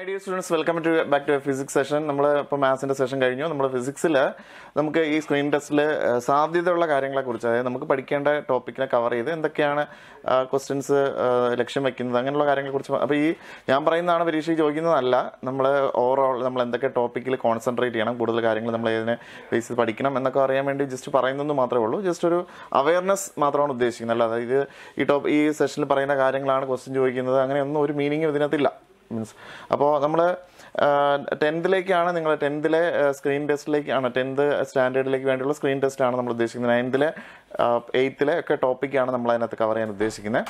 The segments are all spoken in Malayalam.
Hi dear students welcome to back to physics session നമ്മൾ ഇപ്പോൾ മാത്സിൻ്റെ സെഷൻ കഴിഞ്ഞു നമ്മൾ ഫിസിക്സിൽ നമുക്ക് ഈ സ്ക്രീൻ ടെസ്റ്റിൽ സാധ്യതയുള്ള കുറിച്ച് അതായത് നമുക്ക് പഠിക്കേണ്ട ടോപ്പിക്കിനെ കവർ ചെയ്ത് എന്തൊക്കെയാണ് ക്വസ്റ്റ്യൻസ് ലക്ഷ്യം വയ്ക്കുന്നത് അങ്ങനെയുള്ള കാര്യങ്ങളെക്കുറിച്ച് അപ്പോൾ ഈ ഞാൻ പറയുന്നതാണ് പരീക്ഷയ്ക്ക് ചോദിക്കുന്നതല്ല നമ്മൾ ഓവറോൾ നമ്മൾ എന്തൊക്കെ ടോപ്പിക്കിൽ കോൺസെൻട്രേറ്റ് ചെയ്യണം കൂടുതൽ കാര്യങ്ങൾ നമ്മൾ ഇതിനെ ബേസ് ചെയ്ത് പഠിക്കണം എന്നൊക്കെ അറിയാൻ വേണ്ടി ജസ്റ്റ് പറയുന്നത് മാത്രമേ ഉള്ളൂ ജസ്റ്റ് ഒരു അവയർനെസ് മാത്രമാണ് ഉദ്ദേശിക്കുന്നത് അല്ല അതായത് ഈ ടോപ്പ് ഈ സെഷനിൽ പറയുന്ന കാര്യങ്ങളാണ് ക്വസ്റ്റ്യൻ ചോദിക്കുന്നത് അങ്ങനെയൊന്നും ഒരു മീനിങ് ഇതിനകത്തില്ല മീൻസ് അപ്പോൾ നമ്മൾ ടെൻത്തിലേക്കാണ് നിങ്ങൾ ടെൻത്തിലെ സ്ക്രീൻ ടെസ്റ്റിലേക്കാണ് ടെൻത്ത് സ്റ്റാൻഡേർഡിലേക്ക് വേണ്ടിയുള്ള സ്ക്രീൻ ടെസ്റ്റാണ് നമ്മൾ ഉദ്ദേശിക്കുന്നത് നയൻത്തിലെ എയ്ത്തിലെ ഒക്കെ ടോപ്പിക്കാണ് നമ്മൾ അതിനകത്ത് കവർ ചെയ്യാൻ ഉദ്ദേശിക്കുന്നത്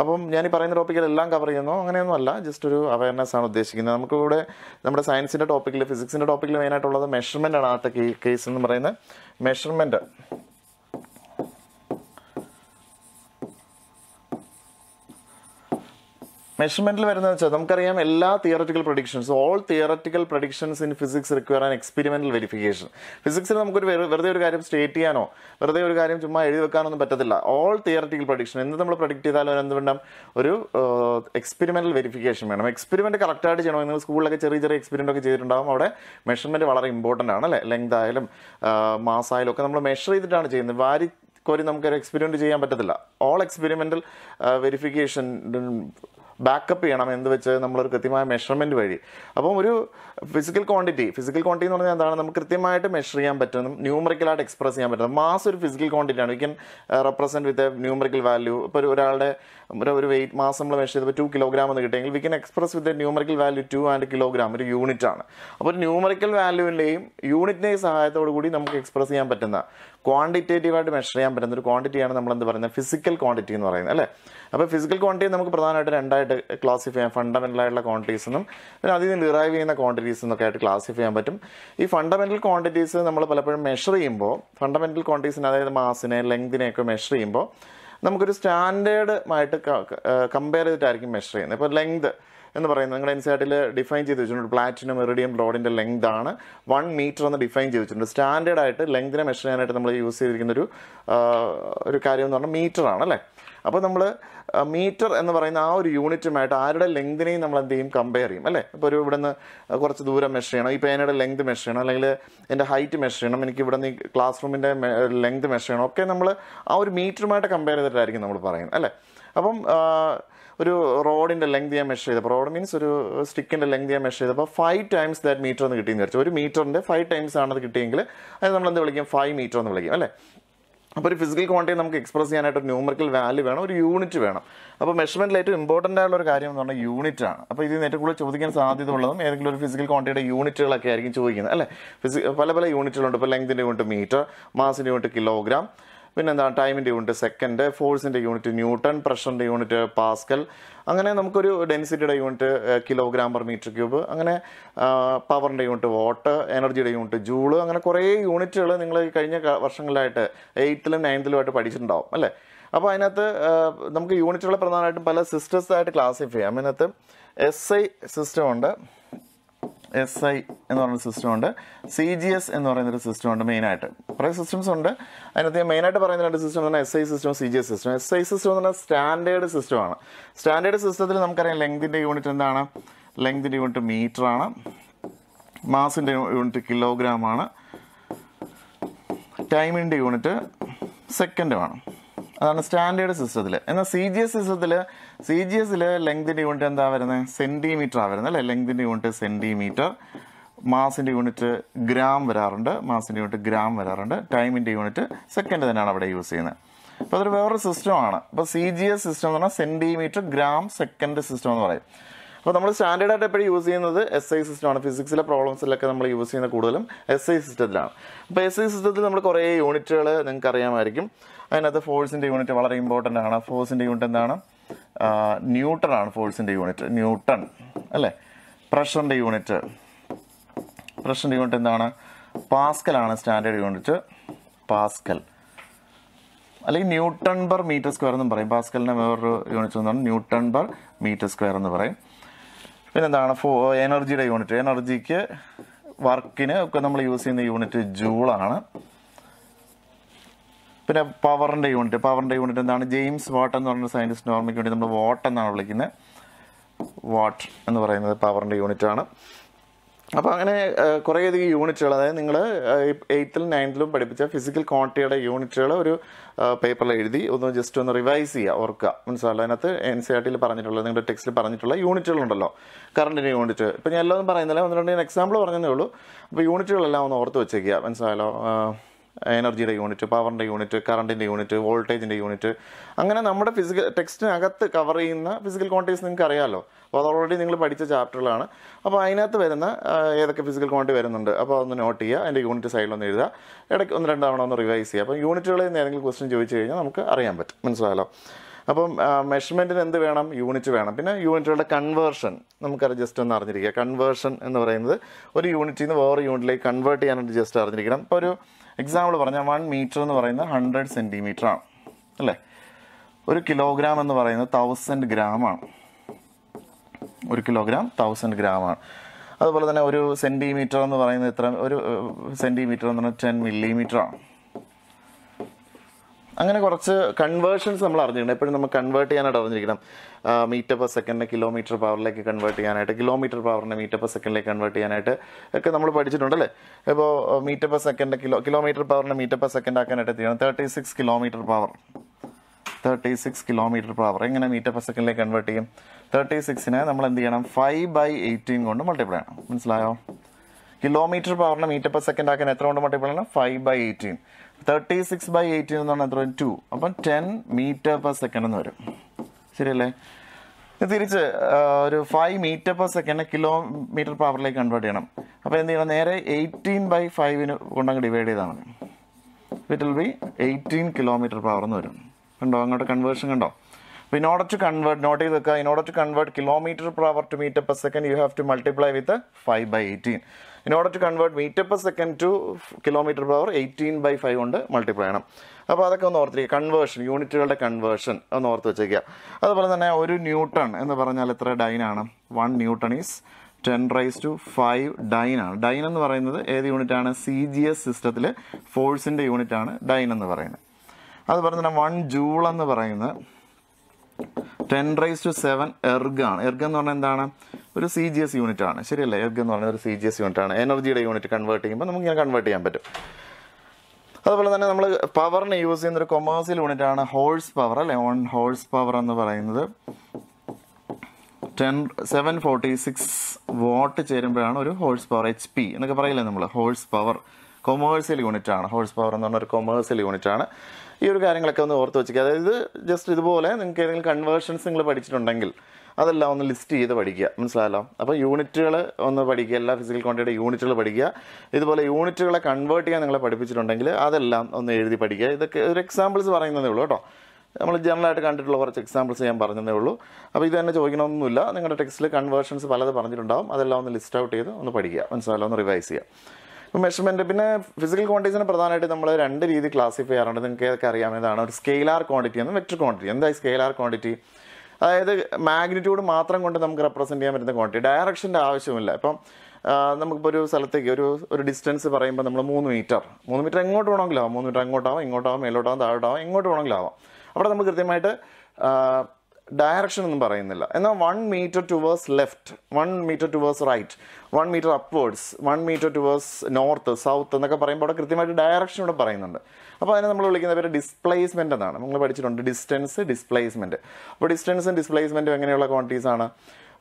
അപ്പം ഞാൻ ഈ പറയുന്ന ടോപ്പിക്കിലെല്ലാം കവർ ചെയ്യുന്നു അങ്ങനെയൊന്നും അല്ല ജസ്റ്റ് ഒരു അവയർനെസ് ആണ് ഉദ്ദേശിക്കുന്നത് നമുക്കിവിടെ നമ്മുടെ സയൻസിൻ്റെ ടോപ്പിക്കിൽ ഫിസിക്സിൻ്റെ ടോപ്പിക്കിൽ മെയിനായിട്ടുള്ളത് മെഷർമെൻ്റ് ആണ് അകത്തെ കേസ് എന്ന് പറയുന്നത് മെഷർമെൻറ്റ് മെഷർമെന്റിൽ വരുന്നത് വെച്ചാൽ നമുക്കറിയാം എല്ലാ theoretical predictions all theoretical predictions in physics require an experimental verification ഫിസിക്സിൽ നമുക്കൊരു വെറുതെ ഒരു കാര്യം സ്റ്റേറ്റ് ചെയ്യാനോ വെറുതെ ഒരു കാര്യം ചുമ്മാ എഴുതി വെക്കാനൊന്നും പറ്റത്തില്ല ഓൾ തിയററ്റിക്കൽ പ്രൊഡിക്ഷൻ എന്ത് നമ്മൾ പ്രൊഡിക്ട് ചെയ്താലും എന്ത് വേണം ഒരു എക്സ്പെരിമെന്റൽ വെരിഫിക്കേഷൻ വേണം എക്സ്പെരിമെന്റ് കറക്റ്റായിട്ട് ചെയ്യണം നിങ്ങൾ സ്കൂളിലൊക്കെ ചെറിയ ചെറിയ എക്സ്പെരിമെന്റ് ഒക്കെ ചെയ്തിട്ടുണ്ടാകും അവിടെ മെഷർമെന്റ് വളരെ ഇമ്പോർട്ടൻ്റ് ആണ് അല്ലേ ലെങ്ത് ആയാലും മാസ് ആയാലും ഒക്കെ നമ്മൾ മെഷർ ചെയ്തിട്ടാണ് ചെയ്യുന്നത് വാരി കോരി നമുക്കൊരു എക്സ്പെരിമെന്റ് ചെയ്യാൻ പറ്റത്തില്ല ഓൾ എക്സ്പെരിമെന്റൽ വെരിഫിക്കേഷൻ ബാക്കപ്പ് ചെയ്യണം എന്ന് വെച്ച് നമ്മളൊരു കൃത്യമായ മെഷർമെൻറ്റ് വഴി അപ്പം ഒരു ഫിസിക്കൽ ക്വാണ്ടിറ്റി ഫിസിക്കൽ ക്വാണ്ടിറ്റി എന്ന് പറഞ്ഞാൽ എന്താണ് നമുക്ക് കൃത്യമായിട്ട് മെഷർ ചെയ്യാൻ പറ്റുന്നതും ന്യൂമറിക്കലായിട്ട് എക്സ്പ്രസ് ചെയ്യാൻ പറ്റുന്നത് മാസ് ഒരു ഫിസിക്കൽ ക്വാണ്ടിറ്റി ആണ് we can represent with a numerical value ഇപ്പോൾ ഒരാളുടെ ഒരു വെയിറ്റ് മാസ് നമ്മൾ മെഷർ ചെയ്തപ്പോൾ ടു കിലോഗ്രാം എന്ന് കിട്ടിയെങ്കിൽ we can express with numerical value two and kilogram ഒരു യൂണിറ്റ് ആണ് അപ്പോൾ ന്യൂമറിക്കൽ വാല്യൂവിൻ്റെയും യൂണിറ്റിൻ്റെയും സഹായത്തോടു കൂടി നമുക്ക് എക്സ്പ്രസ് ചെയ്യാൻ പറ്റുന്ന ക്വാണ്ടിറ്റേറ്റീവായിട്ട് മെഷർ ചെയ്യാൻ പറ്റുന്ന ഒരു ക്വാണ്ടിറ്റിയാണ് നമ്മൾ എന്ത് പറയുന്നത് ഫിസിക്കൽ ക്വാണ്ടിറ്റി എന്ന് പറയുന്നത് അല്ലേ അപ്പോൾ ഫിസിക്കൽ ക്വാണ്ടിറ്റി നമുക്ക് പ്രധാനമായിട്ട് രണ്ടായിട്ട് ക്ലാസിഫൈ ചെയ്യാം ഫണ്ടമെൻ്റൽ ആയിട്ടുള്ള ക്വാണ്ടിറ്റീസ് എന്നും പിന്നെ അതിൽ നിന്ന് ഡിറൈവ് ചെയ്യുന്ന ക്വാണ്ടിറ്റീസ് എന്നൊക്കെ ആയിട്ട് ക്ലാസിഫൈ ചെയ്യാൻ പറ്റും ഈ ഫണ്ടമെൻ്റൽ ക്വാണ്ടിറ്റീസ് നമ്മൾ പലപ്പോഴും മെഷർ ചെയ്യുമ്പോൾ ഫണ്ടമെൻ്റൽ ക്വാണ്ടിറ്റീസിന് അതായത് മാസിനെ ലെങ്തിനെയൊക്കെ മെഷർ ചെയ്യുമ്പോൾ നമുക്കൊരു സ്റ്റാൻഡേർഡുമായിട്ട് കമ്പയർ ചെയ്തിട്ടായിരിക്കും മെഷർ ചെയ്യുന്നത് ഇപ്പോൾ ലെങ്ത് എന്ന് പറയുന്നത് നിങ്ങൾ എൻസൈറ്റിൽ ഡിഫൈൻ ചെയ്ത് വെച്ചിട്ടുണ്ട് പ്ലാറ്റിനം ഇറിഡിയം ലോഡിൻ്റെ ലെങ്ത് ആണ് വൺ മീറ്റർ എന്ന് ഡിഫൈൻ ചെയ്ത് വെച്ചിട്ടുണ്ട് സ്റ്റാൻഡേർഡ് ആയിട്ട് ലെങ്തിനെ മെഷർ ചെയ്യാനായിട്ട് നമ്മൾ യൂസ് ചെയ്തിരിക്കുന്ന ഒരു ഒരു കാര്യം എന്ന് പറഞ്ഞാൽ മീറ്ററാണ് അല്ലേ അപ്പോൾ നമ്മൾ മീറ്റർ എന്ന് പറയുന്ന ആ ഒരു യൂണിറ്റുമായിട്ട് ആരുടെ ലെങ്തിനെയും നമ്മൾ എന്ത് ചെയ്യും കമ്പയർ ചെയ്യും അല്ലേ ഇപ്പോൾ ഒരു ഇവിടുന്ന് കുറച്ച് ദൂരം മെഷർ ചെയ്യണം ഈ പേനയുടെ ലെങ്ത് മെഷർ ചെയ്യണം അല്ലെങ്കിൽ എൻ്റെ ഹൈറ്റ് മെഷർ ചെയ്യണം എനിക്ക് ഇവിടുന്ന് ഈ ക്ലാസ് റൂമിൻ്റെ ലെങ്ത് മെഷർ ചെയ്യണം ഒക്കെ നമ്മൾ ആ ഒരു മീറ്ററുമായിട്ട് കമ്പയർ ചെയ്തിട്ടായിരിക്കും നമ്മൾ പറയുന്നത് അല്ലേ അപ്പം ഒരു റോഡിൻ്റെ ലെങ്ത് ഞാൻ മെഷർ ചെയ്തപ്പോൾ റോഡ് മീൻസ് ഒരു സ്റ്റിക്കിൻ്റെ ലെങ്ത് ഞാൻ മെഷർ ചെയ്തപ്പോൾ ഫൈവ് ടൈംസ് ദാറ്റ് മീറ്റർ എന്ന് കിട്ടിയെന്ന് വിചാരിച്ചു ഒരു മീറ്ററിൻ്റെ ഫൈവ് ടൈംസ് ആണത് കിട്ടിയെങ്കിൽ അത് നമ്മൾ എന്ത് വിളിക്കും ഫൈവ് മീറ്റർ എന്ന് വിളിക്കും അല്ലേ അപ്പോൾ ഒരു ഫിസിക്കൽ ക്വാണ്ടിറ്റി നമുക്ക് എക്സ്പ്രസ് ചെയ്യാനായിട്ട് ഒരു ന്യൂമറിക്കൽ വാല്യൂ വേണം ഒരു യൂണിറ്റ് വേണം അപ്പോൾ മെഷർമെൻറ്റിൽ ഏറ്റവും ഇമ്പോർട്ടൻ്റ് ആയിട്ടുള്ള ഒരു കാര്യം എന്ന് പറഞ്ഞാൽ യൂണിറ്റ് ആണ് അപ്പോൾ ഇതിന് ഏറ്റവും കൂടുതൽ ചോദിക്കാൻ സാധ്യത ഉള്ളതും ഏതെങ്കിലും ഒരു ഫിസിക്കൽ ക്വാണ്ടിറ്റിയുടെ യൂണിറ്റുകളൊക്കെ ആയിരിക്കും ചോദിക്കുന്നത് അല്ലേ ഫിസിക്കൽ പല പല യൂണിറ്റുകളുണ്ട് ഇപ്പോൾ ലെങ്തിൻ്റെ യൂണിറ്റ് മീറ്റർ മാസിൻ്റെ യൂണിറ്റ് കിലോഗ്രാം എന്താണ് ടൈമിൻ്റെ യൂണിറ്റ് സെക്കൻഡ് ഫോഴ്സിൻ്റെ യൂണിറ്റ് ന്യൂട്ടൺ പ്രഷറിൻ്റെ യൂണിറ്റ് പാസ്കൽ അങ്ങനെ നമുക്കൊരു ഡെൻസിറ്റിയുടെ unit kilogram per metre cube അങ്ങനെ പവറിൻ്റെ യൂണിറ്റ് വാട്ട് എനർജിയുടെ യൂണിറ്റ് ജൂള് അങ്ങനെ കുറേ യൂണിറ്റുകൾ നിങ്ങൾ കഴിഞ്ഞ വർഷങ്ങളിലായിട്ട് എയ്ത്തിലും നയൻത്തിലുമായിട്ട് പഠിച്ചിട്ടുണ്ടാവും അല്ലേ അപ്പോൾ അതിനകത്ത് നമുക്ക് യൂണിറ്റുകളെ പ്രധാനമായിട്ടും പല സിസ്റ്റേഴ്സായിട്ട് ക്ലാസിഫൈ ചെയ്യാം അതിനകത്ത് എസ് ഐ സിസ്റ്റം ഉണ്ട് എസ് ഐ എന്ന് പറയുന്ന സിസ്റ്റം ഉണ്ട് സി ജി എസ് എന്ന് പറയുന്നൊരു സിസ്റ്റം ഉണ്ട് മെയിനായിട്ട് കുറേ സിസ്റ്റംസ് ഉണ്ട് അതിനകത്ത് ഞാൻ മെയിനായിട്ട് പറയുന്ന രണ്ട് സിസ്റ്റം എന്ന് പറഞ്ഞാൽ S I system C G S system S I system എന്ന് പറഞ്ഞാൽ സ്റ്റാൻഡേർഡ് സിസ്റ്റമാണ് സ്റ്റാൻഡേർഡ് സിസ്റ്റത്തിൽ നമുക്കറിയാം ലെങ്തിൻ്റെ യൂണിറ്റ് എന്താണ് ലെങ്തിൻ്റെ യൂണിറ്റ് മീറ്ററാണ് മാസിൻ്റെ യൂണിറ്റ് കിലോഗ്രാം ആണ് ടൈമിൻ്റെ യൂണിറ്റ് സെക്കൻഡുമാണ് അതാണ് സ്റ്റാൻഡേർഡ് സിസ്റ്റത്തിൽ എന്നാൽ സി ജി എസ് സിസ്റ്റത്തിൽ സി ജി എസിൽ ലെങ്തിന്റെ യൂണിറ്റ് എന്താ വരുന്നത് സെന്റിമീറ്റർ ആ വരുന്നത് അല്ലെ ലെങ്തിന്റെ യൂണിറ്റ് സെന്റിമീറ്റർ മാസിന്റെ യൂണിറ്റ് ഗ്രാം വരാറുണ്ട് മാസിന്റെ യൂണിറ്റ് ഗ്രാം വരാറുണ്ട് ടൈമിന്റെ യൂണിറ്റ് സെക്കൻഡ് തന്നെയാണ് അവിടെ യൂസ് ചെയ്യുന്നത് അപ്പോൾ അതൊരു വേറൊരു സിസ്റ്റമാണ് അപ്പോൾ സി ജി എസ് സിസ്റ്റം എന്ന് പറഞ്ഞാൽ സെന്റിമീറ്റർ ഗ്രാം സെക്കൻഡ് സിസ്റ്റം എന്ന് പറയും അപ്പോൾ നമ്മൾ സ്റ്റാൻഡേർഡായിട്ട് എപ്പോഴും യൂസ് ചെയ്യുന്നത് എസ് ഐ സിസ്റ്റമാണ് ഫിസിക്സിലെ പ്രോബ്ലംസിലൊക്കെ നമ്മൾ യൂസ് ചെയ്യുന്ന കൂടുതലും എസ് ഐ സിസ്റ്റത്തിലാണ് അപ്പോൾ എസ് ഐ സിസ്റ്റത്തിൽ നമ്മൾ കുറേ യൂണിറ്റുകൾ നിങ്ങൾക്ക് അറിയാമായിരിക്കും അതിനകത്ത് ഫോഴ്സിൻ്റെ യൂണിറ്റ് വളരെ ഇമ്പോർട്ടൻ്റ് ആണ് ഫോഴ്സിൻ്റെ യൂണിറ്റ് എന്താണ് ന്യൂട്ടൺ ആണ് ഫോഴ്സിൻ്റെ യൂണിറ്റ് ന്യൂട്ടൺ അല്ലേ പ്രഷറിൻ്റെ യൂണിറ്റ് പ്രഷറിൻ്റെ യൂണിറ്റ് എന്താണ് ആണ് സ്റ്റാൻഡേർഡ് യൂണിറ്റ് പാസ്കൽ അല്ലെങ്കിൽ ന്യൂട്ടൺ പെർ മീറ്റർ സ്ക്വയർ എന്നും പറയും പാസ്കലിൻ്റെ വേറൊരു യൂണിറ്റ് എന്നാണ് ന്യൂട്ടൺ പെർ മീറ്റർ സ്ക്വയർ എന്ന് പറയും പിന്നെന്താണ് ഫോ എനർജിയുടെ യൂണിറ്റ് എനർജിക്ക് വർക്കിന് ഒക്കെ നമ്മൾ യൂസ് ചെയ്യുന്ന യൂണിറ്റ് ജൂളാണ് പിന്നെ പവറിൻ്റെ യൂണിറ്റ് പവറിൻ്റെ യൂണിറ്റ് എന്താണ് ജെയിംസ് വാട്ട് എന്ന് പറയുന്ന സയൻറ്റിസ്റ്റ് ഓർമ്മയ്ക്ക് വേണ്ടി നമ്മൾ വാട്ട് എന്നാണ് വിളിക്കുന്നത് വാട്ട് എന്ന് പറയുന്നത് പവറിൻ്റെ യൂണിറ്റാണ് അപ്പോൾ അങ്ങനെ കുറേയധികം യൂണിറ്റുകൾ അതായത് നിങ്ങൾ എയ്ത്തിലും നയൻത്തിലും പഠിപ്പിച്ച ഫിസിക്കൽ ക്വാണ്ടിറ്റിയുടെ യൂണിറ്റുകൾ ഒരു പേപ്പറിൽ എഴുതി ഒന്ന് ജസ്റ്റ് ഒന്ന് റിവൈസ് ചെയ്യുക ഓർക്കുക മനസ്സിലാവില്ല അതിനകത്ത് എൻ സി ആർ ടിയിൽ പറഞ്ഞിട്ടുള്ള നിങ്ങളുടെ ടെക്സ്റ്റിൽ പറഞ്ഞിട്ടുള്ള യൂണിറ്റുകളുണ്ടല്ലോ കറണ്ടിൻ്റെ യൂണിറ്റ് ഇപ്പോൾ ഞാൻ എല്ലാം ഒന്നും പറയുന്നില്ല ഒന്ന് രണ്ട് എക്സാമ്പിൾ പറഞ്ഞതേ ഉള്ളൂ അപ്പോൾ യൂണിറ്റുകളെല്ലാം ഒന്ന് ഓർത്ത് വെച്ചേക്കുക മനസ്സിലായാലോ എനർജിയുടെ യൂണിറ്റ് പവറിൻ്റെ യൂണിറ്റ് കറണ്ടിൻ്റെ യൂണിറ്റ് വോൾട്ടേജിൻ്റെ യൂണിറ്റ് അങ്ങനെ നമ്മുടെ ഫിസിക്കൽ ടെക്സ്റ്റിനകത്ത് കവർ ചെയ്യുന്ന ഫിസിക്കൽ ക്വാണ്ടിറ്റീസ് നിങ്ങൾക്ക് അറിയാമല്ലോ അപ്പോൾ അത് ഓൾറെഡി നിങ്ങൾ പഠിച്ച ചാപ്റ്ററുകളാണ് അപ്പോൾ അതിനകത്ത് വരുന്ന ഏതൊക്കെ ഫിസിക്കൽ ക്വാണ്ടിറ്റി വരുന്നുണ്ട് അപ്പോൾ അതൊന്ന് നോട്ട് ചെയ്യുക അതിൻ്റെ യൂണിറ്റ് സൈഡിൽ ഒന്ന് എഴുതുക ഇടയ്ക്ക് ഒന്ന് രണ്ട് തവണ ഒന്ന് റിവൈസ് ചെയ്യുക അപ്പോൾ യൂണിറ്റുകളിൽ നിന്ന് ഏതെങ്കിലും ക്വസ്റ്റ്യൻ ചോദിച്ചു കഴിഞ്ഞാൽ നമുക്ക് അറിയാൻ പറ്റും മനസ്സിലായല്ലോ അപ്പം മെഷർമെൻറ്റിന് എന്ത് വേണം യൂണിറ്റ് വേണം പിന്നെ യൂണിറ്റുകളുടെ കൺവേർഷൻ നമുക്കത് ജസ്റ്റ് ഒന്ന് അറിഞ്ഞിരിക്കുക കൺവേർഷൻ എന്ന് പറയുന്നത് ഒരു യൂണിറ്റിൽ നിന്ന് വേറെ യൂണിറ്റിലേക്ക് കൺവേർട്ട് ചെയ്യാനായിട്ട് ജസ്റ്റ് അറിഞ്ഞിരിക്കണം ഇപ്പോൾ ഒരു എക്സാമ്പിൾ പറഞ്ഞാൽ വൺ മീറ്റർ എന്ന് പറയുന്നത് ഹൺഡ്രഡ് സെൻറ്റിമീറ്റർ ആണ് അല്ലേ ഒരു കിലോഗ്രാം എന്ന് പറയുന്നത് തൗസൻഡ് ഗ്രാം ആണ് ഒരു കിലോഗ്രാം തൗസൻഡ് ഗ്രാം ആണ് അതുപോലെ തന്നെ ഒരു സെൻറ്റിമീറ്റർ എന്ന് പറയുന്നത് ഇത്ര ഒരു സെൻറ്റിമീറ്റർ എന്ന് പറഞ്ഞാൽ ടെൻ മില്ലിമീറ്റർ ആണ് അങ്ങനെ കുറച്ച് കൺവേർഷൻസ് നമ്മൾ അറിഞ്ഞിരിക്കണം എപ്പോഴും നമ്മൾ കൺവേർട്ട് ചെയ്യാനായിട്ട് അറിഞ്ഞിരിക്കണം മീറ്റർ പെർ സെക്കൻഡിനെ കിലോമീറ്റർ പവറിലേക്ക് കൺവേർട്ട് ചെയ്യാനായിട്ട് കിലോമീറ്റർ പവറിനെ മീറ്റർ പെർ സെക്കൻഡിലേക്ക് കൺവേർട്ട് ചെയ്യാനായിട്ട് ഒക്കെ നമ്മൾ പഠിച്ചിട്ടുണ്ട് അല്ലേ ഇപ്പോൾ metre per second kilo kilometre പവറിനെ മീറ്റർ പെർ സെക്കൻഡ് ആക്കാനായിട്ട് എത്തിയാണ് thirty six kilometre per hour thirty six kilometre per hour എങ്ങനെ മീറ്റർ പെർ സെക്കൻഡിലേക്ക് കൺവേർട്ട് ചെയ്യും തേർട്ടി സിക്സിനെ നമ്മൾ എന്ത് ചെയ്യണം ഫൈവ് ബൈ എയ്റ്റീൻ കൊണ്ട് മൾട്ടിപ്ലൈ ചെയ്യണം മനസ്സിലായോ കിലോമീറ്റർ പവറിന് മീറ്റർ പെർ സെക്കൻഡ് ആക്കാൻ എത്ര കൊണ്ട് മൾട്ടിപ്ലൈ ചെയ്യണം five by eighteen thirty six by eighteen എന്ന് പറഞ്ഞാൽ എത്ര ടു അപ്പം ടെൻ മീറ്റർ പെർ സെക്കൻഡ് എന്ന് വരും ശരിയല്ലേ തിരിച്ച് ഒരു five metre per second kilometre per അവറിലേക്ക് കൺവേർട്ട് ചെയ്യണം അപ്പോൾ എന്ത് ചെയ്യണം നേരെ എയ്റ്റീൻ ബൈ ഫൈവിന് കൊണ്ടങ്ങ് ഡിവൈഡ് ചെയ്താൽ മതി it will be eighteen kilometre per hour എന്ന് വരും കണ്ടോ അങ്ങോട്ട് കൺവേർഷൻ കണ്ടോ അപ്പോൾ in order to convert note ചെയ്ത് വെക്കുക in order to convert kilometre per hour to metre per second you have to multiply with five by eighteen in order to convert metre per second two kilometre per hour eighteen by five കൊണ്ട് മൾട്ടിപ്ലൈ ചെയ്യണം അപ്പോൾ അതൊക്കെ ഒന്ന് ഓർത്തിരിക്കുക കൺവേർഷൻ യൂണിറ്റുകളുടെ കൺവേർഷൻ ഒന്ന് ഓർത്ത് വെച്ചേക്കുക അതുപോലെ തന്നെ ഒരു ന്യൂട്ടൺ എന്ന് പറഞ്ഞാൽ എത്ര ഡൈനാണ് one newton is ten raise to five dyne ആണ് ഡൈൻ എന്ന് പറയുന്നത് ഏത് യൂണിറ്റ് ആണ് സി ജി എസ് സിസ്റ്റത്തിൽ ഫോഴ്സിൻ്റെ യൂണിറ്റ് ആണ് ഡൈൻ എന്ന് പറയുന്നത് അതുപോലെ തന്നെ വൺ ജൂൾ എന്ന് പറയുന്നത് ten raise to seven erg ആണ് എർഗ് എന്ന് പറഞ്ഞാൽ എന്താണ് ഒരു സി ജി എസ് യൂണിറ്റ് ആണ് ശരിയല്ലേ എർഗ് എന്ന് പറയുന്നത് ഒരു സി ജി എസ് യൂണിറ്റ് ആണ് എനർജിയുടെ യൂണിറ്റ് കൺവേർട്ട് ചെയ്യുമ്പോൾ നമുക്ക് ഇങ്ങനെ കൺവേർട്ട് ചെയ്യാൻ പറ്റും അതുപോലെ തന്നെ നമ്മൾ പവറിന് യൂസ് ചെയ്യുന്ന ഒരു കൊമേഴ്സ്യൽ യൂണിറ്റ് ആണ് ഹോഴ്സ് പവർ അല്ലേ ഓൺ ഹോഴ്സ് പവർ എന്ന് പറയുന്നത് ten seven forty six watt ചേരുമ്പോഴാണ് ഒരു ഹോഴ്സ് പവർ എച്ച് പി എന്നൊക്കെ പറയില്ലേ നമ്മൾ ഹോഴ്സ് പവർ കൊമേഴ്സ്യൽ യൂണിറ്റ് ആണ് ഹോഴ്സ് പവർ എന്ന് പറഞ്ഞ ഒരു കൊമേഴ്സ്യൽ യൂണിറ്റ് ആണ് ഈ ഒരു കാര്യങ്ങളൊക്കെ ഒന്ന് ഓർത്ത് വെച്ചിരിക്കുക അതായത് ജസ്റ്റ് ഇതുപോലെ നിങ്ങൾക്ക് ഏതെങ്കിലും കൺവേർഷൻസ് നിങ്ങൾ പഠിച്ചിട്ടുണ്ടെങ്കിൽ അതെല്ലാം ഒന്ന് ലിസ്റ്റ് ചെയ്ത് പഠിക്കുക മനസ്സിലായല്ലോ അപ്പോൾ യൂണിറ്റുകൾ ഒന്ന് പഠിക്കുക എല്ലാ ഫിസിക്കൽ ക്വാണ്ടിറ്റിയുടെ യൂണിറ്റുകൾ പഠിക്കുക ഇതുപോലെ യൂണിറ്റുകളെ കൺവേർട്ട് ചെയ്യാൻ നിങ്ങളെ പഠിപ്പിച്ചിട്ടുണ്ടെങ്കിൽ അതെല്ലാം ഒന്ന് എഴുതി പഠിക്കുക ഇതൊക്കെ ഒരു എക്സാമ്പിൾസ് പറയുന്നതേ ഉള്ളൂ കേട്ടോ നമ്മൾ ജനറലായിട്ട് കണ്ടിട്ടുള്ള കുറച്ച് എക്സാമ്പിൾസ് ഞാൻ പറഞ്ഞതേ ഉള്ളൂ അപ്പോൾ ഇത് തന്നെ ചോദിക്കണമൊന്നുമില്ല നിങ്ങളുടെ ടെക്സ്റ്റിൽ കൺവേർഷൻസ് പലത് പറഞ്ഞിട്ടുണ്ടാവും അതെല്ലാം ഒന്ന് ലിസ്റ്റ് ഔട്ട് ചെയ്ത് ഒന്ന് പഠിക്കുക മനസ്സിലായോ ഒന്ന് റിവൈസ് ചെയ്യുക ഇപ്പോൾ മെഷർമെൻറ്റ് പിന്നെ ഫിസിക്കൽ ക്വാണ്ടിറ്റീസിനെ പ്രധാനമായിട്ട് നമ്മൾ രണ്ട് രീതി ക്ലാസിഫൈ ചെയ്യാറുണ്ട് നിങ്ങൾക്ക് ഏതൊക്കെ അറിയാവുന്നതാണ് ഒരു സ്കെയിലാർ ക്വാണ്ടിറ്റി എന്നും വെക്ടർ ക്വാണ്ടിറ്റി എന്തായി സ്കെയിലാർ ക്വാണ്ടിറ്റി അതായത് മാഗ്നിറ്റ്യൂഡ് മാത്രം കൊണ്ട് നമുക്ക് റെപ്രസെൻറ്റ് ചെയ്യാൻ പറ്റുന്ന ക്വാണ്ടിറ്റി ഡയറക്ഷൻ്റെ ആവശ്യമില്ല ഇപ്പം നമുക്കിപ്പോൾ ഒരു സ്ഥലത്തേക്ക് ഒരു ഒരു ഡിസ്റ്റൻസ് പറയുമ്പോൾ നമ്മൾ മൂന്ന് മീറ്റർ മൂന്ന് മീറ്റർ എങ്ങോട്ട് വേണമെങ്കിലും ആവാം മൂന്ന് മീറ്റർ അങ്ങോട്ടാവാം ഇങ്ങോട്ടാവാം മേലോട്ടാവാം താഴോട്ടാവാം എങ്ങോട്ട് വേണമെങ്കിലും ആവാം അവിടെ നമുക്ക് കൃത്യമായിട്ട് ഡയറക്ഷൻ ഒന്നും പറയുന്നില്ല എന്നാൽ one metre towards left one metre towards right one metre upwards one metre towards north south എന്നൊക്കെ പറയുമ്പോൾ അവിടെ കൃത്യമായിട്ട് ഡയറക്ഷൻ ഇവിടെ പറയുന്നുണ്ട് അപ്പോൾ അതിനെ നമ്മൾ വിളിക്കുന്ന പേര് ഡിസ്പ്ലേസ്മെൻ്റ് എന്നാണ് നമ്മൾ പഠിച്ചിട്ടുണ്ട് ഡിസ്റ്റൻസ് ഡിസ്പ്ലേസ്മെൻറ്റ് അപ്പോൾ ഡിസ്റ്റൻസും ഡിസ്പ്ലേസ്മെൻറ്റും എങ്ങനെയുള്ള ആണ്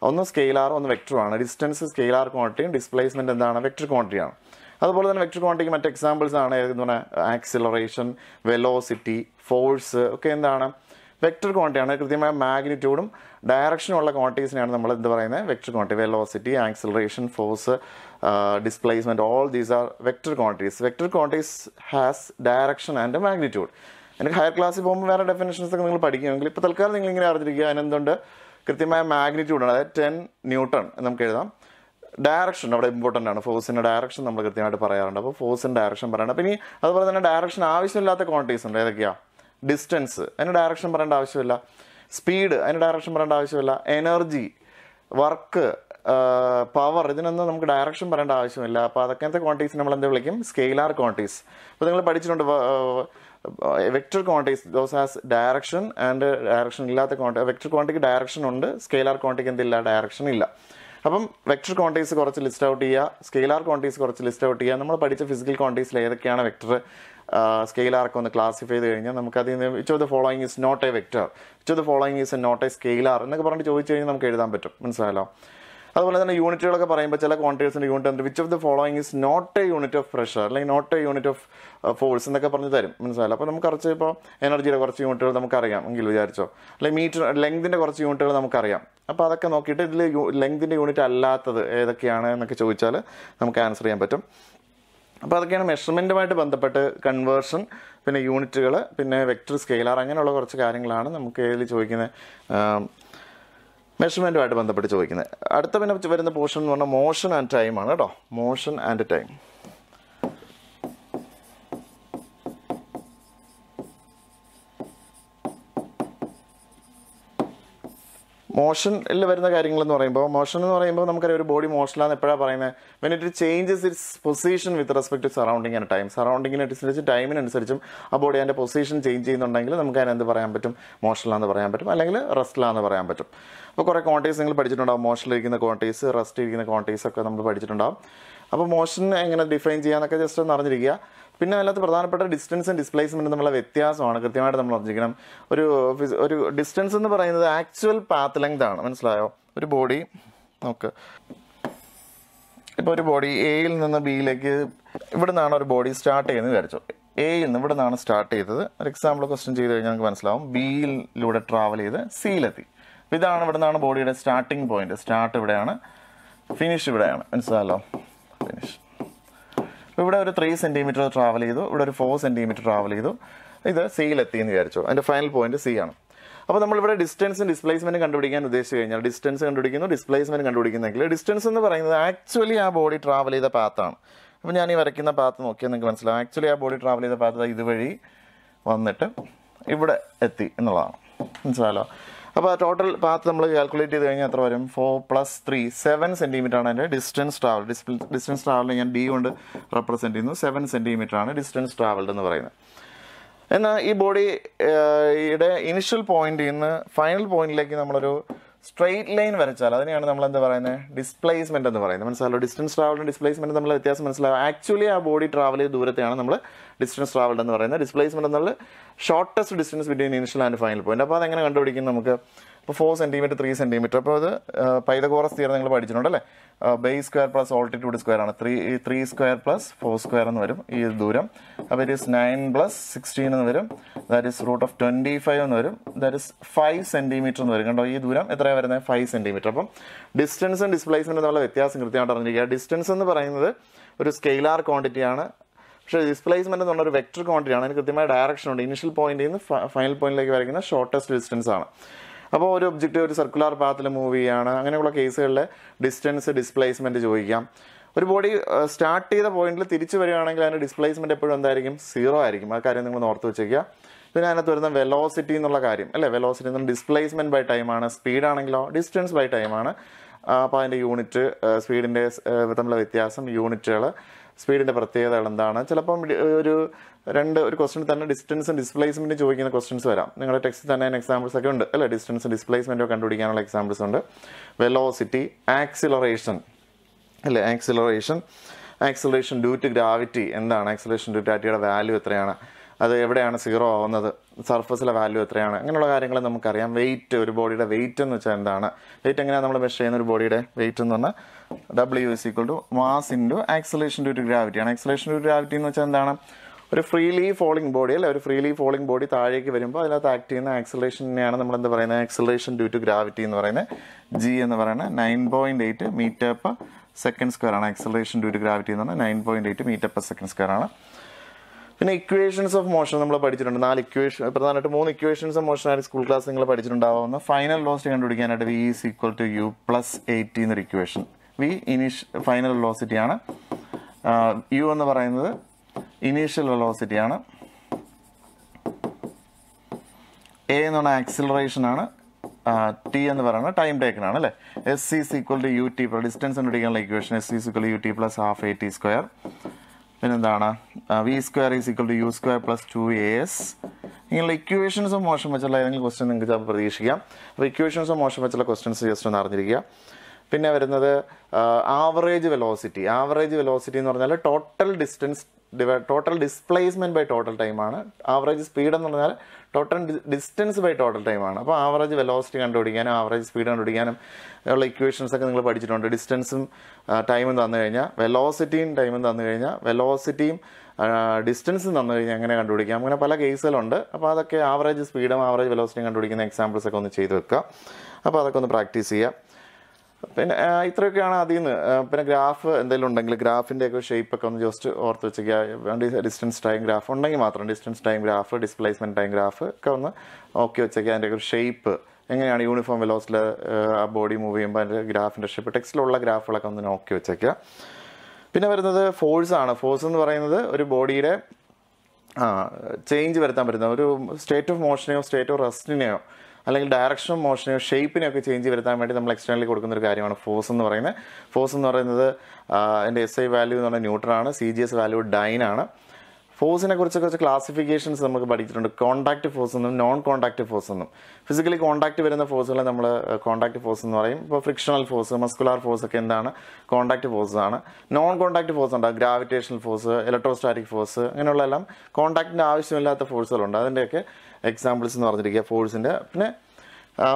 ഒന്ന് സ്കെയിലാർ ഒന്ന് വെക്ടറുമാണ് ഡിസ്റ്റൻസ് സ്കെയിലാർ ക്വാണ്ടിറ്റിയും ഡിസ്പ്ലേസ്മെൻറ്റ് എന്താണ് വെക്ടർ ക്വാണ്ടിറ്റിയാണ് അതുപോലെ തന്നെ വെക്ടർ ക്വാണ്ടിറ്റിക്ക് മറ്റ് എക്സാമ്പിൾസ് ആണ് എന്ന് പറഞ്ഞാൽ ആക്സിലറേഷൻ വെലോസിറ്റി ഫോഴ്സ് ഒക്കെ എന്താണ് വെക്ടർ ക്വാണ്ടിയാണ് കൃത്യമായ മാഗ്നിറ്റ്യൂഡും ഡയറക്ഷനും ഉള്ള ക്വാണ്ടിറ്റീസിനെയാണ് നമ്മൾ എന്ത് പറയുന്നത് vector quantity velocity acceleration force displacement all these are vector quantities vector quantities has direction and magnitude എനിക്ക് ഹയർ ക്ലാസ്സിൽ പോകുമ്പോൾ വേറെ ഡെഫിനേഷൻസ് ഒക്കെ നിങ്ങൾ പഠിക്കുകയാണെങ്കിൽ ഇപ്പോൾ തൽക്കാലം നിങ്ങൾ ഇങ്ങനെ അറിഞ്ഞിരിക്കുക അതിനെന്തുകൊണ്ട് കൃത്യമായ മാഗ്നിറ്റ്യൂഡാണ് അതായത് ടെൻ ന്യൂട്ടൺ നമുക്ക് എഴുതാം ഡയറക്ഷൻ അവിടെ ഇമ്പോർട്ടൻ്റ് ആണ് ഫോഴ്സിൻ്റെ ഡയറക്ഷൻ നമ്മൾ കൃത്യമായിട്ട് പറയാറുണ്ട് അപ്പോൾ ഫോഴ്സിൻ്റെ ഡയറക്ഷൻ പറയണം അപ്പോൾ ഇനി അതുപോലെ തന്നെ ഡയറക്ഷൻ ആവശ്യമില്ലാത്ത ക്വാണ്ടിറ്റീസ് ഉണ്ട് ഏതൊക്കെയാണ് ഡിസ്റ്റൻസ് അതിന് ഡയറക്ഷൻ പറയേണ്ട ആവശ്യമില്ല സ്പീഡ് അതിന് ഡയറക്ഷൻ പറയേണ്ട ആവശ്യമില്ല എനർജി വർക്ക് പവർ ഇതിനൊന്നും നമുക്ക് ഡയറക്ഷൻ പറയേണ്ട ആവശ്യമില്ല അപ്പോൾ അതൊക്കെത്തെ ക്വാണ്ടിറ്റീസ് നമ്മൾ എന്ത് വിളിക്കും സ്കെയിലാർ ക്വാണ്ടിറ്റീസ് അപ്പോൾ നിങ്ങൾ പഠിച്ചിട്ടുണ്ട് vector quantities those has direction and direction ഇല്ലാത്ത ക്വാണ്ടി വെക്ടർ ക്വാണ്ടിക്ക് ഡയറക്ഷൻ ഉണ്ട് സ്കെയിലാർ ക്വാണ്ടിക്ക് എന്തില്ല ഡയറക്ഷൻ ഇല്ല അപ്പം വെക്ടർ ക്വാണ്ടിറ്റീസ് കുറച്ച് ലിസ്റ്റ് ഔട്ട് ചെയ്യുക സ്കെയിലാർ ക്വാണ്ടിറ്റീസ് കുറച്ച് ലിസ്റ്റ് ഔട്ട് ചെയ്യുക നമ്മൾ പഠിച്ച ഫിസിക്കൽ ക്വാണ്ടീസിൽ ഏതൊക്കെയാണ് വെക്ടർ സ്കെയിലാർക്ക് ഒന്ന് ക്ലാസിഫൈ ചെയ്ത് കഴിഞ്ഞാൽ നമുക്ക് അതിൽ നിന്ന് which of the following is not a vector which of the following is not a are എന്നൊക്കെ പറഞ്ഞിട്ട് ചോദിച്ചു കഴിഞ്ഞാൽ നമുക്ക് എഴുതാൻ പറ്റും മനസ്സിലായല്ലോ അതുപോലെ തന്നെ യൂണിറ്റുകളൊക്കെ പറയുമ്പോൾ ചില ക്വാണ്ടിറ്റീസിൻ്റെ യൂണിറ്റ് ഉണ്ട് which of the following is not a unit of pressure അല്ലെങ്കിൽ not a unit of force എന്നൊക്കെ പറഞ്ഞു തരും മനസ്സിലായില്ല അപ്പോൾ നമുക്ക് കുറച്ച് ഇപ്പോൾ എനർജിയുടെ കുറച്ച് യൂണിറ്റുകൾ നമുക്കറിയാം എങ്കിൽ വിചാരിച്ചോ അല്ലെങ്കിൽ മീറ്റർ ലെങ്തിൻ്റെ കുറച്ച് യൂണിറ്റുകൾ നമുക്കറിയാം അപ്പോൾ അതൊക്കെ നോക്കിയിട്ട് ഇതിൽ ലെങ്തിൻ്റെ യൂണിറ്റ് അല്ലാത്തത് ഏതൊക്കെയാണ് എന്നൊക്കെ ചോദിച്ചാൽ നമുക്ക് ആൻസർ ചെയ്യാൻ പറ്റും അപ്പോൾ അതൊക്കെയാണ് മെഷർമെൻറ്റുമായിട്ട് ബന്ധപ്പെട്ട് കൺവേർഷൻ പിന്നെ യൂണിറ്റുകൾ പിന്നെ വെക്ടർ സ്കെയിലാർ അങ്ങനെയുള്ള കുറച്ച് കാര്യങ്ങളാണ് നമുക്ക് ഇതിൽ ചോദിക്കുന്നത് മെഷർമെൻറ്റുമായിട്ട് ബന്ധപ്പെട്ട് ചോദിക്കുന്നത് അടുത്ത പിന്നെ വരുന്ന പോർഷൻ എന്ന് പറഞ്ഞാൽ മോഷൻ ആൻഡ് ടൈമാണ് കേട്ടോ മോഷൻ ആൻഡ് ടൈം മോഷനിൽ വരുന്ന കാര്യങ്ങളെന്ന് എന്ന് പറയുമ്പോൾ മോഷൻ എന്ന് പറയുമ്പോൾ നമുക്കറിയാം ഒരു ബോഡി മോഷനാണെന്ന് എപ്പോഴാണ് പറയുന്നത് when it changes its position with respect to surrounding and time അനുസരിച്ച് ടൈമിനനുസരിച്ചും ആ ബോഡി അതിൻ്റെ പൊസിഷൻ ചേഞ്ച് ചെയ്യുന്നുണ്ടെങ്കിൽ നമുക്ക് അതിനെന്ത് പറയാൻ പറ്റും മോഷനിലാന്ന് പറയാൻ പറ്റും അല്ലെങ്കിൽ റെസ്റ്റിലാന്ന് പറയാൻ പറ്റും അപ്പോൾ കുറേ ക്വാണ്ടിറ്റീസ് നിങ്ങൾ പഠിച്ചിട്ടുണ്ടാവും മോഷനിലിരിക്കുന്ന ക്വാണ്ടിറ്റീസ് റെസ്റ്റ് ഇരിക്കുന്ന ക്വാണ്ടിറ്റീസ് ഒക്കെ നമ്മൾ പഠിച്ചിട്ടുണ്ടാവും അപ്പോൾ മോഷൻ എങ്ങനെ ഡിഫൈൻ ചെയ്യാന്നൊക്കെ ജസ്റ്റ് ഒന്ന് അറിഞ്ഞിരിക്കുക പിന്നെ അതിനകത്ത് പ്രധാനപ്പെട്ട ഡിസ്റ്റൻസും ഡിസ്പ്ലേസ്മെൻറ്റും തമ്മിലുള്ള വ്യത്യാസമാണ് കൃത്യമായിട്ട് നമ്മൾ അറിഞ്ഞിരിക്കണം ഒരു ഒരു ഡിസ്റ്റൻസ് എന്ന് പറയുന്നത് ആക്ച്വൽ പാത്ത് ലെങ്ത് ആണ് മനസ്സിലായോ ഒരു ബോഡി നമുക്ക് ഇപ്പോൾ ഒരു ബോഡി എയിൽ നിന്ന് ബിയിലേക്ക് ഇവിടെ നിന്നാണ് ഒരു ബോഡി സ്റ്റാർട്ട് ചെയ്യുന്നത് വിചാരിച്ചു എയിൽ നിന്ന് ഇവിടെ നിന്നാണ് സ്റ്റാർട്ട് ചെയ്തത് ഒരു എക്സാമ്പിൾ ക്വസ്റ്റ്യൻ ചെയ്ത് കഴിഞ്ഞാൽ നമുക്ക് മനസ്സിലാവും ബിയിലൂടെ ട്രാവൽ ചെയ്ത് സിയിലെത്തി അപ്പോൾ ഇതാണ് ഇവിടെ നിന്നാണ് ബോഡിയുടെ സ്റ്റാർട്ടിങ് പോയിന്റ് സ്റ്റാർട്ട് ഇവിടെയാണ് ഫിനിഷ് ഇവിടെയാണ് മനസ്സിലായല്ലോ ഫിനിഷ് അപ്പോൾ ഇവിടെ ഒരു ത്രീ സെൻറ്റിമീറ്റർ ട്രാവൽ ചെയ്തു ഇവിടെ ഒരു ഫോർ സെൻറ്റിമീറ്റർ ട്രാവൽ ചെയ്തു ഇത് സിയിലെത്തി എന്ന് വിചാരിച്ചു അതിൻ്റെ ഫൈനൽ പോയിന്റ് സി ആണ് അപ്പോൾ നമ്മളിവിടെ ഡിസ്റ്റൻസും ഡിസ്പ്ലേസ്മെൻറ്റും കണ്ടുപിടിക്കാൻ ഉദ്ദേശിച്ചു കഴിഞ്ഞാൽ ഡിസ്റ്റൻസ് കണ്ടുപിടിക്കുന്നു ഡിസ്പ്ലേസ്മെൻറ്റ് കണ്ടുപിടിക്കുന്നെങ്കിൽ ഡിസ്റ്റൻസ് എന്ന് പറയുന്നത് ആക്ച്വലി ആ ബോഡി ട്രാവൽ ചെയ്ത പാത്താണ് അപ്പോൾ ഞാൻ ഈ വരയ്ക്കുന്ന പാത്ത് നോക്കിയാൽ നിങ്ങൾക്ക് മനസ്സിലാവും ആക്ച്വലി ആ ബോഡി ട്രാവൽ ചെയ്ത പാത്ത് ഇതുവഴി വന്നിട്ട് ഇവിടെ എത്തി എന്നുള്ളതാണ് മനസ്സിലായോ അപ്പോൾ ടോട്ടൽ പാത്ത് നമ്മൾ കാൽക്കുലേറ്റ് ചെയ്ത് കഴിഞ്ഞാൽ എത്ര വരും ഫോർ പ്ലസ് ത്രീ സെവൻ ആണ് എൻ്റെ ഡിസ്റ്റൻസ് ട്രാവൽ ഡിസ്റ്റൻസ് ട്രാവലിനെ ഞാൻ ഡി കൊണ്ട് റെപ്രസെൻറ്റ് ചെയ്യുന്നു സെവൻ ആണ് ഡിസ്റ്റൻസ് ട്രാവൽഡ് എന്ന് പറയുന്നത് എന്നാൽ ഈ ബോഡിയുടെ ഇനിഷ്യൽ പോയിന്റിൽ നിന്ന് ഫൈനൽ പോയിന്റിലേക്ക് നമ്മളൊരു സ്ട്രെയിറ്റ് ലൈൻ വരച്ചാൽ അതിനെയാണ് നമ്മൾ എന്താ പറയുന്നത് ഡിസ്പ്ലേസ്മെന്റ് എന്ന് പറയുന്നത് മനസ്സിലാവും ഡിസ്റ്റൻസ് ട്രാവലും ഡിസ്പ്ലേസ്മെന്റ് നമ്മൾ വ്യത്യാസം മനസ്സിലാവും ആക്ച്വലി ആ ബോഡി ട്രാവൽ ചെയ്ത ദൂരത്തെയാണ് നമ്മൾ ഡിസ്റ്റൻസ് ട്രാവൽഡ് എന്ന് പറയുന്നത് ഡിസ്പ്ലേസ്മെന്റ് എന്നുള്ള shortest distance between initial and final point അപ്പോൾ അതെങ്ങനെ കണ്ടുപിടിക്കും നമുക്ക് അപ്പോൾ ഫോർ സെൻറ്റിമീറ്റർ ത്രീ സെൻറ്റിമീറ്റർ അപ്പോൾ അത് പൈതകോറസ് തീരെ നിങ്ങൾ പഠിച്ചിട്ടുണ്ട് അല്ലേ base square plus altitude square ആണ് three three square plus four square എന്ന് വരും ഈ ദൂരം അപ്പോൾ it is nine plus sixteen എന്ന് വരും that is root of twenty five എന്ന് വരും ദാറ്റ് ഇസ് ഫൈവ് സെൻറ്റിമീറ്റർ എന്ന് വരും കണ്ടോ ഈ ദൂരം എത്രയാണ് വരുന്നത് ഫൈവ് സെൻറ്റിമീറ്റർ അപ്പം ഡിസ്റ്റൻസും ഡിസ്പ്ലേസ്മെൻറ്റും തമ്മിലുള്ള വ്യത്യാസം കൃത്യമായിട്ട് അറിഞ്ഞിരിക്കുക ഡിസ്റ്റൻസ് എന്ന് പറയുന്നത് ഒരു സ്കെയിലാർ ക്വാണ്ടിറ്റി ആണ് പക്ഷേ ഡിസ്പ്ലേസ്മെന്റ് എന്ന് പറഞ്ഞാൽ ഒരു വെക്ടർ ക്വാണ്ടിറ്റി ആണ് അതിന് കൃത്യമായ ഡയറക്ഷൻ ഉണ്ട് ഇനിഷ്യൽ പോയിന്റിൽ നിന്ന് ഫൈനൽ പോയിന്റിലേക്ക് വരയ്ക്കുന്ന ഷോർട്ടസ്റ്റ് ഡിസ്റ്റൻസ് ആണ് അപ്പോൾ ഒരു ഒബ്ജക്റ്റ് ഒരു സർക്കുലർ പാത്തിൽ മൂവ് ചെയ്യുകയാണ് അങ്ങനെയുള്ള കേസുകളിൽ ഡിസ്റ്റൻസ് ഡിസ്പ്ലേസ്മെൻറ്റ് ചോദിക്കാം ഒരു ബോഡി സ്റ്റാർട്ട് ചെയ്ത പോയിന്റിൽ തിരിച്ചു വരികയാണെങ്കിൽ അതിൻ്റെ ഡിസ്പ്ലേസ്മെൻറ്റ് എപ്പോഴും എന്തായിരിക്കും സീറോ ആയിരിക്കും ആ കാര്യം നിങ്ങൾ ഓർത്ത് വെച്ചേക്കുക പിന്നെ അതിനകത്ത് വരുന്ന വെലോസിറ്റി എന്നുള്ള കാര്യം അല്ലേ വെലോസിറ്റി എന്ന് ഡിസ്പ്ലേസ്മെൻറ്റ് ബൈ ടൈമാണ് സ്പീഡാണെങ്കിലോ ഡിസ്റ്റൻസ് ബൈ ടൈമാണ് അപ്പോൾ അതിൻ്റെ യൂണിറ്റ് സ്പീഡിൻ്റെ തമ്മിലുള്ള വ്യത്യാസം യൂണിറ്റുകൾ സ്പീഡിൻ്റെ പ്രത്യേകതകൾ എന്താണ് ചിലപ്പം ഒരു രണ്ട് ഒരു ക്വസ്റ്റൻ തന്നെ ഡിസ്റ്റൻസും ഡിസ്പ്ലേസ്മെൻറ്റും ചോദിക്കുന്ന ക്വസ്റ്റൻസ് വരാം നിങ്ങളുടെ ടെക്സ്റ്റ് തന്നെ എക്സാമ്പിൾസ് ഒക്കെ ഉണ്ട് അല്ലേ ഡിസ്റ്റൻസ് ഡിസ്പ്ലേസ്മെൻറ്റോ കണ്ടുപിടിക്കാനുള്ള എക്സാമ്പിൾസ് ഉണ്ട് വെലോസിറ്റി ആക്സിലറേഷൻ അല്ലേ acceleration acceleration due to gravity എന്താണ് ആക്സിലറേഷൻ ഡ്യൂ ടാറ്റിയുടെ വാല്യൂ എത്രയാണ് അത് എവിടെയാണ് സീറോ ആവുന്നത് സർഫസിലെ വാല്യൂ എത്രയാണ് അങ്ങനെയുള്ള കാര്യങ്ങൾ നമുക്കറിയാം വെയിറ്റ് ഒരു ബോഡിയുടെ വെയിറ്റ് എന്ന് വെച്ചാൽ എന്താണ് വെയിറ്റ് എങ്ങനെയാണ് നമ്മൾ മെഷർ ചെയ്യുന്ന ഒരു ബോഡിയുടെ വെയിറ്റ് എന്ന് പറഞ്ഞാൽ W is equal to mass into acceleration to gravity ആണ് ആക്സലേഷൻ ടു ഗ്രാവിറ്റി എന്ന് വെച്ചാൽ എന്താണ് ഒരു ഫ്രീലി ഫോളിംഗ് ബോഡി അല്ലെ ഒരു ഫ്രീലി ഫോളിംഗ് ബോഡി താഴേക്ക് വരുമ്പോൾ അതിനകത്ത് ആക്ട് ചെയ്യുന്ന ആക്സലേഷനെയാണ് നമ്മൾ എന്ത് പറയുന്നത് ആക്സലേഷൻ ഡ്യൂ ടു ഗ്രാവിറ്റി എന്ന് പറയുന്നത് ജി എന്ന് പറയുന്നത് nine point eight metre per second square ആണ് ആക്സലേഷൻ ഡ്യൂ ടു ഗ്രാവിറ്റി എന്ന് പറഞ്ഞാൽ nine point eight metre per second square ആണ് പിന്നെ ഇക്വേഷൻസ് ഓഫ് മോഷൻ നമ്മൾ പഠിച്ചിട്ടുണ്ട് നാല് ഇക്വേഷൻ പ്രധാനമായിട്ട് മൂന്ന് ഇക്വേഷൻസ് ഓഫ് മോഷൻ ആയിട്ട് സ്കൂൾ ക്ലാസ് നിങ്ങൾ പഠിച്ചിട്ടുണ്ടാവുന്ന ഫൈനൽ ലോസ് കണ്ടുപിടിക്കാനായിട്ട് V is equal to U plus A T എന്നൊരു ഇക്വേഷൻ വി ഇനീഷ് ഫൈനൽ വെലോസിറ്റി ആണ് യു എന്ന് പറയുന്നത് ഇനീഷ്യൽ വെലോസിറ്റി ആണ് എ എന്ന് പറഞ്ഞ ആക്സിലറേഷൻ ആണ് ടി എന്ന് പറയുന്നത് ടൈം ടേക്കൺ ആണ് അല്ലേ S C equal to U T distance കണ്ടുപിടിക്കാനുള്ള equation S C equal U T plus half A T square പിന്നെന്താണ് V square is equal to U square plus two A S ഇങ്ങനെയുള്ള ഇക്വേഷൻസ് മോശം വെച്ചുള്ള ഏതെങ്കിലും ക്വസ്റ്റൻ നിങ്ങൾക്ക് ചിലപ്പോൾ പ്രതീക്ഷിക്കാം അപ്പോൾ ഇക്വേഷൻസ് മോശം വെച്ചുള്ള ക്വസ്റ്റൻസ് ജസ്റ്റ് ഒന്ന് അറിഞ്ഞിരിക്കുക പിന്നെ വരുന്നത് ആവറേജ് വെലോസിറ്റി ആവറേജ് വെലോസിറ്റി എന്ന് പറഞ്ഞാൽ total distance total displacement by total ടൈമാണ് ആവറേജ് സ്പീഡ് എന്ന് പറഞ്ഞാൽ total distance by total time ആണ് അപ്പോൾ ആവറേജ് വെലോസിറ്റി കണ്ടുപിടിക്കാനും ആവറേജ് സ്പീഡ് കണ്ടുപിടിക്കാനും ഉള്ള ഇക്വേഷൻസ് ഒക്കെ നിങ്ങൾ പഠിച്ചിട്ടുണ്ട് ഡിസ്റ്റൻസും ടൈമും തന്നു കഴിഞ്ഞാൽ വെലോസിറ്റിയും ടൈമും തന്നു കഴിഞ്ഞാൽ വെലോസിറ്റിയും ഡിസ്റ്റൻസും തന്നു കഴിഞ്ഞാൽ അങ്ങനെ കണ്ടുപിടിക്കാം അങ്ങനെ പല കേസുകളുണ്ട് അപ്പോൾ അതൊക്കെ ആവറേജ് സ്പീഡും ആവറേജ് വെലോസിറ്റിയും കണ്ടുപിടിക്കുന്ന എക്സാമ്പിൾസ് ഒക്കെ ഒന്ന് ചെയ്ത് വെക്കുക അപ്പോൾ അതൊക്കെ ഒന്ന് പ്രാക്ടീസ് ചെയ്യുക പിന്നെ ഇത്രയൊക്കെയാണ് അതിൽ നിന്ന് പിന്നെ ഗ്രാഫ് എന്തെങ്കിലും ഉണ്ടെങ്കിൽ ഗ്രാഫിൻ്റെ ഒക്കെ ഷേപ്പ് ഒക്കെ ഒന്ന് ജസ്റ്റ് ഓർത്ത് വെച്ചേക്കുക ഡിസ്റ്റൻസ് ടൈം ഗ്രാഫ് ഉണ്ടെങ്കിൽ മാത്രം distance time graph displacement time graph ഒക്കെ ഒന്ന് ഓക്കെ വെച്ചേക്കുക അതിൻ്റെ ഒരു ഷേപ്പ് എങ്ങനെയാണ് യൂണിഫോം വെലോസിൽ ആ ബോഡി മൂവ് ചെയ്യുമ്പോൾ അതിൻ്റെ ഗ്രാഫിൻ്റെ ഷേപ്പ് ടെക്സ്റ്റിലുള്ള ഗ്രാഫുകളൊക്കെ ഒന്ന് നോക്കി വെച്ചേക്കുക പിന്നെ വരുന്നത് ഫോഴ്സ് ആണ് ഫോഴ്സ് എന്ന് പറയുന്നത് ഒരു ബോഡിയുടെ ചേഞ്ച് വരുത്താൻ പറ്റുന്ന ഒരു സ്റ്റേറ്റ് ഓഫ് മോഷനെയോ സ്റ്റേറ്റ് ഓഫ് റെസ്റ്റിനെയോ അല്ലെങ്കിൽ ഡയറക്ഷനും മോഷനെയോ ഒക്കെ ചേഞ്ച് വരുത്താൻ വേണ്ടി നമ്മൾ എക്സ്റ്റേണലി കൊടുക്കുന്ന ഒരു കാര്യമാണ് ഫോഴ്സ് എന്ന് പറയുന്നത് ഫോഴ്സ് എന്ന് പറയുന്നത് എൻ്റെ എസ് ഐ വാല്യൂ എന്ന് പറഞ്ഞാൽ ന്യൂട്രനാണ് C G S value dyne ആണ് ഫോഴ്സിനെ കുറിച്ച് കുറച്ച് ക്ലാസിഫിക്കേഷൻസ് നമുക്ക് പഠിച്ചിട്ടുണ്ട് കോൺടാക്ട് ഫോഴ്സ് എന്നും നോൺ കോൺടാക്ട് ഫോഴ്സ് എന്നും ഫിസിക്കലി കോൺടാക്ട് വരുന്ന ഫോഴ്സുകളെ നമ്മൾ കോൺടാക്ട് ഫോഴ്സ് എന്ന് പറയും ഇപ്പോൾ ഫ്രിക്ഷണൽ ഫോഴ്സ് മസ്കുലാർ ഫോഴ്സ് ഒക്കെ എന്താണ് കോൺടാക്ട് ഫോഴ്സ് ആണ് നോൺ കോൺടാക്ട് ഫോഴ്സ് ഉണ്ട് ഗ്രാവിറ്റേഷണൽ ഫോഴ്സ് ഇലക്ട്രോസ്റ്റാറ്റിക് ഫോഴ്സ് എല്ലാം കോൺടാക്റ്റിൻ്റെ ആവശ്യമില്ലാത്ത ഫോഴ്സുകളുണ്ട് അതിൻ്റെയൊക്കെ എക്സാമ്പിൾസ് എന്ന് പറഞ്ഞിരിക്കുക ഫോഴ്സിൻ്റെ പിന്നെ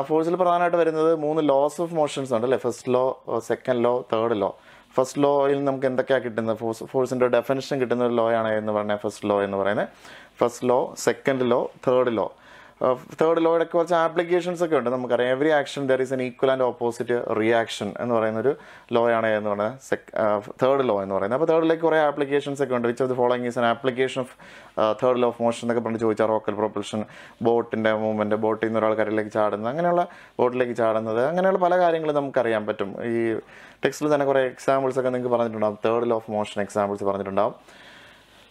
ഫോഴ്സിൽ പ്രധാനമായിട്ട് വരുന്നത് മൂന്ന് ലോസ് ഓഫ് മോഷൻസ് ഉണ്ട് അല്ലേ first law second law third law first ലോയിൽ നമുക്ക് എന്തൊക്കെയാണ് കിട്ടുന്നത് ഫോഴ്സ് ഫോഴ്സിൻ്റെ ഡെഫിനേഷൻ കിട്ടുന്ന ഒരു ലോയാണ് എന്ന് പറഞ്ഞാൽ ഫസ്റ്റ് ലോ എന്ന് പറയുന്നത് first law second law third law third ലോയിലൊക്കെ കുറച്ച് ആപ്ലിക്കേഷൻസ് ഒക്കെ ഉണ്ട് നമുക്കറിയാം every action there is an equal and opposite reaction എന്ന് പറയുന്ന ഒരു ലോ ആണ് എന്ന് പറയുന്നത് സെക് തേർഡ് ലോ എന്ന് പറയുന്നത് അപ്പോൾ തേർഡിലേക്ക് കുറേ ആപ്ലിക്കേഷൻസ് ഒക്കെ ഉണ്ട് which of the following is an application of third law of motion എന്നൊക്കെ പറഞ്ഞ് ചോദിച്ചാൽ റോക്കറ്റ് പ്രൊപ്പൽഷൻ ബോട്ടിൻ്റെ മൂവ്മെൻറ്റ് ബോട്ടിൽ നിന്ന് ഒരാൾ കരയിലേക്ക് ചാടുന്നത് അങ്ങനെയുള്ള ബോട്ടിലേക്ക് ചാടുന്നത് അങ്ങനെയുള്ള പല കാര്യങ്ങളും നമുക്കറിയാൻ പറ്റും ഈ ടെക്സ്റ്റിൽ തന്നെ കുറേ എക്സാമ്പിൾസ് ഒക്കെ നിങ്ങൾക്ക് പറഞ്ഞിട്ടുണ്ടാകും third law of motion examples പറഞ്ഞിട്ടുണ്ടാകും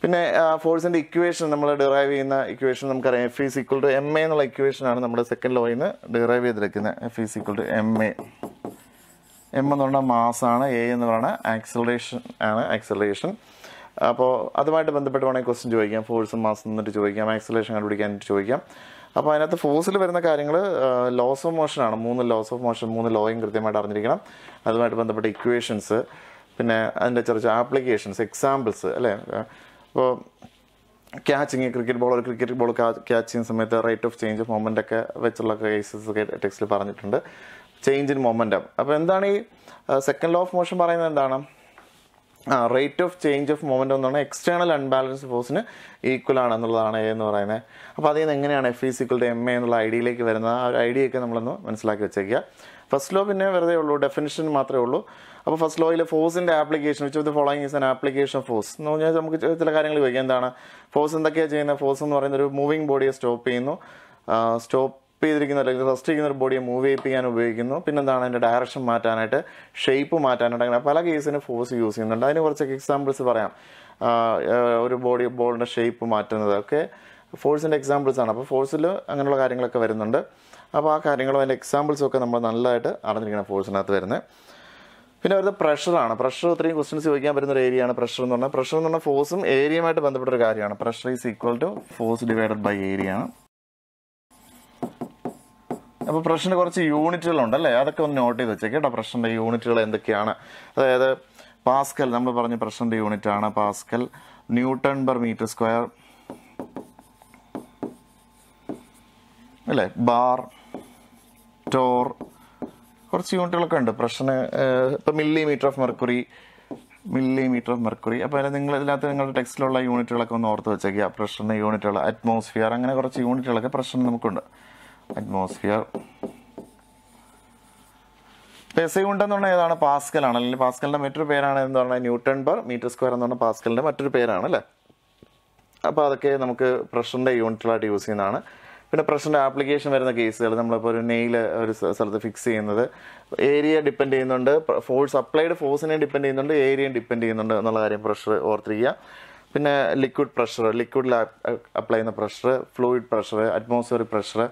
പിന്നെ ഫോഴ്സിൻ്റെ ഇക്വേഷൻ നമ്മൾ ഡിറൈവ് ചെയ്യുന്ന ഇക്വേഷൻ നമുക്കറിയാം F is equal to M A എന്നുള്ള ഇക്വേഷനാണ് നമ്മുടെ സെക്കൻഡ് ലോയിൽ നിന്ന് ഡിറൈവ് ചെയ്തിരിക്കുന്നത് F is equal to M A M എന്ന് പറഞ്ഞാൽ മാസാണ് എ എന്ന് പറയുന്നത് ആക്സിലറേഷൻ ആണ് ആക്സിലറേഷൻ അപ്പോൾ അതുമായിട്ട് ബന്ധപ്പെട്ട് വേണമെങ്കിൽ ക്വസ്റ്റ്യൻ ചോദിക്കാം ഫോഴ്സും മാസം എന്നിട്ട് ചോദിക്കാം ആക്സിലേഷൻ കണ്ടുപിടിക്കാൻ ചോദിക്കാം അപ്പോൾ അതിനകത്ത് ഫോഴ്സിൽ വരുന്ന കാര്യങ്ങൾ ലോസ് ഓഫ് മോഷനാണ് മൂന്ന് ലോസ് ഓഫ് മോഷൻ മൂന്ന് ലോയും കൃത്യമായിട്ട് അറിഞ്ഞിരിക്കണം അതുമായിട്ട് ബന്ധപ്പെട്ട ഇക്വേഷൻസ് പിന്നെ അതിൻ്റെ ചെറിയ ആപ്ലിക്കേഷൻസ് എക്സാമ്പിൾസ് അല്ലേ അപ്പോൾ ക്യാച്ചിങ് ക്രിക്കറ്റ് ബോൾ ഒരു ക്രിക്കറ്റ് ബോൾ ക്യാച്ച് ചെയ്യുന്ന സമയത്ത് റേറ്റ് ഓഫ് ചേഞ്ച് മൊമെൻ്റ് ഒക്കെ വെച്ചുള്ള കേസസ് ഒക്കെ ടെക്സ്റ്റിൽ പറഞ്ഞിട്ടുണ്ട് ചേഞ്ച് ഇൻ മൊമെൻറ്റം അപ്പോൾ എന്താണ് ഈ സെക്കൻഡ് ലോ ഓഫ് മോഷൻ പറയുന്നത് എന്താണ് ആ റേറ്റ് ഓഫ് ചേഞ്ച് ഓഫ് മൊമെൻ്റ് എന്ന് എക്സ്റ്റേണൽ അൺബാലൻസ് ഫോഴ്സിന് ഈക്വൽ ആണ് എന്നുള്ളതാണ് എ എന്ന് പറയുന്നത് അപ്പോൾ അതിൽ നിന്ന് എങ്ങനെയാണ് F is equal to M A എന്നുള്ള ഐഡിയയിലേക്ക് വരുന്നത് ആ ഒരു ഐഡിയൊക്കെ നമ്മളൊന്ന് മനസ്സിലാക്കി വെച്ചേക്കുക ഫസ്റ്റ് ലോ പിന്നെ വെറുതെ ഉള്ളൂ ഡെഫിനിഷൻ മാത്രമേ ഉള്ളൂ അപ്പോൾ ഫസ്റ്റ് ലോയിലെ ഫോഴ്സിൻ്റെ application which of the following is an application force എന്ന് പറഞ്ഞാൽ നമുക്ക് ചില കാര്യങ്ങൾ ചോദിക്കാം എന്താണ് ഫോഴ്സ് എന്തൊക്കെയാണ് ചെയ്യുന്നത് ഫോഴ്സ് എന്ന് പറയുന്ന ഒരു മൂവിങ് ബോഡിയെ സ്റ്റോപ്പ് ചെയ്യുന്നു സ്റ്റോപ്പ് ടിപ്പ് ചെയ്തിരിക്കുന്ന അല്ലെങ്കിൽ റെസ്റ്റ് ചെയ്യുന്ന ഒരു ബോഡിയെ മൂവ് ചെയ്യിപ്പിക്കാൻ ഉപയോഗിക്കുന്നു പിന്നെന്താണ് അതിൻ്റെ ഡയറക്ഷൻ മാറ്റാനായിട്ട് ഷേപ്പ് മാറ്റാനായിട്ട് അങ്ങനെ പല കേസിന് ഫോഴ്സ് യൂസ് ചെയ്യുന്നുണ്ട് അതിന് കുറച്ചൊക്കെ എക്സാമ്പിൾസ് പറയാം ഒരു ബോഡി ബോളിൻ്റെ ഷേപ്പ് മാറ്റുന്നത് ഒക്കെ ഫോഴ്സിൻ്റെ എക്സാമ്പിൾസ് ആണ് അപ്പോൾ ഫോഴ്സിൽ അങ്ങനെയുള്ള കാര്യങ്ങളൊക്കെ വരുന്നുണ്ട് അപ്പോൾ ആ കാര്യങ്ങളും അതിൻ്റെ എക്സാമ്പിൾസും ഒക്കെ നമ്മൾ നല്ലതായിട്ട് അറിഞ്ഞിരിക്കണം ഫോഴ്സിനകത്ത് വരുന്നത് പിന്നെ വരുന്നത് പ്രഷറാണ് പ്രഷർ ഒത്തിരി ക്വസ്റ്റ്യൻസ് ചോദിക്കാൻ പറ്റുന്ന ഒരു ഏരിയയാണ് പ്രഷർ എന്ന് പറഞ്ഞാൽ പ്രഷർ എന്ന് പറഞ്ഞാൽ ഫോഴ്സും ഏരിയയുമായിട്ട് ബന്ധപ്പെട്ടൊരു കാര്യമാണ് pressure is equal to force divided by area ആണ് അപ്പൊ പ്രശ്നൻ്റെ കുറച്ച് യൂണിറ്റുകൾ ഉണ്ട് അല്ലേ അതൊക്കെ ഒന്ന് നോട്ട് ചെയ്ത് വെച്ചേക്ക് കേട്ടോ യൂണിറ്റുകൾ എന്തൊക്കെയാണ് അതായത് പാസ്കൽ നമ്മൾ പറഞ്ഞ പ്രശ്നൻ്റെ യൂണിറ്റ് ആണ് pascal newton per metre square അല്ലേ ബാർ ടോർ കുറച്ച് യൂണിറ്റുകളൊക്കെ ഉണ്ട് പ്രശ്നം ഇപ്പൊ millimetre of mercury millimetre of mercury അപ്പോൾ അതിൽ നിങ്ങൾ ഇതിനകത്ത് നിങ്ങളുടെ ടെക്സ്റ്റിലുള്ള യൂണിറ്റുകളൊക്കെ ഒന്ന് ഓർത്ത് വെച്ചേക്കുക പ്രഷറിന്റെ യൂണിറ്റുകൾ അറ്റ്മോസ്ഫിയർ അങ്ങനെ കുറച്ച് യൂണിറ്റുകളൊക്കെ പ്രഷറിന് നമുക്കുണ്ട് അറ്റ്മോസ്ഫിയർ പെസയുണ്ടെന്ന് പറഞ്ഞാൽ ഏതാണ് പാസ്കൽ ആണ് അല്ലെങ്കിൽ പാസ്കലിൻ്റെ മറ്റൊരു പേരാണ് എന്ന് പറഞ്ഞാൽ ന്യൂട്ടൺ പെർ മീറ്റർ സ്ക്വയർ എന്ന് പറഞ്ഞാൽ പാസ്കലിൻ്റെ മറ്റൊരു പേരാണ് അല്ലേ അപ്പോൾ അതൊക്കെ നമുക്ക് പ്രഷറിൻ്റെ യൂണിറ്റുകളായിട്ട് യൂസ് ചെയ്യുന്നതാണ് പിന്നെ പ്രഷറിൻ്റെ ആപ്ലിക്കേഷൻ വരുന്ന കേസുകൾ നമ്മളിപ്പോൾ ഒരു നെയിൽ ഒരു സ്ഥലത്ത് ഫിക്സ് ചെയ്യുന്നത് ഏരിയ ഡിപ്പെൻഡ് ചെയ്യുന്നുണ്ട് ഫോഴ്സ് അപ്ലൈഡ് ഫോഴ്സിനെയും ഡിപ്പെൻഡ് ചെയ്യുന്നുണ്ട് ഏരിയയും ഡിപ്പെൻഡ് ചെയ്യുന്നുണ്ട് എന്നുള്ള കാര്യം പ്രഷർ ഓർത്തിരിക്കുക പിന്നെ ലിക്വിഡ് പ്രഷർ ലിക്വിഡിൽ അപ്ലൈ ചെയ്യുന്ന pressure fluid pressure atmosphere pressure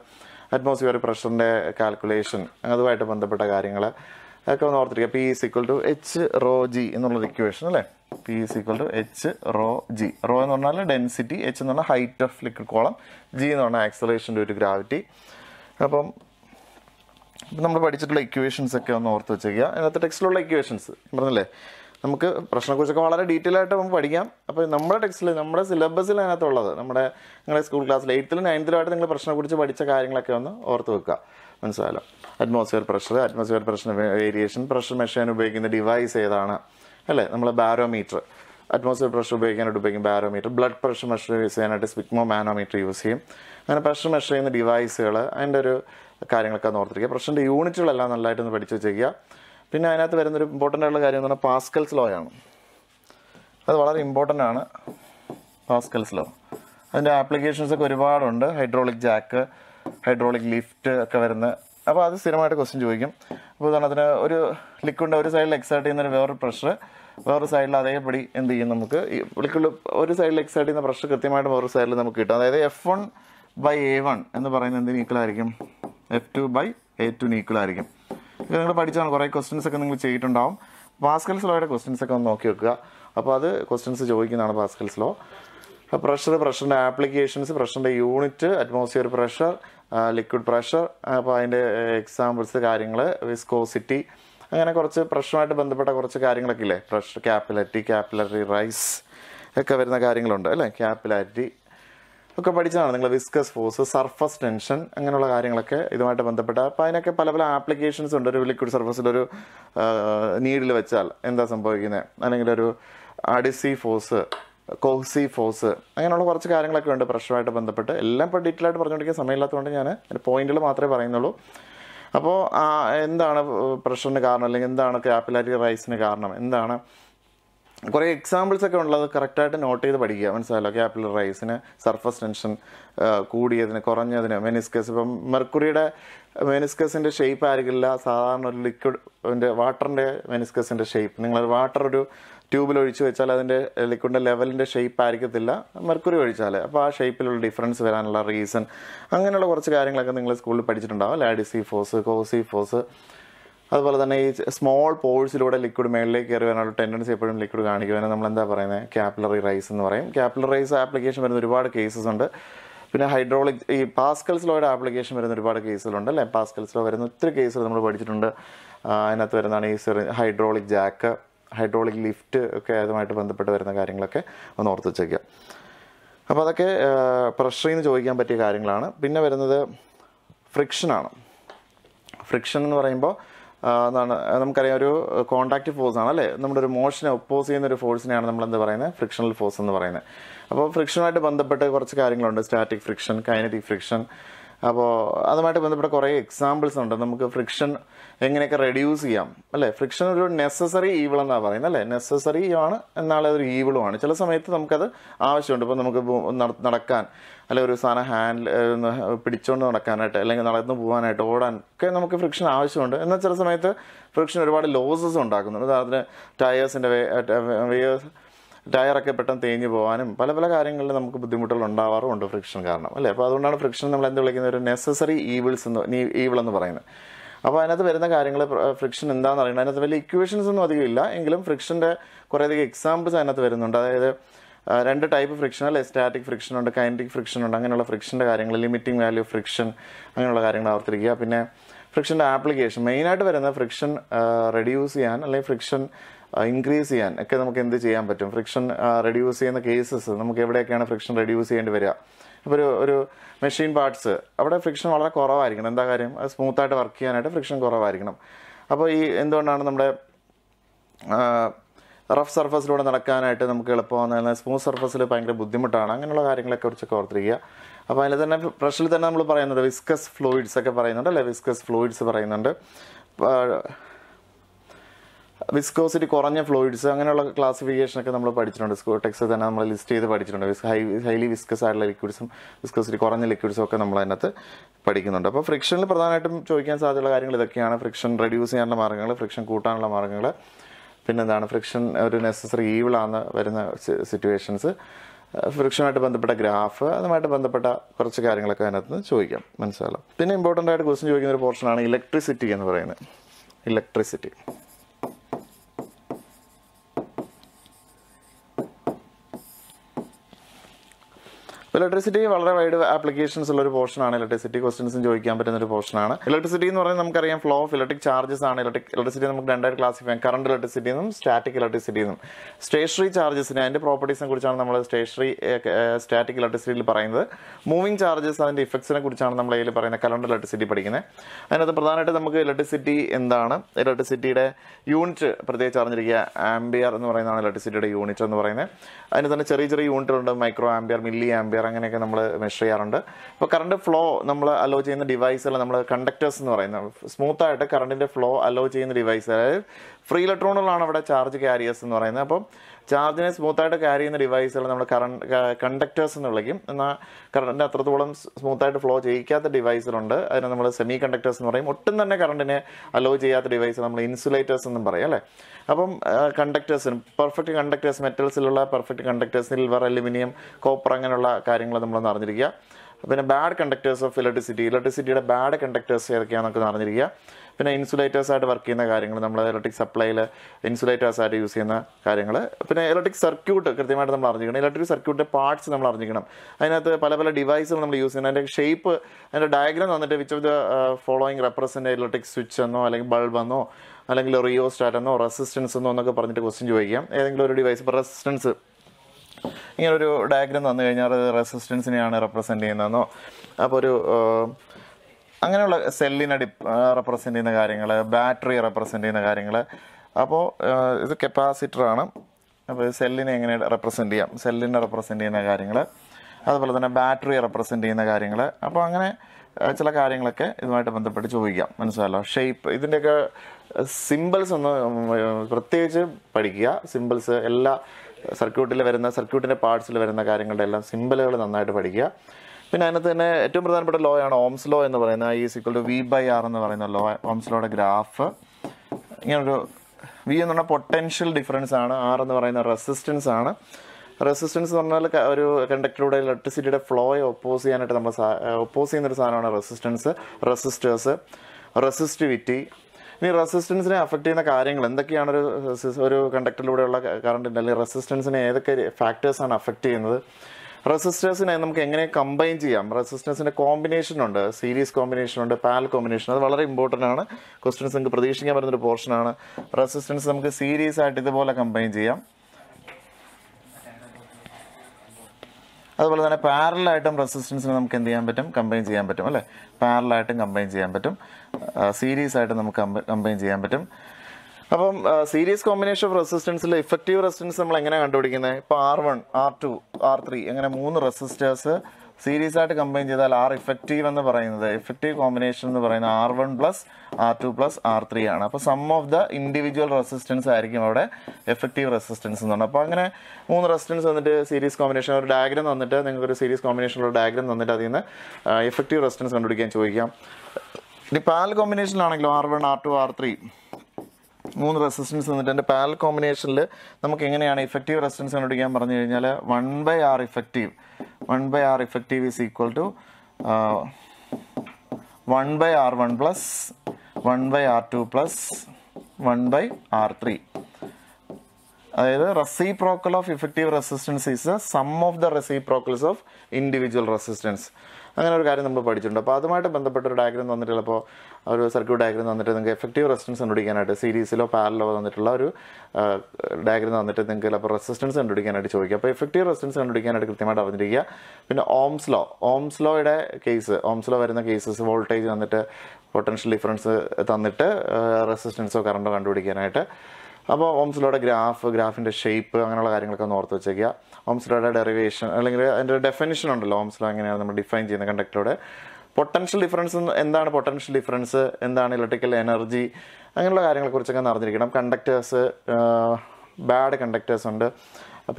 atmosphere പ്രഷറിൻ്റെ കാൽക്കുലേഷൻ അതുമായിട്ട് ബന്ധപ്പെട്ട കാര്യങ്ങൾ അതൊക്കെ ഒന്ന് ഓർത്തിരിക്കുക P is equal to H rho G എന്നുള്ളൊരു ഇക്വേഷൻ അല്ലേ P is equal to H rho G rho എന്ന് പറഞ്ഞാൽ ഡെൻസിറ്റി എച്ച് എന്ന് പറഞ്ഞാൽ height of liquid column G എന്ന് പറഞ്ഞാൽ ആക്സലേഷൻ ടു ഒരു ഗ്രാവിറ്റി അപ്പം നമ്മൾ പഠിച്ചിട്ടുള്ള ഇക്വേഷൻസ് ഒക്കെ ഒന്ന് ഓർത്ത് വെച്ചേക്കുക ഇന്നത്തെ ടെക്സ്റ്റിലുള്ള ഇക്വേഷൻസ് പറഞ്ഞല്ലേ നമുക്ക് പ്രശ്നത്തെക്കുറിച്ചൊക്കെ വളരെ ഡീറ്റെയിൽ ആയിട്ട് നമുക്ക് പഠിക്കാം അപ്പോൾ നമ്മുടെ ടെക്സ്റ്റിൽ നമ്മുടെ സിലബസിൽ അതിനകത്തുള്ളത് നമ്മുടെ നിങ്ങളുടെ സ്കൂൾ ക്ലാസ്സിൽ എയ്ത്തിലും നയൻത്തിലുമായിട്ട് നിങ്ങൾ പ്രശ്നത്തെക്കുറിച്ച് പഠിച്ച കാര്യങ്ങളൊക്കെ ഒന്ന് ഓർത്ത് വെക്കുക മനസ്സിലായാലോ atmosphere pressure atmosphere pressure variation pressure machine ഉപയോഗിക്കുന്ന ഡിവൈസ് ഏതാണ് അല്ലേ നമ്മളെ ബാരോമീറ്റർ അറ്റ്മോസ്ഫിയർ പ്രഷർ ഉപയോഗിക്കാനായിട്ട് ഉപയോഗിക്കും barometer blood pressure measure use ചെയ്യാനായിട്ട് സ്പിക്മോ മാനോമീറ്റർ യൂസ് ചെയ്യും അങ്ങനെ പ്രഷർ മെഷർ ചെയ്യുന്ന ഡിവൈസുകൾ അതിൻ്റെ ഒരു കാര്യങ്ങളൊക്കെ ഓർത്തിരിക്കുക പ്രഷറിൻ്റെ യൂണിറ്റുകളെല്ലാം നല്ലതായിട്ടൊന്ന് പഠിച്ചു വെച്ചേക്കുക പിന്നെ അതിനകത്ത് വരുന്നൊരു ഇമ്പോർട്ടൻ്റ് ആയിട്ടുള്ള കാര്യം എന്ന് പറഞ്ഞാൽ പാസ്കൽസ് ലോ ആണ് അത് വളരെ ഇമ്പോർട്ടൻ്റ് ആണ് പാസ്കൽസ് ലോ അതിൻ്റെ ആപ്ലിക്കേഷൻസ് ഒക്കെ ഒരുപാടുണ്ട് ഹൈഡ്രോളിക് ജാക്ക് ഹൈഡ്രോളിക് ലിഫ്റ്റ് ഒക്കെ വരുന്ന അപ്പോൾ അത് സ്ഥിരമായിട്ട് ക്വസ്റ്റ്യൻ ചോദിക്കും അപ്പോൾ ഉദാഹരണത്തിന് ഒരു ലിക്വിഡ് ഒരു സൈഡിൽ എക്സൈറ്റ് ചെയ്യുന്ന വേറൊരു പ്രഷർ വേറൊരു സൈഡിൽ അതേപടി എന്ത് ചെയ്യും നമുക്ക് ലിക്വിഡ് ഒരു സൈഡിൽ എക്സൈറ്റ് ചെയ്യുന്ന പ്രഷർ കൃത്യമായിട്ട് വേറൊരു സൈഡിൽ നമുക്ക് കിട്ടും അതായത് F one by A one എന്ന് പറയുന്നത് എന്തിന് ആയിരിക്കും F two by A two equal ആയിരിക്കും ഒക്കെ നിങ്ങൾ പഠിച്ചാണ് കുറേ ക്വസ്റ്റ്യൻസ് ഒക്കെ നിങ്ങൾ ചെയ്തിട്ടുണ്ടാവും പാസ്കൽ ലോയുടെ ക്വസ്റ്റ്യൻസ് ഒക്കെ ഒന്ന് നോക്കി വെക്കുക അപ്പോൾ അത് ക്വസ്റ്റ്യൻസ് ചോദിക്കുന്നതാണ് പാസ്കൽസ് ലോ പ്രഷർ പ്രഷറിൻ്റെ ആപ്ലിക്കേഷൻസ് പ്രഷറിൻ്റെ unit atmosphere pressure liquid pressure അപ്പോൾ അതിൻ്റെ എക്സാമ്പിൾസ് കാര്യങ്ങൾ വിസ്കോസിറ്റി അങ്ങനെ കുറച്ച് പ്രഷറുമായിട്ട് ബന്ധപ്പെട്ട കുറച്ച് കാര്യങ്ങളൊക്കെ ഇല്ലേ പ്രഷർ ക്യാപ്പിലറ്റി ക്യാപ്പിലറി റൈസ് ഒക്കെ വരുന്ന കാര്യങ്ങളുണ്ട് അല്ലേ ക്യാപ്പിലാരിറ്റി ഒക്കെ പഠിച്ചതാണ് നിങ്ങൾ വിസ്കസ് ഫോഴ്സ് സർഫസ് ടെൻഷൻ അങ്ങനെയുള്ള കാര്യങ്ങളൊക്കെ ഇതുമായിട്ട് ബന്ധപ്പെട്ട അപ്പോൾ അതിനൊക്കെ പല പല ആപ്ലിക്കേഷൻസ് ഉണ്ട് ഒരു ലിക്വിഡ് സർഫസിലൊരു നീഡിൽ വെച്ചാൽ എന്താ സംഭവിക്കുന്നത് അല്ലെങ്കിൽ ഒരു അഡിസി ഫോഴ്സ് കോഹ്സി ഫോഴ്സ് അങ്ങനെയുള്ള കുറച്ച് കാര്യങ്ങളൊക്കെ ഉണ്ട് പ്രഷറുമായിട്ട് ബന്ധപ്പെട്ട് എല്ലാം ഇപ്പോൾ ഡീറ്റെയിൽ ആയിട്ട് പറഞ്ഞുകൊണ്ടിരിക്കാൻ സമയമില്ലാത്തതുകൊണ്ട് ഞാൻ അതിൻ്റെ പോയിന്റിൽ മാത്രമേ പറയുന്നുള്ളൂ അപ്പോൾ എന്താണ് പ്രഷറിന് കാരണം അല്ലെങ്കിൽ എന്താണ് ക്യാപ്പിലാരിറ്റി റൈസിന് കാരണം എന്താണ് കുറേ എക്സാമ്പിൾസ് ഒക്കെ ഉള്ളത് കറക്റ്റായിട്ട് നോട്ട് ചെയ്ത് പഠിക്കുക മനസ്സിലായല്ലോ ക്യാപ്പിലർ റൈസിന് സർഫസ് ടെൻഷൻ കൂടിയതിന് കുറഞ്ഞതിന് മെനിസ്കസ് ഇപ്പം മെർക്കുറിയുടെ മെനിസ്കസിൻ്റെ ഷേപ്പ് ആയിരിക്കില്ല സാധാരണ ഒരു ലിക്വിഡ് വാട്ടറിൻ്റെ മെനിസ്കസിൻ്റെ ഷേപ്പ് നിങ്ങൾ വാട്ടർ ഒരു ട്യൂബിൽ ഒഴിച്ചു വെച്ചാൽ അതിൻ്റെ ലിക്വിഡിൻ്റെ ലെവലിൻ്റെ ഷേപ്പ് ആയിരിക്കത്തില്ല മെർക്കുറി ഒഴിച്ചാൽ അപ്പോൾ ആ ഷേപ്പിലുള്ള ഡിഫറൻസ് വരാനുള്ള റീസൺ അങ്ങനെയുള്ള കുറച്ച് കാര്യങ്ങളൊക്കെ നിങ്ങൾ സ്കൂളിൽ പഠിച്ചിട്ടുണ്ടാവും ലാഡിസി ഫോസ് കോസി ഫോസ് അതുപോലെ തന്നെ ഈ സ്മോൾ പോഴ്സിലൂടെ ലിക്വിഡ് മേളിലേക്ക് കയറി വരാനുള്ള ടെൻഡൻസി എപ്പോഴും ലിക്വിഡ് കാണിക്കുവാനും നമ്മൾ എന്താ പറയുന്നത് ക്യാപിലറി റൈസ് എന്ന് പറയും ക്യാപിലറി റൈസ് ആപ്ലിക്കേഷൻ വരുന്ന ഒരുപാട് കേസസ് ഉണ്ട് പിന്നെ ഹൈഡ്രോളിക് ഈ പാസ്കൽസിലോയുടെ ലോയുടെ ആപ്ലിക്കേഷൻ വരുന്ന ഒരുപാട് കേസുകളുണ്ട് അല്ലേ പാസ്കൽസിലോ ലോ വരുന്ന ഒത്തിരി കേസുകൾ നമ്മൾ പഠിച്ചിട്ടുണ്ട് അതിനകത്ത് വരുന്നതാണ് ഈ സെറി ഹൈഡ്രോളിക് ജാക്ക് ഹൈഡ്രോളിക് ലിഫ്റ്റ് ഒക്കെ അതുമായിട്ട് ബന്ധപ്പെട്ട് വരുന്ന കാര്യങ്ങളൊക്കെ ഒന്ന് ഓർത്ത് വെച്ചേക്കുക അപ്പോൾ അതൊക്കെ പ്രഷറിൽ നിന്ന് ചോദിക്കാൻ പറ്റിയ കാര്യങ്ങളാണ് പിന്നെ വരുന്നത് ഫ്രിക്ഷനാണ് ഫ്രിക്ഷൻ എന്ന് പറയുമ്പോൾ എന്താണ് നമുക്കറിയാം ഒരു കോണ്ടാക്ട് ഫോഴ്സ് ആണ് അല്ലേ നമ്മുടെ ഒരു മോഷനെ ഒപ്പോസ് ചെയ്യുന്ന ഒരു ഫോഴ്സിനെയാണ് നമ്മൾ എന്ത് പറയുന്നത് ഫ്രിക്ഷണൽ ഫോഴ്സ് എന്ന് പറയുന്നത് അപ്പോൾ ഫ്രിക്ഷനുമായിട്ട് ബന്ധപ്പെട്ട് കുറച്ച് കാര്യങ്ങളുണ്ട് സ്റ്റാറ്റിക് ഫ്രിക്ഷൻ കൈനറ്റിക് ഫ്രിക്ഷൻ അപ്പോൾ അതുമായിട്ട് ബന്ധപ്പെട്ട കുറേ എക്സാമ്പിൾസ് ഉണ്ട് നമുക്ക് ഫ്രിക്ഷൻ എങ്ങനെയൊക്കെ റെഡ്യൂസ് ചെയ്യാം അല്ലേ ഫ്രിക്ഷൻ ഒരു നെസസറി ഈവിൾ എന്നാണ് പറയുന്നത് അല്ലേ നെസസറി ആണ് അതൊരു ഒരു ഈവിളുമാണ് ചില സമയത്ത് നമുക്കത് ആവശ്യമുണ്ട് ഇപ്പോൾ നമുക്ക് നടക്കാൻ അല്ലെ ഒരു സാധനം ഹാൻഡിൽ പിടിച്ചുകൊണ്ട് നടക്കാനായിട്ട് അല്ലെങ്കിൽ നടന്നു പോകാനായിട്ട് ഓടാൻ ഒക്കെ നമുക്ക് ഫ്രിക്ഷൻ ആവശ്യമുണ്ട് എന്നാൽ ചില സമയത്ത് ഫ്രിക്ഷൻ ഒരുപാട് ലോസസ് ഉണ്ടാക്കുന്നുണ്ട് ഉദാഹരണത്തിന് ടയേഴ്സിൻ്റെ വേ ടയറൊക്കെ പെട്ടെന്ന് തേഞ്ഞ് പോകാനും പല പല കാര്യങ്ങളിൽ നമുക്ക് ബുദ്ധിമുട്ടുകൾ ഉണ്ടാവാറുമുണ്ട് ഫ്രിക്ഷൻ കാരണം അല്ലേ അപ്പോൾ അതുകൊണ്ടാണ് ഫ്രിക്ഷൻ നമ്മൾ എന്ത് വിളിക്കുന്നത് ഒരു നെസസറി ഈവിൾസ് എന്ന് ഈവിൾ എന്ന് പറയുന്നത് അപ്പോൾ അതിനകത്ത് വരുന്ന കാര്യങ്ങൾ ഫ്രിക്ഷൻ എന്താണെന്ന് അറിയണം അതിനകത്ത് വലിയ ഇക്വേഷൻസ് ഒന്നും അധികം ഇല്ല എങ്കിലും ഫ്രിക്ഷൻ്റെ കുറേയധികം എക്സാമ്പിൾസ് അതിനകത്ത് വരുന്നുണ്ട് അതായത് രണ്ട് ടൈപ്പ് ഫ്രിക്ഷൻ അല്ലെ സ്റ്റാറ്റിക് ഫ്രിക്ഷൻ ഉണ്ട് കൈനറ്റിക് ഫ്രിക്ഷൻ ഉണ്ട് അങ്ങനെയുള്ള ഫ്രിക്ഷൻ്റെ കാര്യങ്ങൾ ലിമിറ്റിംഗ് വാല്യൂ ഫ്രിക്ഷൻ അങ്ങനെയുള്ള കാര്യങ്ങൾ ആവർത്തിരിക്കുക പിന്നെ ഫ്രിക്ഷൻ്റെ ആപ്ലിക്കേഷൻ മെയിനായിട്ട് വരുന്ന ഫ്രിക്ഷൻ റെഡ്യൂസ് ചെയ്യാൻ അല്ലെങ്കിൽ ഫ്രിക്ഷൻ ഇൻക്രീസ് ചെയ്യാൻ ഒക്കെ നമുക്ക് എന്ത് ചെയ്യാൻ പറ്റും ഫ്രിക്ഷൻ റെഡ്യൂസ് ചെയ്യുന്ന കേസസ് നമുക്ക് എവിടെയൊക്കെയാണ് ഫ്രിക്ഷൻ റെഡ്യൂസ് ചെയ്യേണ്ടി വരിക അപ്പോൾ ഒരു ഒരു മെഷീൻ പാർട്സ് അവിടെ ഫ്രിക്ഷൻ വളരെ കുറവായിരിക്കണം എന്താ കാര്യം അത് സ്മൂത്തായിട്ട് വർക്ക് ചെയ്യാനായിട്ട് ഫ്രിക്ഷൻ കുറവായിരിക്കണം അപ്പോൾ ഈ എന്തുകൊണ്ടാണ് നമ്മുടെ റഫ് സർഫസിലൂടെ നടക്കാനായിട്ട് നമുക്ക് എളുപ്പമാകുന്ന സ്മൂത്ത് സർഫസിൽ ഭയങ്കര ബുദ്ധിമുട്ടാണ് അങ്ങനെയുള്ള കാര്യങ്ങളൊക്കെ കുറിച്ചൊക്കെ ഓർത്തിരിക്കുക അപ്പോൾ അതിൽ തന്നെ പ്രഷറിൽ തന്നെ നമ്മൾ പറയുന്നുണ്ട് വിസ്കസ് ഫ്ലൂയിഡ്സ് ഒക്കെ പറയുന്നുണ്ട് അല്ലെ വിസ്കസ് ഫ്ലൂയിഡ്സ് പറയുന്നുണ്ട് വിസ്കോസിറ്റി കുറഞ്ഞ ഫ്ലൂയിഡ്സ് അങ്ങനെയുള്ള ക്ലാസിഫിക്കേഷനൊക്കെ നമ്മൾ പഠിച്ചിട്ടുണ്ട് സ്കോടെക്സ് തന്നെ നമ്മൾ ലിസ്റ്റ് ചെയ്ത് പഠിച്ചിട്ടുണ്ട് ഹൈ ഹൈലി വിസ്കസ് ആയിട്ടുള്ള ലിക്വിഡ്സും വിസ്കോസിറ്റി കുറഞ്ഞ ലിക്വിഡ്സും ഒക്കെ നമ്മൾ അതിനകത്ത് പഠിക്കുന്നുണ്ട് അപ്പോൾ ഫ്രിക്ഷനിൽ പ്രധാനമായിട്ടും ചോദിക്കാൻ സാധ്യതയുള്ള കാര്യങ്ങൾ ഇതൊക്കെയാണ് ഫ്രിക്ഷൻ റെഡ്യൂസ് ചെയ്യാനുള്ള മാർഗ്ഗങ്ങൾ ഫ്രിക്ഷൻ കൂട്ടാനുള്ള മാർഗ്ഗങ്ങൾ പിന്നെന്താണ് ഫ്രിക്ഷൻ ഒരു നെസസറി ഈവിളാണ് വരുന്ന സിറ്റുവേഷൻസ് ഫ്രിക്ഷനുമായിട്ട് ബന്ധപ്പെട്ട ഗ്രാഫ് അതുമായിട്ട് ബന്ധപ്പെട്ട കുറച്ച് കാര്യങ്ങളൊക്കെ അതിനകത്ത് ചോദിക്കാം മനസ്സിലാവും പിന്നെ ഇമ്പോർട്ടൻ്റ് ആയിട്ട് ക്വസ്റ്റ്യൻ ചോദിക്കുന്ന ഒരു പോർഷനാണ് ഇലക്ട്രിസിറ്റി എന്ന് പറയുന്നത് ഇലക്ട്രിസിറ്റി ഇലക്ട്രിസിറ്റി വളരെ വൈഡ് ആപ്ലിക്കേഷൻസ് ഉള്ള ഒരു പോർഷനാണ് ഇലക്ട്രിസിറ്റി ക്വസ്റ്റൻസും ചോദിക്കാൻ പറ്റുന്ന ഒരു പോർഷനാണ് ഇലക്ട്രിസിറ്റി എന്ന് പറയുന്നത് നമുക്കറിയാം ഫ്ലോ ഓഫ് ഇലക്ട്രിക് ചാർജസ് ആണ് ഇലക്ട്രിക് ഇലക്ട്രിസിറ്റി നമുക്ക് രണ്ടായി ക്ലാസിഫൈ ചെയ്യാം കറണ്ട് ഇലക്ട്രിസിറ്റി എന്നും സ്റ്റാറ്റിക് ഇലക്ട്രിസിറ്റി എന്നും സ്റ്റേഷണറി ചാർജസിന് അതിൻ്റെ പ്രോപ്പർട്ടീസിനെ കുറിച്ചാണ് നമ്മൾ സ്റ്റേഷണറി സ്റ്റാറ്റിക് ഇലക്ട്രിസിറ്റിയിൽ പറയുന്നത് മൂവിങ് ചാർജസ് അതിൻ്റെ ഇഫക്ട്സിനെ കുറിച്ചാണ് നമ്മൾ അതിൽ പറയുന്നത് കറണ്ട് ഇലക്ട്രിസിറ്റി പഠിക്കുന്നത് അതിനകത്ത് പ്രധാനമായിട്ട് നമുക്ക് ഇലക്ട്രിസിറ്റി എന്താണ് ഇലക്ട്രിസിറ്റിയുടെ യൂണിറ്റ് പ്രത്യേകിച്ച് അറിഞ്ഞിരിക്കുക ആംബിയർ എന്ന് പറയുന്നതാണ് ഇലക്ട്രിസിറ്റിയുടെ യൂണിറ്റ് എന്ന് പറയുന്നത് അതിന് തന്നെ ചെറിയ ചെറിയ യൂണിറ്റുകളുണ്ട് മൈക്രോ ആംബിയർ മില്ലി ആംബിയർ ഷെയർ അങ്ങനെയൊക്കെ നമ്മൾ മെഷർ ചെയ്യാറുണ്ട് അപ്പോൾ കറണ്ട് ഫ്ലോ നമ്മൾ അലോ ചെയ്യുന്ന ഡിവൈസുകൾ നമ്മൾ കണ്ടക്ടേഴ്സ് എന്ന് പറയുന്നത് സ്മൂത്തായിട്ട് കറണ്ടിൻ്റെ ഫ്ലോ അലോ ചെയ്യുന്ന ഡിവൈസ് അതായത് ഫ്രീ ഇലക്ട്രോണുകളാണ് അവിടെ ചാർജ് ക്യാരിയേഴ്സ് എന്ന് പറയുന്നത് അപ്പം ചാർജിനെ സ്മൂത്തായിട്ട് ക്യാരി ചെയ്യുന്ന ഡിവൈസുകൾ നമ്മൾ കറണ്ട് കണ്ടക്ടേഴ്സ് എന്ന് വിളിക്കും എന്നാൽ കറണ്ടിന് അത്രത്തോളം സ്മൂത്തായിട്ട് ഫ്ലോ ചെയ്യിക്കാത്ത ഡിവൈസുകളുണ്ട് അതിനെ നമ്മൾ സെമി കണ്ടക്ടേഴ്സ് എന്ന് പറയും ഒട്ടും തന്നെ കറണ്ടിനെ അലോ ചെയ്യാത്ത ഡിവൈസ് നമ്മൾ ഇൻസുലേറ്റേഴ്സ് എന്നും പറയും അല്ലേ അപ്പം കണ്ടക്ടേഴ്സിന് പെർഫെക്റ്റ് കണ്ടക്ടേഴ്സ് മെറ്റൽസിലുള്ള perfect conductors silver aluminium copper അങ്ങനെയുള്ള കാര്യങ്ങൾ നമ്മളൊന്ന് അറിഞ്ഞിരിക്കുക പിന്നെ ബാഡ് കണ്ടക്ടേഴ്സ് ഓഫ് ഇലക്ട്രിസിറ്റി ഇലക്ട്രിസിറ്റിയുടെ ബാഡ് കണ്ടക്ടേഴ്സ് ഏതൊക്കെയാണെന്നൊക്കെ അറിഞ്ഞിരിക്കുക പിന്നെ ഇൻസുലേറ്റേഴ്സായിട്ട് വർക്ക് ചെയ്യുന്ന കാര്യങ്ങൾ നമ്മൾ ഇലക്ട്രിക് സപ്ലൈയിൽ ഇൻസുലേറ്റേഴ്സായിട്ട് യൂസ് ചെയ്യുന്ന കാര്യങ്ങൾ പിന്നെ ഇലക്ട്രിക് സർക്യൂട്ട് കൃത്യമായിട്ട് നമ്മൾ അറിഞ്ഞിരിക്കണം ഇലക്ട്രിക് സർക്യൂട്ടിൻ്റെ പാർട്സ് നമ്മൾ അറിഞ്ഞിരിക്കണം അതിനകത്ത് പല പല ഡിവൈസുകൾ നമ്മൾ യൂസ് ചെയ്യണം അതിൻ്റെ ഷേപ്പ് അതിൻ്റെ ഡയഗ്രാം തന്നിട്ട് which of the following represent electric switch എന്നോ അല്ലെങ്കിൽ ബൾബ് എന്നോ അല്ലെങ്കിൽ റിയോസ്റ്റാറ്റ് എന്നോ റെസിസ്റ്റൻസ് എന്നോ എന്നൊക്കെ പറഞ്ഞിട്ട് ക്വസ്റ്റ്യൻ ചോദിക്കാം ഏതെങ്കിലും ഒരു ഡിവൈസ് ഇപ്പോൾ റെസിസ്റ്റൻസ് ഇങ്ങനൊരു ഡയഗ്രാം തന്നു കഴിഞ്ഞാൽ റെസിസ്റ്റൻസിനെയാണ് റെപ്രസെൻറ്റ് ചെയ്യുന്നതെന്നോ അപ്പോൾ ഒരു uh, അങ്ങനെയുള്ള സെല്ലിനെ ഡി റെപ്രസെൻ്റ് ചെയ്യുന്ന കാര്യങ്ങൾ ബാറ്ററി റെപ്രസെൻ്റ് ചെയ്യുന്ന കാര്യങ്ങൾ അപ്പോൾ ഇത് കപ്പാസിറ്ററാണ് അപ്പോൾ സെല്ലിനെ എങ്ങനെ റെപ്രസെൻ്റ് ചെയ്യാം സെല്ലിനെ റെപ്രസെൻ്റ് ചെയ്യുന്ന കാര്യങ്ങൾ അതുപോലെ തന്നെ ബാറ്ററി റെപ്രസെൻ്റ് ചെയ്യുന്ന കാര്യങ്ങൾ അപ്പോൾ അങ്ങനെ ചില കാര്യങ്ങളൊക്കെ ഇതുമായിട്ട് ബന്ധപ്പെട്ട് ചോദിക്കാം മനസ്സിലല്ലോ ഷേപ്പ് ഇതിൻ്റെയൊക്കെ സിമ്പിൾസ് ഒന്ന് പ്രത്യേകിച്ച് പഠിക്കുക സിമ്പിൾസ് എല്ലാ സർക്യൂട്ടിൽ വരുന്ന സർക്യൂട്ടിൻ്റെ പാർട്സിൽ വരുന്ന കാര്യങ്ങളുടെ എല്ലാം സിമ്പിളുകൾ നന്നായിട്ട് പഠിക്കുക പിന്നെ അതിനകത്ത് തന്നെ ഏറ്റവും പ്രധാനപ്പെട്ട ലോ ആണ് ഓംസ് ലോ എന്ന് പറയുന്ന ഈ equal to V by R എന്ന് പറയുന്ന ലോ ഓംസ് ലോയുടെ ഗ്രാഫ് ഇങ്ങനൊരു വി എന്ന് പറഞ്ഞാൽ പൊട്ടൻഷ്യൽ ഡിഫറൻസ് ആണ് ആർ എന്ന് പറയുന്ന റെസിസ്റ്റൻസ് ആണ് റെസിസ്റ്റൻസ് എന്ന് പറഞ്ഞാൽ ഒരു കണ്ടക്ടറുടെ ഇലക്ട്രിസിറ്റിയുടെ ഫ്ലോയെ ഒപ്പോസ് ചെയ്യാനായിട്ട് നമ്മൾ ഒപ്പോസ് ഒരു സാധനമാണ് റെസിസ്റ്റൻസ് റെസിസ്റ്റേഴ്സ് റെസിസ്റ്റിവിറ്റി ഇനി റെസിസ്റ്റൻസിനെ അഫക്റ്റ് ചെയ്യുന്ന കാര്യങ്ങൾ എന്തൊക്കെയാണ് ഒരു ഒരു കണ്ടക്ടറിലൂടെയുള്ള കറണ്ടിൻ്റെ അല്ലെങ്കിൽ റെസിസ്റ്റൻസിനെ ഏതൊക്കെ ഫാക്ടേഴ്സാണ് അഫക്റ്റ് ചെയ്യുന്നത് റെസിസ്റ്റേഴ്സിനെ നമുക്ക് എങ്ങനെ കമ്പൈൻ ചെയ്യാം റെസിസ്റ്റേഴ്സിൻ്റെ കോമ്പിനേഷൻ ഉണ്ട് സീരീസ് കോമ്പിനേഷൻ ഉണ്ട് പാൽ കോമ്പിനേഷൻ അത് വളരെ ഇമ്പോർട്ടൻ്റ് ആണ് ക്വസ്റ്റ്യൻസ് നിങ്ങൾക്ക് പ്രതീക്ഷിക്കാൻ പറ്റുന്നൊരു പോർഷനാണ് റെസിസ്റ്റൻസ് നമുക്ക് സീരീസ് ആയിട്ട് ഇതുപോലെ കമ്പൈൻ ചെയ്യാം അതുപോലെ തന്നെ പാരലായിട്ടും റെസിസ്റ്റൻസിനെ നമുക്ക് എന്ത് ചെയ്യാൻ പറ്റും കമ്പൈൻ ചെയ്യാൻ പറ്റും അല്ലേ പാരലായിട്ടും കമ്പൈൻ ചെയ്യാൻ പറ്റും സീരീസ് ആയിട്ട് നമുക്ക് കമ്പൈൻ ചെയ്യാൻ പറ്റും അപ്പം സീരീസ് കോമ്പിനേഷൻ ഓഫ് റെസിസ്റ്റൻസിൽ ഇഫക്റ്റീവ് റെസിസ്റ്റൻസ് നമ്മൾ എങ്ങനെ കണ്ടുപിടിക്കുന്നത് ഇപ്പൊ R one R two R three അങ്ങനെ മൂന്ന് റെസിസ്റ്റേഴ്സ് സീരീസ് ആയിട്ട് കമ്പൈൻ ചെയ്താൽ ആർ ഇഫക്റ്റീവ് എന്ന് പറയുന്നത് ഇഫക്റ്റീവ് കോമ്പിനേഷൻ എന്ന് പറയുന്നത് R one plus R two plus R three ആണ് അപ്പോൾ sum of the individual resistance ആയിരിക്കും അവിടെ എഫക്റ്റീവ് റെസിസ്റ്റൻസ് എന്ന് പറഞ്ഞത് അപ്പോൾ അങ്ങനെ മൂന്ന് റെസിസ്റ്റൻസ് വന്നിട്ട് സീരീസ് കോമ്പിനേഷൻ ഒരു ഡയഗ്രം തന്നിട്ട് നിങ്ങൾക്ക് ഒരു സീരീസ് കോമ്പിനേഷനുള്ള ഡയഗ്രം തന്നിട്ട് അതിൽ നിന്ന് എഫക്റ്റീവ് റെസിസ്റ്റൻസ് കണ്ടുപിടിക്കാൻ ചോദിക്കാം ഇനി പാൽ കോമ്പിനേഷനിലാണെങ്കിലും R one R two R three മൂന്ന് റെസിസ്റ്റൻസ് എന്നിട്ട് എൻ്റെ പാരൽ കോമ്പിനേഷനിൽ നമുക്ക് എങ്ങനെയാണ് ഇഫക്റ്റീവ് റെസിസ്റ്റൻസ് കണ്ടുപിടിക്കാൻ പറഞ്ഞു കഴിഞ്ഞാൽ one by R effective one by R effective is equal to one by R one plus one by R two plus one by R three അതായത് reciprocal of effective resistance is the sum of the reciprocals of individual resistance അങ്ങനെ ഒരു കാര്യം നമ്മൾ പഠിച്ചിട്ടുണ്ട് അപ്പോൾ അതുമായിട്ട് ബന്ധപ്പെട്ട ഒരു ഡയഗ്രം തന്നിട്ടില്ല അപ്പോൾ ഒരു സർക്യൂട്ട് ഡയഗ്രം തന്നിട്ട് നിങ്ങൾക്ക് എഫക്റ്റീവ് റെസിസ്റ്റൻസ് കണ്ടുപിടിക്കാനായിട്ട് സീരീസിലോ പാരലോ തന്നിട്ടുള്ള ഒരു ഡയഗ്രം തന്നിട്ട് നിങ്ങൾക്ക് അപ്പോൾ റെസിസ്റ്റൻസ് കണ്ടുപിടിക്കാനായിട്ട് ചോദിക്കുക അപ്പോൾ എഫക്റ്റീവ് റെസിസ്റ്റൻസ് കണ്ടുപിടിക്കാനായിട്ട് കൃത്യമായിട്ട് അറിഞ്ഞിരിക്കുക പിന്നെ ഓംസ് ലോ ഓംസ് ലോയുടെ കേസ് ഓംസ് ലോ വരുന്ന കേസസ് വോൾട്ടേജ് തന്നിട്ട് പൊട്ടൻഷ്യൽ ഡിഫറൻസ് തന്നിട്ട് റെസിസ്റ്റൻസോ കറണ്ടോ കണ്ടുപിടിക്കാനായിട്ട് അപ്പോൾ ഓംസ്ലോയുടെ ഗ്രാഫ് ഗ്രാഫിൻ്റെ ഷേപ്പ് അങ്ങനെയുള്ള കാര്യങ്ങളൊക്കെ ഒന്ന് ഓർത്ത് വെച്ചേക്കുക ഓംസ്ലോയുടെ ഡെറിവേഷൻ അല്ലെങ്കിൽ അതിൻ്റെ ഡെഫിനിഷൻ ഉണ്ടല്ലോ ഓംസ്ലോ എങ്ങനെയാണ് നമ്മൾ ഡിഫൈൻ ചെയ്യുന്നത് കണ്ടക്ടറോടെ പൊട്ടൻഷ്യൽ ഡിഫറൻസ് എന്താണ് പൊട്ടൻഷ്യൽ ഡിഫറൻസ് എന്താണ് ഇലക്ട്രിക്കൽ എനർജി അങ്ങനെയുള്ള കാര്യങ്ങളെക്കുറിച്ചൊക്കെ അറിഞ്ഞിരിക്കണം കണ്ടക്ടേഴ്സ് ബാഡ് കണ്ടക്ടേഴ്സ് ഉണ്ട്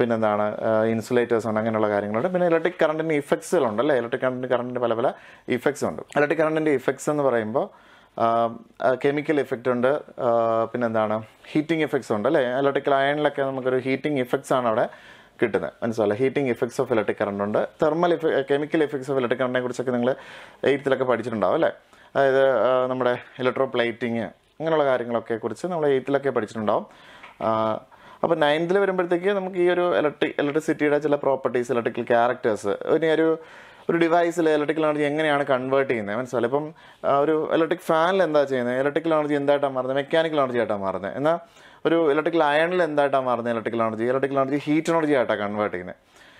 പിന്നെന്താണ് ഇൻസുലേറ്റേഴ്സ് ഉണ്ട് അങ്ങനെയുള്ള കാര്യങ്ങളുണ്ട് പിന്നെ ഇലക്ട്രിക് കറണ്ടിൻ്റെ ഇഫക്ട്സുകളുണ്ട് അല്ലേ ഇലക്ട്രിക് കറണ്ടിൻ്റെ കറണ്ടിൻ്റെ പല പല ഇഫക്ട്സ് ഉണ്ട് ഇലക്ട്രിക് കറണ്ടിൻ്റെ ഇഫക്ട്സ് എന്ന് പറയുമ്പോൾ കെമിക്കൽ ഇഫക്റ്റ് ഉണ്ട് പിന്നെന്താണ് ഹീറ്റിംഗ് ഇഫക്ട്സ് ഉണ്ട് അല്ലേ ഇലക്ട്രിക്കൽ അയണിലൊക്കെ നമുക്കൊരു ഹീറ്റിംഗ് ഇഫക്ട്സ് ആണ് അവിടെ കിട്ടുന്നത് മനസ്സിലായി heating effects of electric current ഉണ്ട് thermal effect chemical effects of electric കറണ്ടിനെ കുറിച്ചൊക്കെ നിങ്ങൾ എയ്ത്തിലൊക്കെ പഠിച്ചിട്ടുണ്ടാവും അല്ലേ അതായത് നമ്മുടെ ഇലക്ട്രോ പ്ലേറ്റിങ് അങ്ങനെയുള്ള കാര്യങ്ങളൊക്കെ കുറിച്ച് നമ്മൾ എയ്ത്തിലൊക്കെ പഠിച്ചിട്ടുണ്ടാവും അപ്പോൾ നയൻത്തിൽ വരുമ്പോഴത്തേക്ക് നമുക്ക് ഈ ഒരു ഇലക്ട്രിക് ഇലക്ട്രിസിറ്റിയുടെ ചില പ്രോപ്പർട്ടീസ് ഇലക്ട്രിക്കൽ ക്യാരക്ടേഴ്സ് ഇനി ഒരു ഒരു ഡിവൈസിൽ ഇലക്ട്രിക്കൽ എനർജി എങ്ങനെയാണ് കൺവേർട്ട് ചെയ്യുന്നത് മനസ്സിലായി ഇപ്പം ഒരു ഇലക്ട്രിക് ഫാനിൽ എന്താ ചെയ്യുന്നത് ഇലക്ട്രിക്കൽ എനർജി എന്തായിട്ടാണ് മാറുന്നത് മെക്കാനിക്കൽ എനർജി ആയിട്ടാണ് മാറുന്നത് എന്നാൽ ഒരു ഇലക്ട്രിക്കൽ അയണിൽ എന്തായിട്ടാണ് മാറുന്നത് electrical energy electrical energy heat energy ആയിട്ടാണ് കൺവേർട്ട് ചെയ്യുന്നത്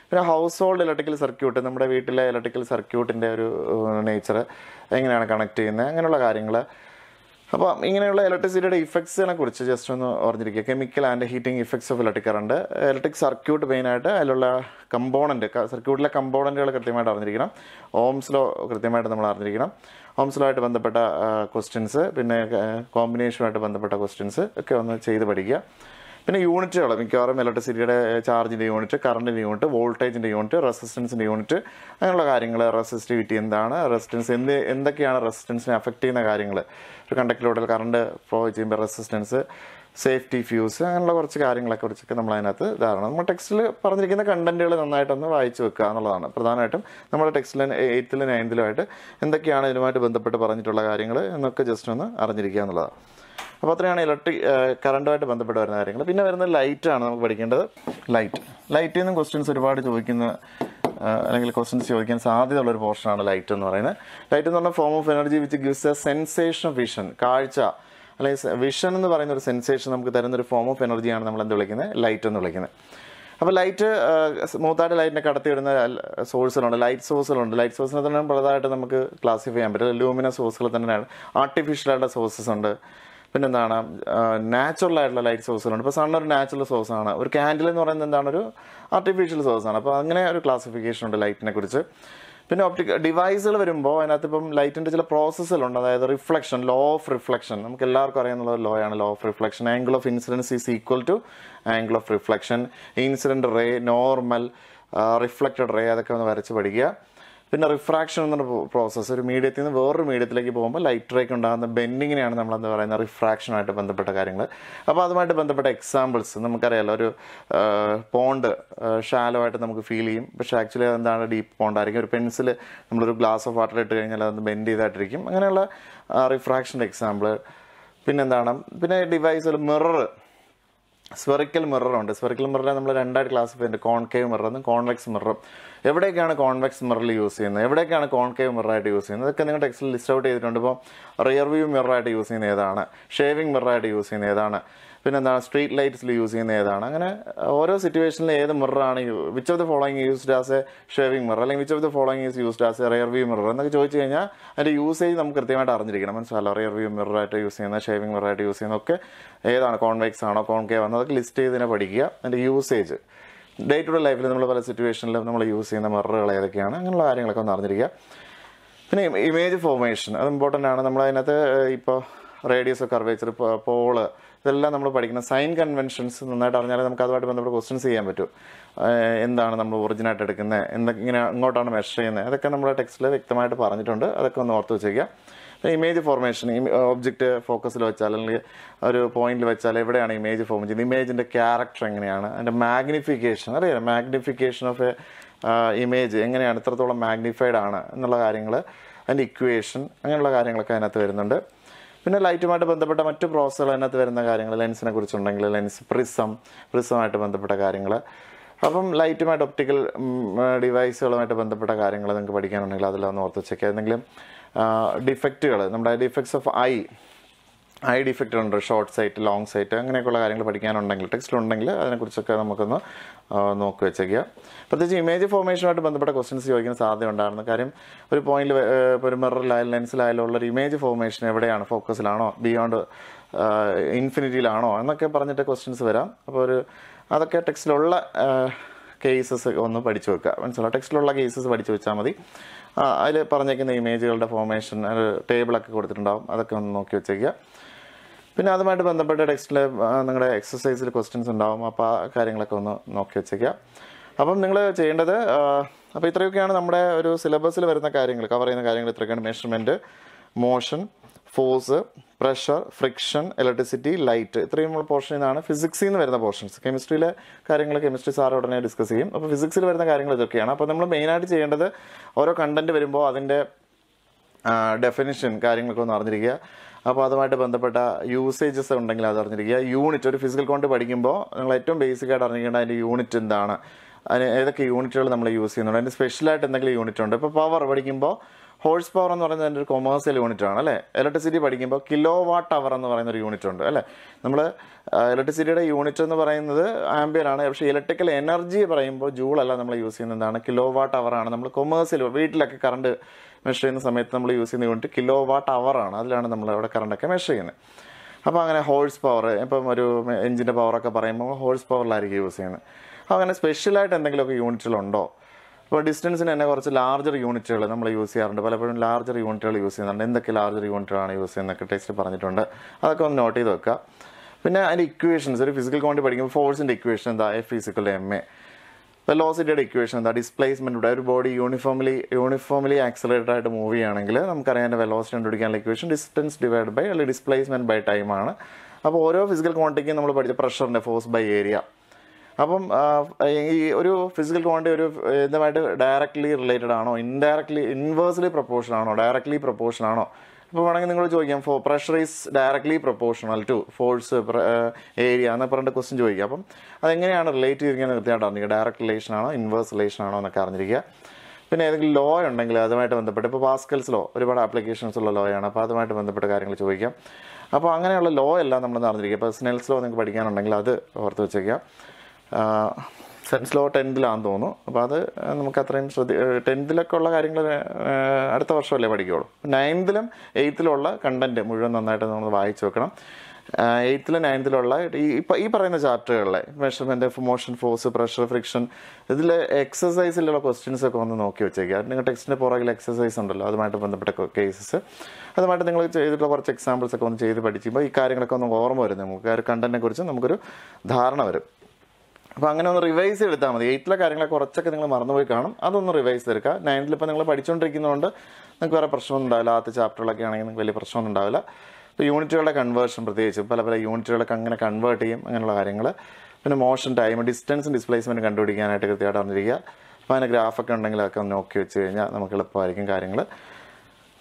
പിന്നെ ഹൗസ് ഹോൾഡ് ഇലക്ട്രിക്കൽ സർക്യൂട്ട് നമ്മുടെ വീട്ടിലെ ഇലക്ട്രിക്കൽ സർക്യൂട്ടിൻ്റെ ഒരു നേച്ചർ എങ്ങനെയാണ് കണക്ട് ചെയ്യുന്നത് അങ്ങനെയുള്ള കാര്യങ്ങൾ അപ്പോൾ ഇങ്ങനെയുള്ള ഇലക്ട്രിസിറ്റിയുടെ ഇഫക്ട്സിനെ കുറിച്ച് ജസ്റ്റ് ഒന്ന് ഓർഞ്ഞിരിക്കുക chemical and heating effects of electric current electric circuit മെയിനായിട്ട് അതിലുള്ള കമ്പോണൻറ്റ് സർക്യൂട്ടിലെ കമ്പോണൻറ്റുകൾ കൃത്യമായിട്ട് അറിഞ്ഞിരിക്കണം ഓംസ് ലോ കൃത്യമായിട്ട് നമ്മൾ അറിഞ്ഞിരിക്കണം ഹോംസിലുമായിട്ട് ബന്ധപ്പെട്ട ക്വസ്റ്റ്യൻസ് പിന്നെ കോമ്പിനേഷനുമായിട്ട് ബന്ധപ്പെട്ട ക്വസ്റ്റ്യൻസ് ഒക്കെ ഒന്ന് ചെയ്ത് പഠിക്കുക പിന്നെ യൂണിറ്റുകൾ മിക്കവാറും ഇലക്ട്രിസിറ്റിയുടെ ചാർജിൻ്റെ യൂണിറ്റ് കറണ്ടിൻ്റെ യൂണിറ്റ് വോൾട്ടേജിൻ്റെ യൂണിറ്റ് റെസിസ്റ്റൻസിൻ്റെ യൂണിറ്റ് അങ്ങനെയുള്ള കാര്യങ്ങൾ റെസിസ്റ്റിവിറ്റി എന്താണ് റെസിസ്റ്റൻസ് എന്ത് എന്തൊക്കെയാണ് റെസിസ്റ്റൻസിനെ അഫക്റ്റ് ചെയ്യുന്ന കാര്യങ്ങൾ ഒരു കണ്ടക്റ്റിലൂടെ കറണ്ട് ഫ്ലോ ചെയ്യുമ്പോൾ റെസിസ്റ്റൻസ് സേഫ്റ്റി ഫ്യൂസ് അങ്ങനെയുള്ള കുറച്ച് കാര്യങ്ങളൊക്കെ കുറിച്ചൊക്കെ നമ്മൾ അതിനകത്ത് ധാരണ നമ്മൾ ടെക്സ്റ്റിൽ പറഞ്ഞിരിക്കുന്ന കണ്ടന്റുകൾ നന്നായിട്ടൊന്ന് വായിച്ചു വെക്കുക എന്നുള്ളതാണ് പ്രധാനമായിട്ടും നമ്മുടെ ടെക്സ്റ്റിലെ എയ്ത്തിലും നയൻത്തിലുമായിട്ട് എന്തൊക്കെയാണ് ഇതുമായിട്ട് ബന്ധപ്പെട്ട് പറഞ്ഞിട്ടുള്ള കാര്യങ്ങൾ എന്നൊക്കെ ജസ്റ്റ് ഒന്ന് അറിഞ്ഞിരിക്കുക എന്നുള്ളതാണ് അപ്പോൾ അത്രയാണ് ഇലക്ട്രിക് കറണ്ടുമായിട്ട് ബന്ധപ്പെട്ട് വരുന്ന കാര്യങ്ങൾ പിന്നെ വരുന്ന ലൈറ്റാണ് നമുക്ക് പഠിക്കേണ്ടത് ലൈറ്റ് ലൈറ്റിൽ നിന്നും ക്വസ്റ്റ്യൻസ് ഒരുപാട് ചോദിക്കുന്ന അല്ലെങ്കിൽ ക്വസ്റ്റ്യൻസ് ചോദിക്കാൻ സാധ്യതയുള്ള ഒരു പോർഷനാണ് ലൈറ്റ് എന്ന് പറയുന്നത് ലൈറ്റ് എന്ന് പറഞ്ഞാൽ form of energy which gives a sensation of vision കാഴ്ച അല്ലെങ്കിൽ വിഷൻ എന്ന് പറയുന്ന ഒരു സെൻസേഷൻ നമുക്ക് തരുന്ന ഒരു ഫോം ഓഫ് എനർജിയാണ് നമ്മൾ എന്ത് വിളിക്കുന്നത് ലൈറ്റ് എന്ന് വിളിക്കുന്നത് അപ്പോൾ ലൈറ്റ് സ്മൂത്തായിട്ട് ലൈറ്റിനെ കടത്തി വിടുന്ന സോഴ്സിലുണ്ട് ലൈറ്റ് സോഴ്സുകളുണ്ട് ലൈറ്റ് സോഴ്സിനെ തന്നെ പലതായിട്ട് നമുക്ക് ക്ലാസിഫൈ ചെയ്യാൻ പറ്റില്ല ലൂമിന സോഴ്സുകൾ തന്നെയാണ് ആർട്ടിഫിഷ്യലായിട്ടുള്ള സോഴ്സസ് ഉണ്ട് പിന്നെന്താണ് നാച്ചുറൽ ആയിട്ടുള്ള ലൈറ്റ് സോഴ്സുകളുണ്ട് ഇപ്പോൾ സൺ ഒരു നാച്ചുറൽ സോഴ്സാണ് ഒരു ക്യാൻഡിൽ എന്ന് പറയുന്നത് എന്താണ് ഒരു ആർട്ടിഫിഷ്യൽ സോഴ്സാണ് അപ്പോൾ അങ്ങനെ ഒരു ക്ലാസിഫിക്കേഷൻ ഉണ്ട് ലൈറ്റിനെ കുറിച്ച് പിന്നെ ഓപ്റ്റിക് ഡിവൈസുകൾ വരുമ്പോൾ അതിനകത്ത് ഇപ്പം ലൈറ്റിൻ്റെ ചില പ്രോസസ്സുകളുണ്ട് അതായത് റിഫ്ലക്ഷൻ ലോ ഓഫ് റിഫ്ലക്ഷൻ നമുക്ക് എല്ലാവർക്കും അറിയാവുന്ന ലോ ആണ് law of reflection angle of incidence is equal to angle of reflection incident ray normal reflected ray അതൊക്കെ ഒന്ന് വരച്ച് പഠിക്കുക പിന്നെ റിഫ്രാക്ഷൻ എന്നൊരു പ്രോസസ്സ് ഒരു മീഡിയത്തിൽ നിന്ന് വേറൊരു മീഡിയത്തിലേക്ക് പോകുമ്പോൾ ലൈറ്റ് റേക്ക് ഉണ്ടാകുന്ന ബെൻഡിങ്ങിനെയാണ് എന്ന് പറയുന്നത് റിഫ്രാക്ഷനുമായിട്ട് ബന്ധപ്പെട്ട കാര്യങ്ങൾ അപ്പോൾ അതുമായിട്ട് ബന്ധപ്പെട്ട എക്സാമ്പിൾസ് നമുക്കറിയാലോ ഒരു പോണ്ട് ഷാലോ ആയിട്ട് നമുക്ക് ഫീൽ ചെയ്യും പക്ഷേ ആക്ച്വലി എന്താണ് ഡീപ്പ് പോണ്ടായിരിക്കും ഒരു പെൻസിൽ നമ്മളൊരു ഗ്ലാസ് ഓഫ് വാട്ടർ ഇട്ട് കഴിഞ്ഞാൽ അതൊന്ന് ബെൻഡ് ചെയ്തായിട്ടിരിക്കും അങ്ങനെയുള്ള റിഫ്രാക്ഷൻ്റെ എക്സാമ്പിൾ പിന്നെന്താണ് പിന്നെ ഡിവൈസ് മിറർ സ്പെറിക്കൽ മിററുണ്ട് സ്പെറിക്കൽ മിററിനെ നമ്മൾ രണ്ടായിട്ട് ക്ലാസിഫൈ ചെയ്യുന്നത് കോൺകേവ് മിററും കോൺവെക്സ് മിററും എവിടെയൊക്കെയാണ് കോൺവെക്സ് മിററിൽ യൂസ് ചെയ്യുന്നത് എവിടെയൊക്കെയാണ് കോൺകേവ് മിററായിട്ട് യൂസ് ചെയ്യുന്നത് ഇതൊക്കെ നിങ്ങൾ ടെക്സ്റ്റിൽ ലിസ്റ്റ് ഔട്ട് ചെയ്തിട്ടുണ്ട് ഇപ്പോൾ റിയർ വ്യൂ മിററായിട്ട് യൂസ് ചെയ്യുന്ന ഏതാണ് ഷേവിംഗ് മിററായിട്ട് യൂസ് ചെയ്യുന്ന ഏതാണ് പിന്നെ എന്താണ് സ്ട്രീറ്റ് ലൈറ്റ്സിൽ യൂസ് ചെയ്യുന്ന ഏതാണ് അങ്ങനെ ഓരോ സിറ്റുവേഷനിലും ഏത് മിററാണ് which of the following used as a shaving mirror അല്ലെങ്കിൽ which of the following is used as a rear view mirror എന്നൊക്കെ ചോദിച്ചു കഴിഞ്ഞാൽ അതിൻ്റെ യൂസേജ് നമുക്ക് കൃത്യമായിട്ട് അറിഞ്ഞിരിക്കണം മനസ്സിലല്ലോ റിയർ വ്യൂ മിററായിട്ട് യൂസ് ചെയ്യുന്ന ഷേവിംഗ് മിററായിട്ട് യൂസ് ചെയ്യുന്ന ഒക്കെ ഏതാണ് കോൺവെക്സ് ആണോ കോൺകേവ് ആണോ അതൊക്കെ ലിസ്റ്റ് ചെയ്തതിനെ പഠിക്കുക അതിൻ്റെ യൂസേജ് ഡേ ടു ഡേ ലൈഫിൽ നമ്മൾ പല സിറ്റുവേഷനിലും നമ്മൾ യൂസ് ചെയ്യുന്ന മിററുകൾ ഏതൊക്കെയാണ് അങ്ങനെയുള്ള കാര്യങ്ങളൊക്കെ ഒന്ന് അറിഞ്ഞിരിക്കുക പിന്നെ ഇമേജ് ഫോർമേഷൻ അത് ഇമ്പോർട്ടൻ്റ് ആണ് നമ്മളതിനകത്ത് ഇപ്പോൾ റേഡിയസ് കർവേച്ചർ പോള് ഇതെല്ലാം നമ്മൾ പഠിക്കണം സൈൻ കൺവെൻഷൻസ് നന്നായിട്ട് അറിഞ്ഞാലേ നമുക്ക് അതുമായിട്ട് ബന്ധപ്പെട്ട ക്വസ്റ്റ്യൻസ് ചെയ്യാൻ പറ്റൂ എന്താണ് നമ്മൾ ഒറിജിനായിട്ട് എടുക്കുന്നത് എന്തൊക്കെ ഇങ്ങനെ അങ്ങോട്ടാണ് മെഷർ ചെയ്യുന്നത് അതൊക്കെ നമ്മുടെ ടെക്സ്റ്റിൽ വ്യക്തമായിട്ട് പറഞ്ഞിട്ടുണ്ട് അതൊക്കെ ഒന്ന് ഓർത്ത് വെച്ചേക്കുക ഇമേജ് ഫോർമേഷൻ ഒബ്ജക്റ്റ് ഫോക്കസിൽ വെച്ചാൽ അല്ലെങ്കിൽ ഒരു പോയിന്റിൽ വെച്ചാൽ എവിടെയാണ് ഇമേജ് ഫോം ചെയ്യുന്നത് ഇമേജിൻ്റെ ക്യാരക്ടർ എങ്ങനെയാണ് അതിൻ്റെ മാഗ്നിഫിക്കേഷൻ അറിയാം മാഗ്നിഫിക്കേഷൻ ഓഫ് എ ഇമേജ് എങ്ങനെയാണ് എത്രത്തോളം മാഗ്നിഫൈഡ് ആണ് എന്നുള്ള കാര്യങ്ങൾ അതിൻ്റെ ഇക്വേഷൻ അങ്ങനെയുള്ള കാര്യങ്ങളൊക്കെ അതിനകത്ത് വരുന്നുണ്ട് പിന്നെ ലൈറ്റുമായിട്ട് ബന്ധപ്പെട്ട മറ്റു പ്രോസസ്സുകൾ അതിനകത്ത് വരുന്ന കാര്യങ്ങൾ ലെൻസിനെ കുറിച്ചുണ്ടെങ്കിൽ ലെൻസ് പ്രിസം പ്രിസമായിട്ട് ബന്ധപ്പെട്ട കാര്യങ്ങൾ അപ്പം ലൈറ്റുമായിട്ട് ഒപ്റ്റിക്കൽ ഡിവൈസുകളുമായിട്ട് ബന്ധപ്പെട്ട കാര്യങ്ങൾ നിങ്ങൾക്ക് പഠിക്കാനുണ്ടെങ്കിൽ ഒന്ന് ഓർത്ത് വെച്ചേക്കുക എന്തെങ്കിലും ഡിഫക്റ്റുകൾ നമ്മുടെ defects of eye eye defect ഉണ്ട് ഷോർട്ട് സൈറ്റ് ലോങ് സൈറ്റ് അങ്ങനെയൊക്കെയുള്ള കാര്യങ്ങൾ പഠിക്കാനുണ്ടെങ്കിൽ ടെക്സ്റ്റിലുണ്ടെങ്കിൽ അതിനെക്കുറിച്ചൊക്കെ നമുക്കൊന്ന് നോക്കി വെച്ചേക്കുക പ്രത്യേകിച്ച് ഇമേജ് ഫോർമേഷനുമായിട്ട് ബന്ധപ്പെട്ട ക്വസ്റ്റ്യൻസ് ചോദിക്കുന്ന സാധ്യത ഉണ്ടായിരുന്നു കാര്യം ഒരു പോയിന്റിൽ ഇപ്പോൾ ഒരു മിററിലായാലും ലെൻസിലായാലും ഉള്ള ഇമേജ് ഫോർമേഷൻ എവിടെയാണ് ഫോക്കസിലാണോ ബിയോണ്ട് ഇൻഫിനിറ്റിയിലാണോ എന്നൊക്കെ പറഞ്ഞിട്ട് ക്വസ്റ്റ്യൻസ് വരാം അപ്പോൾ ഒരു അതൊക്കെ ടെക്സ്റ്റിലുള്ള കേസസ് ഒന്ന് പഠിച്ചു വെക്കുക മനസ്സിലാവും ടെക്സ്റ്റിലുള്ള കേസസ് പഠിച്ചു വെച്ചാൽ മതി അതിൽ പറഞ്ഞേക്കുന്ന ഇമേജുകളുടെ ഫോർമേഷൻ ടേബിളൊക്കെ കൊടുത്തിട്ടുണ്ടാവും അതൊക്കെ ഒന്ന് നോക്കി വെച്ചേക്കുക പിന്നെ അതുമായിട്ട് ബന്ധപ്പെട്ട ടെക്സ്റ്റിൽ നിങ്ങളുടെ എക്സസൈസിൽ ക്വസ്റ്റ്യൻസ് ഉണ്ടാവും അപ്പോൾ ആ കാര്യങ്ങളൊക്കെ ഒന്ന് നോക്കി വെച്ചേക്കുക അപ്പം നിങ്ങൾ ചെയ്യേണ്ടത് അപ്പോൾ ഇത്രയൊക്കെയാണ് നമ്മുടെ ഒരു സിലബസിൽ വരുന്ന കാര്യങ്ങൾ കവർ ചെയ്യുന്ന കാര്യങ്ങൾ ഇത്രയൊക്കെയാണ് measurement motion force pressure friction electricity light ഇത്രയും പോർഷനിൽ നിന്നാണ് ഫിസിക്സിൽ നിന്ന് വരുന്ന പോർഷൻസ് കെമിസ്ട്രിയിലെ കാര്യങ്ങൾ കെമിസ്ട്രി സാർ ഉടനെ ഡിസ്കസ് ചെയ്യും അപ്പോൾ ഫിസിക്സിൽ വരുന്ന കാര്യങ്ങൾ ഇതൊക്കെയാണ് അപ്പോൾ നമ്മൾ മെയിനായിട്ട് ചെയ്യേണ്ടത് ഓരോ കണ്ടന്റ് വരുമ്പോൾ അതിൻ്റെ ഡെഫിനിഷൻ കാര്യങ്ങളൊക്കെ ഒന്ന് അറിഞ്ഞിരിക്കുക അപ്പോൾ അതുമായിട്ട് ബന്ധപ്പെട്ട യൂസേജസ് ഉണ്ടെങ്കിൽ അത് അറിഞ്ഞിരിക്കുക യൂണിറ്റ് ഒരു ഫിസിക്കൽ കോണ്ട് പഠിക്കുമ്പോൾ നിങ്ങൾ ഏറ്റവും ബേസിക് ആയിട്ട് അറിഞ്ഞിരിക്കേണ്ട അതിൻ്റെ യൂണിറ്റ് എന്താണ് അതിന് ഏതൊക്കെ യൂണിറ്റുകൾ നമ്മൾ യൂസ് ചെയ്യുന്നുണ്ട് അതിന് സ്പെഷ്യലായിട്ട് എന്തെങ്കിലും യൂണിറ്റ് ഉണ്ട് ഇപ്പോൾ പവർ പഠിക്കുമ്പോൾ ഹോഴ്സ് പവർ എന്ന് പറയുന്നത് അതിൻ്റെ ഒരു കൊമേഴ്സ്യൽ യൂണിറ്റ് ആണ് അല്ലേ ഇലക്ട്രിസിറ്റി പഠിക്കുമ്പോൾ കിലോ വാട്ട് അവർ എന്ന് പറയുന്ന ഒരു യൂണിറ്റ് ഉണ്ട് അല്ലേ നമ്മൾ ഇലക്ട്രിസിറ്റിയുടെ യൂണിറ്റ് എന്ന് പറയുന്നത് ആംബിയർ ആണ് പക്ഷേ ഇലക്ട്രിക്കൽ എനർജി പറയുമ്പോൾ ജൂൾ അല്ല നമ്മൾ യൂസ് ചെയ്യുന്നതാണ് കിലോ വാട്ട് അവർ ആണ് നമ്മൾ കൊമേഴ്സ്യൽ വീട്ടിലൊക്കെ കറണ്ട് മെഷർ ചെയ്യുന്ന സമയത്ത് നമ്മൾ യൂസ് ചെയ്യുന്ന യൂണിറ്റ് കിലോ വാട്ട് അവർ ആണ് അതിലാണ് നമ്മൾ അവിടെ കറണ്ടൊക്കെ മെഷർ ചെയ്യുന്നത് അപ്പോൾ അങ്ങനെ ഹോഴ്സ് പവർ ഇപ്പം ഒരു എഞ്ചിൻ്റെ പവറൊക്കെ പറയുമ്പോൾ ഹോഴ്സ് പവറിലായിരിക്കും യൂസ് ചെയ്യുന്നത് അപ്പോൾ അങ്ങനെ സ്പെഷ്യലായിട്ട് എന്തെങ്കിലുമൊക്കെ യൂണിറ്റുകളുണ്ടോ ഇപ്പോൾ ഡിസ്റ്റൻസിന് തന്നെ കുറച്ച് ലാർജർ യൂണിറ്റുകൾ നമ്മൾ യൂസ് ചെയ്യാറുണ്ട് പലപ്പോഴും ലാർജർ യൂണിറ്റുകൾ യൂസ് ചെയ്യുന്നുണ്ട് എന്തൊക്കെ ലാർജർ യൂണിറ്റുകളാണ് യൂസ് ചെയ്യുന്നതൊക്കെ ടെക്സ്റ്റ് പറഞ്ഞിട്ടുണ്ട് അതൊക്കെ ഒന്ന് നോട്ട് ചെയ്ത് വെക്കുക പിന്നെ അതിൻ്റെ ഇക്വേഷൻസ് ഒരു ഫിസിക്കൽ ക്വാണ്ടി പഠിക്കുമ്പോൾ ഫോഴ്സിൻ്റെ ഇക്വേഷൻ എന്താ എഫ് ഫിസിക്കൽ എം എ വെലോസിറ്റിയുടെ ഇക്വേഷൻ എന്താ ഡിസ്പ്ലേസ്മെൻറ്റ് ഇവിടെ ഒരു ബോഡി യൂണിഫോംലി യൂണിഫോംലി ആക്സലേറ്റഡ് ആയിട്ട് മൂവ് ചെയ്യുകയാണെങ്കിൽ നമുക്കറിയാം അതിൻ്റെ വെലോസിറ്റി കണ്ടുപിടിക്കാനുള്ള ഇക്വേഷൻ ഡിസ്റ്റൻസ് ഡിവൈഡ് ബൈ അല്ലെങ്കിൽ ഡിസ്പ്ലേസ്മെൻറ്റ് ബൈ ടൈമാണ് അപ്പോൾ ഓരോ ഫിസിക്കൽ ക്വാണ്ടിറ്റിക്കും നമ്മൾ പഠിച്ച പ്രഷറിൻ്റെ ഫോഴ്സ് ബൈ ഏരിയ അപ്പം ഈ ഒരു ഫിസിക്കൽ ക്വാണ്ടിറ്റി ഒരു ഇതുമായിട്ട് ഡയറക്റ്റ്ലി റിലേറ്റഡ് ആണോ ഇൻഡയറക്ട്ലി ഇൻവേഴ്സ്ലി പ്രൊപ്പോർഷൻ ആണോ ഡയറക്ട്ലി പ്രൊപ്പോർഷൻ ആണോ ഇപ്പോൾ വേണമെങ്കിൽ നിങ്ങൾ ചോദിക്കാം ഫോ pressure is directly proportional to force area എന്ന് പറഞ്ഞിട്ട് ക്വസ്റ്റ്യൻ ചോദിക്കുക അപ്പം അതെങ്ങനെയാണ് റിലേറ്റ് ചെയ്തിരിക്കുന്നത് കൃത്യമായിട്ട് അറിഞ്ഞിരിക്കുക ഡയറക്ട് റിലേഷൻ ആണോ ഇൻവേഴ്സ് റിലേഷൻ ആണോ എന്നൊക്കെ അറിഞ്ഞിരിക്കുക പിന്നെ ഏതെങ്കിലും ലോ ഉണ്ടെങ്കിൽ അതുമായിട്ട് ബന്ധപ്പെട്ട് ഇപ്പോൾ പാസ്കൽസ് ലോ ഒരുപാട് ആപ്ലിക്കേഷൻസ് ഉള്ള ലോയാണ് അപ്പോൾ അതുമായിട്ട് ബന്ധപ്പെട്ട കാര്യങ്ങൾ ചോദിക്കാം അപ്പോൾ അങ്ങനെയുള്ള ലോ എല്ലാം നമ്മൾ അറിഞ്ഞിരിക്കുക ഇപ്പോൾ സ്നെൽസ് ലോ നിങ്ങൾക്ക് പഠിക്കാനുണ്ടെങ്കിൽ അത് ഓർത്ത് വെച്ചേക്കുക സെൻസ് ലോ ടെൻത്തിലാണെന്ന് തോന്നുന്നു അപ്പോൾ അത് നമുക്ക് അത്രയും ശ്രദ്ധ ടെൻത്തിലൊക്കെ ഉള്ള കാര്യങ്ങൾ അടുത്ത വർഷമല്ലേ പഠിക്കുകയുള്ളൂ നയൻത്തിലും എയ്ത്തിലുള്ള കണ്ടൻറ്റ് മുഴുവൻ നന്നായിട്ട് നമ്മൾ വായിച്ചു വെക്കണം എയ്ത്തിലും നയൻത്തിലുള്ള ഈ ഈ പറയുന്ന ചാപ്റ്ററുകളിലെ measurement motion force pressure friction ഇതിൽ എക്സസൈസിലുള്ള ക്വസ്റ്റ്യൻസ് ഒക്കെ ഒന്ന് നോക്കി വെച്ചേക്കുക നിങ്ങൾ ടെക്സ്റ്റിൻ്റെ പുറകിൽ എക്സസൈസ് ഉണ്ടല്ലോ അതുമായിട്ട് ബന്ധപ്പെട്ട കേസസ് അതുമായിട്ട് നിങ്ങൾ ചെയ്തിട്ടുള്ള കുറച്ച് എക്സാമ്പിൾസ് ഒക്കെ ഒന്ന് ചെയ്ത് പഠിക്കുമ്പോൾ ഈ കാര്യങ്ങളൊക്കെ ഒന്ന് ഓർമ്മ വരും നമുക്ക് ആ ഒരു കണ്ടൻറ്റിനെ കുറിച്ച് നമുക്കൊരു ധാരണ വരും അപ്പോൾ അങ്ങനെ ഒന്ന് റിവൈസ് എടുത്താൽ മതി എയ്ത്തിലെ കാര്യങ്ങളെ കുറച്ചൊക്കെ നിങ്ങൾ മറന്നുപോയി കാണും അതൊന്ന് റിവൈസ് ചെയ്തെടുക്കുക നയൻത്തിൽ ഇപ്പോൾ നിങ്ങൾ പഠിച്ചുകൊണ്ടിരിക്കുന്നതുകൊണ്ട് നിങ്ങൾക്ക് വേറെ പ്രശ്നമൊന്നും ഉണ്ടാവില്ല ആദ്യത്തെ ചാപ്റ്ററുകളൊക്കെ ആണെങ്കിൽ നിങ്ങൾക്ക് വലിയ പ്രശ്നമൊന്നും ഉണ്ടാവില്ല ഇപ്പോൾ യൂണിറ്റുകളുടെ കൺവേർഷൻ പ്രത്യേകിച്ച് പല പല യൂണിറ്റുകളൊക്കെ അങ്ങനെ കൺവേർട്ട് ചെയ്യും അങ്ങനെയുള്ള കാര്യങ്ങൾ പിന്നെ മോഷൻ ടൈം ഡിസ്റ്റൻസും ഡിസ്പ്ലേസ്മെൻറ്റ് കണ്ടുപിടിക്കാനായിട്ട് കൃത്യമായിട്ട് അറിഞ്ഞിരിക്കുക അപ്പോൾ അതിന് ഗ്രാഫൊക്കെ ഉണ്ടെങ്കിൽ അതൊക്കെ ഒന്ന് നോക്കി വെച്ച് കഴിഞ്ഞാൽ നമുക്ക് എളുപ്പമായിരിക്കും കാര്യങ്ങൾ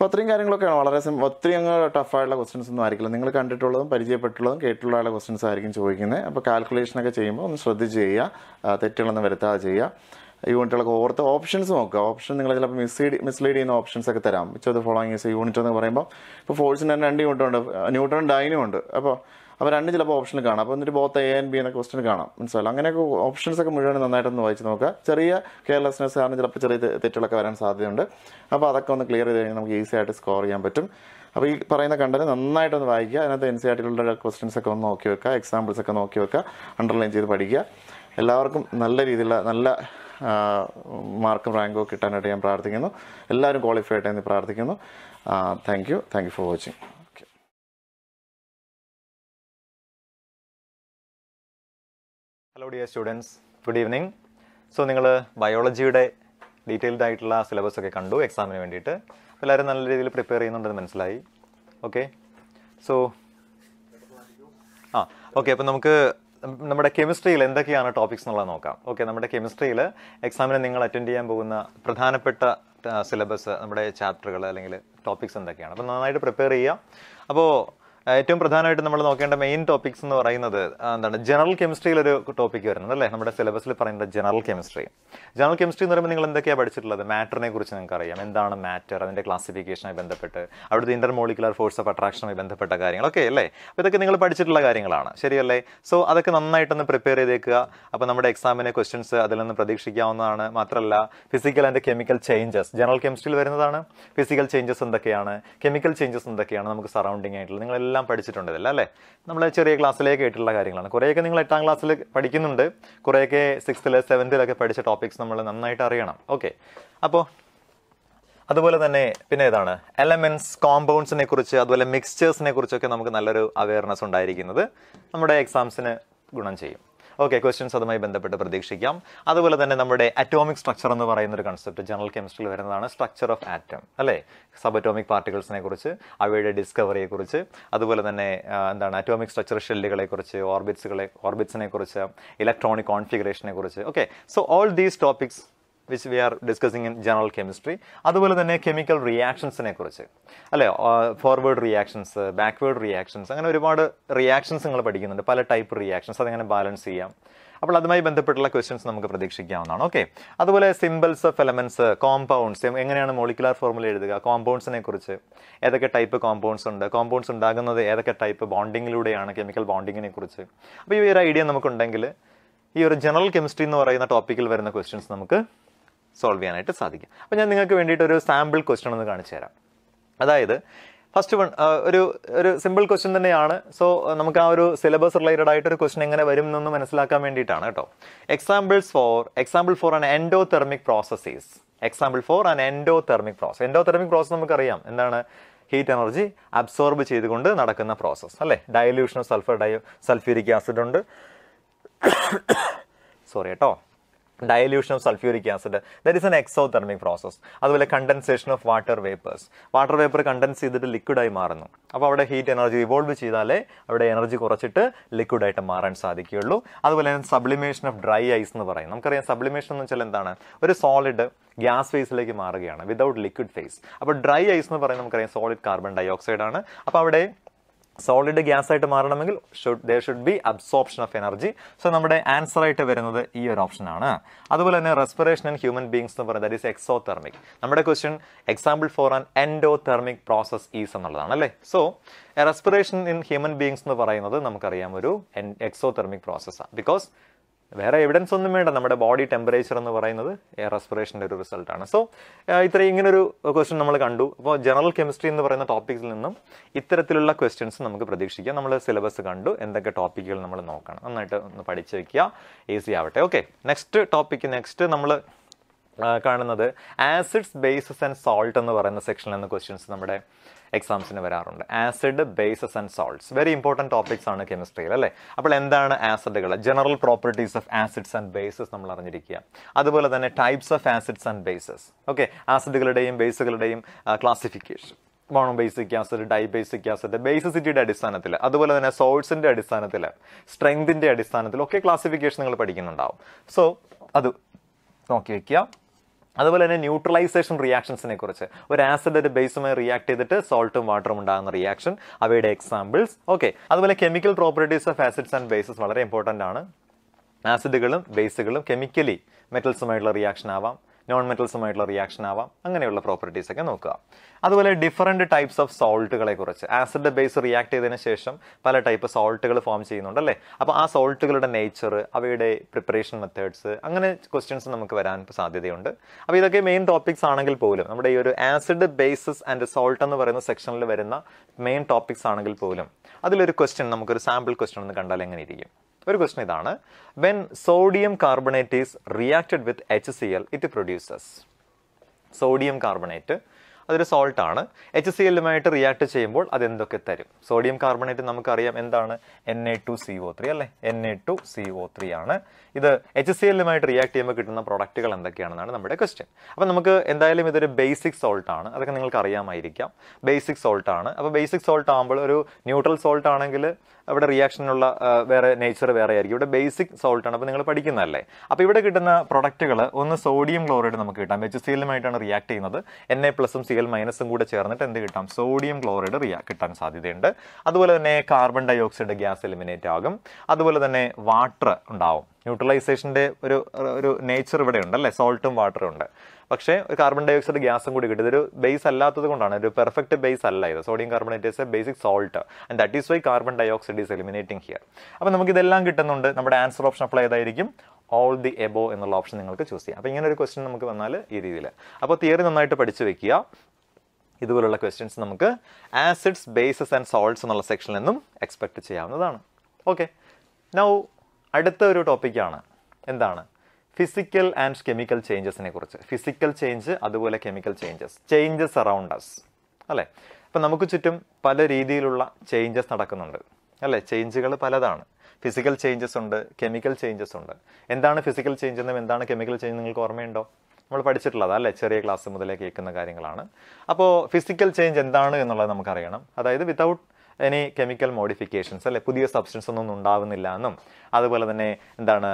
അപ്പോൾ അത്രയും കാര്യങ്ങളൊക്കെയാണ് വളരെ ഒത്തിരി അങ്ങ് ടഫായിട്ടുള്ള ക്വസ്റ്റ്യൻസ് ഒന്നും ആയിരിക്കില്ല നിങ്ങൾ കണ്ടിട്ടുള്ളതും പരിചയപ്പെട്ടുള്ളതും കേട്ടിട്ടുള്ള ക്വസ്റ്റ്യൻസ് ആയിരിക്കും ചോദിക്കുന്നത് അപ്പോൾ കാൽക്കുലേഷനൊക്കെ ചെയ്യുമ്പോൾ ഒന്ന് ശ്രദ്ധിച്ച് ചെയ്യുക തെറ്റുകളൊന്നും വരുത്താതെ ചെയ്യുക യൂണിറ്റുകളൊക്കെ ഓർത്ത് ഓപ്ഷൻസ് നോക്കുക ഓപ്ഷൻ നിങ്ങൾ ചിലപ്പോൾ മിസ്ലീഡ് മിസ്ലീഡ് ചെയ്യുന്ന ഓപ്ഷൻസ് ഒക്കെ തരാം വിച്ച് അത് ഫോളോയിങ് യൂണിറ്റ് എന്ന് പറയുമ്പോൾ ഇപ്പോൾ ഫോഴ്സിന് തന്നെ രണ്ട് യൂണിറ്റുണ്ട് ന്യൂട്രോൺ ഡൈനും ഉണ്ട് അപ്പോൾ അപ്പോൾ രണ്ടും ചിലപ്പോൾ ഓപ്ഷൻ കാണാം അപ്പോൾ എന്നിട്ട് ബോത്ത് എ ആൻഡ് ബി എന്ന ക്വസ്റ്റ്യൻ കാണാം മനസ്സിലായി അങ്ങനെയൊക്കെ ഓപ്ഷൻസ് ഒക്കെ മുഴുവൻ നന്നായിട്ടൊന്ന് വായിച്ച് നോക്കുക ചെറിയ കെയർലെസ്നെസ് കാരണം ചിലപ്പോൾ ചെറിയ തെറ്റുകളൊക്കെ വരാൻ സാധ്യതയുണ്ട് അപ്പോൾ അതൊക്കെ ഒന്ന് ക്ലിയർ ചെയ്ത് കഴിഞ്ഞാൽ നമുക്ക് ഈസി ആയിട്ട് സ്കോർ ചെയ്യാൻ പറ്റും അപ്പോൾ ഈ പറയുന്ന കണ്ടന്റ് നന്നായിട്ടൊന്ന് വായിക്കുക അതിനകത്ത് എൻ സി ആർട്ടികളുടെ ക്വസ്റ്റ്യൻസ് ഒക്കെ ഒന്ന് നോക്കി വെക്കുക എക്സാമ്പിൾസ് ഒക്കെ നോക്കി വെക്കുക അണ്ടർലൈൻ ചെയ്ത് പഠിക്കുക എല്ലാവർക്കും നല്ല രീതിയിലുള്ള നല്ല മാർക്കും റാങ്കും കിട്ടാനായിട്ട് ഞാൻ പ്രാർത്ഥിക്കുന്നു എല്ലാവരും ക്വാളിഫൈ ആയിട്ട് എന്ന് പ്രാർത്ഥിക്കുന്നു thank you thank you for watching hello dear students good evening so നിങ്ങൾ ബയോളജിയുടെ ഡീറ്റെയിൽഡ് ആയിട്ടുള്ള സിലബസ് ഒക്കെ കണ്ടു എക്സാമിന് വേണ്ടിയിട്ട് എല്ലാവരും നല്ല രീതിയിൽ പ്രിപ്പയർ ചെയ്യുന്നുണ്ടെന്ന് മനസ്സിലായി ഓക്കെ സോ ആ ഓക്കെ അപ്പോൾ നമുക്ക് നമ്മുടെ കെമിസ്ട്രിയിൽ എന്തൊക്കെയാണ് ടോപ്പിക്സ് എന്നുള്ളത് നോക്കാം ഓക്കെ നമ്മുടെ കെമിസ്ട്രിയിൽ എക്സാമിന് നിങ്ങൾ അറ്റൻഡ് ചെയ്യാൻ പോകുന്ന പ്രധാനപ്പെട്ട സിലബസ് നമ്മുടെ ചാപ്റ്ററുകൾ അല്ലെങ്കിൽ ടോപ്പിക്സ് എന്തൊക്കെയാണ് അപ്പോൾ നന്നായിട്ട് പ്രിപ്പയർ ചെയ്യുക അപ്പോൾ ഏറ്റവും പ്രധാനമായിട്ട് നമ്മൾ നോക്കേണ്ട മെയിൻ ടോപ്പിക്സ് എന്ന് പറയുന്നത് എന്താണ് ജനറൽ കെമിസ്ട്രിയിൽ ഒരു ടോപ്പിക് വരുന്നത് അല്ലേ നമ്മുടെ സിലബസിൽ പറയുന്നത് ജനറൽ കെമിസ്ട്രി ജനറൽ കെമിസ്ട്രി എന്ന് പറയുമ്പോൾ നിങ്ങൾ എന്തൊക്കെയാണ് പഠിച്ചിട്ടുള്ളത് മാറ്ററിനെ കുറിച്ച് നിങ്ങൾക്ക് അറിയാം എന്താണ് മാറ്റർ അതിൻ്റെ ക്ലാസിഫിക്കേഷനുമായി ബന്ധപ്പെട്ട് അവിടുത്തെ ഇന്റർമോളിക്കുലർ ഫോഴ്സ് ഓഫ് അട്രാക്ഷനുമായി ബന്ധപ്പെട്ട കാര്യങ്ങളൊക്കെ അല്ലേ അപ്പോൾ ഇതൊക്കെ നിങ്ങൾ പഠിച്ചിട്ടുള്ള കാര്യങ്ങളാണ് ശരിയല്ലേ സോ അതൊക്കെ നന്നായിട്ടൊന്ന് പ്രിപ്പയർ ചെയ്തേക്കുക അപ്പോൾ നമ്മുടെ എക്സാമിനെ ക്വസ്റ്റ്യൻസ് അതിൽ നിന്ന് പ്രതീക്ഷിക്കാവുന്നതാണ് മാത്രമല്ല physical and chemical changes general കെമിസ്ട്രിയിൽ വരുന്നതാണ് ഫിസിക്കൽ ചേഞ്ചസ് എന്തൊക്കെയാണ് കെമിക്കൽ ചേഞ്ചസ് എന്തൊക്കെയാണ് നമുക്ക് സറൗണ്ടിങ് ആയിട്ടുള്ളത് നിങ്ങൾ എല്ലാം പഠിച്ചിട്ടുണ്ട് അല്ലേ നമ്മൾ ചെറിയ ക്ലാസ്സിലേക്ക് കേട്ടിട്ടുള്ള കാര്യങ്ങളാണ് കുറേയൊക്കെ നിങ്ങൾ എട്ടാം ക്ലാസ്സിൽ പഠിക്കുന്നുണ്ട് കുറേയൊക്കെ സിക്സ്ത്തിൽ സെവൻത്തിലൊക്കെ പഠിച്ച ടോപ്പിക്സ് നമ്മൾ നന്നായിട്ട് അറിയണം ഓക്കെ അപ്പോൾ അതുപോലെ തന്നെ പിന്നെ ഇതാണ് എലമെൻസ് കോമ്പൗണ്ട്സിനെ കുറിച്ച് അതുപോലെ മിക്സ്ചേഴ്സിനെ കുറിച്ചൊക്കെ നമുക്ക് നല്ലൊരു അവയർനെസ് ഉണ്ടായിരിക്കുന്നത് നമ്മുടെ എക്സാംസിന് ഗുണം ചെയ്യും ഓക്കെ ക്വസ്റ്റ്യൻസ് അതുമായി ബന്ധപ്പെട്ട് പ്രതീക്ഷിക്കാം അതുപോലെ തന്നെ നമ്മുടെ അറ്റോമിക് സ്ട്രക്ചർ എന്ന് പറയുന്ന ഒരു കൺസെപ്റ്റ് ജനറൽ കെമിസ്ട്രിയിൽ വരുന്നതാണ് സ്ട്രക്ചർ ഓഫ് ആറ്റം അല്ലേ സബ് അറ്റോമിക് പാർട്ടിക്കിൾസിനെ കുറിച്ച് അവയുടെ ഡിസ്കവറിയെക്കുറിച്ച് അതുപോലെ തന്നെ എന്താണ് അറ്റോമിക് സ്ട്രക്ചർ ഷെല്ലുകളെക്കുറിച്ച് ഓർബിറ്റ്സുകളെ ഓർബിറ്റ്സിനെ കുറിച്ച് ഇലക്ട്രോണിക് കോൺഫിഗറേഷനെ കുറിച്ച് okay so all these topics which we are discussing in general chemistry അതുപോലെ തന്നെ കെമിക്കൽ റിയാക്ഷൻസിനെ കുറിച്ച് അല്ലേ ഫോർവേഡ് റിയാക്ഷൻസ് ബാക്ക്വേഡ് റിയാക്ഷൻസ് അങ്ങനെ ഒരുപാട് റിയാക്ഷൻസ് നിങ്ങൾ പഠിക്കുന്നുണ്ട് പല ടൈപ്പ് റിയാക്ഷൻസ് അതെങ്ങനെ ബാലൻസ് ചെയ്യാം അപ്പോൾ അതുമായി ബന്ധപ്പെട്ടുള്ള ക്വസ്റ്റ്യൻസ് നമുക്ക് പ്രതീക്ഷിക്കാവുന്നതാണ് ഓക്കെ അതുപോലെ സിമ്പിൾസ് ഓഫ് എലമെൻറ്റ്സ് കോമ്പൗണ്ട്സ് എങ്ങനെയാണ് മോളിക്കുലാർ ഫോർമുല എഴുതുക കോമ്പൗണ്ട്സിനെ കുറിച്ച് ഏതൊക്കെ ടൈപ്പ് കോമ്പൗണ്ട്സ് ഉണ്ട് കോമ്പൗണ്ട്സ് ഉണ്ടാകുന്നത് ഏതൊക്കെ ടൈപ്പ് ബോണ്ടിങ്ങിലൂടെയാണ് കെമിക്കൽ ബോണ്ടിങ്ങിനെ കുറിച്ച് അപ്പോൾ ഈ ഒരു ഐഡിയ നമുക്കുണ്ടെങ്കിൽ ഈ ഒരു ജനറൽ കെമിസ്ട്രി എന്ന് പറയുന്ന ടോപ്പിക്കിൽ വരുന്ന ക്വസ്റ്റ്യൻസ് നമുക്ക് സോൾവ് ചെയ്യാനായിട്ട് സാധിക്കും അപ്പോൾ ഞാൻ നിങ്ങൾക്ക് വേണ്ടിയിട്ട് ഒരു സാമ്പിൾ ക്വസ്റ്റൻ ഒന്ന് കാണിച്ചു തരാം അതായത് ഫസ്റ്റ് വൺ ഒരു ഒരു സിമ്പിൾ ക്വസ്റ്റ്യൻ തന്നെയാണ് സോ നമുക്ക് ആ ഒരു സിലബസ് റിലേറ്റഡ് ആയിട്ട് ഒരു ക്വസ്റ്റ്യൻ എങ്ങനെ വരും എന്നൊന്ന് മനസ്സിലാക്കാൻ വേണ്ടിയിട്ടാണ് കേട്ടോ examples for example for an endothermic processes example for an endothermic process endothermic process നമുക്കറിയാം എന്താണ് ഹീറ്റ് എനർജി അബ്സോർബ് ചെയ്തുകൊണ്ട് നടക്കുന്ന പ്രോസസ്സ് അല്ലേ ഡയല്യൂഷൻ ഓഫ് സൾഫർ ഡയോ സൾഫ്യൂരിക് ആസിഡ് ഉണ്ട് സോറി കേട്ടോ dilution of sulphuric acid that is an exothermic process അതുപോലെ condensation of water vapours water vapour condense ചെയ്തിട്ട് ലിക്വിഡായി മാറുന്നു അപ്പോൾ അവിടെ ഹീറ്റ് എനർജി ഇവോൾവ് ചെയ്താലേ അവിടെ എനർജി കുറച്ചിട്ട് ലിക്വിഡായിട്ട് മാറാൻ സാധിക്കുകയുള്ളൂ അതുപോലെ തന്നെ സബ്ലിമേഷൻ ഓഫ് ഡ്രൈ ഐസ് എന്ന് പറയും നമുക്കറിയാം സബ്ലിമേഷൻ എന്ന് വെച്ചാൽ എന്താണ് ഒരു സോളിഡ് ഗ്യാസ് ഫേസിലേക്ക് മാറുകയാണ് വിതൗട്ട് ലിക്വിഡ് ഫേസ് അപ്പോൾ ഡ്രൈ ഐസ് എന്ന് പറയുന്നത് നമുക്കറിയാം സോളിഡ് കാർബൺ ഡൈ ഓക്സൈഡ് ആണ് അപ്പോൾ അവിടെ സോളിഡ് ഗ്യാസ് ആയിട്ട് മാറണമെങ്കിൽ should they should be absorption of energy so നമ്മുടെ ആൻസർ ആയിട്ട് വരുന്നത് ഈ ഒരു ഓപ്ഷനാണ് അതുപോലെ തന്നെ റെസ്പിറേഷൻ ഇൻ ഹ്യൂമൻ ബീങ്സ് എന്ന് പറയുന്നത് ദാറ്റ് ഈസ് എക്സോ തെർമിക് നമ്മുടെ question example for an endothermic process is എന്നുള്ളതാണ് അല്ലേ so respiration in human beings എന്ന് പറയുന്നത് നമുക്കറിയാം ഒരു എക്സോ തെർമിക് പ്രോസസ്സാണ് ബിക്കോസ് വേറെ എവിഡൻസ് ഒന്നും വേണ്ട നമ്മുടെ ബോഡി ടെമ്പറേച്ചർ എന്ന് പറയുന്നത് എയർ റെസ്പിറേഷൻ്റെ ഒരു റിസൾട്ടാണ് സോ ഇത്ര ഇങ്ങനൊരു ക്വസ്റ്റ്യൻ നമ്മൾ കണ്ടു അപ്പോൾ ജനറൽ കെമിസ്ട്രി എന്ന് പറയുന്ന ടോപ്പിക്സിൽ നിന്നും ഇത്തരത്തിലുള്ള ക്വസ്റ്റ്യൻസ് നമുക്ക് പ്രതീക്ഷിക്കാം നമ്മൾ സിലബസ് കണ്ടു എന്തൊക്കെ ടോപ്പിക്കുകൾ നമ്മൾ നോക്കണം നന്നായിട്ട് ഒന്ന് പഠിച്ചു വയ്ക്കുക ഈസി ആവട്ടെ ഓക്കെ നെക്സ്റ്റ് ടോപ്പിക്ക് നെക്സ്റ്റ് നമ്മൾ കാണുന്നത് ആസിഡ്സ് ബേസസ് ആൻഡ് സോൾട്ട് എന്ന് പറയുന്ന സെക്ഷനിൽ നിന്ന് ക്വസ്റ്റ്യൻസ് നമ്മുടെ എക്സാംസിന് വരാറുണ്ട് acid bases and salts very important topics ആണ് കെമിസ്ട്രിയിൽ അല്ലേ അപ്പോൾ എന്താണ് ആസിഡുകൾ general properties of acids and bases നമ്മൾ അറിഞ്ഞിരിക്കുക അതുപോലെ തന്നെ types of acids and bases okay ആസിഡുകളുടെയും ബേസുകളുടെയും classification monobasic acid dibasic acid ബേസിസിറ്റിയുടെ അടിസ്ഥാനത്തിൽ അതുപോലെ തന്നെ സോൾട്ട്സിന്റെ അടിസ്ഥാനത്തിൽ സ്ട്രെങ്തിൻ്റെ അടിസ്ഥാനത്തിൽ ഒക്കെ ക്ലാസിഫിക്കേഷൻ നിങ്ങൾ പഠിക്കുന്നുണ്ടാവും സോ അത് നോക്കി വയ്ക്കുക അതുപോലെ തന്നെ ന്യൂട്രലൈസേഷൻ റിയാക്ഷൻസിനെ കുറിച്ച് ഒരു ആസിഡ് ഒരു ബേസുമായി റിയാക്ട് ചെയ്തിട്ട് സോൾട്ടും വാട്ടറും ഉണ്ടാകുന്ന റിയാക്ഷൻ അവയുടെ എക്സാമ്പിൾസ് ഓക്കെ അതുപോലെ chemical properties of acids and bases വളരെ ഇമ്പോർട്ടൻ്റ് ആണ് ആസിഡുകളും ബേസുകളും കെമിക്കലി മെറ്റൽസുമായിട്ടുള്ള റിയാക്ഷൻ ആവാം നോൺ മെറ്റൽസുമായിട്ടുള്ള റിയാക്ഷൻ ആവാം അങ്ങനെയുള്ള പ്രോപ്പർട്ടീസ് ഒക്കെ നോക്കുക അതുപോലെ ഡിഫറെൻറ്റ് ടൈപ്സ് ഓഫ് സോൾട്ടുകളെ കുറിച്ച് ആസിഡ് ബേസ് റിയാക്ട് ചെയ്തതിന് ശേഷം പല ടൈപ്പ് സോൾട്ടുകൾ ഫോം ചെയ്യുന്നുണ്ട് അല്ലേ അപ്പോൾ ആ സോൾട്ടുകളുടെ നേച്ചർ അവയുടെ പ്രിപ്പറേഷൻ മെത്തേഡ്സ് അങ്ങനെ ക്വസ്റ്റ്യൻസ് നമുക്ക് വരാൻ സാധ്യതയുണ്ട് അപ്പോൾ ഇതൊക്കെ മെയിൻ ടോപ്പിക്സ് ആണെങ്കിൽ പോലും നമ്മുടെ ഈ ഒരു ആസിഡ് ബേസസ് ആൻഡ് സോൾട്ട് എന്ന് പറയുന്ന സെക്ഷനിൽ വരുന്ന മെയിൻ ടോപ്പിക്സ് ആണെങ്കിൽ പോലും അതിലൊരു ക്വസ്റ്റ്യൻ നമുക്കൊരു സാമ്പിൾ ക്വസ്റ്റ്യൻ ഒന്ന് കണ്ടാൽ എങ്ങനെ ഇരിക്കും ഒരു ക്വസ്റ്റൻ ഇതാണ് when sodium carbonate is reacted with H C L it produces sodium carbonate അതൊരു സോൾട്ട് ആണ് എച്ച് സി എല്ലുമായിട്ട് റിയാക്ട് ചെയ്യുമ്പോൾ അതെന്തൊക്കെ തരും സോഡിയം കാർബണേറ്റ് നമുക്കറിയാം എന്താണ് N A two C O three അല്ലേ N A two C O three ആണ് ഇത് എച്ച് സി എല്ലുമായിട്ട് റിയാക്ട് ചെയ്യുമ്പോൾ കിട്ടുന്ന പ്രോഡക്റ്റുകൾ എന്തൊക്കെയാണെന്നാണ് നമ്മുടെ ക്വസ്റ്റ്യൻ അപ്പോൾ നമുക്ക് എന്തായാലും ഇതൊരു ബേസിക് സോൾട്ട് ആണ് അതൊക്കെ നിങ്ങൾക്ക് അറിയാമായിരിക്കാം ബേസിക് സോൾട്ട് ആണ് അപ്പോൾ ബേസിക് സോൾട്ട് ആകുമ്പോൾ ഒരു ന്യൂട്രൽ സോൾട്ട് ആണെങ്കിൽ അവിടെ റിയാക്ഷനുള്ള വേറെ നേച്ചർ വേറെ ആയിരിക്കും ഇവിടെ ബേസിക് സോൾട്ട് ആണ് അപ്പോൾ നിങ്ങൾ പഠിക്കുന്നതല്ലേ അപ്പോൾ ഇവിടെ കിട്ടുന്ന പ്രൊഡക്റ്റുകൾ ഒന്ന് സോഡിയം ക്ലോറൈഡ് നമുക്ക് കിട്ടാം എച്ച് സി എല്ലുമായിട്ടാണ് റിയാക്ട് ചെയ്യുന്നത് എൻ എ പ്ലസും സി എൽ മൈനസും കൂടെ ചേർന്നിട്ട് എന്ത് കിട്ടാം സോഡിയം ക്ലോറൈഡ് റിയാ കിട്ടാൻ സാധ്യതയുണ്ട് അതുപോലെ തന്നെ കാർബൺ ഡയോക്സൈഡ് ഗ്യാസ് എലിമിനേറ്റ് ആകും അതുപോലെ തന്നെ വാട്ടർ ഉണ്ടാവും ന്യൂട്രലൈസേഷൻ്റെ ഒരു ഒരു നേച്ചർ ഇവിടെ ഉണ്ട് അല്ലേ സോൾട്ടും വാട്ടറും ഉണ്ട് പക്ഷേ ഒരു കാർബൺ ഡൈ ഓക്സൈഡ് ഗ്യാസും കൂടി കിട്ടും ഇതൊരു ബേസ് അല്ലാത്തത് കൊണ്ടാണ് ഒരു പെർഫെക്റ്റ് ബേസ് അല്ല ഇത് sodium carbonate is a basic salt and that is why carbon dioxide is eliminating here അപ്പോൾ നമുക്ക് ഇതെല്ലാം കിട്ടുന്നുണ്ട് നമ്മുടെ ആൻസർ ഓപ്ഷൻ അപ്ലൈ ചെയ്തായിരിക്കും ഓൾ ദി എബോ എന്നുള്ള ഓപ്ഷൻ നിങ്ങൾക്ക് ചൂസ് ചെയ്യാം അപ്പോൾ ഇങ്ങനെ ഒരു ക്വസ്റ്റ്യൻ നമുക്ക് വന്നാൽ ഈ രീതിയിൽ അപ്പോൾ തിയറി നന്നായിട്ട് പഠിച്ചു വെക്കുക ഇതുപോലുള്ള ക്വസ്റ്റ്യൻസ് നമുക്ക് ആസിഡ്സ് ബേസസ് ആൻഡ് സോൾട്ട്സ് എന്നുള്ള സെക്ഷനിൽ നിന്നും എക്സ്പെക്ട് ചെയ്യാവുന്നതാണ് ഓക്കെ നൗ അടുത്ത ഒരു ടോപ്പിക്കാണ് എന്താണ് ഫിസിക്കൽ ആൻഡ് കെമിക്കൽ ചേഞ്ചസിനെ കുറിച്ച് ഫിസിക്കൽ ചേഞ്ച് അതുപോലെ chemical changes changes around us അല്ലേ അപ്പം നമുക്ക് ചുറ്റും പല രീതിയിലുള്ള ചേഞ്ചസ് നടക്കുന്നുണ്ട് അല്ലേ ചേഞ്ചുകൾ പലതാണ് ഫിസിക്കൽ ചേഞ്ചസ് ഉണ്ട് കെമിക്കൽ ചേഞ്ചസ് ഉണ്ട് എന്താണ് ഫിസിക്കൽ ചേഞ്ച് എന്നും എന്താണ് കെമിക്കൽ ചേഞ്ച് നിങ്ങൾക്ക് ഓർമ്മയുണ്ടോ നമ്മൾ പഠിച്ചിട്ടുള്ളത് അല്ലേ ചെറിയ ക്ലാസ് മുതലേ കേൾക്കുന്ന കാര്യങ്ങളാണ് അപ്പോൾ ഫിസിക്കൽ ചേഞ്ച് എന്താണ് എന്നുള്ളത് നമുക്കറിയണം അതായത് വിതൗട്ട് എനി കെമിക്കൽ മോഡിഫിക്കേഷൻസ് അല്ലെ പുതിയ സബ്സ്റ്റൻസ് ഒന്നും ഉണ്ടാവുന്നില്ല എന്നും അതുപോലെ തന്നെ എന്താണ്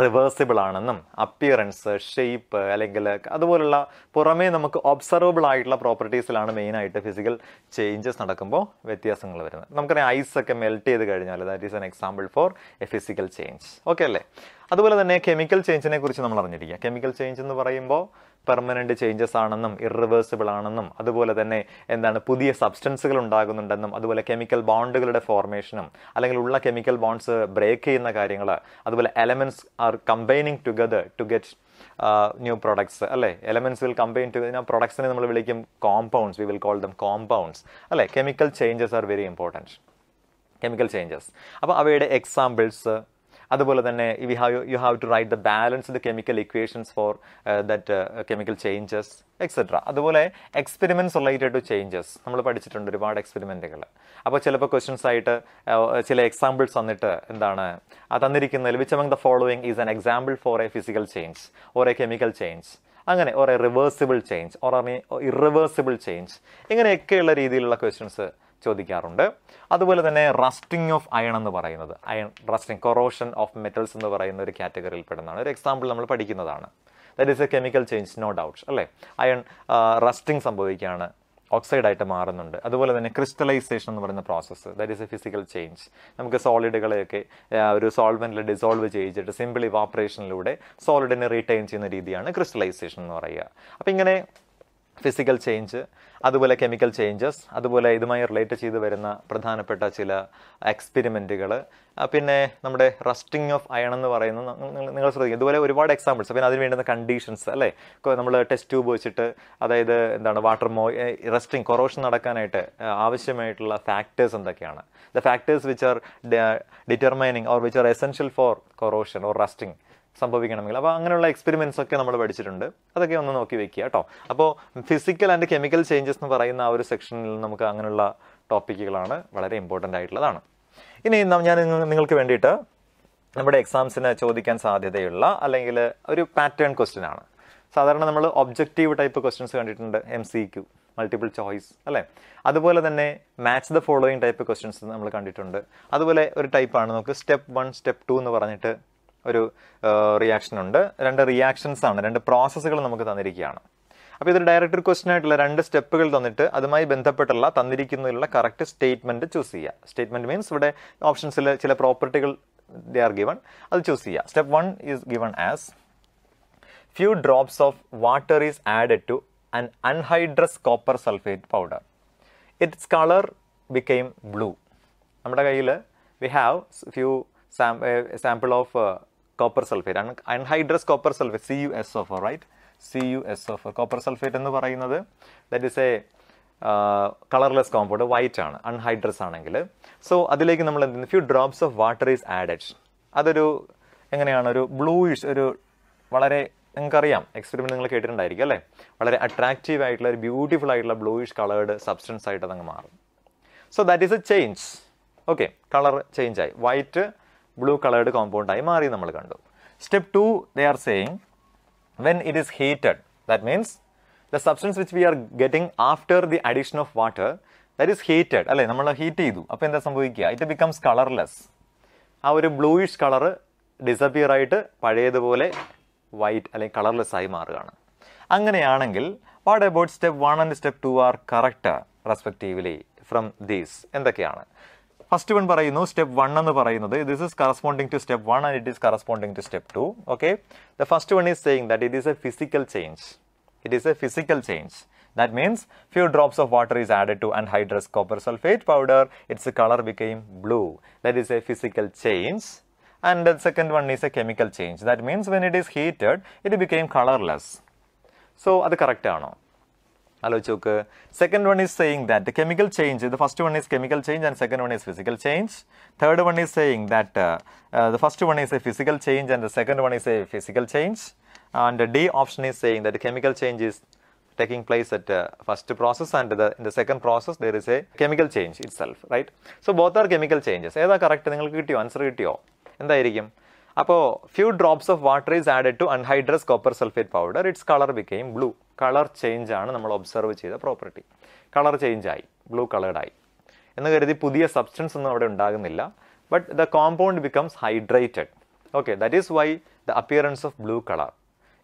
റിവേഴ്സിബിൾ ആണെന്നും അപ്പിയറൻസ് ഷേപ്പ് അല്ലെങ്കിൽ അതുപോലുള്ള പുറമേ നമുക്ക് ഒബ്സർവബിൾ ആയിട്ടുള്ള പ്രോപ്പർട്ടീസിലാണ് മെയിനായിട്ട് ഫിസിക്കൽ ചേഞ്ചസ് നടക്കുമ്പോൾ വ്യത്യാസങ്ങൾ വരുന്നത് നമുക്കറിയാം ഐസ് ഒക്കെ മെൽറ്റ് ചെയ്ത് കഴിഞ്ഞാൽ that is an example for a physical change okay അല്ലേ അതുപോലെ തന്നെ കെമിക്കൽ ചേഞ്ചിനെ കുറിച്ച് നമ്മൾ അറിഞ്ഞിരിക്കുക കെമിക്കൽ ചേഞ്ച് എന്ന് പറയുമ്പോൾ പെർമനൻ്റ് ചേഞ്ചസ് ആണെന്നും ഇറിവേഴ്സിബിൾ ആണെന്നും അതുപോലെ തന്നെ എന്താണ് പുതിയ സബ്സ്റ്റൻസുകൾ ഉണ്ടാകുന്നുണ്ടെന്നും അതുപോലെ കെമിക്കൽ ബോണ്ടുകളുടെ ഫോർമേഷനും അല്ലെങ്കിൽ ഉള്ള കെമിക്കൽ ബോണ്ട്സ് ബ്രേക്ക് ചെയ്യുന്ന കാര്യങ്ങൾ അതുപോലെ elements are combining together to get new products അല്ലേ എലമെൻസ് വിൽ കമ്പൈൻ ടു ഞാൻ പ്രൊഡക്ട്സിനെ നമ്മൾ വിളിക്കും compounds we will call them compounds അല്ലേ chemical changes are very important chemical changes അപ്പോൾ അവയുടെ എക്സാമ്പിൾസ് അതുപോലെ തന്നെ we have you have to write the balance the chemical equations for that chemical changes etcetera അതുപോലെ എക്സ്പെരിമെൻറ്റ്സ് റിലേറ്റഡ് ടു ചേഞ്ചസ് നമ്മൾ പഠിച്ചിട്ടുണ്ട് ഒരുപാട് എക്സ്പെരിമെൻറ്റുകൾ അപ്പോൾ ചിലപ്പോൾ ക്വസ്റ്റ്യൻസ് ആയിട്ട് uh, ചില എക്സാമ്പിൾസ് തന്നിട്ട് എന്താണ് ആ തന്നിരിക്കുന്നതിൽ which among the following is an example for a physical change or a chemical change അങ്ങനെ or a reversible change or irreversible change ഇങ്ങനെയൊക്കെയുള്ള രീതിയിലുള്ള ക്വസ്റ്റ്യൻസ് ചോദിക്കാറുണ്ട് അതുപോലെ തന്നെ റസ്റ്റിംഗ് ഓഫ് അയൺ എന്ന് പറയുന്നത് iron rusting corrosion of metals എന്ന് പറയുന്ന ഒരു കാറ്റഗറിയിൽ പെടുന്നതാണ് ഒരു എക്സാമ്പിൾ നമ്മൾ പഠിക്കുന്നതാണ് that is a chemical change no doubts അല്ലേ അയൺ റസ്റ്റിംഗ് സംഭവിക്കുകയാണ് ഓക്സൈഡായിട്ട് മാറുന്നുണ്ട് അതുപോലെ തന്നെ ക്രിസ്റ്റലൈസേഷൻ എന്ന് പറയുന്ന process that is a physical change നമുക്ക് സോളിഡുകളെയൊക്കെ ഒരു സോൾവെൻറ്റിൽ ഡിസോൾവ് ചെയ്യിച്ചിട്ട് സിമ്പിൾ ഇവാപ്രേഷനിലൂടെ സോളിഡിനെ റീറ്റെയിൻ ചെയ്യുന്ന രീതിയാണ് ക്രിസ്റ്റലൈസേഷൻ എന്ന് പറയുക അപ്പോൾ ഇങ്ങനെ ഫിസിക്കൽ ചേഞ്ച് അതുപോലെ കെമിക്കൽ ചേഞ്ചസ് അതുപോലെ ഇതുമായി റിലേറ്റ് ചെയ്ത് വരുന്ന പ്രധാനപ്പെട്ട ചില എക്സ്പെരിമെൻറ്റുകൾ പിന്നെ നമ്മുടെ റസ്റ്റിംഗ് ഓഫ് അയൺ എന്ന് പറയുന്നത് നിങ്ങൾ ശ്രദ്ധിക്കും ഇതുപോലെ ഒരുപാട് എക്സാമ്പിൾസ് പിന്നെ അതിന് വേണ്ടുന്ന കണ്ടീഷൻസ് അല്ലേ നമ്മൾ ടെസ്റ്റ് ട്യൂബ് വെച്ചിട്ട് അതായത് എന്താണ് വാട്ടർ മോ റസ്റ്റിംഗ് കൊറോഷൻ നടക്കാനായിട്ട് ആവശ്യമായിട്ടുള്ള ഫാക്ടേഴ്സ് എന്തൊക്കെയാണ് the factors which are determining or which are essential for corrosion or rusting സംഭവിക്കണമെങ്കിൽ അപ്പോൾ അങ്ങനെയുള്ള എക്സ്പെരിമെൻസ് ഒക്കെ നമ്മൾ പഠിച്ചിട്ടുണ്ട് അതൊക്കെ ഒന്ന് നോക്കി വെക്കുക കേട്ടോ അപ്പോൾ ഫിസിക്കൽ ആൻഡ് കെമിക്കൽ ചേഞ്ചസ് എന്ന് പറയുന്ന ആ ഒരു സെക്ഷനിൽ നമുക്ക് അങ്ങനെയുള്ള ടോപ്പിക്കുകളാണ് വളരെ ഇമ്പോർട്ടൻ്റ് ആയിട്ടുള്ളതാണ് ഇനി ഞാൻ നിങ്ങൾക്ക് വേണ്ടിയിട്ട് നമ്മുടെ എക്സാംസിന് ചോദിക്കാൻ സാധ്യതയുള്ള അല്ലെങ്കിൽ ഒരു പാറ്റേൺ ക്വസ്റ്റ്യൻ ആണ് സാധാരണ നമ്മൾ ഒബ്ജക്റ്റീവ് ടൈപ്പ് ക്വസ്റ്റ്യൻസ് കണ്ടിട്ടുണ്ട് M C Q multiple choice അല്ലേ അതുപോലെ തന്നെ match the following type questions നമ്മൾ കണ്ടിട്ടുണ്ട് അതുപോലെ ഒരു ടൈപ്പാണ് നമുക്ക് സ്റ്റെപ്പ് വൺ സ്റ്റെപ്പ് ടു എന്ന് പറഞ്ഞിട്ട് ഒരു റിയാക്ഷൻ ഉണ്ട് രണ്ട് റിയാക്ഷൻസ് ആണ് രണ്ട് പ്രോസസ്സുകൾ നമുക്ക് തന്നിരിക്കുകയാണ് അപ്പോൾ ഇതൊരു ഡയറക്ടർ ക്വസ്റ്റൻ ആയിട്ടുള്ള രണ്ട് സ്റ്റെപ്പുകൾ തന്നിട്ട് അതുമായി ബന്ധപ്പെട്ടുള്ള തന്നിരിക്കുന്നതിലുള്ള കറക്റ്റ് സ്റ്റേറ്റ്മെൻറ്റ് ചൂസ് ചെയ്യുക സ്റ്റേറ്റ്മെൻറ്റ് മീൻസ് ഇവിടെ ഓപ്ഷൻസിൽ ചില പ്രോപ്പർട്ടികൾ ദേ ആർ ഗിവൺ അത് ചൂസ് ചെയ്യുക step one is given as few drops of water is added to an anhydrous copper sulphate powder its colour became blue നമ്മുടെ കയ്യിൽ we have few sample of copper sulphate anhydrous copper sulphate C U S O four right C U S O four copper sulphate എന്ന് പറയുന്നത് that is a colourless compound white ആണ് അൺഹൈഡ്രസ് ആണെങ്കിൽ സോ അതിലേക്ക് നമ്മൾ എന്ത് few drops of water is added അതൊരു എങ്ങനെയാണ് ഒരു ബ്ലൂയിഷ് ഒരു വളരെ നിങ്ങൾക്കറിയാം എക്സ്പെരിമെൻറ്റ് നിങ്ങൾ കേട്ടിട്ടുണ്ടായിരിക്കും അല്ലേ വളരെ അട്രാക്റ്റീവ് ആയിട്ടുള്ള ഒരു ബ്യൂട്ടിഫുൾ ആയിട്ടുള്ള ബ്ലൂയിഷ് കളേർഡ് സബ്സ്റ്റൻസ് ആയിട്ട് അതങ്ങ് മാറും so that is a change okay colour change ആയി വൈറ്റ് ബ്ലൂ കളേർഡ് കോമ്പൗണ്ടായി മാറി നമ്മൾ കണ്ടു step two they are saying when it is heated that means the substance which we are getting after the addition of water that is heated അല്ലേ നമ്മൾ ഹീറ്റ് ചെയ്തു അപ്പോൾ എന്താ സംഭവിക്കുക ഇറ്റ് ബിക്കംസ് കളർലെസ് ആ ഒരു ബ്ലൂയിഷ് കളറ് ഡിസപ്പിയർ ആയിട്ട് പഴയതുപോലെ വൈറ്റ് അല്ലെങ്കിൽ കളർലെസ് ആയി മാറുകയാണ് അങ്ങനെയാണെങ്കിൽ what about step one and step two are correct respectively from these എന്തൊക്കെയാണ് First one പറയുന്നു step one, എന്ന് പറയുന്നത് this is corresponding to step one and it is corresponding to step two okay the first one is saying that it is a physical change it is a That means few drops of water is added to anhydrous copper sulfate powder, its color became blue. That is a physical change. And the second one is a chemical change. That means when it is heated, it became colorless. So, that's correct. Ano? ആലോചിച്ച് നോക്ക് second one is saying that chemical change the first one is chemical change and second one is physical change third one is saying that the first one is a physical change and the second one is a physical change and D option is saying that chemical change is taking place at first process and the in the second process there is a chemical change it self right so both are chemical changes ഏതാ കറക്റ്റ് നിങ്ങൾക്ക് കിട്ടിയോ ആൻസർ കിട്ടിയോ എന്തായിരിക്കും അപ്പോൾ few drops of water is add to anhydrous copper sulphate powder its colour became blue colour change ആണ് നമ്മൾ ഒബ്സർവ് ചെയ്ത പ്രോപ്പർട്ടി കളർ ചേഞ്ച് ആയി ബ്ലൂ കളേർഡായി എന്ന് കരുതി പുതിയ സബ്സ്റ്റൻസ് ഒന്നും അവിടെ ഉണ്ടാകുന്നില്ല but the compound becomes hydrated okay that is why the appearance of blue colour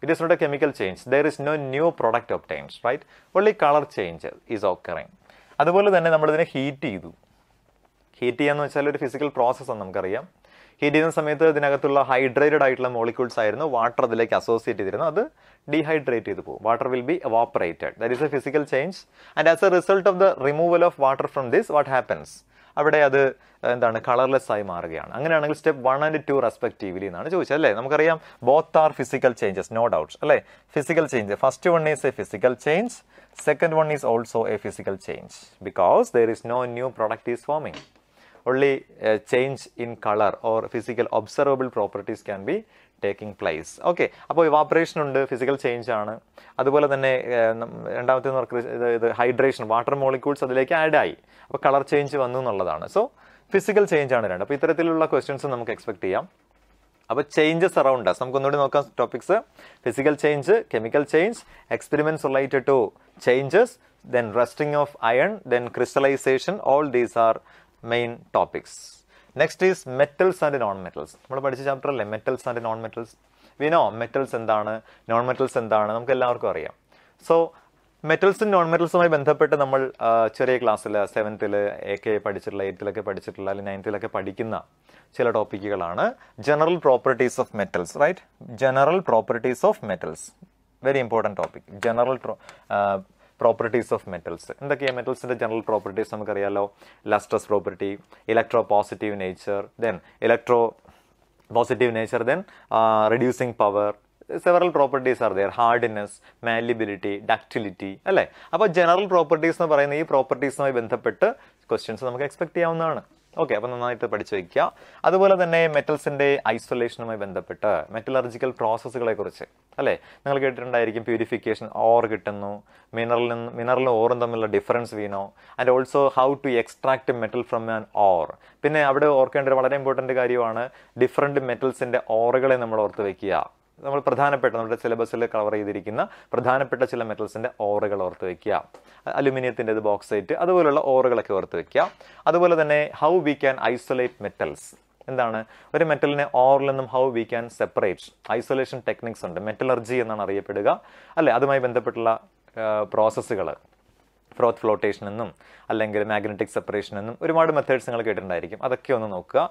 it is not a chemical change there is no new product obtains right only colour change is occurring അതുപോലെ തന്നെ നമ്മളിതിനെ ഹീറ്റ് ചെയ്തു ഹീറ്റ് ചെയ്യാന്ന് വെച്ചാൽ ഒരു ഫിസിക്കൽ പ്രോസസ്സാണ് നമുക്കറിയാം ഹീറ്റ് ചെയ്യുന്ന സമയത്ത് ഇതിനകത്തുള്ള ഹൈഡ്രേറ്റഡ് ആയിട്ടുള്ള മോളിക്യൂൾസ് ആയിരുന്നു വാട്ടർ അതിലേക്ക് അസോസിയേറ്റ് ചെയ്തിരുന്നു അത് ഡീഹൈഡ്രേറ്റ് ചെയ്ത് പോകും water will be evaporated that is a physical change and as a result of the removal of water from this what happens അവിടെ അത് എന്താണ് കളർലെസ് ആയി മാറുകയാണ് അങ്ങനെയാണെങ്കിൽ step one and two respectively എന്നാണ് ചോദിച്ചത് അല്ലേ നമുക്കറിയാം both are physical changes no doubts അല്ലേ physical change first one is a physical change second one is also a physical change because there is no new product is forming only uh, in colour or physical physical properties properties be be taking place okay അപ്പോൾ ഇവാപ്പറേഷൻ ഉണ്ട് ഫിസിക്കൽ ചേഞ്ച് ആണ് അതുപോലെ തന്നെ രണ്ടാമത്തെ നമുക്ക് ഇത് ഹൈഡ്രേഷൻ വാട്ടർ മോളിക്യൂൾസ് അതിലേക്ക് ആഡ് ആയി അപ്പോൾ കളർ ചേഞ്ച് വന്നു എന്നുള്ളതാണ് സോ ഫിസിക്കൽ ചേഞ്ച് ആണ് രണ്ട് അപ്പോൾ ഇത്തരത്തിലുള്ള ക്വസ്റ്റ്യൻസ് നമുക്ക് എക്സ്പെക്ട് ചെയ്യാം അപ്പോൾ ചേഞ്ചസ് അറൗണ്ട് അസ് നമുക്കൊന്നുകൂടി നോക്കാം topics physical change chemical change experiments related to changes then rusting of iron then crystallisation all these are main topics next is metals and non metals നമ്മൾ പഠിച്ച ചാപ്റ്റർ അല്ലേ metals and non metals we know metals എന്താണ് നോൺ മെറ്റൽസ് എന്താണ് നമുക്ക് എല്ലാവർക്കും അറിയാം സോ മെറ്റൽസും നോൺ മെറ്റൽസുമായി ബന്ധപ്പെട്ട് നമ്മൾ ചെറിയ ക്ലാസ്സിൽ സെവൻത്തിൽ എ കെ പഠിച്ചിട്ടുള്ള എയ്ത്തിലൊക്കെ പഠിച്ചിട്ടുള്ള അല്ലെങ്കിൽ നയൻത്തിലൊക്കെ പഠിക്കുന്ന ചില ടോപ്പിക്കുകളാണ് general properties of metals right general properties of metals very important topic general properties of metals എന്തൊക്കെയാണ് മെറ്റൽസിൻ്റെ ജനറൽ പ്രോപ്പർട്ടീസ് നമുക്കറിയാലോ lustrous property electropositive nature then electropositive nature then reducing power several properties are there hardness malleability ductility അല്ലേ അപ്പോൾ ജനറൽ പ്രോപ്പർട്ടീസ് എന്ന് പറയുന്ന ഈ പ്രോപ്പർട്ടീസുമായി ബന്ധപ്പെട്ട് ക്വസ്റ്റ്യൻസ് നമുക്ക് എക്സ്പെക്ട് ചെയ്യാവുന്നതാണ് ഓക്കെ അപ്പോൾ നന്നായിട്ട് പഠിച്ചു വയ്ക്കുക അതുപോലെ തന്നെ മെറ്റൽസിൻ്റെ ഐസൊലേഷനുമായി ബന്ധപ്പെട്ട് മെറ്റലർജിക്കൽ പ്രോസസ്സുകളെ കുറിച്ച് അല്ലേ നിങ്ങൾ കേട്ടിട്ടുണ്ടായിരിക്കും പ്യൂരിഫിക്കേഷൻ ഓർ കിട്ടുന്നു മിനറലിൽ മിനറലും ഓറും തമ്മിലുള്ള difference we know and also how to extract metal from an ore പിന്നെ അവിടെ ഓർക്കേണ്ട ഒരു വളരെ ഇമ്പോർട്ടൻ്റ് കാര്യമാണ് ഡിഫറൻറ്റ് മെറ്റൽസിൻ്റെ ഓറുകളെ നമ്മൾ ഓർത്ത് വയ്ക്കുക നമ്മൾ പ്രധാനപ്പെട്ട നമ്മുടെ സിലബസിൽ കവർ ചെയ്തിരിക്കുന്ന പ്രധാനപ്പെട്ട ചില മെറ്റൽസിൻ്റെ ഓറുകൾ ഓർത്ത് വയ്ക്കുക അലുമിനിയത്തിൻ്റെത് ബോക്സൈറ്റ് അതുപോലുള്ള ഓറുകളൊക്കെ ഓർത്ത് വയ്ക്കുക അതുപോലെ തന്നെ how we can isolate metals എന്താണ് ഒരു മെറ്റലിനെ ഓറിൽ നിന്നും how we can separate isolation techniques ഉണ്ട് മെറ്റലർജി എന്നാണ് അറിയപ്പെടുക അല്ലേ അതുമായി ബന്ധപ്പെട്ടുള്ള പ്രോസസ്സുകൾ ഫ്രോത്ത് ഫ്ലോട്ടേഷൻ എന്നും അല്ലെങ്കിൽ മാഗ്നറ്റിക് സെപ്പറേഷൻ എന്നും ഒരുപാട് മെത്തേഡ്സ് നിങ്ങൾ കേട്ടിട്ടുണ്ടായിരിക്കും അതൊക്കെ ഒന്ന് നോക്കുക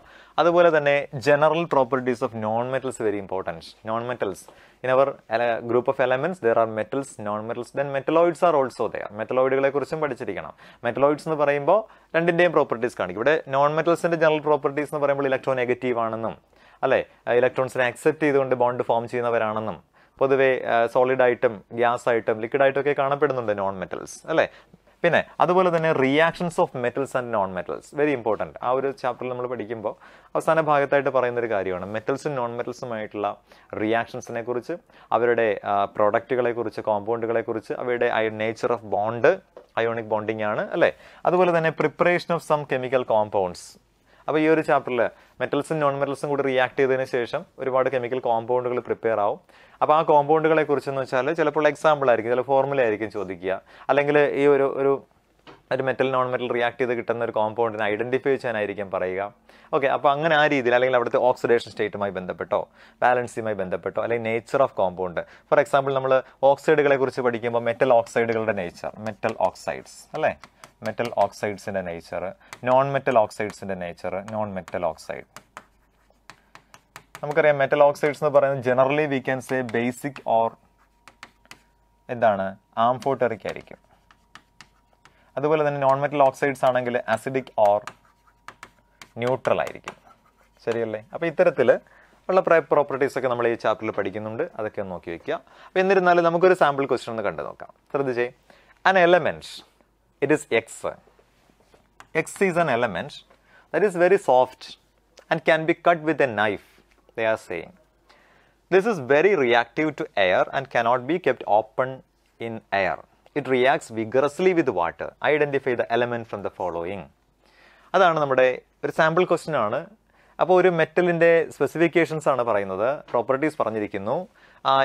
അതുപോലെ തന്നെ general properties of non metals very importance non metals in our group of elements there are metals non metals then metalloids are also there മെറ്റലോയിഡുകളെ കുറിച്ചും പഠിച്ചിരിക്കണം മെറ്റലോയിഡ്സ് എന്ന് പറയുമ്പോൾ രണ്ടിൻ്റെയും പ്രോപ്പർട്ടീസ് കാണിക്കും ഇവിടെ നോൺ മെറ്റൽസിൻ്റെ ജനറൽ പ്രോപ്പർട്ടീസ് എന്ന് പറയുമ്പോൾ ഇലക്ട്രോ നെഗറ്റീവ് ആണെന്നും അല്ലെ ഇലക്ട്രോൺസിനെ അക്സെപ്റ്റ് ചെയ്തുകൊണ്ട് ബോണ്ട് ഫോം ചെയ്യുന്നവരാണെന്നും പൊതുവെ സോളിഡായിട്ടും ഗ്യാസായിട്ടും ഒക്കെ കാണപ്പെടുന്നുണ്ട് നോൺ മെറ്റൽസ് അല്ലേ പിന്നെ അതുപോലെ തന്നെ reactions of metals and non metals very important ആ ഒരു ചാപ്റ്ററിൽ നമ്മൾ പഠിക്കുമ്പോൾ അവസാന ഭാഗത്തായിട്ട് പറയുന്നൊരു കാര്യമാണ് മെറ്റൽസും നോൺ മെറ്റൽസുമായിട്ടുള്ള റിയാക്ഷൻസിനെ കുറിച്ച് അവരുടെ പ്രോഡക്റ്റുകളെക്കുറിച്ച് കോമ്പൗണ്ടുകളെക്കുറിച്ച് അവയുടെ nature of bond ionic bonding ആണ് അല്ലേ അതുപോലെ തന്നെ preparation of some chemical compounds അപ്പോൾ ഈ ഒരു ചാപ്റ്ററിൽ മെറ്റൽസും നോൺ മെറ്റൽസും കൂടി റിയാക്ട് ചെയ്തതിന് ശേഷം ഒരുപാട് കെമിക്കൽ കോമ്പൗണ്ടുകൾ പ്രിപ്പയർ ആവും അപ്പോൾ ആ കോമ്പൗണ്ടുകളെ കുറിച്ചെന്ന് വെച്ചാൽ ചിലപ്പോൾ എക്സാമ്പിൾ ആയിരിക്കും ചില ഫോർമുല ആയിരിക്കും ചോദിക്കുക അല്ലെങ്കിൽ ഈ ഒരു ഒരു ഒരു മെറ്റൽ നോൺ മെറ്റൽ റിയാക്ട് ചെയ്ത് കിട്ടുന്ന ഒരു കോമ്പൗണ്ടിനെ ഐഡൻറ്റിഫൈ ചെയ്യാനായിരിക്കും പറയുക ഓക്കെ അപ്പോൾ അങ്ങനെ ആ രീതിയിൽ അല്ലെങ്കിൽ അവിടുത്തെ ഓക്സിഡേഷൻ സ്റ്റേറ്റുമായി ബന്ധപ്പെട്ടോ ബാലൻസിയുമായി ബന്ധപ്പെട്ടോ അല്ലെങ്കിൽ nature of compound for example നമ്മൾ ഓക്സൈഡുകളെ കുറിച്ച് പഠിക്കുമ്പോൾ മെറ്റൽ ഓക്സൈഡുകളുടെ നേച്ചർ മെറ്റൽ ഓക്സൈഡ്സ് അല്ലേ മെറ്റൽ ഓക്സൈഡ്സിൻ്റെ നേച്ചർ നോൺ മെറ്റൽ ഓക്സൈഡ്സിൻ്റെ നേച്ചർ നോൺ മെറ്റൽ ഓക്സൈഡ് നമുക്കറിയാം മെറ്റൽ ഓക്സൈഡ്സ് എന്ന് പറയുന്നത് generally we can say basic or എന്താണ് ആംഫോട്ടറിക് ആയിരിക്കും അതുപോലെ തന്നെ നോൺ മെറ്റൽ ഓക്സൈഡ്സ് ആണെങ്കിൽ ആസിഡിക് ഓർ ന്യൂട്രൽ ആയിരിക്കും ശരിയല്ലേ അപ്പോൾ ഇത്തരത്തിൽ ഉള്ള പ്രോപ്പർട്ടീസ് ഒക്കെ നമ്മൾ ഈ ചാപ്റ്ററിൽ പഠിക്കുന്നുണ്ട് അതൊക്കെ നോക്കി വയ്ക്കുക അപ്പോൾ എന്നിരുന്നാലും നമുക്കൊരു സാമ്പിൾ ക്വസ്റ്റൻ ഒന്ന് കണ്ടു നോക്കാം ശ്രദ്ധിച്ചേ an element it is X X is an element that is very soft and can be cut with a knife they are saying. This is very reactive to air and cannot be kept open in air. It reacts vigorously with water. Identify the element from the following. അതാണ് നമ്മുടെ ഒരു സാമ്പിൾ ക്വസ്റ്റ്യൻ ആണ് അപ്പോൾ ഒരു മെറ്റലിൻ്റെ സ്പെസിഫിക്കേഷൻസ് ആണ് പറയുന്നത് പ്രോപ്പർട്ടീസ് പറഞ്ഞിരിക്കുന്നു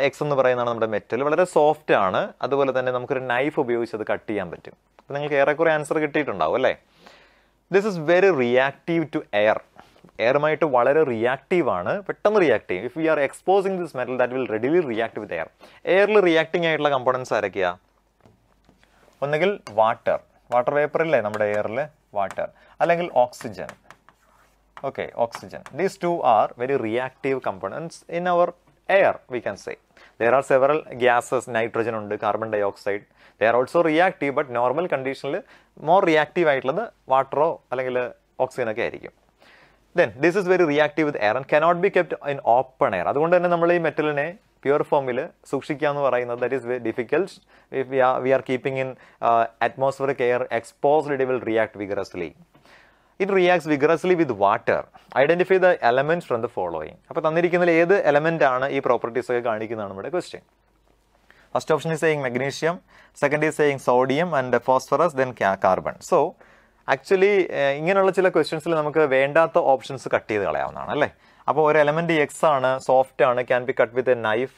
എക്സ് എന്ന് പറയുന്നതാണ് നമ്മുടെ മെറ്റൽ വളരെ സോഫ്റ്റ് ആണ് അതുപോലെ തന്നെ നമുക്കൊരു നൈഫ് ഉപയോഗിച്ച് അത് കട്ട് ചെയ്യാൻ പറ്റും അപ്പോൾ നിങ്ങൾക്ക് ഏറെക്കുറെ ആൻസർ കിട്ടിയിട്ടുണ്ടാവും അല്ലേ this is very reactive to air എയറുമായിട്ട് വളരെ റിയാക്റ്റീവ് ആണ് പെട്ടെന്ന് റിയാക്ട് ചെയ്യും if we are exposing this metal that will readily react with air എയറിൽ റിയാക്ടിംഗ് ആയിട്ടുള്ള കമ്പോണൻസ് ആരൊക്കെയാ ഒന്നുകിൽ വാട്ടർ വാട്ടർ ഇല്ലേ നമ്മുടെ എയറിൽ വാട്ടർ അല്ലെങ്കിൽ oxygen okay oxygen these two are very reactive components in our air we can say there are several gases nitrogen ഉണ്ട് carbon dioxide they are also reactive but normal കണ്ടീഷനിൽ മോർ റിയാക്റ്റീവ് ആയിട്ടുള്ളത് വാട്ടറോ അല്ലെങ്കിൽ ഓക്സിജനൊക്കെ ആയിരിക്കും then this is very reactive with air and cannot be kept in open air അതുകൊണ്ട് തന്നെ നമ്മൾ ഈ മെറ്റലിനെ പ്യുർ ഫോമിൽ സൂക്ഷിക്കുക എന്ന് പറയുന്നത് that is very difficult if we are keeping in atmospheric air exposed it will react vigorously it reacts vigorously with water identify the element from the following അപ്പോൾ തന്നിരിക്കുന്നതിൽ ഏത് എലമെൻ്റ് ആണ് ഈ പ്രോപ്പർട്ടീസ് ഒക്കെ കാണിക്കുന്നതാണ് നമ്മുടെ question first option is saying magnesium second is saying sodium and phosphorus then carbon so actually ഇങ്ങനെയുള്ള ചില ക്വസ്റ്റ്യൻസിൽ നമുക്ക് വേണ്ടാത്ത ഓപ്ഷൻസ് കട്ട് ചെയ്ത് കളയാവുന്നതാണ് അല്ലേ അപ്പോൾ ഒരു എലമെൻറ്റ് എക്സ് ആണ് സോഫ്റ്റ് ആണ് can be cut with a knife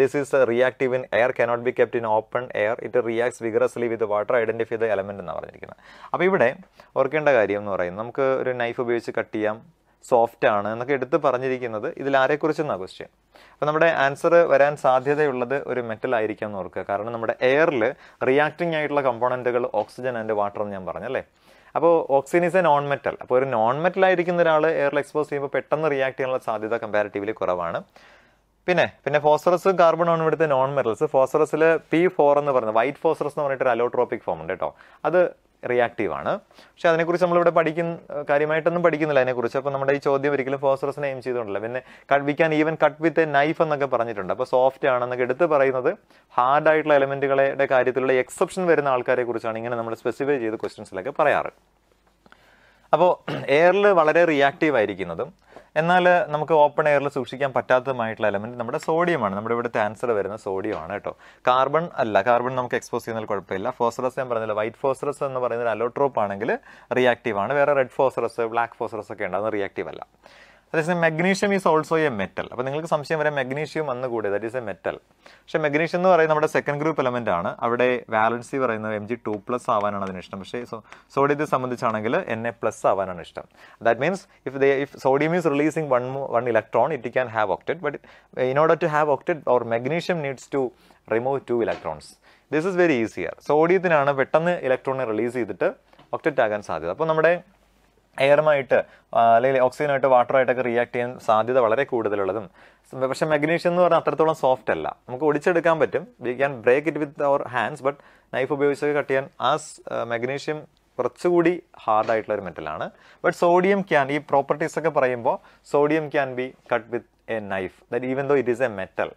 this is reactive in air cannot be kept in open air it reacts vigorously with water identify the element എന്നാണ് പറഞ്ഞിരിക്കുന്നത് അപ്പോൾ ഇവിടെ ഓർക്കേണ്ട കാര്യം എന്ന് പറയുന്നത് നമുക്ക് ഒരു നൈഫ് ഉപയോഗിച്ച് കട്ട് ചെയ്യാം സോഫ്റ്റ് ആണ് എന്നൊക്കെ എടുത്ത് പറഞ്ഞിരിക്കുന്നത് ഇതിൽ ആരെക്കുറിച്ചെന്നാണ് ക്വസ്റ്റ്യൻ അപ്പോൾ നമ്മുടെ ആൻസർ വരാൻ സാധ്യതയുള്ളത് ഒരു മെറ്റൽ ആയിരിക്കാം എന്ന് ഓർക്കുക കാരണം നമ്മുടെ എയറിൽ റിയാക്ടിങ് ആയിട്ടുള്ള കമ്പോണൻറ്റുകൾ ഓക്സിജൻ ആൻഡ് വാട്ടർ എന്ന് ഞാൻ പറഞ്ഞല്ലേ അപ്പോൾ oxygen is a non metal അപ്പോൾ ഒരു നോൺ മെറ്റൽ ആയിരിക്കുന്ന ഒരാൾ എയറിൽ എക്സ്പോസ് ചെയ്യുമ്പോൾ പെട്ടെന്ന് റിയാക്ട് ചെയ്യാനുള്ള സാധ്യത കമ്പാരിറ്റീവ്ലി കുറവാണ് പിന്നെ പിന്നെ ഫോസ്ഫറസ് കാർബണാണ് ഇവിടുത്തെ നോൺ മെറ്റൽസ് ഫോസറസിൽ പി ഫോർ എന്ന് പറയുന്നത് വൈറ്റ് ഫോസ്ഫറസ് എന്ന് പറഞ്ഞിട്ട് ഒരു അലോട്രോപ്പിക് ഫോം ഉണ്ട് കേട്ടോ അത് ആണ് പക്ഷെ അതിനെക്കുറിച്ച് നമ്മളിവിടെ പഠിക്കുന്ന കാര്യമായിട്ടൊന്നും പഠിക്കുന്നില്ല അതിനെക്കുറിച്ച് അപ്പോൾ നമ്മുടെ ഈ ചോദ്യം ഒരിക്കലും ഫോസ്ഫറസിനെ എയിം ചെയ്തുകൊണ്ടല്ല പിന്നെ cut we can even cut with a knife എന്നൊക്കെ പറഞ്ഞിട്ടുണ്ട് അപ്പോൾ സോഫ്റ്റ് ആണെന്നൊക്കെ എടുത്ത് പറയുന്നത് ആയിട്ടുള്ള എലമെൻറ്റുകളുടെ കാര്യത്തിലുള്ള എക്സെപ്ഷൻ വരുന്ന ആൾക്കാരെ കുറിച്ചാണ് ഇങ്ങനെ നമ്മൾ സ്പെസിഫൈ ചെയ്ത് ക്വസ്റ്റ്യൻസിലൊക്കെ പറയാറ് അപ്പോൾ എയറിൽ വളരെ റിയാക്റ്റീവ് ആയിരിക്കുന്നതും എന്നാൽ നമുക്ക് ഓപ്പൺ എയറിൽ സൂക്ഷിക്കാൻ പറ്റാത്തതുമായിട്ടുള്ള എലമെൻറ്റ് നമ്മുടെ സോഡിയമാണ് നമ്മുടെ ഇവിടുത്തെ ആൻസർ വരുന്ന സോഡിയമാണ് കേട്ടോ കാർബൺ അല്ല കാർബൺ നമുക്ക് എക്സ്പോസ് ചെയ്യുന്നതിൽ കുഴപ്പമില്ല ഫോസ്ഫറസ് ഞാൻ പറഞ്ഞില്ല വൈറ്റ് ഫോസ്ഫറസ് എന്ന് പറയുന്നത് അലോട്രോപ്പ് ആണെങ്കിൽ റിയാക്റ്റീവ് ആണ് വേറെ റെഡ് ഫോസ്ഫറസ് ബ്ലാക്ക് ഫോസ്ഫറസ് ഒക്കെ ഉണ്ട് അത് റിയാക്റ്റീവ് അല്ല അതേസമയം magnesium is also a metal അപ്പോൾ നിങ്ങൾക്ക് സംശയം വരെ മെഗ്നീഷ്യം വന്ന് കൂടെ ദാറ്റ് ഈസ് എ മെറ്റൽ പക്ഷേ മെഗ്നീഷ്യം എന്ന് പറയുന്നത് നമ്മുടെ സെക്കൻഡ് ഗ്രൂപ്പ് എലമെൻ്റ് ആണ് അവിടെ വാലൻസി പറയുന്നത് എം ജി ടു പ്ലസ് ആവാനാണ് അതിന് ഇഷ്ടം പക്ഷേ സോഡിയത്തെ സംബന്ധിച്ചാണെങ്കിൽ എൻ എ പ്ലസ് ആവാനാണ് ഇഷ്ടം that means if they if sodium is releasing one one electron it can have octet but in order to have octet our magnesium needs to remove two electrons this is very easier സോഡിയത്തിനാണ് പെട്ടെന്ന് ഇലക്ട്രോണിനെ റിലീസ് ചെയ്തിട്ട് ഒക്ടറ്റ് ആകാൻ സാധ്യത അപ്പോൾ നമ്മുടെ എയറുമായിട്ട് അല്ലെങ്കിൽ ഓക്സിജനായിട്ട് വാട്ടറായിട്ടൊക്കെ റിയാക്ട് ചെയ്യാൻ സാധ്യത വളരെ കൂടുതലുള്ളതും പക്ഷെ മെഗ്നീഷ്യം എന്ന് പറഞ്ഞാൽ അത്രത്തോളം സോഫ്റ്റ് അല്ല നമുക്ക് ഒടിച്ചെടുക്കാൻ പറ്റും we can break it with our hands but knife ഉപയോഗിച്ചൊക്കെ കട്ട് ചെയ്യാൻ ആ മെഗ്നീഷ്യം കുറച്ചുകൂടി ഹാർഡായിട്ടുള്ള ഒരു മെറ്റലാണ് ബട്ട് സോഡിയം ക്യാൻ ഈ പ്രോപ്പർട്ടീസ് ഒക്കെ പറയുമ്പോൾ sodium can be cut with a knife that even though it is a metal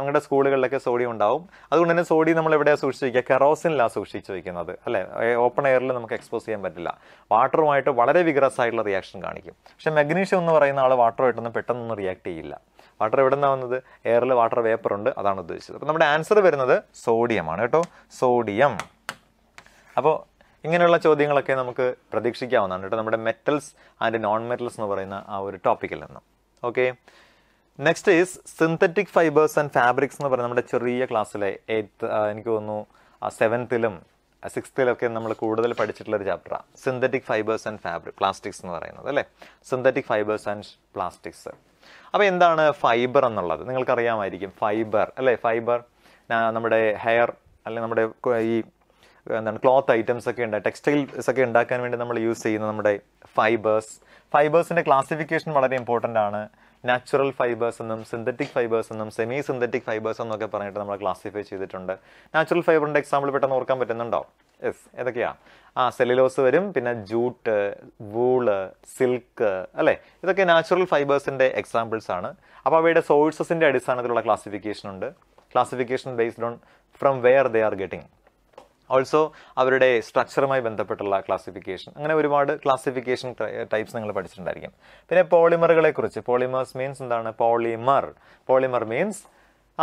നമ്മുടെ സ്കൂളുകളിലൊക്കെ സോഡിയം ഉണ്ടാവും അതുകൊണ്ട് തന്നെ സോഡിയം നമ്മൾ എവിടെയാണ് സൂക്ഷിച്ച് വയ്ക്കുക കെറോസിനിലാണ് സൂക്ഷിച്ച് വയ്ക്കുന്നത് അല്ലേ ഓപ്പൺ എയറിൽ നമുക്ക് എക്സ്പോസ് ചെയ്യാൻ പറ്റില്ല വാട്ടറുമായിട്ട് വളരെ വിഗ്രസ് ആയിട്ടുള്ള റിയാക്ഷൻ കാണിക്കും പക്ഷേ മഗ്നീഷ്യം എന്ന് പറയുന്ന ആൾ വാട്ടറുമായിട്ടൊന്നും പെട്ടെന്നൊന്നും റിയാക്ട് ചെയ്യില്ല വാട്ടർ എവിടെ നിന്നാണ് വന്നത് എയറിൽ വാട്ടർ വേപ്പർ ഉണ്ട് അതാണ് ഉദ്ദേശിച്ചത് അപ്പോൾ നമ്മുടെ ആൻസർ വരുന്നത് സോഡിയമാണ് കേട്ടോ സോഡിയം അപ്പോൾ ഇങ്ങനെയുള്ള ചോദ്യങ്ങളൊക്കെ നമുക്ക് പ്രതീക്ഷിക്കാവുന്നതാണ് കേട്ടോ നമ്മുടെ മെറ്റൽസ് ആൻഡ് നോൺ മെറ്റൽസ് എന്ന് പറയുന്ന ആ ഒരു ടോപ്പിക്കിൽ നിന്നും okay next is synthetic fibres and fabrics എന്ന് പറയുന്നത് നമ്മുടെ ചെറിയ ക്ലാസ്സിലെ എയ്ത്ത് എനിക്ക് തോന്നുന്നു സെവൻത്തിലും സിക്സ്ത്തിലൊക്കെ നമ്മൾ കൂടുതൽ പഠിച്ചിട്ടുള്ള ഒരു ചാപ്റ്ററാണ് synthetic fibres and fabric plastics എന്ന് പറയുന്നത് അല്ലേ സിന്തറ്റിക് ഫൈബേഴ്സ് ആൻഡ് പ്ലാസ്റ്റിക്സ് അപ്പോൾ എന്താണ് ഫൈബർ എന്നുള്ളത് നിങ്ങൾക്കറിയാമായിരിക്കും ഫൈബർ അല്ലേ ഫൈബർ നമ്മുടെ ഹെയർ അല്ലെങ്കിൽ നമ്മുടെ ഈ എന്താണ് ക്ലോത്ത് ഐറ്റംസ് ഒക്കെ ഉണ്ട് ടെക്സ്റ്റൈൽസ് ഒക്കെ ഉണ്ടാക്കാൻ വേണ്ടി നമ്മൾ യൂസ് ചെയ്യുന്ന നമ്മുടെ ഫൈബേഴ്സ് ഫൈബേഴ്സിൻ്റെ ക്ലാസിഫിക്കേഷൻ വളരെ ഇമ്പോർട്ടൻ്റ് ആണ് നാച്ചുറൽ ഫൈബേഴ്സ് എന്നും സിന്തറ്റിക് ഫൈബേഴ്സ് എന്നും സെമി സിന്തറ്റിക് ഫൈബേഴ്സ് എന്നൊക്കെ പറഞ്ഞിട്ട് നമ്മൾ ക്ലാസിഫൈ ചെയ്തിട്ടുണ്ട് നാച്ചുറൽ ഫൈബറിൻ്റെ എക്സാമ്പിൾ പെട്ടെന്ന് ഓർക്കാൻ പറ്റുന്നുണ്ടോ യെസ് ഏതൊക്കെയാ ആ സെല്ലുലോസ് വരും പിന്നെ ജൂട്ട് വൂള് സിൽക്ക് അല്ലേ ഇതൊക്കെ നാച്ചുറൽ ഫൈബേഴ്സിൻ്റെ എക്സാമ്പിൾസ് ആണ് അപ്പോൾ അവയുടെ സോഴ്സസിൻ്റെ അടിസ്ഥാനത്തിലുള്ള ക്ലാസിഫിക്കേഷൻ ഉണ്ട് classification based on from where they are getting also അവരുടെ സ്ട്രക്ചറുമായി ബന്ധപ്പെട്ടുള്ള ക്ലാസിഫിക്കേഷൻ അങ്ങനെ ഒരുപാട് ക്ലാസിഫിക്കേഷൻ ടൈപ്സ് നിങ്ങൾ പഠിച്ചിട്ടുണ്ടായിരിക്കും പിന്നെ പോളിമറുകളെ കുറിച്ച് പോളിമേഴ്സ് മീൻസ് എന്താണ് പോളിമർ പോളിമർ മീൻസ്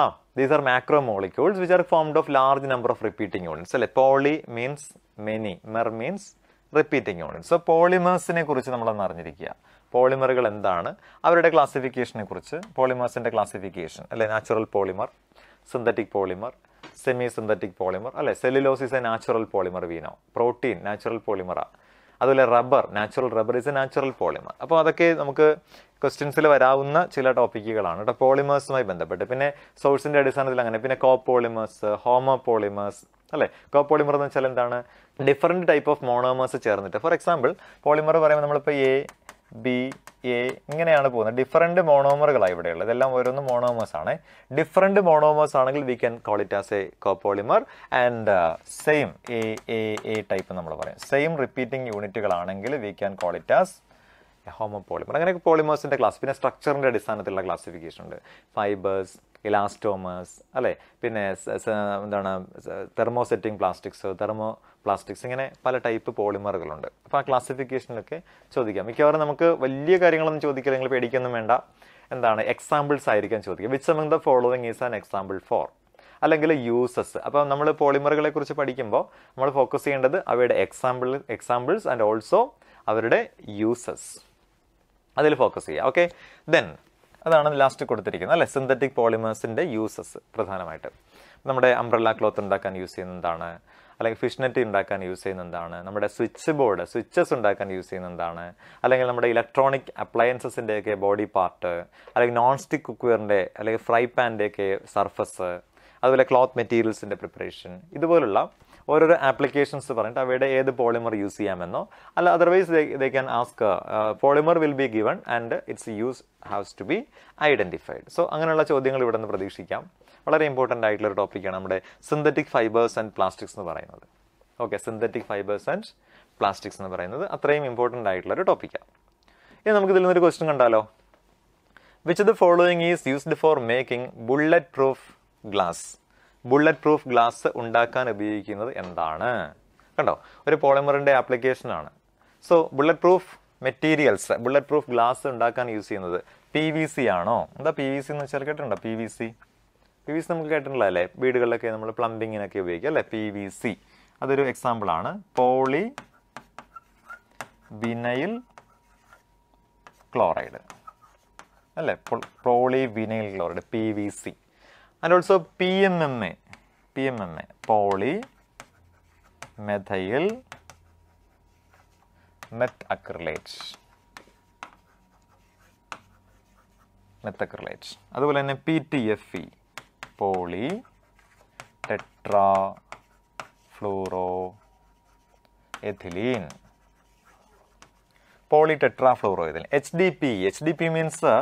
ആ these are macro molecules which are formed of large number of repeating units അല്ലെ poly means many mer means repeating unit so പോളിമേഴ്സിനെ കുറിച്ച് നമ്മളൊന്ന് അറിഞ്ഞിരിക്കുക പോളിമറുകൾ എന്താണ് അവരുടെ ക്ലാസിഫിക്കേഷനെ കുറിച്ച് പോളിമേഴ്സിന്റെ ക്ലാസിഫിക്കേഷൻ അല്ലെ natural polymer synthetic polymer semi synthetic polymer അല്ലെ cellulose a natural polymer we know protein natural പോളിമറ അതുപോലെ rubber natural rubber is a natural polymer അപ്പോൾ അതൊക്കെ നമുക്ക് ക്വസ്റ്റ്യൻസിൽ വരാവുന്ന ചില ടോപ്പിക്കുകളാണ് കേട്ടോ പോളിമേഴ്സുമായി ബന്ധപ്പെട്ട് പിന്നെ സോഴ്സിൻ്റെ അടിസ്ഥാനത്തിൽ അങ്ങനെ പിന്നെ കോ പോളിമേഴ്സ് ഹോമോ പോളിമേഴ്സ് അല്ലേ കോ പോളിമർ എന്ന് വെച്ചാൽ എന്താണ് ഡിഫറെൻറ്റ് ടൈപ്പ് ഓഫ് മോണോമേഴ്സ് ചേർന്നിട്ട് ഫോർ എക്സാമ്പിൾ പോളിമർ പറയുമ്പോൾ നമ്മളിപ്പോൾ എ ബി എ ഇങ്ങനെയാണ് പോകുന്നത് ഡിഫറെൻറ്റ് മോണോമറുകളാണ് ഇവിടെയുള്ളത് ഇതെല്ലാം ഓരോന്ന് മോണോമേഴ്സ് ആണ് ഡിഫറെൻറ്റ് മോണോമേഴ്സ് ആണെങ്കിൽ we can call it as a copolymer and same a a a type നമ്മൾ പറയും സെയിം റിപ്പീറ്റിംഗ് യൂണിറ്റുകളാണെങ്കിൽ we can call it as homo polymer അങ്ങനെയൊക്കെ പോളിമേഴ്സിൻ്റെ ക്ലാസ് പിന്നെ സ്ട്രക്ചറിൻ്റെ അടിസ്ഥാനത്തിലുള്ള ക്ലാസിഫിക്കേഷൻ ഉണ്ട് ഫൈബേഴ്സ് ഇലാസ്റ്റോമേഴ്സ് അല്ലേ പിന്നെ എന്താണ് തെർമോസെറ്റിംഗ് പ്ലാസ്റ്റിക്സ് തെർമോ പ്ലാസ്റ്റിക്സ് ഇങ്ങനെ പല ടൈപ്പ് പോളിമറുകളുണ്ട് അപ്പോൾ ആ ക്ലാസിഫിക്കേഷനിലൊക്കെ ചോദിക്കാം മിക്കവാറും നമുക്ക് വലിയ കാര്യങ്ങളൊന്നും ചോദിക്കില്ല നിങ്ങൾ പേടിക്കൊന്നും വേണ്ട എന്താണ് എക്സാമ്പിൾസ് ആയിരിക്കാൻ ചോദിക്കുക which among the following is an example for അല്ലെങ്കിൽ യൂസസ് അപ്പോൾ നമ്മൾ പോളിമറുകളെ കുറിച്ച് പഠിക്കുമ്പോൾ നമ്മൾ ഫോക്കസ് ചെയ്യേണ്ടത് അവയുടെ എക്സാമ്പിൾ എക്സാമ്പിൾസ് ആൻഡ് ഓൾസോ അവരുടെ യൂസസ് അതിൽ ഫോക്കസ് ചെയ്യുക ഓക്കെ ദെൻ അതാണ് ലാസ്റ്റ് കൊടുത്തിരിക്കുന്നത് അല്ലേ സിന്തറ്റിക് പോളിമേഴ്സിൻ്റെ യൂസസ് പ്രധാനമായിട്ട് നമ്മുടെ അംബ്രല്ല ക്ലോത്ത് ഉണ്ടാക്കാൻ യൂസ് ചെയ്യുന്നതാണ് അല്ലെങ്കിൽ ഫിഷ്നെറ്റ് ഉണ്ടാക്കാൻ യൂസ് ചെയ്യുന്ന എന്താണ് നമ്മുടെ സ്വിച്ച് ബോർഡ് സ്വിച്ചസ് ഉണ്ടാക്കാൻ യൂസ് ചെയ്യുന്ന എന്താണ് അല്ലെങ്കിൽ നമ്മുടെ ഇലക്ട്രോണിക് അപ്ലയൻസസിൻ്റെയൊക്കെ ബോഡി പാർട്ട് അല്ലെങ്കിൽ നോൺ സ്റ്റിക് കുക്ക്വെയറിൻ്റെ അല്ലെങ്കിൽ ഫ്രൈ പാനിൻ്റെയൊക്കെ സർഫസ് അതുപോലെ ക്ലോത്ത് മെറ്റീരിയൽസിൻ്റെ പ്രിപ്പറേഷൻ ഇതുപോലുള്ള ഓരോരോ ആപ്ലിക്കേഷൻസ് പറഞ്ഞിട്ട് അവയുടെ ഏത് പോളിമർ യൂസ് ചെയ്യാമെന്നോ അല്ല otherwise they can ask polymer will be given and its use haves to be identified so അങ്ങനെയുള്ള ചോദ്യങ്ങൾ ഇവിടെ നിന്ന് പ്രതീക്ഷിക്കാം വളരെ ഇമ്പോർട്ടൻ്റ് ആയിട്ടുള്ള ഒരു ടോപ്പിക്കാണ് നമ്മുടെ സിന്തറ്റിക് ഫൈബേഴ്സ് ആൻഡ് പ്ലാസ്റ്റിക്സ് എന്ന് പറയുന്നത് okay synthetic fibres and plastics എന്ന് പറയുന്നത് അത്രയും ഇമ്പോർട്ടൻ്റ് ആയിട്ടുള്ള ഒരു ടോപ്പിക്കാണ് ഇനി നമുക്ക് ഇതിൽ നിന്നൊരു ക്വസ്റ്റ്യൻ കണ്ടാലോ which the following is used for making bullet proof glass bullet proof glass ഉണ്ടാക്കാൻ ഉപയോഗിക്കുന്നത് എന്താണ് കണ്ടോ ഒരു പോളിമറിൻ്റെ ആപ്ലിക്കേഷനാണ് so bullet proof materials bullet proof glass ഉണ്ടാക്കാൻ യൂസ് ചെയ്യുന്നത് പി വി സി ആണോ എന്താ പി വി സി എന്ന് വെച്ചാൽ കേട്ടിട്ടുണ്ടോ P V C P V C നമുക്ക് അല്ലേ വീടുകളിലൊക്കെ നമ്മൾ പ്ലംബിങ്ങിനൊക്കെ ഉപയോഗിക്കുക അല്ലേ പി വി സി അതൊരു എക്സാമ്പിളാണ് പോളി വിനൈൽ ക്ലോറൈഡ് അല്ലേ poly vinyl chloride P V C and also P M M A P M M A poly methyl methacrylate meth അതുപോലെ തന്നെ P T F E poly tetrafluoroethylene poly tetrafluoroethylene H D P H D P means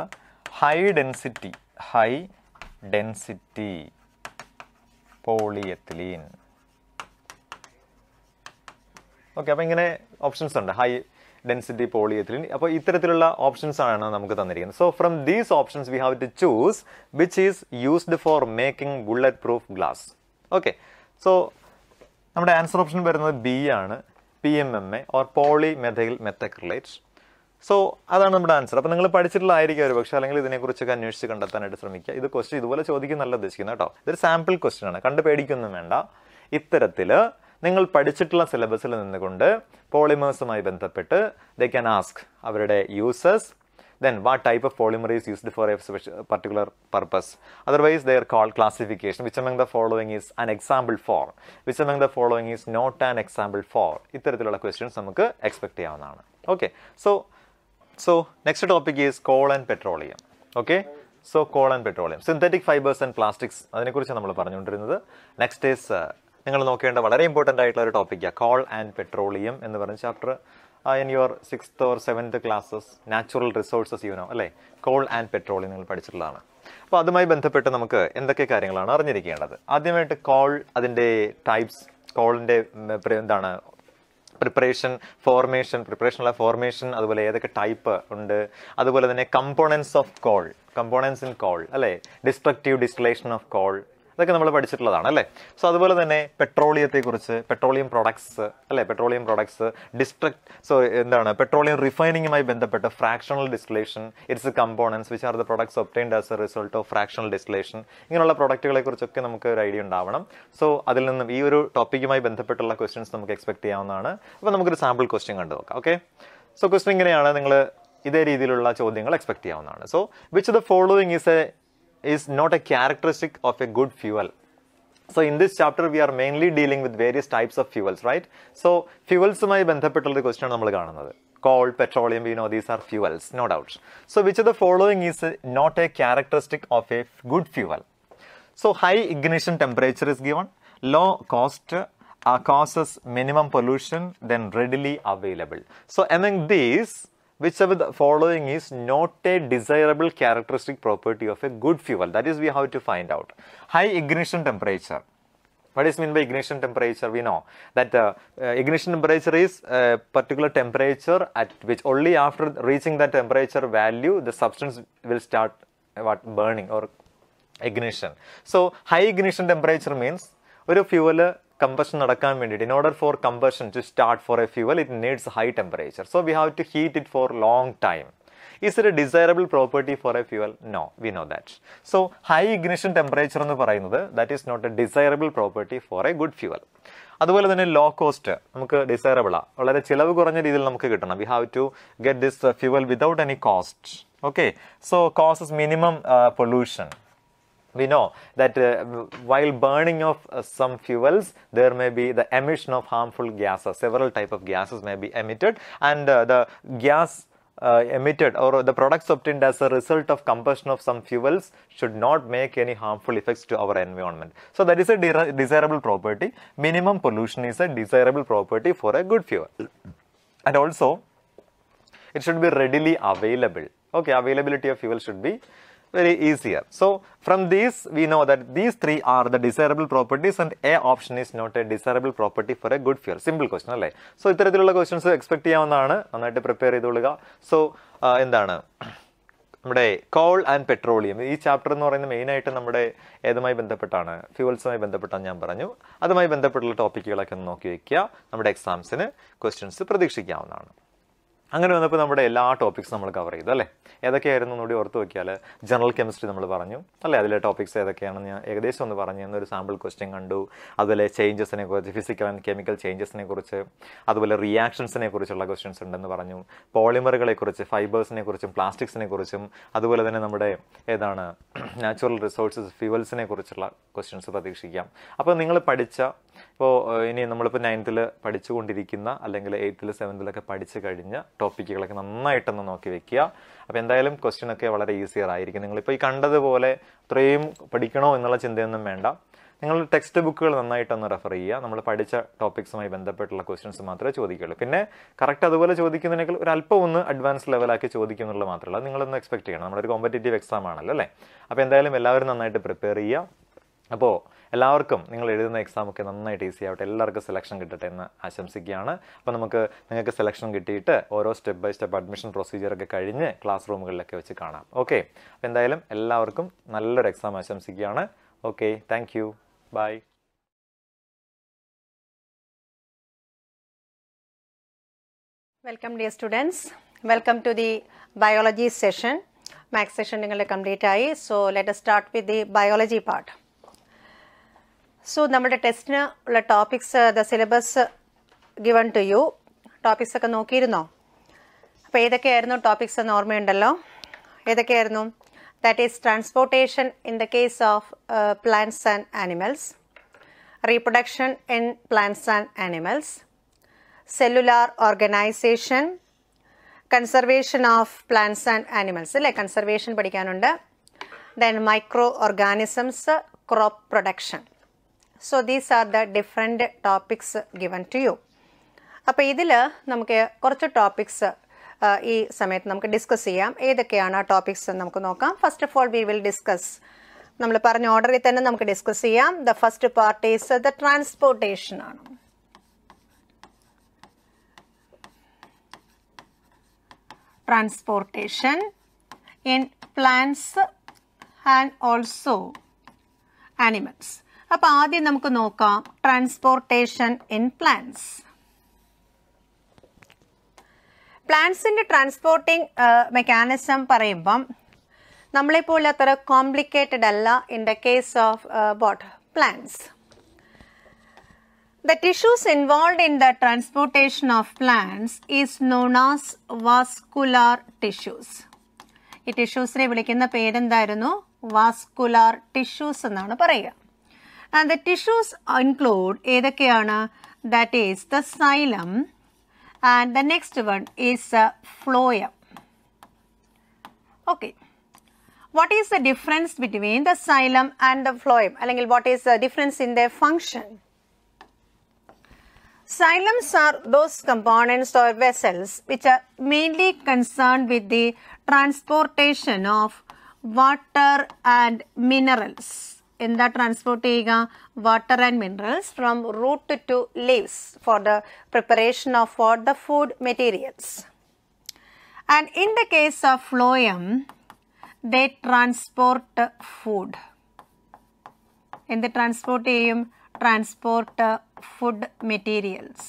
high density high density polyethylene okay അപ്പോൾ ഇങ്ങനെ ഓപ്ഷൻസ് ഉണ്ട് ഹൈ ഡെൻസിറ്റി പോളിയെത്തിലിൻ അപ്പോൾ ഇത്തരത്തിലുള്ള ഓപ്ഷൻസ് ആണ് നമുക്ക് തന്നിരിക്കുന്നത് so from these options we have to choose which is used for making bullet proof glass okay so നമ്മുടെ ആൻസർ ഓപ്ഷൻ വരുന്നത് ബി ആണ് P M M A or poly methyl methacrylate so അതാണ് നമ്മുടെ ആൻസർ അപ്പോൾ നിങ്ങൾ പഠിച്ചിട്ടുള്ളതായിരിക്കും ഒരു പക്ഷേ അല്ലെങ്കിൽ ഇതിനെക്കുറിച്ചൊക്കെ അന്വേഷിച്ച് കണ്ടെത്താനായിട്ട് ശ്രമിക്കുക ഇത് ക്വസ്റ്റ്യൻ ഇതുപോലെ ചോദിക്കുന്നല്ല ഉദ്ദേശിക്കുന്നത് കേട്ടോ ഇതൊരു സാമ്പിൾ ക്വസ്റ്റ്യൻ ആണ് കണ്ട് പേടിക്കൊന്നും വേണ്ട ഇത്തരത്തിൽ നിങ്ങൾ പഠിച്ചിട്ടുള്ള സിലബസിൽ നിന്നുകൊണ്ട് പോളിമേഴ്സുമായി ബന്ധപ്പെട്ട് ദേ ക്യാൻ ആസ്ക് അവരുടെ users then what type of polymer is for a special particular purpose Otherwise, they are called classification which among the following is an example for? Which among the following is not an example for? ഇത്തരത്തിലുള്ള ക്വസ്റ്റ്യൻസ് നമുക്ക് എക്സ്പെക്ട് ചെയ്യാവുന്നതാണ് okay so so next topic is coal and petroleum okay so coal and petroleum synthetic fibres and plastics അതിനെക്കുറിച്ച് നമ്മൾ പറഞ്ഞുകൊണ്ടിരുന്നത് നെക്സ്റ്റ് ഈസ് നിങ്ങൾ നോക്കേണ്ട വളരെ ഇമ്പോർട്ടൻ്റ് ആയിട്ടുള്ള ഒരു ടോപ്പിക്കാണ് കോൾ ആൻഡ് പെട്രോളിയം എന്ന് പറഞ്ഞ chapter in your sixth or seventh classes natural resources you know അല്ലേ കോൾ ആൻഡ് പെട്രോളിയം നിങ്ങൾ പഠിച്ചിട്ടുള്ളതാണ് അപ്പോൾ അതുമായി ബന്ധപ്പെട്ട് നമുക്ക് എന്തൊക്കെ കാര്യങ്ങളാണ് അറിഞ്ഞിരിക്കേണ്ടത് ആദ്യമായിട്ട് കോൾ അതിൻ്റെ ടൈപ്സ് കോളിൻ്റെ എന്താണ് പ്രിപ്പറേഷൻ ഫോർമേഷൻ പ്രിപ്പറേഷനുള്ള ഫോർമേഷൻ അതുപോലെ ഏതൊക്കെ ടൈപ്പ് ഉണ്ട് അതുപോലെ തന്നെ components of coal components in coal അല്ലേ ഡിസ്ട്രക്റ്റീവ് ഡിസ്റ്റലേഷൻ ഓഫ് കോൾ ഇതൊക്കെ നമ്മൾ പഠിച്ചിട്ടുള്ളതാണ് അല്ലേ സോ അതുപോലെ തന്നെ പെട്രോളിയത്തെക്കുറിച്ച് പെട്രോളിയം പ്രൊഡക്ട്സ് അല്ലേ പെട്രോളിയം പ്രൊഡക്ട്സ് ഡിസ്ട്രക്ട് സോ എന്താണ് പെട്രോളിയം റിഫൈനിങ്ങുമായി ബന്ധപ്പെട്ട് fractional distillation its components which are the products obtained as a result of fractional distillation ഇങ്ങനെയുള്ള പ്രൊഡക്റ്റുകളെ കുറിച്ചൊക്കെ നമുക്ക് ഒരു ഐഡിയ ഉണ്ടാവണം സോ അതിൽ നിന്നും ഈ ഒരു ടോപ്പിക്കുമായി ബന്ധപ്പെട്ടുള്ള ക്വസ്റ്റ്യൻസ് നമുക്ക് എക്സ്പെക്ട് ചെയ്യാവുന്നതാണ് അപ്പോൾ നമുക്കൊരു സാമ്പിൾ ക്വസ്റ്റ്യൻ കണ്ടു നോക്കാം ഓക്കെ സോ ക്വസ്റ്റ്യൻ ഇങ്ങനെയാണ് നിങ്ങൾ ഇതേ രീതിയിലുള്ള ചോദ്യങ്ങൾ എക്സ്പെക്ട് ചെയ്യാവുന്നതാണ് so which the following is a is not a characteristic of a good fuel. So in this chapter, we are mainly dealing with various types of fuels, right? So fuels may be the question Coal, petroleum, you know, these are fuels, no doubt. So which of the following is not a characteristic of a good fuel? So high ignition temperature is given, low cost uh, causes minimum pollution, then readily available. So among these, which of the following is not a desirable characteristic property of a good fuel that is we have to find out high ignition temperature what is meant by ignition temperature we know that uh, uh, ignition temperature is a particular temperature at which only after reaching that temperature value the substance will start uh, what burning or ignition so high ignition temperature means ഒരു fuel. കമ്പഷൻ നടക്കാൻ വേണ്ടിയിട്ട് in order for combustion to start for a fuel it needs high temperature so we have to heat it for long time is a desirable property for a fuel no we know that so high ignition temperature എന്ന് പറയുന്നത് that is not a desirable property for a good fuel അതുപോലെ തന്നെ ലോ കോസ്റ്റ് നമുക്ക് ഡിസൈറബിളാണ് വളരെ ചിലവ് കുറഞ്ഞ രീതിയിൽ നമുക്ക് കിട്ടണം we have to get this fuel without any cost okay so cost minimum pollution we know that uh, while burning of uh, some fuels there may be the emission of harmful gases several type of gases may be emitted and uh, the gas uh, emitted or uh, the products obtained as a result of combustion of some fuels should not make any harmful effects to our environment. So that is a de desirable property. Minimum pollution is a desirable property for a good fuel. And also it should be readily available. Okay, availability of fuel should be very easier. So from these we know that these three are the desirable properties and A option is not a desirable property for a good fuel. Simple question അല്ലേ സോ ഇത്തരത്തിലുള്ള ക്വസ്റ്റ്യൻസ് എക്സ്പെക്ട് ചെയ്യാവുന്നതാണ് നന്നായിട്ട് പ്രിപ്പയർ ചെയ്തുകൊള്ളുക സോ എന്താണ് നമ്മുടെ കോൾ ആൻഡ് പെട്രോളിയം ഈ ചാപ്റ്റർ എന്ന് പറയുന്നത് മെയിനായിട്ട് നമ്മുടെ ഏതുമായി ബന്ധപ്പെട്ടാണ് ഫ്യൂവൽസുമായി ബന്ധപ്പെട്ടാണ് ഞാൻ പറഞ്ഞു അതുമായി ബന്ധപ്പെട്ടുള്ള ടോപ്പിക്കുകളൊക്കെ ഒന്ന് നോക്കി വയ്ക്കുക നമ്മുടെ എക്സാംസിന് ക്വസ്റ്റ്യൻസ് പ്രതീക്ഷിക്കാവുന്നതാണ് അങ്ങനെ വന്നപ്പോൾ നമ്മുടെ എല്ലാ ടോപ്പിക്സ് നമ്മൾ കവർ ചെയ്തു അല്ലേ ഏതൊക്കെയായിരുന്നു എന്നുകൂടി ഓർത്ത് നോക്കിയാൽ ജനറൽ കെമിസ്ട്രി നമ്മൾ പറഞ്ഞു അല്ലേ അതിലെ ടോപ്പിക്സ് ഏതൊക്കെയാണെന്ന് ഞാൻ ഏകദേശം ഒന്ന് പറഞ്ഞു എന്നൊരു സാമ്പിൾ ക്വസ്റ്റ്യൻ കണ്ടു അതുപോലെ ചേഞ്ചസിനെ കുറിച്ച് ഫിസിക്കൽ ആൻഡ് കെമിക്കൽ ചേഞ്ചസിനെ കുറിച്ച് അതുപോലെ റിയാക്ഷൻസിനെ കുറിച്ചുള്ള ക്വസ്റ്റ്യൻസ് ഉണ്ടെന്ന് പറഞ്ഞു പോളിമറുകളെക്കുറിച്ച് ഫൈബേഴ്സിനെ കുറിച്ചും പ്ലാസ്റ്റിക്സിനെ കുറിച്ചും അതുപോലെ തന്നെ നമ്മുടെ ഏതാണ് നാച്ചുറൽ റിസോഴ്സസ് ഫ്യൂവൽസിനെ കുറിച്ചുള്ള ക്വസ്റ്റ്യൻസ് പ്രതീക്ഷിക്കാം അപ്പോൾ നിങ്ങൾ പഠിച്ച ഇപ്പോൾ ഇനി നമ്മളിപ്പോൾ നയൻത്തിൽ പഠിച്ചുകൊണ്ടിരിക്കുന്ന അല്ലെങ്കിൽ എയ്ത്തിൽ സെവൻത്തിലൊക്കെ പഠിച്ചു കഴിഞ്ഞ ടോപ്പിക്കുകളൊക്കെ നന്നായിട്ടൊന്ന് നോക്കി വെക്കുക അപ്പോൾ എന്തായാലും ക്വസ്റ്റ്യൻ ഒക്കെ വളരെ ഈസിയർ ആയിരിക്കും നിങ്ങളിപ്പോൾ ഈ കണ്ടതുപോലെ അത്രയും പഠിക്കണോ എന്നുള്ള ചിന്തയൊന്നും വേണ്ട നിങ്ങൾ ടെക്സ്റ്റ് ബുക്കുകൾ നന്നായിട്ടൊന്ന് റെഫർ ചെയ്യുക നമ്മൾ പഠിച്ച ടോപ്പിക്സുമായി ബന്ധപ്പെട്ടുള്ള ക്വസ്റ്റ്യൻസ് മാത്രമേ ചോദിക്കുകയുള്ളൂ പിന്നെ കറക്റ്റ് അതുപോലെ ചോദിക്കുന്നതിനേക്കാൾ ഒരു അല്പം ഒന്ന് അഡ്വാൻസ് ലെവലാക്കി ചോദിക്കും എന്നുള്ളത് മാത്രമല്ല നിങ്ങളൊന്ന് എക്സ്പെക്ട് ചെയ്യണം നമ്മളൊരു ഒരു കോമ്പറ്റേറ്റീവ് എക്സാം ആണല്ലോ അല്ലേ അപ്പോൾ എന്തായാലും എല്ലാവരും നന്നായിട്ട് പ്രിപ്പയർ ചെയ്യുക അപ്പോൾ എല്ലാവർക്കും നിങ്ങൾ എഴുതുന്ന എക്സാമൊക്കെ നന്നായിട്ട് ഈസി ആവട്ടെ എല്ലാവർക്കും സെലക്ഷൻ കിട്ടട്ടെ എന്ന് ആശംസിക്കുകയാണ് അപ്പോൾ നമുക്ക് നിങ്ങൾക്ക് സെലക്ഷൻ കിട്ടിയിട്ട് ഓരോ സ്റ്റെപ്പ് ബൈ സ്റ്റെപ്പ് അഡ്മിഷൻ പ്രൊസീജിയറൊക്കെ കഴിഞ്ഞ് ക്ലാസ് റൂമുകളിലൊക്കെ വെച്ച് കാണാം ഓക്കെ അപ്പോൾ എന്തായാലും എല്ലാവർക്കും നല്ലൊരു എക്സാം ആശംസിക്കുകയാണ് okay thank you bye welcome dear welcome to the biology session session complete ആയി so let start with the biology part so നമ്മുടെ ടെസ്റ്റിന് ഉള്ള topics the syllabus given to you topics ഒക്കെ നോക്കിയിരുന്നോ അപ്പോൾ ഏതൊക്കെയായിരുന്നു ടോപ്പിക്സ് എന്ന് ഓർമ്മയുണ്ടല്ലോ ഏതൊക്കെയായിരുന്നു that is transportation in the case of plants and animals reproduction in plants and animals cellular organisation conservation of plants and animals അല്ലേ കൺസർവേഷൻ പഠിക്കാനുണ്ട് then micro organisms crop production so these are the different topics given to you അപ്പോൾ ഇതിൽ നമുക്ക് കുറച്ച് ടോപ്പിക്സ് ഈ സമയത്ത് നമുക്ക് ഡിസ്കസ് ചെയ്യാം ഏതൊക്കെയാണ് ആ ടോപ്പിക്സ് നമുക്ക് നോക്കാം first of all we will discuss നമ്മൾ പറഞ്ഞ ഓർഡറിൽ തന്നെ നമുക്ക് ഡിസ്കസ് ചെയ്യാം the first part is the transportation ആണ് transportation in plants and also animals അപ്പോൾ ആദ്യം നമുക്ക് നോക്കാം ട്രാൻസ്പോർട്ടേഷൻ ഇൻ പ്ലാന്റ്സ് പ്ലാന്റ്സിൻ്റെ ട്രാൻസ്പോർട്ടിംഗ് മെക്കാനിസം പറയുമ്പം നമ്മളെപ്പോലെ അത്ര കോംപ്ലിക്കേറ്റഡ് അല്ല in the case of both plants the tissues involve in the transportation of plants is known as vascular tissues ഈ ടിഷ്യൂസിനെ വിളിക്കുന്ന പേരെന്തായിരുന്നു വാസ്കുലാർ ടിഷ്യൂസ് എന്നാണ് പറയുക And the tissues include ഏതൊക്കെയാണ് that is the xylem and the next one is the phloem. Okay. What is the difference between the xylem and the phloem? what is the difference in their function? Xylems are those components or vessels which are mainly concerned with the transportation of water and minerals. എന്താ ട്രാൻസ്പോർട്ട് ചെയ്യുക water and minerals from root to leaves for the preparation of for the food materials and in the case of phloem they transport food എന്ത് ട്രാൻസ്പോർട്ട് ചെയ്യും ട്രാൻസ്പോർട്ട് ഫുഡ് മെറ്റീരിയൽസ്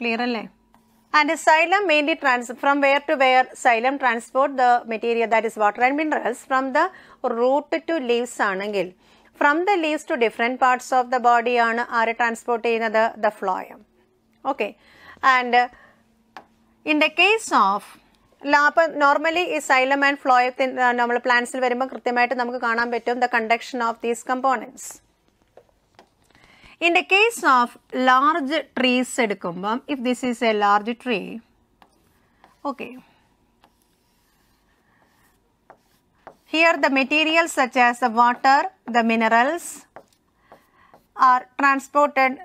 ക്ലിയർ അല്ലേ And xylem mainly trans from where to where xylem transport the material that is water and minerals from the root to leaves ആണെങ്കിൽ from the leaves to different parts of the ബോഡിയാണ് ആര് ട്രാൻസ്പോർട്ട് ചെയ്യുന്നത് the phloem okay and in the case of അപ്പം നോർമലി ഈ സൈലം ആൻഡ് ഫ്ലോയത്തിൻ നമ്മൾ പ്ലാന്റ്സിൽ വരുമ്പോൾ കൃത്യമായിട്ട് നമുക്ക് കാണാൻ പറ്റും the conduction of these components In the case of large trees, if this is a large tree, okay. Here the materials such as the water, the minerals are transported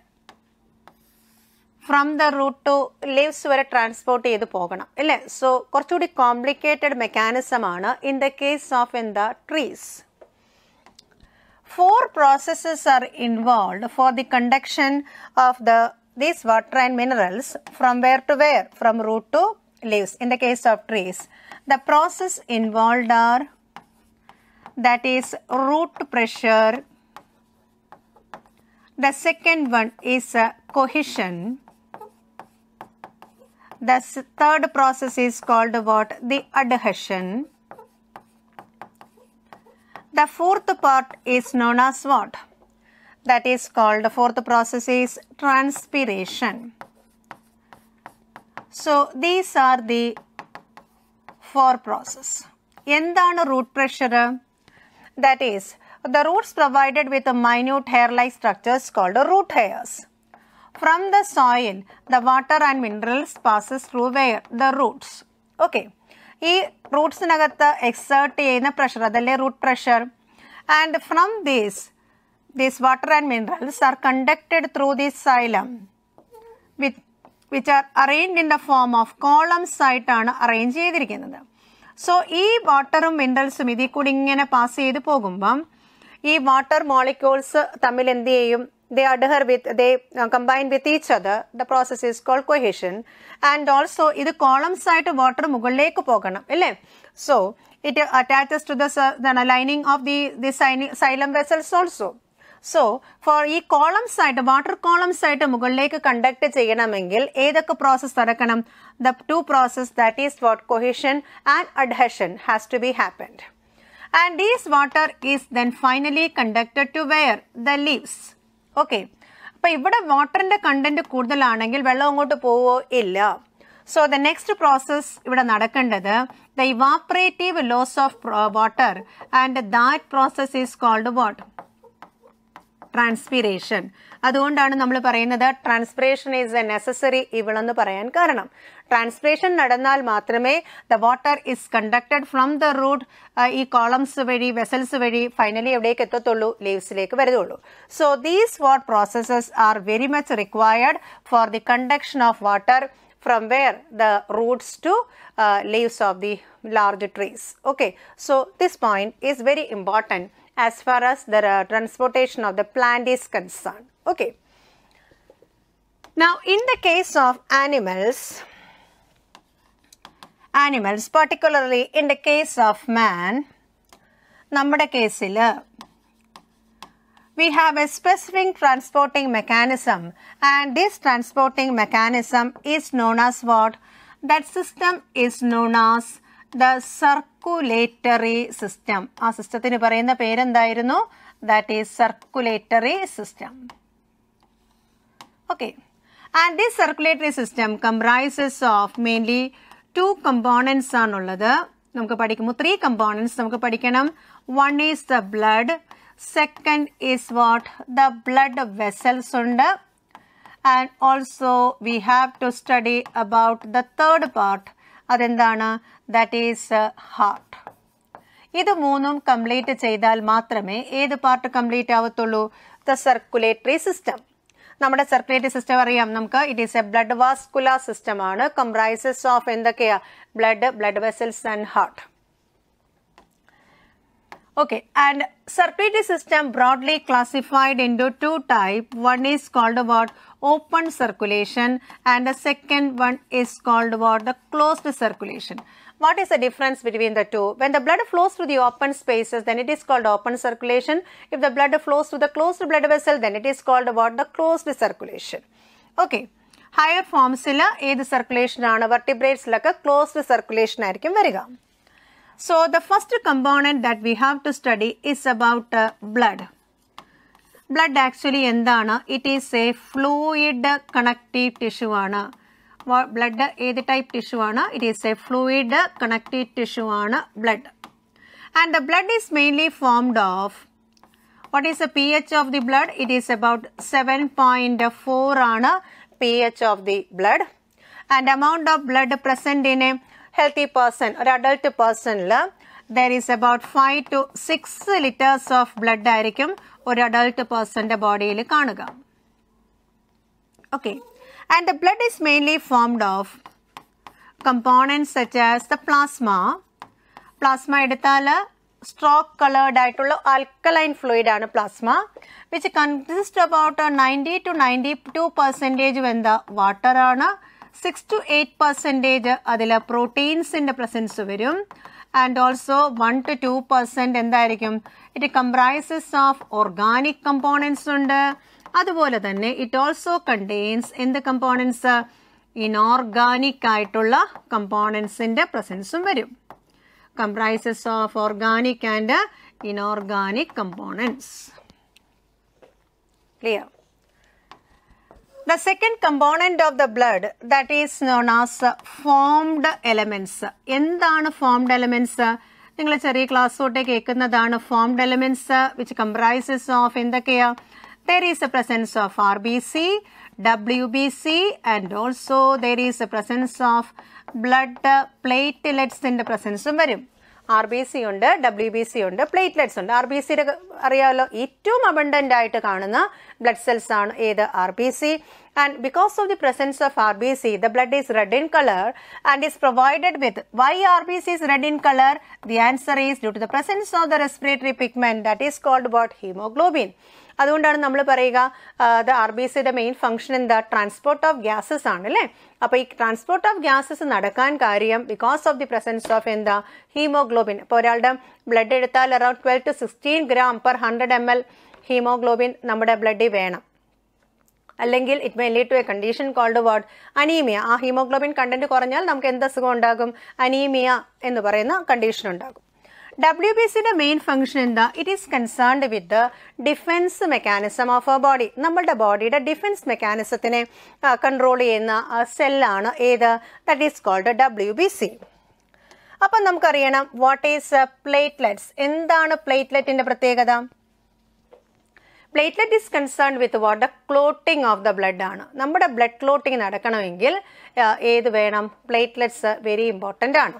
from the root to leaves where transport edu pogana. So, korchudi complicated mechanism in the case of in the trees four processes are involved for the conduction of the these water and minerals from where to where? From root to leaves in the case of trees. The process involved are that is root pressure. The second one is uh, cohesion. The third process is called what? The adhesion. The fourth part is known as what? That is called the fourth process is transpiration. So these are the four process. എന്താണ് root pressure? That is the roots provided with a minute hair-like structures called root hairs. From the soil, the water and minerals passes through where? The roots. Okay. ഈ റൂട്ട്സിനകത്ത് എക്സേർട്ട് ചെയ്യുന്ന പ്രഷർ അതല്ലേ root pressure and from these these water and minerals are conducted through these xylem with which are arranged in the form of columns ആയിട്ടാണ് അറേഞ്ച് ചെയ്തിരിക്കുന്നത് സോ ഈ വാട്ടറും മിനറൽസും ഇതിൽ കൂടി ഇങ്ങനെ പാസ് ചെയ്ത് പോകുമ്പം ഈ വാട്ടർ മോളിക്യൂൾസ് തമ്മിൽ എന്ത് ചെയ്യും they adhere with they uh, combine with each other the process is called cohesion and also idu column side water mugalleku poganam ille so it attaches to the then lining of the the xylem vessels also so for ee column side water column side mugalleku conduct cheyanamengil edakku process nadakkanam the two process that is what cohesion and adhesion has to be happened and this water is then finally conducted to where the leaves ഓക്കെ അപ്പൊ ഇവിടെ വാട്ടറിന്റെ കണ്ടന്റ് കൂടുതലാണെങ്കിൽ വെള്ളം അങ്ങോട്ട് പോവോ ഇല്ല സോ ദ നെക്സ്റ്റ് പ്രോസസ് ഇവിടെ നടക്കേണ്ടത് the evaporative loss of water and that process is called water transpiration അതുകൊണ്ടാണ് നമ്മൾ പറയുന്നത് ട്രാൻസ്പിറേഷൻ ഈസ് എ നെസസറി ഇവൾ പറയാൻ കാരണം ട്രാൻസ്പിറേഷൻ നടന്നാൽ മാത്രമേ the water is conducted from the root ഈ കോളംസ് വഴി വെസൽസ് വഴി ഫൈനലി എവിടേക്ക് എത്തത്തുള്ളൂ ലീവ്സിലേക്ക് വരുന്നുള്ളൂ so these what processes are very much required for the conduction of water from where the roots to uh, leaves of the large trees. Okay, so this point is very important as far as the uh, transportation of the plant is concerned. Okay. Now, in the case of animals, animals, particularly in the case of man, നമ്മുടെ കേസിൽ we have a specific transporting mechanism and this transporting mechanism is known as what? That system is known as the circulatory system. ആ സിസ്റ്റത്തിന് പറയുന്ന പേരെന്തായിരുന്നു that is circulatory system okay and this circulatory system two components ആണുള്ളത് നമുക്ക് പഠിക്കുമ്പോൾ ത്രീ കമ്പോണൻസ് നമുക്ക് പഠിക്കണം one is the blood second is what the blood vessels ഉണ്ട് and also we have to study about the third part അതെന്താണ് ദാറ്റ് ഈസ് ഹാർട്ട് ഇത് മൂന്നും കംപ്ലീറ്റ് ചെയ്താൽ മാത്രമേ ഏത് പാർട്ട് കംപ്ലീറ്റ് ആവത്തുള്ളൂ ദ സർക്കുലേറ്ററി സിസ്റ്റം നമ്മുടെ സർക്കുലേറ്ററി സിസ്റ്റം അറിയാം നമുക്ക് it is a blood vascular system, system ആണ് കംപ്രൈസസ് ഓഫ് എന്തൊക്കെയാ blood blood vessels and heart. Okay, and circulatory system broadly classified into two type. One is called about open circulation and the second one is called about the closed circulation. What is the difference between the two? When the blood flows through the open spaces, then it is called open circulation. If the blood flows through the closed blood vessel, then it is called what? The closed circulation. Okay. Higher ഫോംസിൽ ഏത് സർക്കുലേഷനാണ് circulation ക്ലോസ്ഡ് സർക്കുലേഷൻ ആയിരിക്കും വരിക so the So the first component that we have to study is about actually uh, Blood it is a fluid connective tissue ആണ് ബ്ലഡ് ഏത് ടൈപ്പ് ടിഷ്യൂ ആണ് it is a fluid connective tissue ആണ് blood and the blood is mainly formed of what is a P H of the blood it is about seven point four ആണ് P H of the blood and amount of blood present in a healthy person ഒരു അഡൾട്ട് പേഴ്സണിൽ there is about five to six litres of blood ആയിരിക്കും ഒരു അഡൾട്ട് പേഴ്സന്റെ ബോഡിയിൽ കാണുക okay and the blood is mainly formed of components such as the plasma. Plasma എടുത്താൽ സ്ട്രോക്ക് കളേർഡ് ആയിട്ടുള്ള അൽക്കലൈൻ ഫ്ലൂയിഡ് ആണ് plasma which consist about ninety to ninety two percentage വെന്ത വാട്ടറാണ് സിക്സ് ടു എയ്റ്റ് പെർസെൻറ്റേജ് അതിൽ പ്രോട്ടീൻസിൻ്റെ പ്രസൻസ് വരും and also one to two percent എന്തായിരിക്കും it comprises of organic components ഉണ്ട് അതുപോലെ തന്നെ ഇറ്റ് ഓൾസോ കണ്ടെയ്ൻസ് എന്ത് കമ്പോണൻസ് ഇൻഓർഗാനിക് ആയിട്ടുള്ള കമ്പോണൻസിൻ്റെ പ്രസൻസും വരും comprises of organic and inorganic components clear the second component of the blood that is known as formed elements. എന്താണ് ഫോംഡ് elements? നിങ്ങൾ ചെറിയ ക്ലാസ് തൊട്ടേ കേൾക്കുന്നതാണ് formed elements which comprises of എന്തൊക്കെയാണ് there is a presence of RBC, WBC and also there is a presence of blood plateletsൻ്റെ പ്രസൻസും വരും ആർ ബി സി ഉണ്ട് ഡബ്ല്യു ബി സി ഉണ്ട് പ്ലേറ്റ്ലെറ്റ്സ് ഉണ്ട് ആർ ബി സിയുടെ അറിയാമല്ലോ ഏറ്റവും അബണ്ടൻ്റ് ആയിട്ട് കാണുന്ന ബ്ലഡ് സെൽസ് ആണ് ഏത് R B C and because of the presence of R B C the blood is red in colour and is provided with why R B C is red in colour the answer is due to the presence of the respiratory pigment that is called ബോട്ട് ഹീമോഗ്ലോബിൻ അതുകൊണ്ടാണ് നമ്മൾ പറയുക ദ ആർ ബി സിയുടെ മെയിൻ ഫംഗ്ഷൻ എന്താ ട്രാൻസ്പോർട്ട് ഓഫ് ഗ്യാസസ് ആണ് അല്ലേ അപ്പോൾ ഈ ട്രാൻസ്പോർട്ട് ഓഫ് ഗ്യാസസ് നടക്കാൻ കാര്യം because of the presence of എന്താ ഹീമോഗ്ലോബിൻ അപ്പോൾ ഒരാളുടെ ബ്ലഡ് എടുത്താൽ around twelve to sixteen gram per hundred M L haemoglobin നമ്മുടെ ബ്ലഡിൽ വേണം അല്ലെങ്കിൽ it may lead to a condition called what anaemia ആ ഹീമോഗ്ലോബിൻ കണ്ടന്റ് കുറഞ്ഞാൽ നമുക്ക് എന്ത് അസുഖം ഉണ്ടാകും അനീമിയ എന്ന് പറയുന്ന കണ്ടീഷൻ ഉണ്ടാകും ഡബ്ല്യു ബി സിയുടെ മെയിൻ ഫംഗ്ഷൻ എന്താ it is concerned with the defence mechanism of a body നമ്മളുടെ ബോഡിയുടെ ഡിഫെൻസ് മെക്കാനിസത്തിനെ കൺട്രോൾ ചെയ്യുന്ന സെല്ലാണ് ഏത് that is called W B C അപ്പം നമുക്കറിയണം വാട്ട് ഈസ് പ്ലേറ്റ്ലെറ്റ്സ് എന്താണ് പ്ലേറ്റ്ലെറ്റിന്റെ പ്രത്യേകത platelet is concerned with what the clotting of the blood ആണ് നമ്മുടെ ബ്ലഡ് ക്ലോട്ടിംഗ് നടക്കണമെങ്കിൽ ഏത് വേണം പ്ലേറ്റ്ലെറ്റ്സ് വെരി ഇമ്പോർട്ടൻ്റ് ആണ്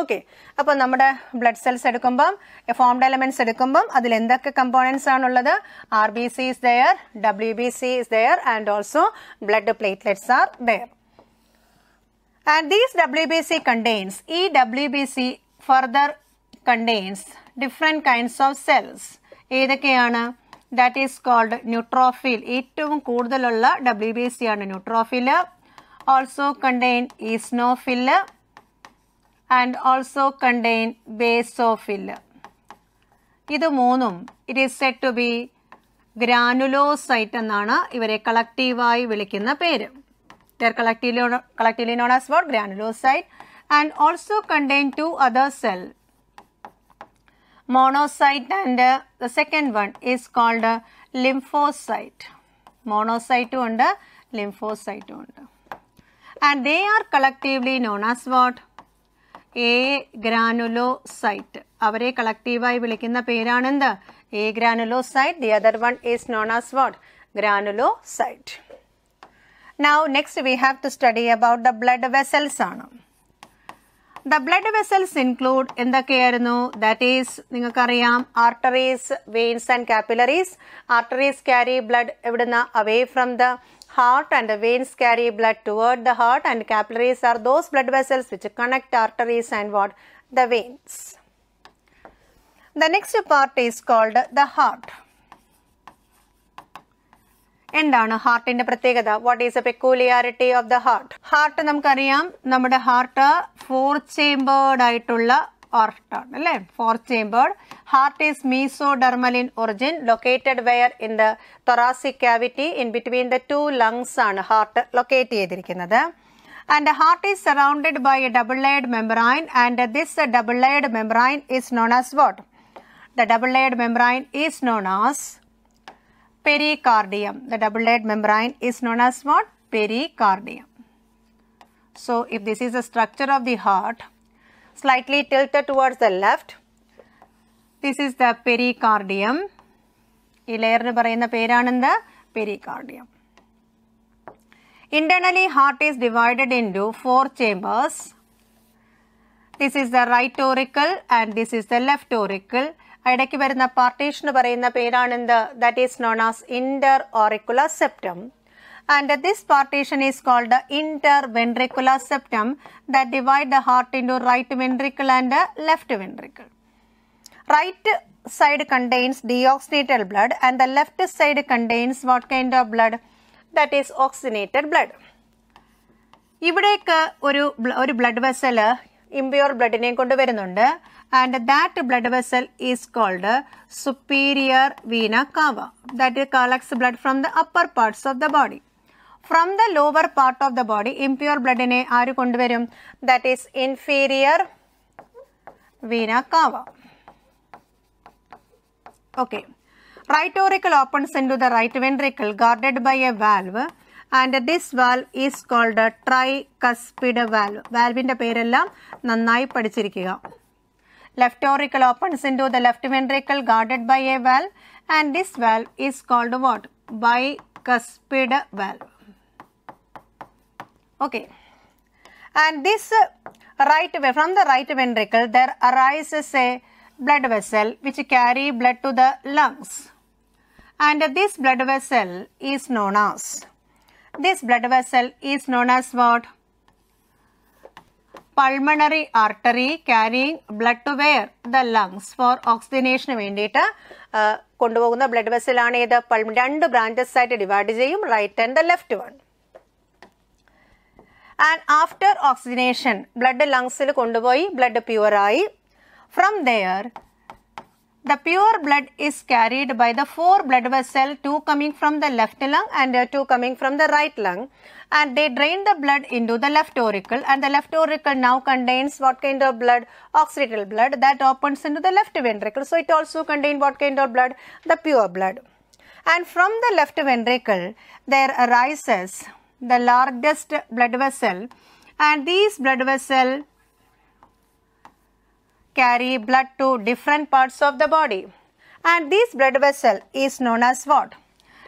ഓക്കെ അപ്പോൾ നമ്മുടെ ബ്ലഡ് സെൽസ് എടുക്കുമ്പം ഫോംഡ് എലമെന്റ്സ് എടുക്കുമ്പം അതിൽ എന്തൊക്കെ കമ്പോണൻസ് ആണുള്ളത് R B C is there W B C is there and also blood platelets are there and these W B C contains ഈ W B C further contains different kinds of cells ഏതൊക്കെയാണ് ദാറ്റ് ഈസ് കോൾഡ് ന്യൂട്രോഫിൽ ഏറ്റവും കൂടുതലുള്ള ഡബ്ല്യു ബി സി ആണ് neutrophil also contain eosinophil and also contain basophil ഇത് മൂന്നും it is said to be granulocyte എന്നാണ് ഇവരെ കളക്റ്റീവായി വിളിക്കുന്ന പേര് there collective collectively known as what granulocyte and also contain two other cell monocyte and the second one is called lymphocyte മോണോസൈറ്റും ഉണ്ട് ലിംഫോസൈറ്റും ഉണ്ട് and they are collectively known as what agranulocyte അവരെ കളക്റ്റീവായി വിളിക്കുന്ന പേരാണെന്ത് agranulocyte the other one is known as what granulocyte now next we have to study about the blood vessels ആണ് ദ ബ്ലഡ് വെസൽസ് ഇൻക്ലൂഡ് എന്തൊക്കെയായിരുന്നു ദാറ്റ് ഈസ് നിങ്ങൾക്കറിയാം arteries veins and capillaries arteries carry blood എവിടുന്ന away from the heart and the veins carry blood toward the heart and capillaries are those blood vessels which connect arteries and what the veins. The next part is called the heart. എന്താണ് ഹാർട്ടിന്റെ പ്രത്യേകത what is a peculiarity of the heart heart നമുക്കറിയാം നമ്മുടെ ഹാർട്ട് ഫോർ ചേംബേർഡ് ആയിട്ടുള്ള Fourth chamber. Heart is mesodermal in origin, located where in the thoracic cavity in between the two lungs and heart located. And the heart is surrounded by a double layered membrane, and this double layered membrane is known as what? The double layered membrane is known as pericardium. The double layered membrane is known as what? Pericardium. So, if this is the structure of the heart, slightly tilted towards the left. This is the pericardium. pericardium. Internally, heart is divided into four chambers. This is the right auricle and this is the left auricle. Idaki partition that is known as inter auricular septum. and this partition is called the interventricular septum that divide the heart into right ventricle and left ventricle. Right side contains deoxygenated blood and the left side contains what kind of blood? That is oxygenated blood. ഇവിടേക്ക് ഒരു ഒരു ബ്ലഡ് വെസൽ ഇംപ്യൂർ ബ്ലഡിനെ കൊണ്ട് വരുന്നുണ്ട് and that blood vessel is called superior vena cava that collects blood from the upper parts of the body from the lower part of the body impure ബ്ലഡിനെ ആര് കൊണ്ടുവരും that is inferior vena cava okay right auricle opens into the right ventricle guarded by a valve and this valve is called tricuspid valve വാൽവിൻ്റെ പേരെല്ലാം നന്നായി പഠിച്ചിരിക്കുക left auricle opens into the left ventricle guarded by a valve and this valve is called what bicuspid valve Okay. And this right from the right ventricle, there arises a blood vessel which carry blood to the lungs. And this blood vessel is known as, this blood vessel is known as what? Pulmonary artery carrying blood the lungs for oxygenation for kondu pogunna കൊണ്ടുപോകുന്ന vessel വെസലാണ് ഏത് പൾമ രണ്ട് branches ആയിട്ട് divide ചെയ്യും right and the left one and after oxygenation blood lungs il kondu poi blood pure aayi from there the pure blood is carried by the four blood vessels: two coming from the left lung and two coming from the right lung and they drain the blood into the left auricle and the left auricle now contains what kind of blood oxidal blood that opens into the left ventricle so it also contains what kind of blood the pure blood and from the left ventricle there arises the largest blood vessel and these blood vessel carry blood to different parts of the body and this blood vessel is known as what?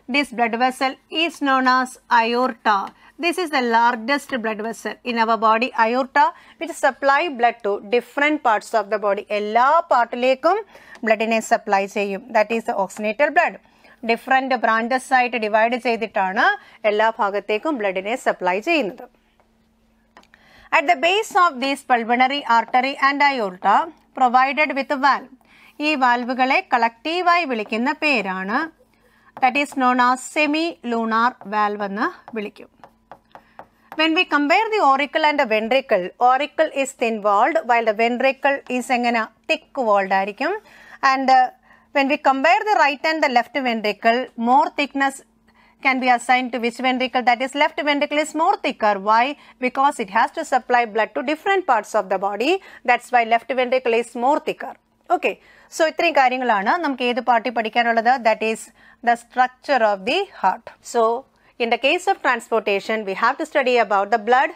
This blood vessel is known as aorta. This is the largest blood vessel in our body aorta which supply blood to different parts of the body. part lekum blood supply supply that That is the oxygenated blood. Different branches ആയിട്ട് ഡിവൈഡ് ചെയ്തിട്ടാണ് എല്ലാ ഭാഗത്തേക്കും ബ്ലഡിനെ സപ്ലൈ ചെയ്യുന്നത് at the base of these pulmonary artery and aorta provided with valve ഈ വാൽവുകളെ കളക്റ്റീവായി വിളിക്കുന്ന പേരാണ് that is known as semilunar valve എന്ന് വിളിക്കും when we compare the auricle and the ventricle auricle is thin walled while the ventricle is എങ്ങനെ തിക്ക് വാൾഡ് ആയിരിക്കും and When we compare the right and the left ventricle, more thickness can be assigned to which ventricle that is left ventricle is more thicker. Why? Because it has to supply blood to different parts of the body. That's why left ventricle is more thicker. Okay so ഇത്രയും കാര്യങ്ങളാണ് നമുക്ക് ഏത് പാർട്ടി പഠിക്കാനുള്ളത് the is the structure of the heart so in the case of transportation we have to study blood the blood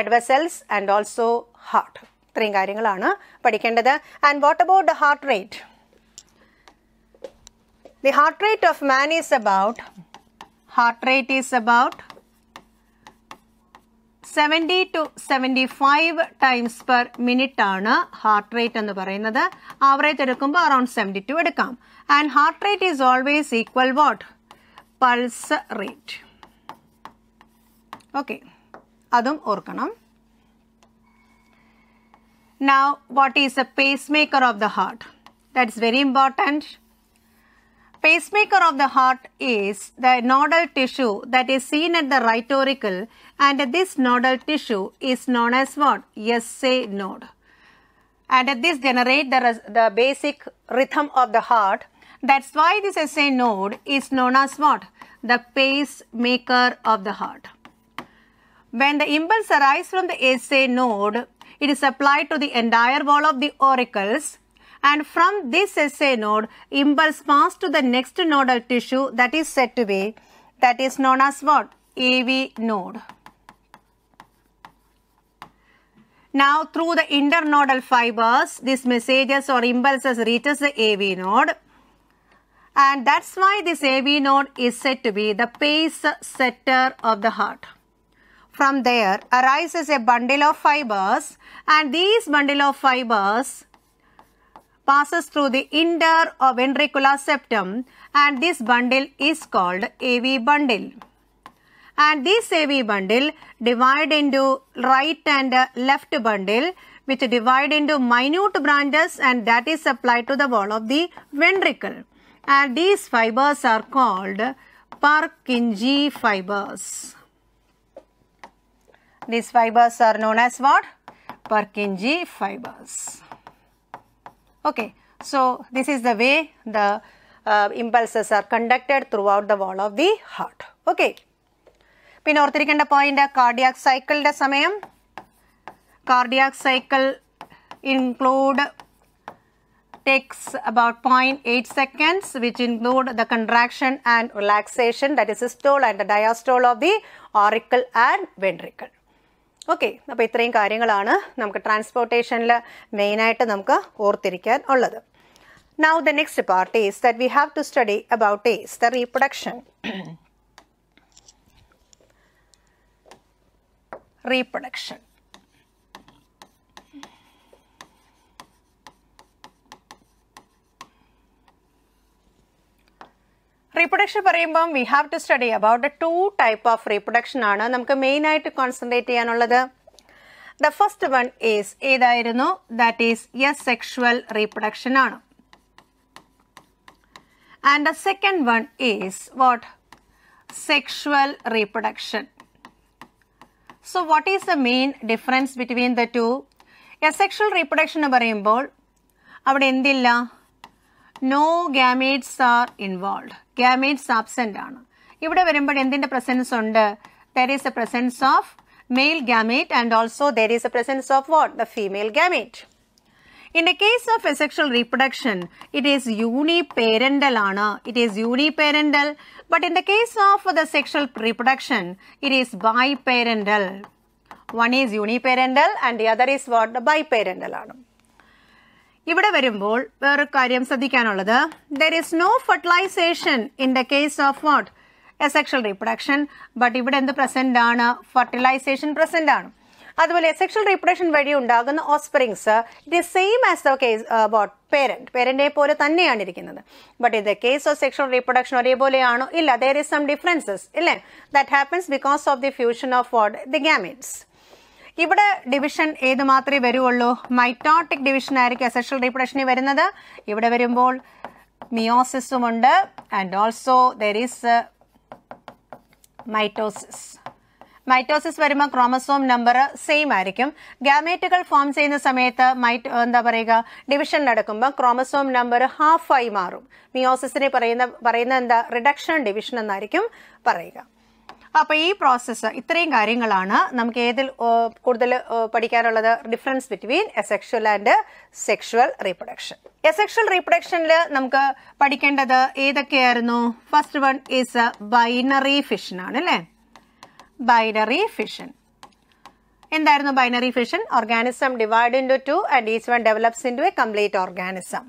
and vessels and also heart ഇത്രയും കാര്യങ്ങളാണ് പഠിക്കേണ്ടത് and the heart rate of man is about heart rate is about 70 to 75 times per minute aanu heart rate ennu parayunnathu average edukkumbo around 72 edukkam and heart rate is always equal what pulse rate okay adum orkanam now what is the pacemaker of the heart that is very important pacemaker of the heart is the nodal tissue that is seen at the right auricle and this nodal tissue is known as what? SA node. And this generates the, the basic rhythm of the heart. That's why this SA node is known as what? The pacemaker of the heart. When the impulse arises from the SA node, it is applied to the entire wall of the auricles and from this SA node, impulse passes to the next nodal tissue that is said to be, that is known as what? AV node. Now through the internodal fibers, these messages or impulses reaches the AV node. And that's why this AV node is said to be the pace setter of the heart. From there arises a bundle of fibers and these bundle of fibers passes through the inner or ventricular septum and this bundle is called AV bundle. And this AV bundle divide into right and left bundle which divide into minute branches and that is applied to the wall of the ventricle. And these fibers are called Purkinje fibers. These fibers are known as what? Purkinje fibers. Okay. So, this is the way the uh, impulses are conducted throughout the wall of the heart. Okay. point, the cardiac cycle. The same, cardiac cycle include takes about 0.8 seconds which include the contraction and relaxation that is systole and the diastole of the auricle and ventricle. Okay അപ്പോൾ ഇത്രയും കാര്യങ്ങളാണ് നമുക്ക് ട്രാൻസ്പോർട്ടേഷനിൽ മെയിനായിട്ട് നമുക്ക് ഓർത്തിരിക്കാൻ ഉള്ളത് now the next part is that we have to study about is the reproduction reproduction reproduction പറയുമ്പം we have to study about two type of reproduction ആണ് നമുക്ക് മെയിൻ ആയിട്ട് കോൺസെൻട്രേറ്റ് ചെയ്യാനുള്ളത് ദ ഫസ്റ്റ് വൺ ഈസ് ഏതായിരുന്നു that is asexual reproduction ആണ് and the second one is what sexual reproduction so what is the main difference between the two asexual reproduction എന്ന് പറയുമ്പോൾ അവിടെ എന്തില്ല no gametes are involve gametes absent ആണ് ഇവിടെ വരുമ്പോൾ എന്തിന്റെ പ്രസൻസ് ഉണ്ട് there is a presence of male gamete and also there is a presence of what the female gamete in the case of asexual reproduction it is uni uniparental ആണ് it is uni uniparental but in the case of the sexual reproduction it is biparental one is uni യൂണിപേരൻ്റൽ and the other is what biparental ആണ് ഇവിടെ വരുമ്പോൾ വേറൊരു കാര്യം ശ്രദ്ധിക്കാനുള്ളത് there is no fertilisation in the case of what asexual reproduction but ഇവിടെ എന്ത് പ്രസന്റ് ആണ് ഫെർട്ടിലൈസേഷൻ പ്രസന്റ് ആണ് അതുപോലെ സെക്ഷൽ റീപ്രൊഡക്ഷൻ വഴി ഉണ്ടാകുന്ന offsprings it is same as the case both parent പേരന്റിനെ പോലെ തന്നെയാണ് ഇരിക്കുന്നത് but in case of sexual reproduction ഒരേപോലെയാണോ ഇല്ല ദർ ഇസ് സം ഡിഫറൻസസ് ഇല്ലേ that happens because of the fusion of what the gametes ഇവിടെ ഡിവിഷൻ ഏത് മാത്രമേ വരുള്ളൂ മൈറ്റോട്ടിക് ഡിവിഷൻ ആയിരിക്കും സെക്ഷൽ റീപ്രഡക്ഷന് വരുന്നത് ഇവിടെ വരുമ്പോൾ മിയോസിസും ഉണ്ട് and also there is mitosis mitosis വരുമ്പോൾ ക്രോമസോം നമ്പർ സെയിം ആയിരിക്കും ഗാമേറ്റുകൾ ഫോം ചെയ്യുന്ന സമയത്ത് മൈറ്റ് uh, എന്താ പറയുക ഡിവിഷൻ നടക്കുമ്പോൾ ക്രോമസോം നമ്പർ ഹാഫായി മാറും മിയോസിസിനെ പറയുന്ന പറയുന്ന എന്താ റിഡക്ഷൻ ഡിവിഷൻ എന്നായിരിക്കും പറയുക അപ്പോൾ ഈ പ്രോസസ്സ് ഇത്രയും കാര്യങ്ങളാണ് നമുക്ക് ഏതിൽ കൂടുതൽ പഠിക്കാനുള്ളത് difference between asexual and sexual reproduction asexual റീപ്രൊഡക്ഷനിൽ നമുക്ക് പഠിക്കേണ്ടത് ഏതൊക്കെയായിരുന്നു ഫസ്റ്റ് വൺ ഈസ് ബൈനറി ആണ് അല്ലേ ബൈനറി ഫിഷൻ എന്തായിരുന്നു binary fission organism divide into two and is one develops into a complete organism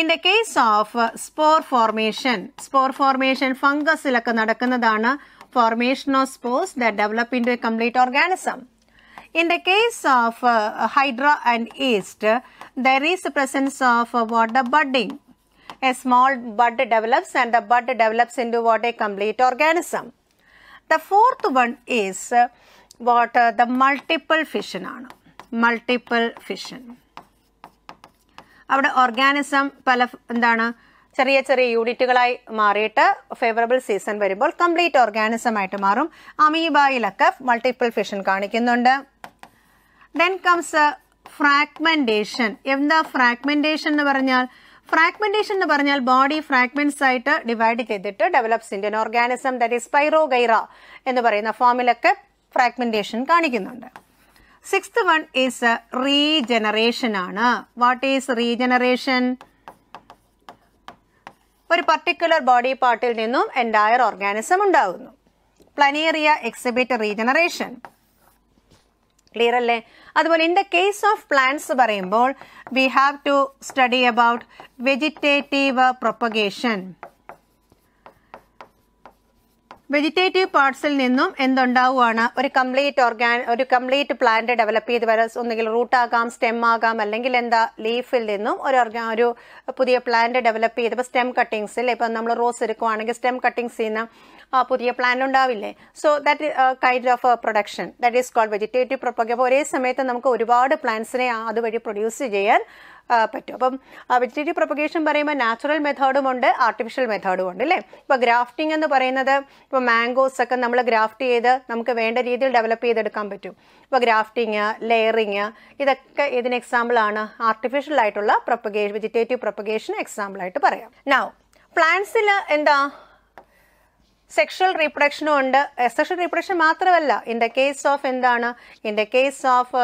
In the case of uh, spore formation, spore formation fungus nadakkunnadana formation of spores that develop into a complete organism. In the case of uh, hydra and yeast, there is a presence of uh, what the budding. A small bud develops and the bud develops into what a complete organism. The fourth one is uh, what uh, the multiple fission. Multiple fission. അവിടെ ഓർഗാനിസം പല എന്താണ് ചെറിയ ചെറിയ യൂണിറ്റുകളായി മാറിയിട്ട് ഫേവറബിൾ സീസൺ വരുമ്പോൾ കംപ്ലീറ്റ് ഓർഗാനിസം ആയിട്ട് മാറും അമീബായിലൊക്കെ മൾട്ടിപ്പിൾ ഫിഷൻ കാണിക്കുന്നുണ്ട് ദെൻ കംസ് ഫ്രാഗ്മെന്റേഷൻ എന്താ ഫ്രാഗ്മെന്റേഷൻ എന്ന് പറഞ്ഞാൽ ഫ്രാഗ്മെന്റേഷൻ എന്ന് പറഞ്ഞാൽ ബോഡി ഫ്രാഗ്മെന്റ്സ് ആയിട്ട് ഡിവൈഡ് ചെയ്തിട്ട് develops into an organism that is spirogyra എന്ന് പറയുന്ന ഫോമിലൊക്കെ ഫ്രാഗ്മെന്റേഷൻ കാണിക്കുന്നുണ്ട് സിക്സ്ത് വൺ ഈസ് റീജനറേഷൻ ആണ് വാട്ട് ഈസ് റീജനറേഷൻ ഒരു പർട്ടിക്കുലർ ബോഡി പാർട്ടിൽ നിന്നും എൻറ്റയർ ഓർഗാനിസം ഉണ്ടാകുന്നു പ്ലനേറിയ എക്സിബിറ്റ് റീജനറേഷൻ ക്ലിയർ അല്ലേ അതുപോലെ in the case of plants പറയുമ്പോൾ we have to study about vegetative propagation vegetative പാർട്സിൽ നിന്നും എന്തുണ്ടാവുകയാണ് ഒരു കംപ്ലീറ്റ് ഓർഗാൻ ഒരു കംപ്ലീറ്റ് പ്ലാന്റ് ഡെവലപ്പ് ചെയ്ത് വരാം ഒന്നുകിൽ ആകാം സ്റ്റെം ആകാം അല്ലെങ്കിൽ എന്താ ലീഫിൽ നിന്നും ഒരു ഓർഗാ ഒരു പുതിയ പ്ലാന്റ് ഡെവലപ്പ് ചെയ്ത് ഇപ്പോൾ സ്റ്റെം കട്ടിങ്സിൽ ഇപ്പം നമ്മൾ റോസ് എടുക്കുവാണെങ്കിൽ സ്റ്റെം കട്ടിങ്സ് ചെയ്യുന്ന പുതിയ പ്ലാൻ ഉണ്ടാവില്ലേ so that kind of production that is called vegetative അപ്പോൾ ഒരേ സമയത്ത് നമുക്ക് ഒരുപാട് പ്ലാന്റ്സിനെ അതുവഴി പ്രൊഡ്യൂസ് ചെയ്യാൻ പറ്റും അപ്പം വെജിറ്റേറ്റീവ് പ്രൊപ്പഗേഷൻ പറയുമ്പോൾ നാച്ചുറൽ മെത്തേഡും ഉണ്ട് ആർട്ടിഫിഷ്യൽ മെത്തേഡും ഉണ്ട് അല്ലേ ഇപ്പോൾ ഗ്രാഫ്റ്റിംഗ് എന്ന് പറയുന്നത് ഇപ്പോൾ മാംഗോസ് ഒക്കെ നമ്മൾ ഗ്രാഫ്റ്റ് ചെയ്ത് നമുക്ക് വേണ്ട രീതിയിൽ ഡെവലപ്പ് ചെയ്തെടുക്കാൻ പറ്റും ഇപ്പോൾ ഗ്രാഫ്റ്റിംഗ് ലെയറിങ് ഇതൊക്കെ ഇതിന് എക്സാമ്പിളാണ് ആർട്ടിഫിഷ്യൽ ആയിട്ടുള്ള പ്രൊപ്പഗേഷൻ വെജിറ്റേറ്റീവ് പ്രൊപ്പഗേഷൻ എക്സാമ്പിൾ ആയിട്ട് പറയാം നൗ പ്ലാന്റ്സിൽ എന്താ സെക്ഷൽ റീപ്രൊഡക്ഷനും ഉണ്ട് സെക്ഷൽ eh, റീപ്രൊഡക്ഷൻ മാത്രമല്ല ഇൻ ദ കേസ് ഓഫ് എന്താണ് in the case of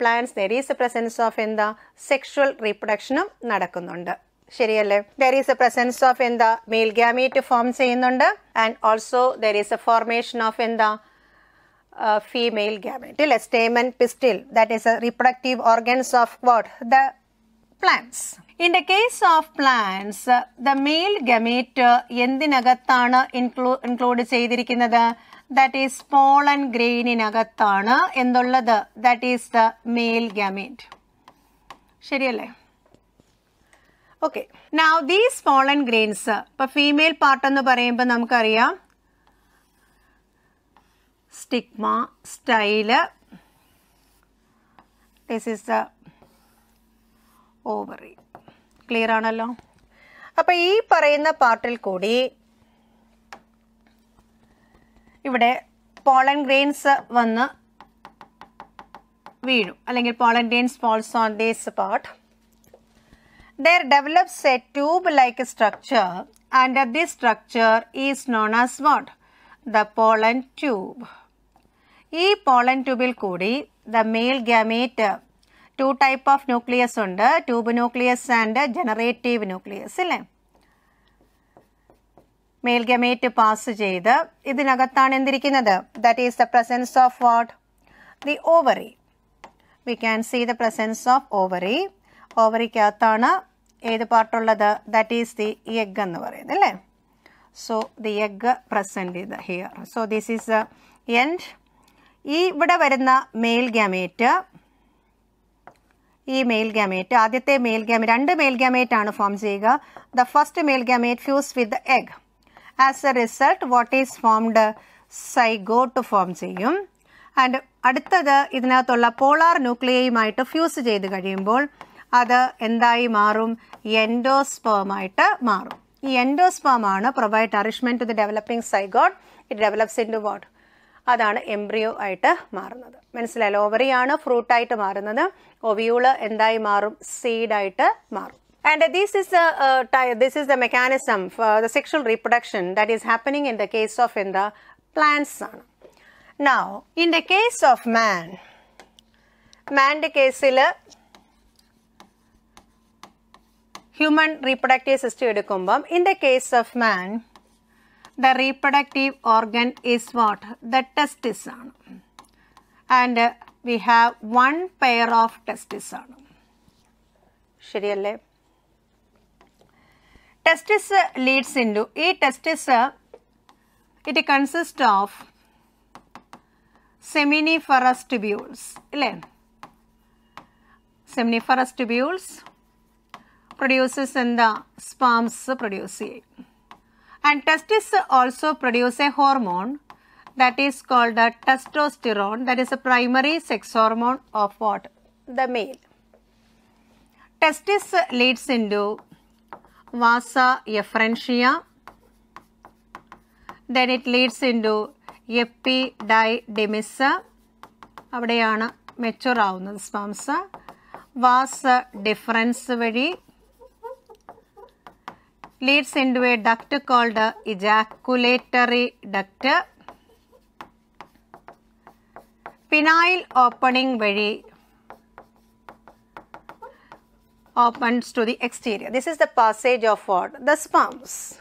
plants there is a presence of എന്താ സെക്ഷൽ റീപ്രൊഡക്ഷനും നടക്കുന്നുണ്ട് ശരിയല്ലേ there is a presence of എന്താ മെയിൽ ഗ്യാമീറ്റ് ഫോം ചെയ്യുന്നുണ്ട് and also there is a formation of എന്താ ഫീമെയിൽ ഗ്യാമേറ്റ് അല്ലെ stamen pistil that is a reproductive organs of what the plants in the case of plants the male gamete എന്തിനകത്താണ് ഇൻക്ലൂ ഇൻക്ലൂഡ് ചെയ്തിരിക്കുന്നത് ദാറ്റ് ഈസ് പോളൻ ഗ്രെയിനിനകത്താണ് എന്തുള്ളത് that is the male gamete ശരിയല്ലേ okay now these pollen grains ഇപ്പൊ ഫീമെയിൽ പാർട്ട് എന്ന് പറയുമ്പോൾ നമുക്കറിയാം stigma style this is the ovary clear ആണല്ലോ അപ്പം ഈ പറയുന്ന പാർട്ടിൽ കൂടി ഇവിടെ പോളൻ ഗ്രെയിൻസ് വന്ന് വീഴും അല്ലെങ്കിൽ pollen grains falls on these part there develops a tube like structure and this structure is known as what the pollen tube ഈ പോളൻ ട്യൂബിൽ കൂടി the male gamete two type of nucleus ഉണ്ട് tube nucleus and generative nucleus അല്ലേ മേൽഗമേറ്റ് പാസ് ചെയ്ത് ഇതിനകത്താണ് എന്തിരിക്കുന്നത് that is the presence of what the ovary we can see the presence of ovary ഓവറിക്കകത്താണ് ഏത് പാർട്ടുള്ളത് ദാറ്റ് ഈസ് ദി എഗ് എന്ന് പറയുന്നത് അല്ലേ സോ ദി എഗ് പ്രസൻറ്റ് ഇത് here so this is and ഈ ഇവിടെ വരുന്ന മെയിൽ ഗമേറ്റ് ഈ മെയിൽ ഗ്യാമേറ്റ് ആദ്യത്തെ മെയിൽ ഗ്യാമേ രണ്ട് മെയിൽ ഗ്യാമേറ്റ് ആണ് ഫോം ചെയ്യുക the first male gamete fuse with egg as a result what is formed zygote form ചെയ്യും ആൻഡ് അടുത്തത് ഇതിനകത്തുള്ള പോളാർ ന്യൂക്ലിയയുമായിട്ട് ഫ്യൂസ് ചെയ്ത് കഴിയുമ്പോൾ അത് എന്തായി മാറും എൻഡോസ്പേമായിട്ട് മാറും ഈ എൻഡോസ്പേമാണ് provide nourishment to the developing zygote it develops into what അതാണ് എംബ്രിയോ ആയിട്ട് മാറുന്നത് മനസ്സിലായാലോ ഓവറിയാണ് ഫ്രൂട്ടായിട്ട് മാറുന്നത് ഒവിയൂള് എന്തായി മാറും സീഡായിട്ട് മാറും and this is this is the mechanism for the sexual reproduction that is happening in the case of എന്ത പ്ലാന്റ്സ് ആണ് now in the case of man മാൻ്റെ കേസിൽ ഹ്യൂമൻ റീപ്രൊഡക്റ്റീവ് സിസ്റ്റം എടുക്കുമ്പം in the case of man the reproductive organ is what the testis ആണ് and we have one pair of testis ആണ് ശരിയല്ലേ testis leads into a testis it consists of seminiferous tubules Ille? seminiferous tubules produces the sperms produce and testis also produce a hormone that is called the testosterone that is a primary sex hormone of what? The male. Testis leads into vasa efferentia, then it leads into എപ്പിഡൈഡെമിസ് അവിടെയാണ് മെച്ചുർ ആവുന്നത് Vas deferens deferens leads into a duct called the ejaculatory duct. Penile opening very opens to the exterior. This is the passage of what? The sperms.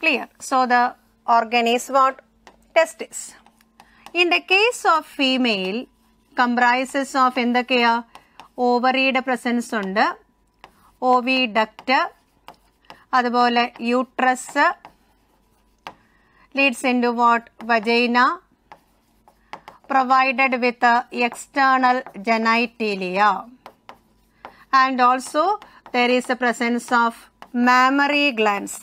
Clear. So, the organ is what? Testis. In the case of female, comprises of എന്തൊക്കെയാ the പ്രസൻസ് ഉണ്ട് ഓവി ഡക്റ്റ് അതുപോലെ uterus uterus, leads into what vagina. provided with external genitalia and also there is a presence of mammary glands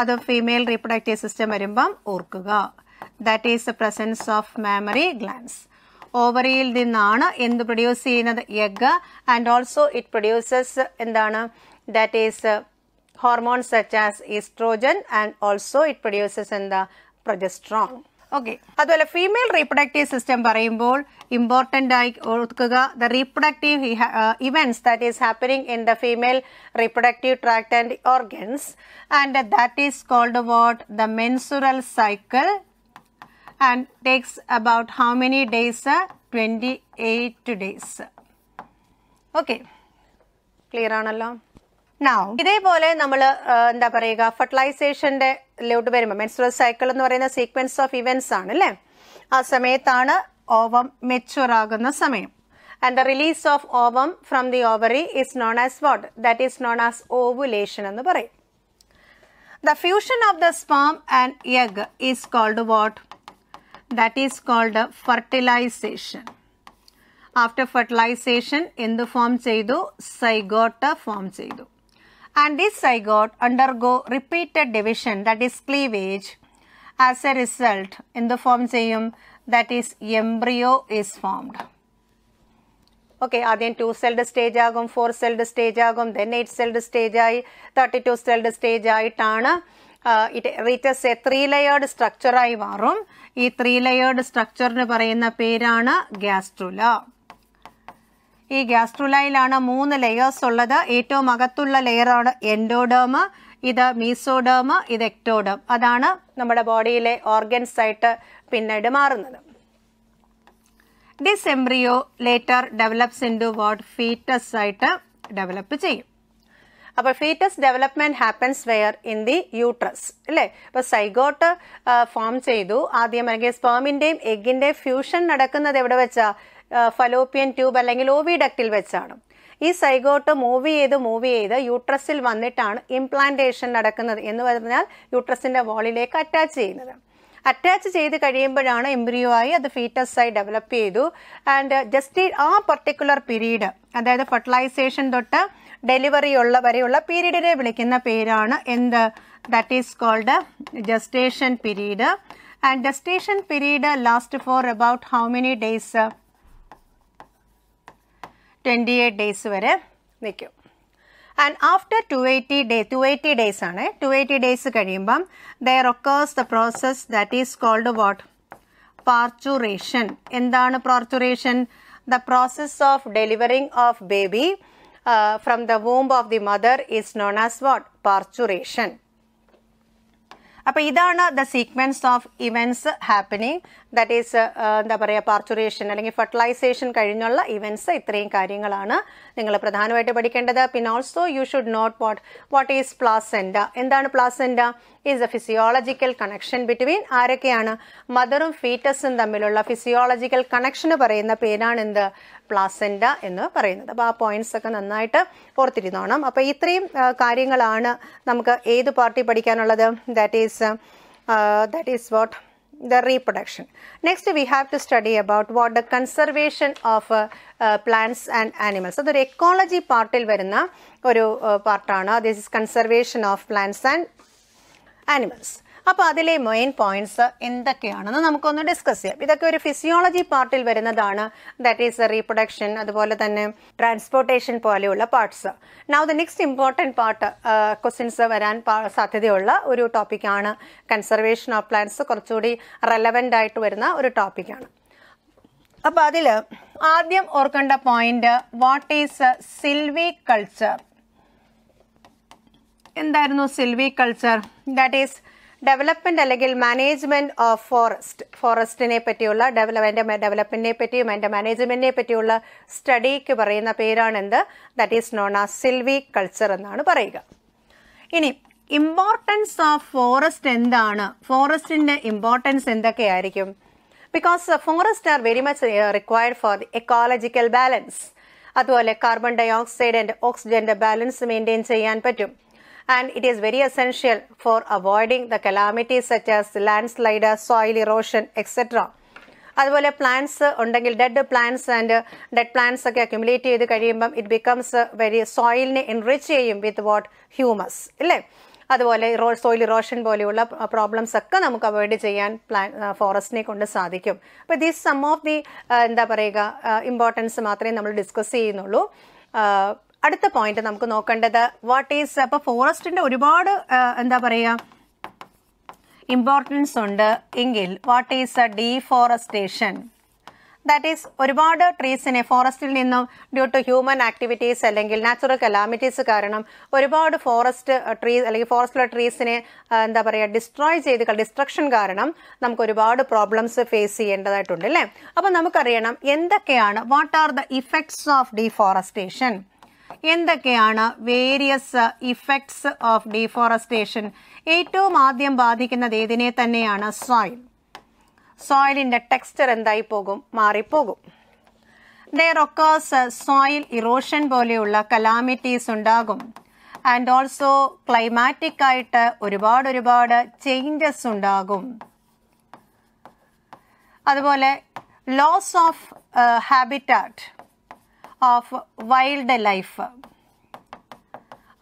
അത് ഫീമെയിൽ റീപ്രൊഡക്റ്റീവ് സിസ്റ്റം വരുമ്പം ഓർക്കുക that is the presence of mammary glands ഓവറിയിൽ നിന്നാണ് എന്ത് പ്രൊഡ്യൂസ് ചെയ്യുന്നത് egg and also it produces എന്താണ് that is hormones such as oestrogen and also it produces എന്താ പ്രൊജസ്ട്രോൺ ഓക്കെ അതുപോലെ ഫീമെയിൽ റീപ്രൊഡക്റ്റീവ് സിസ്റ്റം പറയുമ്പോൾ ഇമ്പോർട്ടൻ്റ് ആയി ഓർക്കുക the reproductive events that is happening in the female reproductive tract and organs and that is called what the menstrual cycle and takes about how many days twenty eight days okay clear ആണല്ലോ ഇതേപോലെ നമ്മൾ എന്താ പറയുക ഫെർട്ടിലൈസേഷന്റെ ലോട്ട് വരുമ്പോൾ മെൻസ്ട്രൽ സൈക്കിൾ എന്ന് പറയുന്ന സീക്വൻസ് ഓഫ് ഇവന്റ്സ് ആണ് അല്ലേ ആ സമയത്താണ് ഓവം മെച്ചുവർ ആകുന്ന സമയം and the release of ovum from the ovary is known as what that is known as ovulation എന്ന് പറയും the fusion of the sperm and egg is called what that is called fertilization after fertilization എന്ത് ഫോം ചെയ്തു സൈഗോട്ട ഫോം ചെയ്തു and this zygote undergo repeated division that is cleavage as a result എന്ത് ഫോം ചെയ്യും that is embryo is formed okay ആദ്യം ടു സെൽഡ് സ്റ്റേജ് ആകും ഫോർ സെൽഡ് സ്റ്റേജ് ആകും ദെൻ എയ്റ്റ് സെൽഡ് സ്റ്റേജ് ആയി തേർട്ടി ടു സെൽഡ് സ്റ്റേജ് ആയിട്ടാണ് it reaches a three layered സ്ട്രക്ചറായി മാറും ഈ ത്രീ ലെയേർഡ് സ്ട്രക്ചറിന് പറയുന്ന പേരാണ് ഗ്യാസ്ട്രുല ഈ ഗ്യാസ്ട്രുലയിലാണ് മൂന്ന് ലെയേഴ്സ് ഉള്ളത് ഏറ്റവും അകത്തുള്ള ലെയറാണ് എൻഡോഡേമ് ഇത് മീസോഡേമ് ഇത് എക്ടോഡേം അതാണ് നമ്മുടെ ബോഡിയിലെ ഓർഗൻസ് ആയിട്ട് പിന്നീട് മാറുന്നത് this embryo later develops into what foetus ആയിട്ട് ഡെവലപ്പ് ചെയ്യും അപ്പോൾ foetus development happens where in the uterus അല്ലേ ഇപ്പോൾ സൈഗോട്ട് ഫോം ചെയ്തു ആദ്യം അല്ലെങ്കിൽ സ്പേമിന്റെയും എഗിന്റെയും ഫ്യൂഷൻ നടക്കുന്നത് എവിടെ വെച്ചാ ഫലോപ്യൻ ട്യൂബ് അല്ലെങ്കിൽ ഓവിഡക്റ്റിൽ വെച്ചാണ് ഈ സൈഗോട്ട് മൂവ് ചെയ്ത് മൂവ് ചെയ്ത് യൂട്രസിൽ വന്നിട്ടാണ് ഇംപ്ലാന്റേഷൻ നടക്കുന്നത് എന്ന് പറഞ്ഞാൽ യൂട്രസിന്റെ വാളിലേക്ക് അറ്റാച്ച് ചെയ്യുന്നത് അറ്റാച്ച് ചെയ്ത് കഴിയുമ്പോഴാണ് എംബ്രിയോ ആയി അത് ഫീറ്റസായി ഡെവലപ്പ് ചെയ്തു ആൻഡ് ജസ്റ്റ് ആ പർട്ടിക്കുലർ പീരീഡ് അതായത് ഫെർട്ടിലൈസേഷൻ തൊട്ട് ഡെലിവറി ഉള്ള വരെയുള്ള പീരീഡിനെ വിളിക്കുന്ന പേരാണ് എന്ത് that is called gestation period and gestation period last for about how many days 28 days vare nikku and after 280 days 280 days 280 days there occurs the process that is called what parturation endana parturation the process of delivering of baby uh, from the womb of the mother is known as what parturation appo idana the sequence of events happening that is uh, എന്താ പറയുക പാർച്ചുറേഷൻ അല്ലെങ്കിൽ ഫെർട്ടിലൈസേഷൻ കഴിഞ്ഞുള്ള ഇവൻസ് ഇത്രയും കാര്യങ്ങളാണ് നിങ്ങൾ പ്രധാനമായിട്ട് പഠിക്കേണ്ടത് പിന്നെ also you should note what what is placenta എന്താണ് placenta is a physiological connection between ആരൊക്കെയാണ് മദറും ഫീറ്റസും തമ്മിലുള്ള ഫിസിയോളജിക്കൽ കണക്ഷന് പറയുന്ന പേരാണ് എന്ത് പ്ലാസെൻഡ എന്ന് പറയുന്നത് അപ്പോൾ ആ പോയിന്റ്സ് ഒക്കെ നന്നായിട്ട് ഓർത്തിരുന്നോണം അപ്പോൾ ഇത്രയും കാര്യങ്ങളാണ് നമുക്ക് ഏത് പാർട്ടി പഠിക്കാനുള്ളത് that is that is what the reproduction. Next, we have to study about what the conservation of uh, uh, plants and animals. So, the ecology part is uh, part. This is conservation of plants and Animals. അപ്പോൾ അതിലെ മെയിൻ പോയിന്റ്സ് എന്തൊക്കെയാണെന്ന് നമുക്കൊന്ന് ഡിസ്കസ് ചെയ്യാം ഇതൊക്കെ ഒരു ഫിസിയോളജി പാർട്ടിൽ വരുന്നതാണ് ദാറ്റ് ഈസ് റീപ്രൊഡക്ഷൻ അതുപോലെ തന്നെ ട്രാൻസ്പോർട്ടേഷൻ പോലെയുള്ള parts now the next important part questions വരാൻ സാധ്യതയുള്ള ഒരു ടോപ്പിക്കാണ് കൺസർവേഷൻ ഓഫ് പ്ലാന്റ്സ് കുറച്ചുകൂടി റെലവൻ്റ് ആയിട്ട് വരുന്ന ഒരു ടോപ്പിക്കാണ് അപ്പോൾ അതിൽ ആദ്യം ഓർക്കേണ്ട point what is silviculture എന്തായിരുന്നു silviculture that is development അല്ലെങ്കിൽ മാനേജ്മെന്റ് ഓഫ് ഫോറസ്റ്റ് ഫോറസ്റ്റിനെ പറ്റിയുള്ള എൻ്റെ ഡെവലപ്മെന്റിനെ പറ്റിയും എൻ്റെ മാനേജ്മെന്റിനെ പറ്റിയുള്ള സ്റ്റഡിക്ക് പറയുന്ന എന്ത് ദാറ്റ് ഈസ് നോൺ ആ സിൽവി കൾച്ചർ എന്നാണ് പറയുക ഇനി ഇമ്പോർട്ടൻസ് ഓഫ് ഫോറസ്റ്റ് എന്താണ് ഫോറസ്റ്റിന്റെ ഇമ്പോർട്ടൻസ് എന്തൊക്കെയായിരിക്കും because forest are very much required for the ecological balance അതുപോലെ കാർബൺ ഡൈ ആൻഡ് ഓക്സിജന്റെ ബാലൻസ് മെയിൻറ്റെയിൻ ചെയ്യാൻ പറ്റും and it is very essential for avoiding the calamities such as landslide, soil erosion, etc. അതുപോലെ പ്ലാന്റ്സ് ഉണ്ടെങ്കിൽ dead plants and dead plants ഒക്കെ അക്യുമുലേറ്റ് ചെയ്ത് കഴിയുമ്പം ഇറ്റ് ബിക്കംസ് വെരി സോയിലിനെ എൻറിച്ച് ചെയ്യും വിത്ത് വാട്ട് ഹ്യൂമസ് ഇല്ലേ അതുപോലെ സോയിൽ ഇറോഷൻ പോലെയുള്ള പ്രോബ്ലംസ് ഒക്കെ നമുക്ക് അവോയ്ഡ് ചെയ്യാൻ പ്ലാൻ ഫോറസ്റ്റിനെ കൊണ്ട് സാധിക്കും അപ്പോൾ ദീസ് സം ഓഫ് ദി എന്താ പറയുക ഇമ്പോർട്ടൻസ് മാത്രമേ നമ്മൾ ഡിസ്കസ് ചെയ്യുന്നുള്ളൂ അടുത്ത പോയിന്റ് നമുക്ക് നോക്കേണ്ടത് വാട്ട് ഈസ് അപ്പൊ ഫോറസ്റ്റിന്റെ ഒരുപാട് എന്താ പറയുക ഇമ്പോർട്ടൻസ് ഉണ്ട് എങ്കിൽ what is a deforestation that is ഒരുപാട് ട്രീസിനെ ഫോറസ്റ്റിൽ നിന്നും ഡ്യൂ ടു ഹ്യൂമൻ ആക്ടിവിറ്റീസ് അല്ലെങ്കിൽ നാച്ചുറൽ കലാമിറ്റീസ് കാരണം ഒരുപാട് ഫോറസ്റ്റ് ട്രീ അല്ലെങ്കിൽ ഫോറസ്റ്റിലെ ട്രീസിനെ എന്താ പറയുക ഡിസ്ട്രോയ് ചെയ്ത് ഡിസ്ട്രക്ഷൻ കാരണം നമുക്ക് ഒരുപാട് പ്രോബ്ലംസ് ഫേസ് ചെയ്യേണ്ടതായിട്ടുണ്ട് അല്ലേ അപ്പോൾ നമുക്കറിയണം എന്തൊക്കെയാണ് what are the effects of deforestation എന്തൊക്കെയാണ് വേരിയസ് ഇഫക്ട്സ് ഓഫ് ഡീഫോറസ്റ്റേഷൻ ഏറ്റവും ആദ്യം ബാധിക്കുന്നത് ഏതിനെ തന്നെയാണ് സോയിൽ സോയിലിൻ്റെ ടെക്സ്ചർ എന്തായി പോകും മാറിപ്പോകും ദർ ഒക്കേഴ്സ് സോയിൽ ഇറോഷൻ പോലെയുള്ള കലാമിറ്റീസ് ഉണ്ടാകും ആൻഡ് ഓൾസോ ക്ലൈമാറ്റിക് ആയിട്ട് ഒരുപാട് ഒരുപാട് ചേഞ്ചസ് ഉണ്ടാകും അതുപോലെ loss of habitat of wildlife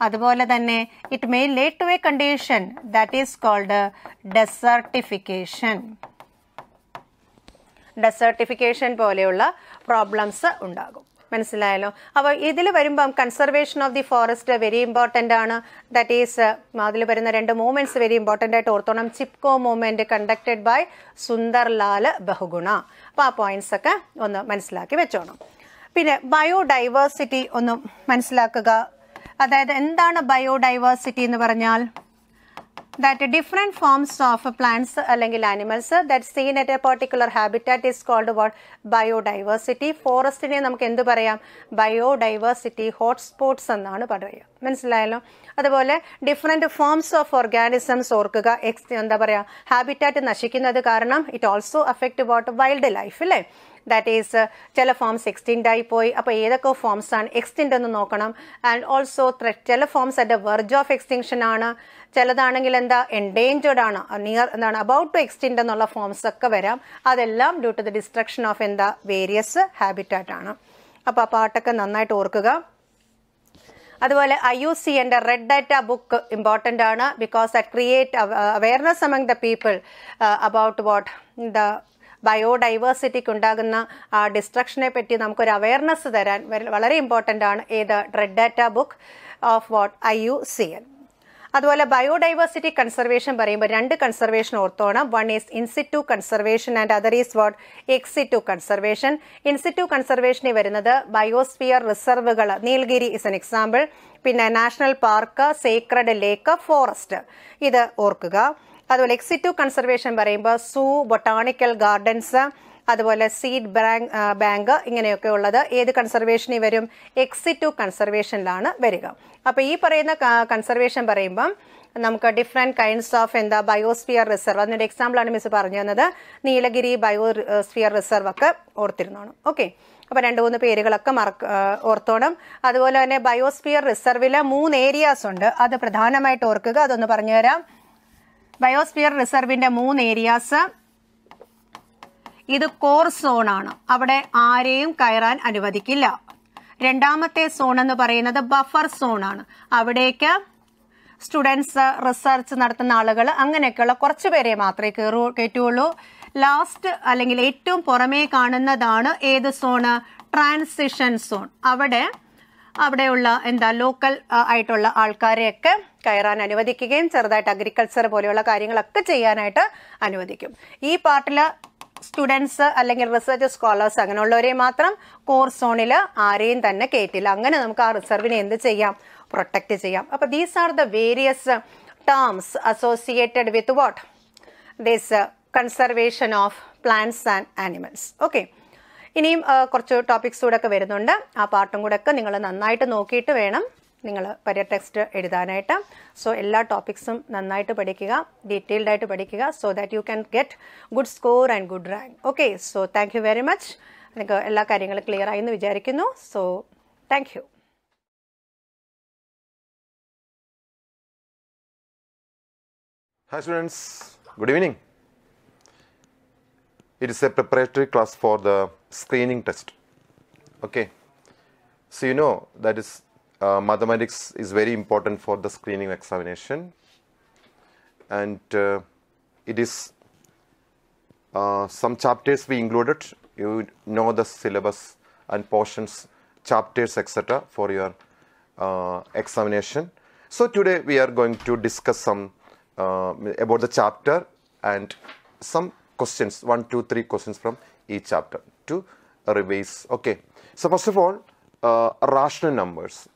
അതുപോലെ തന്നെ it may lead to a condition that is called desertification desertification പോലെയുള്ള പ്രോബ്ലംസ് ഉണ്ടാകും മനസ്സിലായല്ലോ അപ്പോൾ ഇതിൽ വരുമ്പം conservation of the forest very important ആണ് ദാറ്റ് ഈസ് അതിൽ വരുന്ന രണ്ട് മൂവ്മെൻറ്റ്സ് വെരി ഇമ്പോർട്ടൻ്റ് ആയിട്ട് ഓർത്തോണം Chipko movement conducted by Sunderlal Bahuguna അപ്പോൾ ആ പോയിന്റ്സ് ഒക്കെ ഒന്ന് മനസ്സിലാക്കി വെച്ചോണം പിന്നെ ബയോഡൈവേഴ്സിറ്റി ഒന്ന് മനസ്സിലാക്കുക അതായത് എന്താണ് ബയോഡൈവേഴ്സിറ്റി എന്ന് പറഞ്ഞാൽ that different forms of plants അല്ലെങ്കിൽ animals that seen at a particular habitat is called what biodiversity ഫോറസ്റ്റിനെ നമുക്ക് എന്ത് പറയാം ബയോഡൈവേഴ്സിറ്റി ഹോട്ട്സ്പോട്ട്സ് എന്നാണ് പറയുക മനസ്സിലായല്ലോ അതുപോലെ ഡിഫറെൻറ്റ് ഫോംസ് ഓഫ് ഓർഗാനിസംസ് ഓർക്കുക എക്സ് എന്താ പറയുക ഹാബിറ്റാറ്റ് നശിക്കുന്നത് കാരണം it also affect what wildlife അല്ലേ ദാറ്റ് ഈസ് uh, ചില ഫോം എക്സ്റ്റെൻഡ് ആയിപ്പോയി അപ്പോൾ ഏതൊക്കെ ഫോംസ് ആണ് എക്സ്റ്റെൻഡ് എന്ന് നോക്കണം ആൻഡ് ഓൾസോ ചില forms at verge of extinction ആണ് ചിലതാണെങ്കിൽ എന്താ എൻഡേഞ്ചേർഡ് ആണ് നിയർ uh, എന്താണ് അബൌട്ട് ടു എക്സ്റ്റെൻഡ് എന്നുള്ള ഫോംസ് ഒക്കെ വരാം അതെല്ലാം due to the destruction of എന്താ വേരിയസ് ഹാബിറ്റാറ്റ് ആണ് അപ്പോൾ ആ പാട്ടൊക്കെ നന്നായിട്ട് ഓർക്കുക അതുപോലെ ഐ യു സി എൻ്റെ റെഡ് ഡാറ്റ ബുക്ക് ഇമ്പോർട്ടൻ്റ് ആണ് because that create awareness among the people about what the ബയോഡൈവേഴ്സിറ്റിക്ക് ഉണ്ടാകുന്ന ഡിസ്ട്രക്ഷനെ പറ്റി നമുക്കൊരു അവയർനെസ് തരാൻ വളരെ ഇമ്പോർട്ടൻ്റ് ആണ് ഏത് red data book of what I U C N അതുപോലെ ബയോഡൈവേഴ്സിറ്റി കൺസർവേഷൻ പറയുമ്പോൾ രണ്ട് കൺസർവേഷൻ ഓർത്തോണം one is in situ conservation and other is what ex situ conservation in situ കൺസർവേഷനിൽ വരുന്നത് ബയോസ്ഫിയർ റിസർവുകൾ നീൽഗിരി ഇസ് എൻ എക്സാമ്പിൾ പിന്നെ national park sacred lake forest ഇത് ഓർക്കുക അതുപോലെ എക്സിറ്റീവ് കൺസർവേഷൻ പറയുമ്പോൾ സൂ ബൊട്ടാണിക്കൽ ഗാർഡൻസ് അതുപോലെ സീഡ് ബാങ്ക് ബാങ്ക് ഇങ്ങനെയൊക്കെ ഉള്ളത് ഏത് കൺസർവേഷനിൽ വരും എക്സിറ്റീവ് കൺസർവേഷനിലാണ് വരിക അപ്പോൾ ഈ പറയുന്ന കൺസർവേഷൻ പറയുമ്പം നമുക്ക് ഡിഫറെൻറ്റ് കൈൻഡ്സ് ഓഫ് എന്താ ബയോസ്ഫിയർ റിസർവ് അതിൻ്റെ എക്സാമ്പിളാണ് മിസ് പറഞ്ഞു തന്നത് നീലഗിരി ബയോസ്ഫിയർ റിസർവ് ഒക്കെ ഓർത്തിരുന്നോണം ഓക്കെ അപ്പോൾ രണ്ട് മൂന്ന് പേരുകളൊക്കെ മറക്ക ഓർത്തോണം അതുപോലെ തന്നെ ബയോസ്ഫിയർ റിസർവിലെ മൂന്ന് ഏരിയാസ് ഉണ്ട് അത് പ്രധാനമായിട്ട് ഓർക്കുക അതൊന്ന് പറഞ്ഞുതരാം ബയോസ്ഫിയർ റിസർവിന്റെ മൂന്ന് ഏരിയാസ് ഇത് കോർ സോൺ ആണ് അവിടെ ആരെയും കയറാൻ അനുവദിക്കില്ല രണ്ടാമത്തെ സോൺ എന്ന് പറയുന്നത് ബഫർ സോൺ ആണ് അവിടേക്ക് സ്റ്റുഡൻസ് റിസർച്ച് നടത്തുന്ന ആളുകൾ അങ്ങനെയൊക്കെയുള്ള കുറച്ച് പേരെ മാത്രമേ കയറൂ കയറ്റുള്ളൂ ലാസ്റ്റ് അല്ലെങ്കിൽ ഏറ്റവും പുറമേ കാണുന്നതാണ് ഏത് സോണ് ട്രാൻസിഷൻ സോൺ അവിടെ അവിടെയുള്ള എന്താ ലോക്കൽ ആയിട്ടുള്ള ആൾക്കാരെയൊക്കെ കയറാൻ അനുവദിക്കുകയും ചെറുതായിട്ട് അഗ്രികൾച്ചർ പോലെയുള്ള കാര്യങ്ങളൊക്കെ ചെയ്യാനായിട്ട് അനുവദിക്കും ഈ പാർട്ടിൽ സ്റ്റുഡൻസ് അല്ലെങ്കിൽ റിസർച്ച് സ്കോളേഴ്സ് അങ്ങനെയുള്ളവരെ മാത്രം കോർ സോണിൽ ആരെയും തന്നെ കയറ്റില്ല അങ്ങനെ നമുക്ക് ആ റിസർവിനെ എന്ത് ചെയ്യാം പ്രൊട്ടക്റ്റ് ചെയ്യാം അപ്പോൾ these are the various terms associated with what this conservation of plants and animals okay ഇനിയും കുറച്ച് ടോപ്പിക്സ് കൂടെ ഒക്കെ വരുന്നുണ്ട് ആ പാട്ടും കൂടെ ഒക്കെ നിങ്ങൾ നന്നായിട്ട് നോക്കിയിട്ട് വേണം നിങ്ങൾ പര്യ ടെക്സ്റ്റ് എഴുതാനായിട്ട് സോ എല്ലാ ടോപ്പിക്സും നന്നായിട്ട് പഠിക്കുക ഡീറ്റെയിൽഡ് ആയിട്ട് പഠിക്കുക so that you can get good score and good rank okay so thank you very much നിങ്ങൾക്ക് എല്ലാ കാര്യങ്ങളും ക്ലിയർ ആയി എന്ന് വിചാരിക്കുന്നു so thank Hi students, good evening. It a preparatory class for the Screening test okay so you know that is uh, mathematics is very important for the screening examination and uh, it is uh, some chapters we included you know the syllabus and portions chapters etc for your uh, examination so today we are going to discuss some uh, about the chapter and some questions one two three questions from each chapter to revise. Okay. So first of all, uh, rational numbers.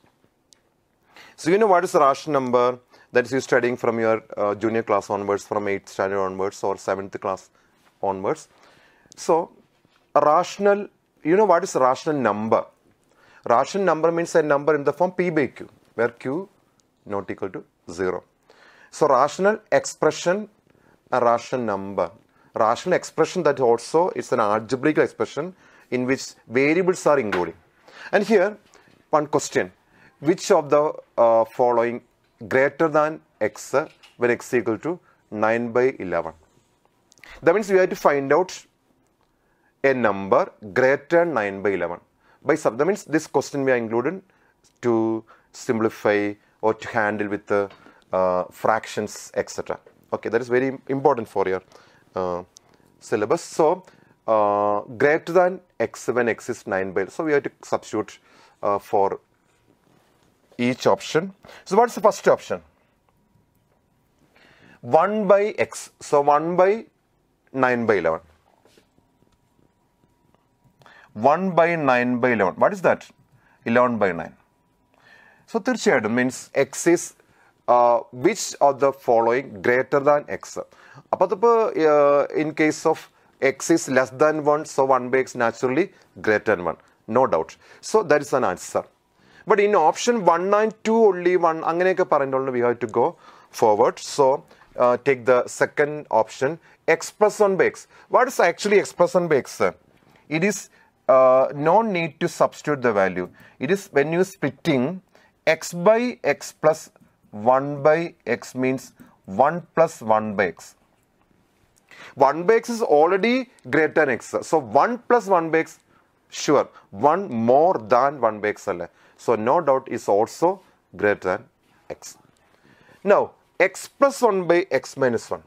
So you know what is a rational number? That is you studying from your uh, junior class onwards, from 8th standard onwards or 7th class onwards. So rational, you know what is rational number? Rational number means a number in the form P by Q, where Q not equal to 0. So rational expression, a rational number rational expression that also is an algebraic expression in which variables are included. And here one question, which of the uh, following greater than x when x equal to 9 by 11? That means we have to find out a number greater than 9 by 11. By sub, that means this question we are included to simplify or to handle with the uh, fractions etc. Okay, that is very important for your uh, syllabus. So uh, greater than x seven x is 9 by, so we have to substitute uh, for each option. So what's the first option? 1 by x. So 1 by 9 by 11. 1 by 9 by 11. What is that? 11 by 9. So തീർച്ചയായിട്ടും means x is which of the following greater than x? in case of x is less than 1, so 1 by x naturally greater than 1. No doubt. So that is an answer. But in option one nine two and 2 only 1, Anganeka Parandolna, we have to go forward. So uh, take the second option, x plus 1 by x. What is actually x plus 1 by x? It is uh, no need to substitute the value. It is when you splitting x by x plus 1 by x means 1 plus 1 by x. 1 by x is already greater than x. So 1 plus 1 by x, sure, 1 more than 1 by x. So no doubt is also greater than x. Now, x plus 1 by x minus 1.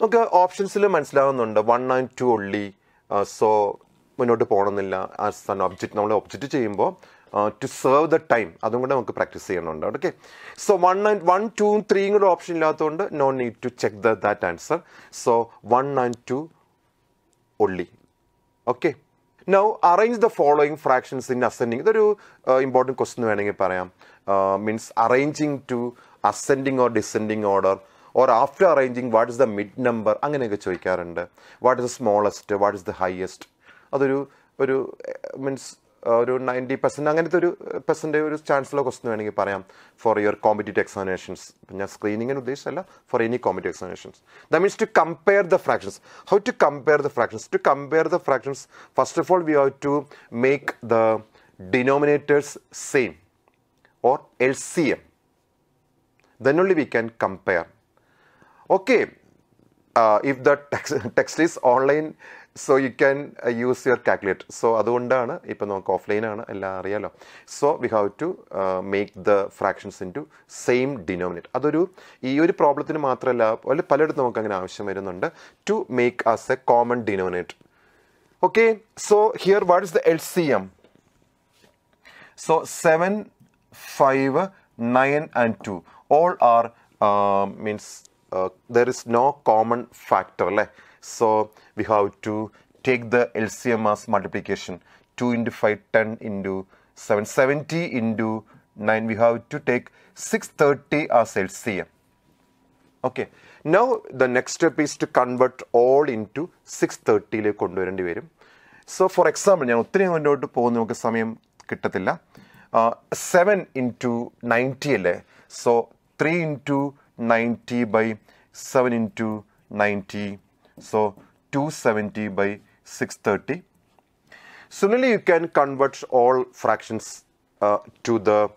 നമുക്ക് ഓപ്ഷൻസിൽ മനസ്സിലാകുന്നുണ്ട് one and two only so മുന്നോട്ട് പോകണമെന്നില്ല ആസ് ആൻ ഒബ്ജക്റ്റ് നമ്മൾ ഒബ്ജക്റ്റ് ചെയ്യുമ്പോൾ ടു സെർവ് ദ ടൈം അതും കൂടെ നമുക്ക് പ്രാക്ടീസ് ചെയ്യണമുണ്ട് okay so one and one two ത്രീയും കൂടെ ഓപ്ഷൻ ഇല്ലാത്തതുകൊണ്ട് no need to check the that answer so one and two only okay now arrange the following fractions in ascending ഇതൊരു ഇമ്പോർട്ടൻറ്റ് uh, ക്വസ്റ്റ്യൻ വേണമെങ്കിൽ പറയാം means arranging to ascending or descending order or after arranging what is the mid number അങ്ങനെയൊക്കെ ചോദിക്കാറുണ്ട് what is the smallest what is the highest അതൊരു ഒരു മീൻസ് uh, ഒരു നയൻറ്റി പെർസെൻറ്റ് അങ്ങനത്തെ ഒരു പെർസെൻറ്റേജ് ഒരു ചാൻസുള്ള ക്വസ്റ്റൻ വേണമെങ്കിൽ പറയാം ഫോർ യുവർ കോമ്പറ്റീവ് എക്സാമിനേഷൻസ് ഞാൻ സ്ക്രീനിങ്ങിന് ഉദ്ദേശിച്ചല്ല for any competitive examinations the means to compare the fractions how to compare the fractions to compare the fractions first of all we have to make the denominators same or L C M then only we can compare Okay, if uh, the the text, text so you can use your calculator so അതുകൊണ്ടാണ് ഇപ്പം നമുക്ക് ഓഫ്ലൈനാണ് എല്ലാം അറിയാലോ so we have to make the fractions into same denominate അതൊരു ഈ ഒരു പ്രോബ്ലത്തിന് മാത്രമല്ല അല്ലെങ്കിൽ പലയിടത്തും നമുക്ക് അങ്ങനെ ആവശ്യം വരുന്നുണ്ട് to make as a common denominate okay so here what is the L C M so seven five nine and two all are means there is no common factor അല്ലേ So we have to take the LCM as multiplication 2 into 5, 10 into 770 into 9. We have to take 630 as LCM. Okay now the next step is to convert all into six തേർട്ടിയിലേക്ക് കൊണ്ടുവരേണ്ടി വരും സോ ഫോർ എക്സാമ്പിൾ ഞാൻ ഒത്തിരി മുന്നോട്ട് പോകുന്ന നമുക്ക് സമയം കിട്ടത്തില്ല സെവൻ ഇൻറ്റു നയൻറ്റി അല്ലേ so three into ninety by seven into ninety So 270 by 630. Similarly, you can convert all fractions uh, to the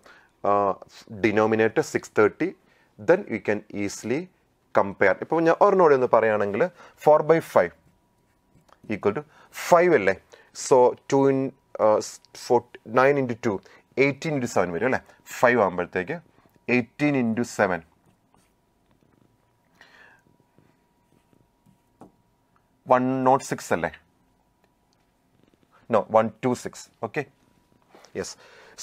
uh, denominator 630. Then you can easily compare. ഇപ്പോൾ ഞാൻ ഒരെണ്ണോട് എന്ന് പറയുകയാണെങ്കിൽ four by five equal to five അല്ലേ so two in forty nine into two eighteen into seven വരും അല്ലേ ഫൈവ് ആകുമ്പോഴത്തേക്ക് eighteen into seven one not six അല്ലേ no one two six okay yes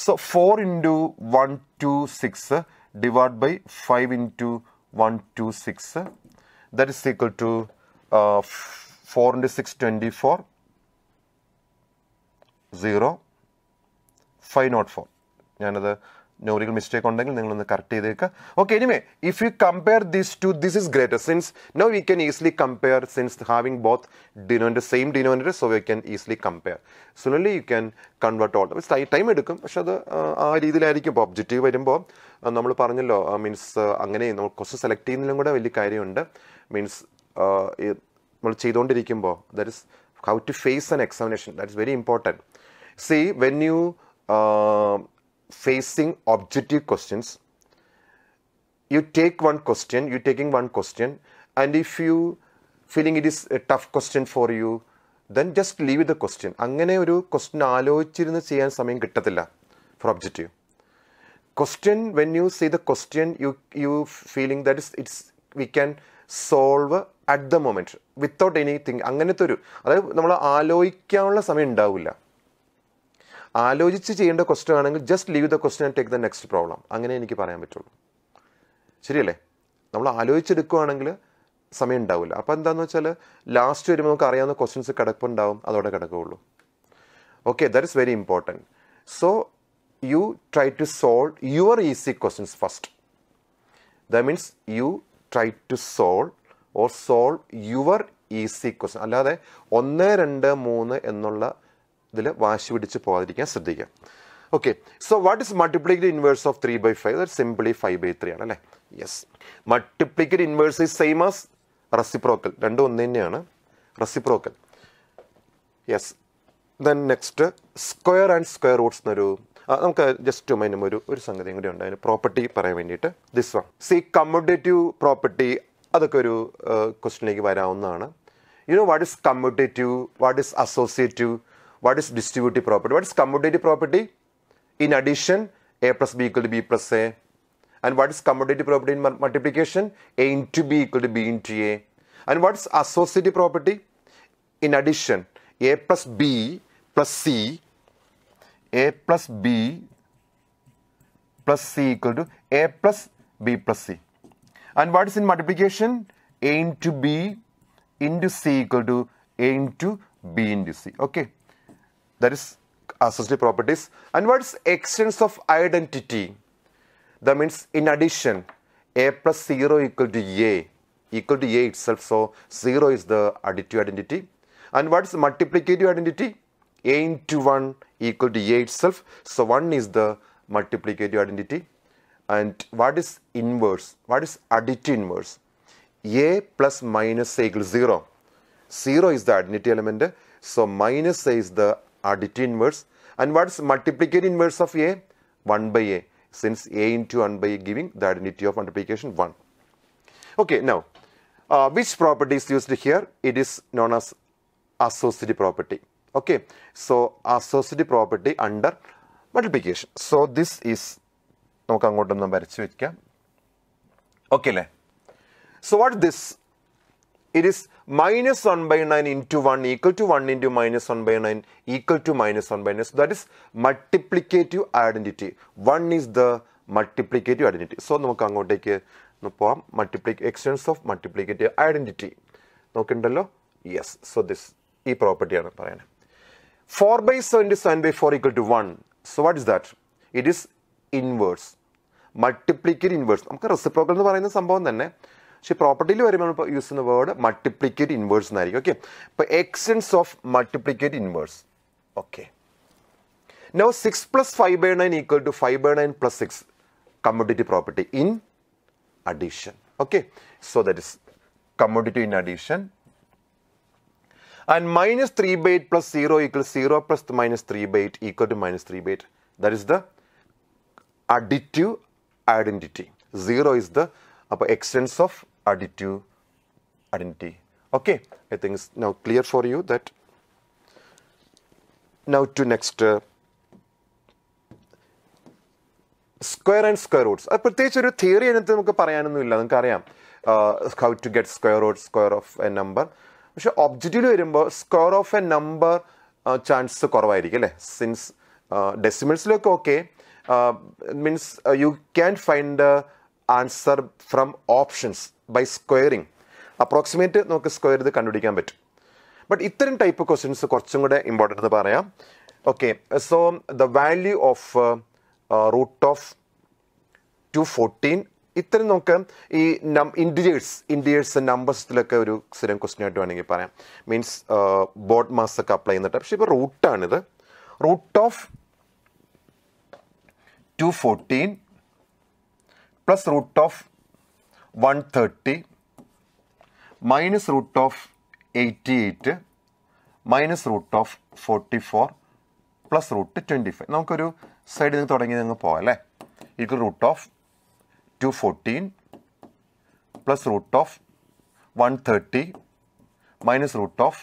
so four into one two six divide by five into one two six that is equal to four into six twenty four zero five not four ഞാനത് നോറികൾ മിസ്റ്റേക്ക് ഉണ്ടെങ്കിൽ നിങ്ങളൊന്ന് കറക്റ്റ് ചെയ്തേക്കുക okay anyway if you compare this to this is greater since no we can easily compare since having both ഡിനോൻ്റെ സെയിം ഡിനോൻ്റെ so we can easily compare similarly you can convert all means time എടുക്കും പക്ഷെ അത് ആ രീതിയിലായിരിക്കും ഇപ്പോൾ ഒബ്ജക്റ്റീവ് വരുമ്പോൾ നമ്മൾ പറഞ്ഞല്ലോ മീൻസ് അങ്ങനെ നമ്മൾ കുറച്ച് സെലക്ട് ചെയ്യുന്നതിലും കൂടെ വലിയ കാര്യമുണ്ട് മീൻസ് നമ്മൾ ചെയ്തുകൊണ്ടിരിക്കുമ്പോൾ that is how to face an examination that is very important see when you facing objective questions you take one question you're taking one question and if you feeling it is a tough question for you then just leave the question അങ്ങനെ ഒരു ക്വസ്റ്റ്യൻ ആലോചിച്ചിരുന്ന് ചെയ്യാൻ സമയം കിട്ടത്തില്ല for objective question when you see the question you you feeling that is it's we can solve at the moment without anything അങ്ങനത്തെ ഒരു അതായത് നമ്മൾ ആലോചിക്കാനുള്ള സമയം ഉണ്ടാവില്ല ആലോചിച്ച് ചെയ്യേണ്ട ക്വസ്റ്റ്യൻ ആണെങ്കിൽ just leave the question and take the next problem അങ്ങനെ എനിക്ക് പറയാൻ പറ്റുള്ളൂ ശരിയല്ലേ നമ്മൾ ആലോചിച്ചെടുക്കുകയാണെങ്കിൽ സമയം ഉണ്ടാവില്ല അപ്പോൾ എന്താണെന്ന് വെച്ചാൽ ലാസ്റ്റ് വരുമ്പോൾ നമുക്ക് അറിയാവുന്ന ക്വസ്റ്റ്യൻസ് കിടപ്പുണ്ടാവും അതോടെ കിടക്കുകയുള്ളൂ okay that is very important so you try to solve your easy questions first the means you try to solve or solve your easy question അല്ലാതെ ഒന്ന് രണ്ട് മൂന്ന് എന്നുള്ള ഇതിൽ വാശി പിടിച്ച് പോകാതിരിക്കാൻ ശ്രദ്ധിക്കുക okay so what is multiplicate inverse of three by five that simply five by three ആണ് അല്ലേ yes multiplicate inverse is same as reciprocal രണ്ടും ഒന്ന് തന്നെയാണ് reciprocal yes then next square and square roots എന്നൊരു നമുക്ക് ജസ്റ്റ് മൈനും ഒരു ഒരു സംഗതി കൂടി ഉണ്ട് അതിന് പ്രോപ്പർട്ടി പറയാൻ വേണ്ടിയിട്ട് this one see commutative property അതൊക്കെ ഒരു ക്വസ്റ്റിനിലേക്ക് വരാവുന്നതാണ് you know what is commutative what is associative What is distributive property? What is commutative property? In addition, a plus b equal to b plus a. And what is commutative property in multiplication? a into b equal to b into a. And what is associative property? In addition, a plus b plus c, a plus b plus c equal to a plus b plus c. And what is in multiplication? a into b into c equal to a into b into c. Okay that is uh, associative properties and what's extents of identity that means in addition a plus 0 equal to a equal to a itself so 0 is the additive identity and what's multiplicative identity a into 1 equal to a itself so 1 is the multiplicative identity and what is inverse what is additive inverse a plus minus a equals 0 0 is the identity element so minus a is the are det inverse and what's multiplicative inverse of A? 1 by A since A into 1 by A giving the identity of multiplication 1. Okay, now uh, which property is used here? It is known as associative property. Okay, so associative property under multiplication. So this is നമുക്ക് അങ്ങോട്ടൊന്നും വരച്ചു Okay, ഓക്കെ അല്ലേ so what it is minus one by nine into one equal to one into minus one by nine equal to minus one by 9. So that is multiplicative identity. 1 is the multiplicative identity. So നമുക്ക് അങ്ങോട്ടേക്ക് പോവാം multiply existence of multiplicative identity നോക്കിണ്ടല്ലോ യെസ് സോ ദിസ് ഈ പ്രോപ്പർട്ടിയാണ് പറയുന്നത് four by seven into seven by four equal to one so what is that it is inverse multiplicate inverse നമുക്ക് റെസിപ്രോക്കൽ എന്ന് പറയുന്ന സംഭവം തന്നെ പക്ഷേ പ്രോപ്പർട്ടിയിൽ വരുമ്പോൾ നമ്മൾ യൂസ് ചെയ്യുന്ന വേർഡ് മൾട്ടിപ്ലിക്കേറ്റ് ഇൻവേഴ്സ് എന്നായിരിക്കും ഓക്കെ അപ്പോൾ existence of multiplicate inverse okay no six plus five by nine equal to five by nine plus six commodity property in addition okay so that is commodity in addition and minus three by eight plus zero equal zero plus minus three by eight equal to minus three by eight that is the additive identity zero is the അപ്പോൾ existence of additive identity. Okay, I think it's now clear for you that now to next uh, square and square roots അത് പ്രത്യേകിച്ച് ഒരു തിയറി അതിനകത്ത് നമുക്ക് പറയാനൊന്നുമില്ല നമുക്കറിയാം how to get square root square of a number പക്ഷെ ഒബ്ജക്റ്റീവ് വരുമ്പോൾ square of a number chance കുറവായിരിക്കും അല്ലേ സിൻസ് ഡെസിമൽസിലൊക്കെ okay means you can find answer from options by squaring approximate നമുക്ക് സ്ക്വയർ ഇത് കണ്ടുപിടിക്കാൻ പറ്റും ബട്ട് ഇത്തരം ടൈപ്പ് ക്വസ്റ്റ്യൻസ് കുറച്ചും കൂടെ ഇമ്പോർട്ടൻ്റ് എന്ന് പറയാം okay so the value of root of two fourteen ഇത്തരം നമുക്ക് ഈ നം ഇൻഡിയേഴ്സ് ഇൻഡിയേഴ്സ് നമ്പേഴ്സിലൊക്കെ ഒരു സ്ഥിരം ക്വസ്റ്റ്യൻ ആയിട്ട് വേണമെങ്കിൽ പറയാം മീൻസ് ബോഡ് മാസ് ഒക്കെ അപ്ലൈ ചെയ്യുന്നുണ്ട് പക്ഷേ ഇപ്പോൾ റൂട്ടാണിത് root of two fourteen plus root of one thirty minus root of eighty eight minus root of forty four plus root twenty five നമുക്കൊരു സൈഡിൽ നിന്ന് തുടങ്ങി നിങ്ങൾ പോകാം അല്ലേ ഇത് root of two fourteen plus root of one thirty minus root of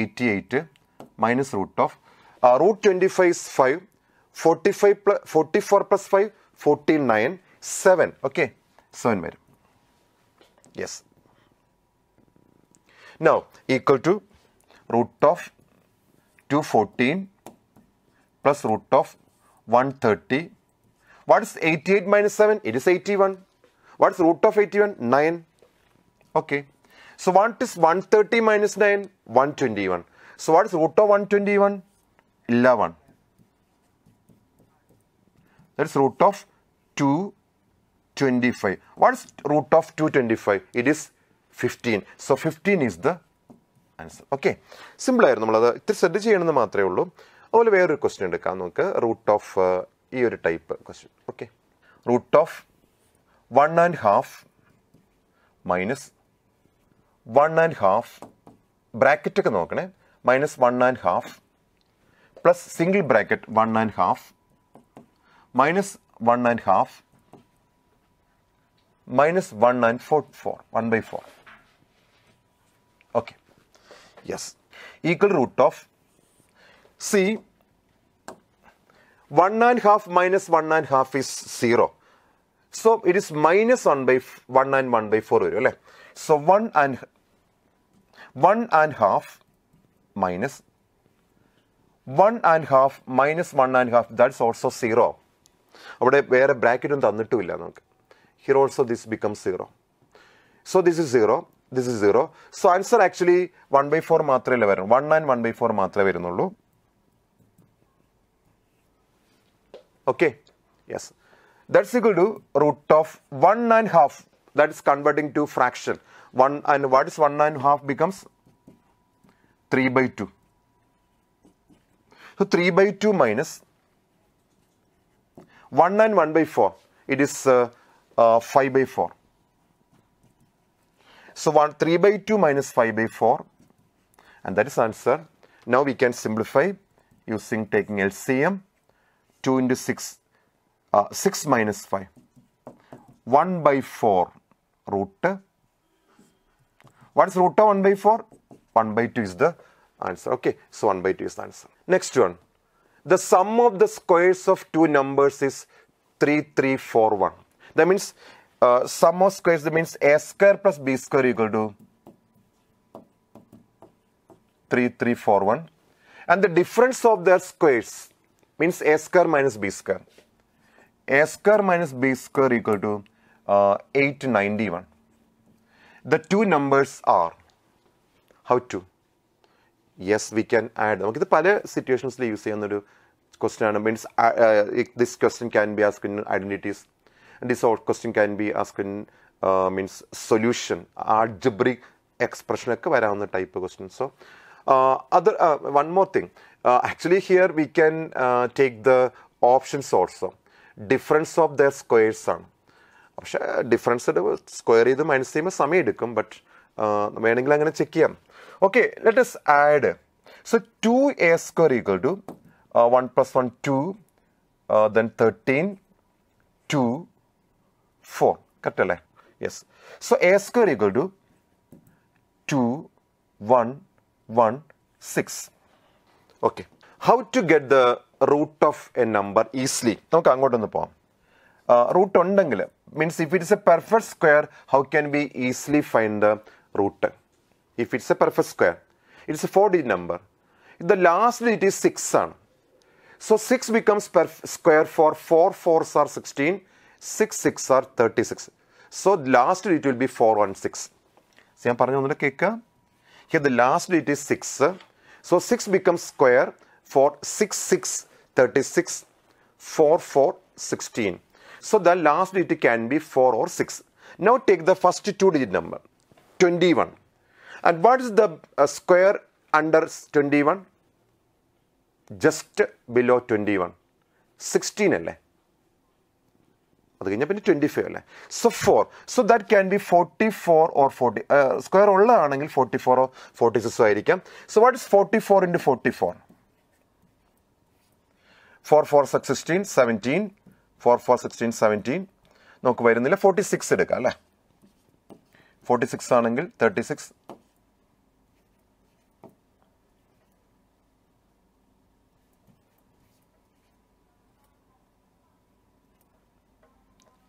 eighty eight minus root of root twenty five is five forty five plus forty four plus five forty nine seven okay seven വരും Yes. Now equal to root of 214 plus root of 130. What is 88 minus 7? It is 81. What is root of 81? 9. Okay. So what is 130 minus 9? 121. So what is root of 121? 11. That is root of 2 25. What's root of 225? It is 15. So 15 is the answer okay സിമ്പിളായിരുന്നു നമ്മളത് ഇത്തിരി ശ്രദ്ധ ചെയ്യണമെന്ന് മാത്രമേ ഉള്ളൂ അതുപോലെ വേറൊരു ക്വസ്റ്റ്യൻ എടുക്കാം നമുക്ക് റൂട്ട് ഓഫ് uh, ഈ ഒരു type question okay root of one and half minus one and half ബ്രാക്കറ്റൊക്കെ നോക്കണേ minus one and half plus single bracket one and half minus one and half minus 1 and 4, 4 1 by 4 okay yes equal root of c 1 and half minus 1 and half is 0 so it is minus 1 by 1 and 1 by 4 വരും അല്ലേ so 1 and 1 and half minus 1 and half minus 1 and half that's also 0 അവിടെ വേറെ ബ്രാക്കറ്റും തന്നിട്ടുമില്ല നമുക്ക് Here also this becomes 0. So this is 0. this is 0. So answer actually 1 by 4 മാത്രമല്ല വരുന്നു 1 and 1 by 4 മാത്രമേ വരുന്നുള്ളൂ okay yes that's equal to root of 1 nine half that is converting to fraction 1 and what is 1 nine half becomes 3 by 2 so 3 by 2 minus 1 and 1 by 4 it is uh, uh, 5 by 4. So 1, 3 by 2 minus 5 by 4 and that is answer. Now we can simplify using taking LCM 2 into 6, uh, 6 minus 5, 1 by 4 root. What is root of 1 by 4? 1 by 2 is the answer. Okay, so 1 by 2 is the answer. Next one. The sum of the squares of two numbers is 3341. That means uh, sum of squares, that means a square plus b square equal to 3341. And the difference of their squares means a square minus b square. a square minus b square equal to uh, 891. The two numbers are how to? Yes, can add can add നമുക്കിത് പല സിറ്റുവേഷൻസിൽ യൂസ് question ക്വസ്റ്റ്യൻ ആണ് means uh, uh, this question can be asked in identities. this all question can be asked in uh, means solution, algebraic expression ഒക്കെ വരാവുന്ന type question so other one more thing actually here we can take the options also difference of the squares ആണ് പക്ഷേ ഡിഫറൻസ് സ്ക്വയർ ചെയ്ത് മൈനസ് ചെയ്യുമ്പോൾ സമയം എടുക്കും ബട്ട് uh, വേണമെങ്കിൽ അങ്ങനെ ചെക്ക് ചെയ്യാം okay let's add so two a square equal to one plus one two then thirteen two four correct അല്ലേ yes so a square equal to two one one six okay how to get the root of a number easily നമുക്ക് അങ്ങോട്ടൊന്ന് പോവാം റൂട്ട് ഉണ്ടെങ്കിൽ means if it's a perfect square how can be easily find the root if it's a perfect square it's a four digit number ഇത് ലാസ്റ്റ് ഡിജിറ്റ് സിക്സ് ആണ് so six becomes perfect square four four fours are sixteen 6 6 are 36. So last it will be 416. See, I'm the kicker. Here the last digit is 6. So 6 becomes square for 6 6 36 4 4 16. So the last digit can be 4 or 6. Now take the first two digit number 21. And what is the uh, square under 21? Just below 21. 16, അത് കഴിഞ്ഞാൽ പിന്നെ ട്വൻറ്റി ഫൈവ് അല്ലേ so four so that can be forty four or forty square ഉള്ളതാണെങ്കിൽ ഫോർട്ടി ഫോറോ ഫോർട്ടി സിക്സോ ആയിരിക്കാം so what is forty four into forty four four four six sixteen seventeen four four sixteen seventeen നമുക്ക് വരുന്നില്ല ഫോർട്ടി സിക്സ് എടുക്കാം അല്ലേ ഫോർട്ടി സിക്സ് ആണെങ്കിൽ thirty six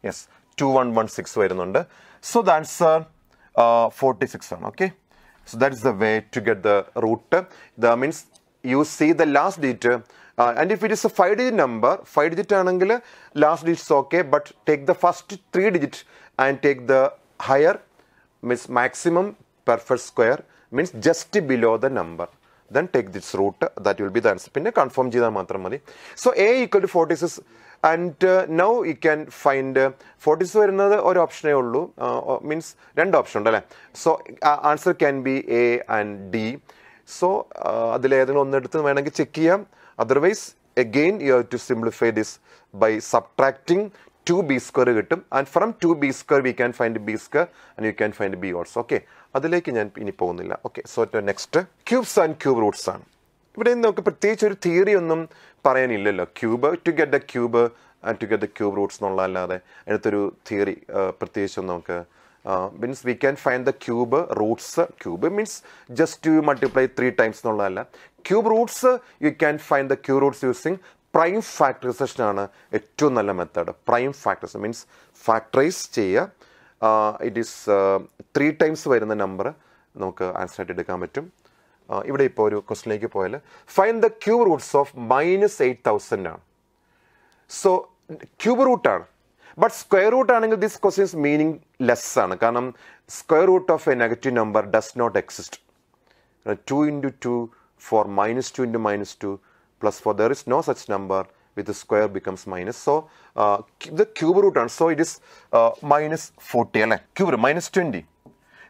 yes two one one six വരുന്നുണ്ട് സോ ദാറ്റ്സ് ഫോർട്ടി സിക്സ് ആണ് okay so that is the way to get the root the means you see the last date and if it is a five digit number five digit ആണെങ്കിൽ last digits okay but take the first three digit and take the higher means maximum perfect square means just below the number then take its root that will be the answer പിന്നെ കൺഫേം ചെയ്താൽ മാത്രം മതി so a equal to forty six and now you can find forty six വരുന്നത് ഒരു ഓപ്ഷനേ ഉള്ളൂ മീൻസ് uh, uh, രണ്ട് ഓപ്ഷൻ ഉണ്ട് അല്ലേ so answer can be A and D so uh, അതിലേതെങ്കിലും ഒന്നെടുത്ത് വേണമെങ്കിൽ ചെക്ക് ചെയ്യാം otherwise again you have to simplify this by subtracting two b square കിട്ടും and from two b square we can find b square and you can find b also okay അതിലേക്ക് ഞാൻ ഇനി പോകുന്നില്ല okay so to next cubes and cube roots ആണ് ഇവിടെ നമുക്ക് പ്രത്യേകിച്ച് ഒരു തിയറി ഒന്നും പറയാനില്ലല്ലോ cube to get the cube and to get the cube roots എന്നുള്ള എന്നുള്ളതല്ലാതെ അടുത്തൊരു തിയറി പ്രത്യേകിച്ചൊന്നും നമുക്ക് means we can find the cube roots cube means just to multiply three times എന്നുള്ളതല്ല cube roots you can find the cube roots using prime factorisation ആണ് ഏറ്റവും നല്ല മെത്തേഡ് പ്രൈം ഫാക്ടറൈസ് മീൻസ് ഫാക്ടറൈസ് ചെയ്യുക ഇറ്റ് ഈസ് ത്രീ ടൈംസ് വരുന്ന നമ്പർ നമുക്ക് ആൻസറായിട്ട് എടുക്കാൻ പറ്റും ഇവിടെ ഇപ്പോൾ ഒരു ക്വസ്റ്റിലേക്ക് പോയാൽ find the cube roots of minus eight thousand ആണ് സോ ക്യൂബ് റൂട്ടാണ് ബട്ട് സ്ക്വയർ റൂട്ട് ആണെങ്കിൽ ദിസ് ക്വസ്റ്റ്യൻസ് മീനിങ് ലെസ് ആണ് കാരണം square root of a negative number does not exist two into two four minus two into minus two plus 4 there is no such number with the square becomes minus so uh, the cube root and so it is uh, 40 right? cube root, minus 20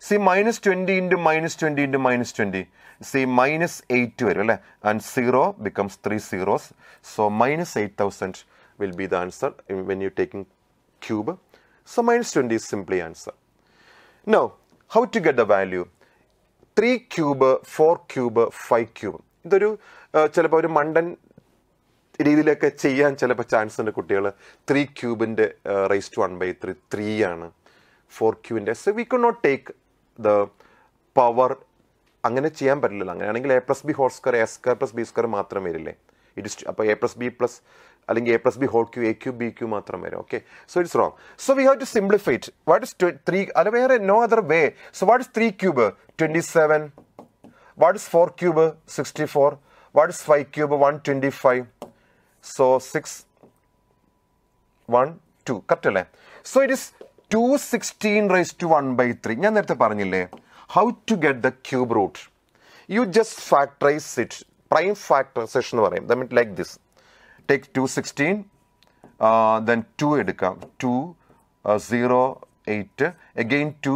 see minus 20 into minus 20 into minus 20 see minus 8 right? and 0 becomes 3 zeros so minus 8000 will be the answer when you're taking cube so minus 20 is simply answer now how to get the value 3 cube 4 cube 5 cube ചിലപ്പോൾ ഒരു മണ്ടൻ രീതിയിലൊക്കെ ചെയ്യാൻ ചിലപ്പോൾ ചാൻസ് ഉണ്ട് കുട്ടികൾ ത്രീ ക്യൂബിൻ്റെ raise to one by three three ആണ് ഫോർ ക്യൂബിൻ്റെ so we cannot take the power അങ്ങനെ ചെയ്യാൻ പറ്റില്ലല്ലോ അങ്ങനെയാണെങ്കിൽ a plus b whole square a square plus b square മാത്രം വരില്ലേ ഇറ്റ് അപ്പോൾ എ പ്ലസ് ബി പ്ലസ് അല്ലെങ്കിൽ a plus b whole cube a cube b cube മാത്രം വരും okay so it's wrong so we have to simplify it what is three അല്ല വേറെ no other way so what is three cube twenty seven what is four cube sixty four What is 5 cube? 125. So 6, 1, 2. Correct അല്ലേ? So it is 216 raised to 1 by 3. ഞാൻ നേരത്തെ പറഞ്ഞില്ലേ how to get the cube root. You just factorize it. Prime factorization nu പറയും. That means like this. Take 216, uh, then 2 eduka 2, uh, 0, 8, again 2,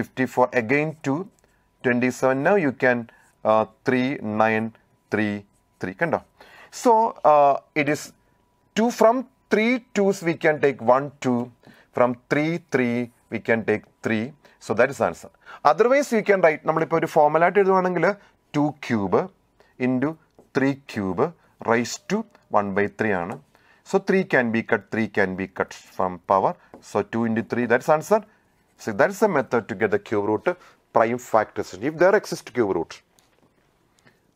54, again 2, 27. Now you can uh, 3, 9, three three കണ്ടോ so it is two from three twos we can take one two from three three we can take three so that is answer otherwise you can write നമ്മളിപ്പോൾ ഒരു ആയിട്ട് എഴുതുവാണെങ്കിൽ two cube into three cube raise to one by three ആണ് so three can be cut three can be cut from power so two into three that's answer so that's a method to get the cube root prime factors if there exist cube root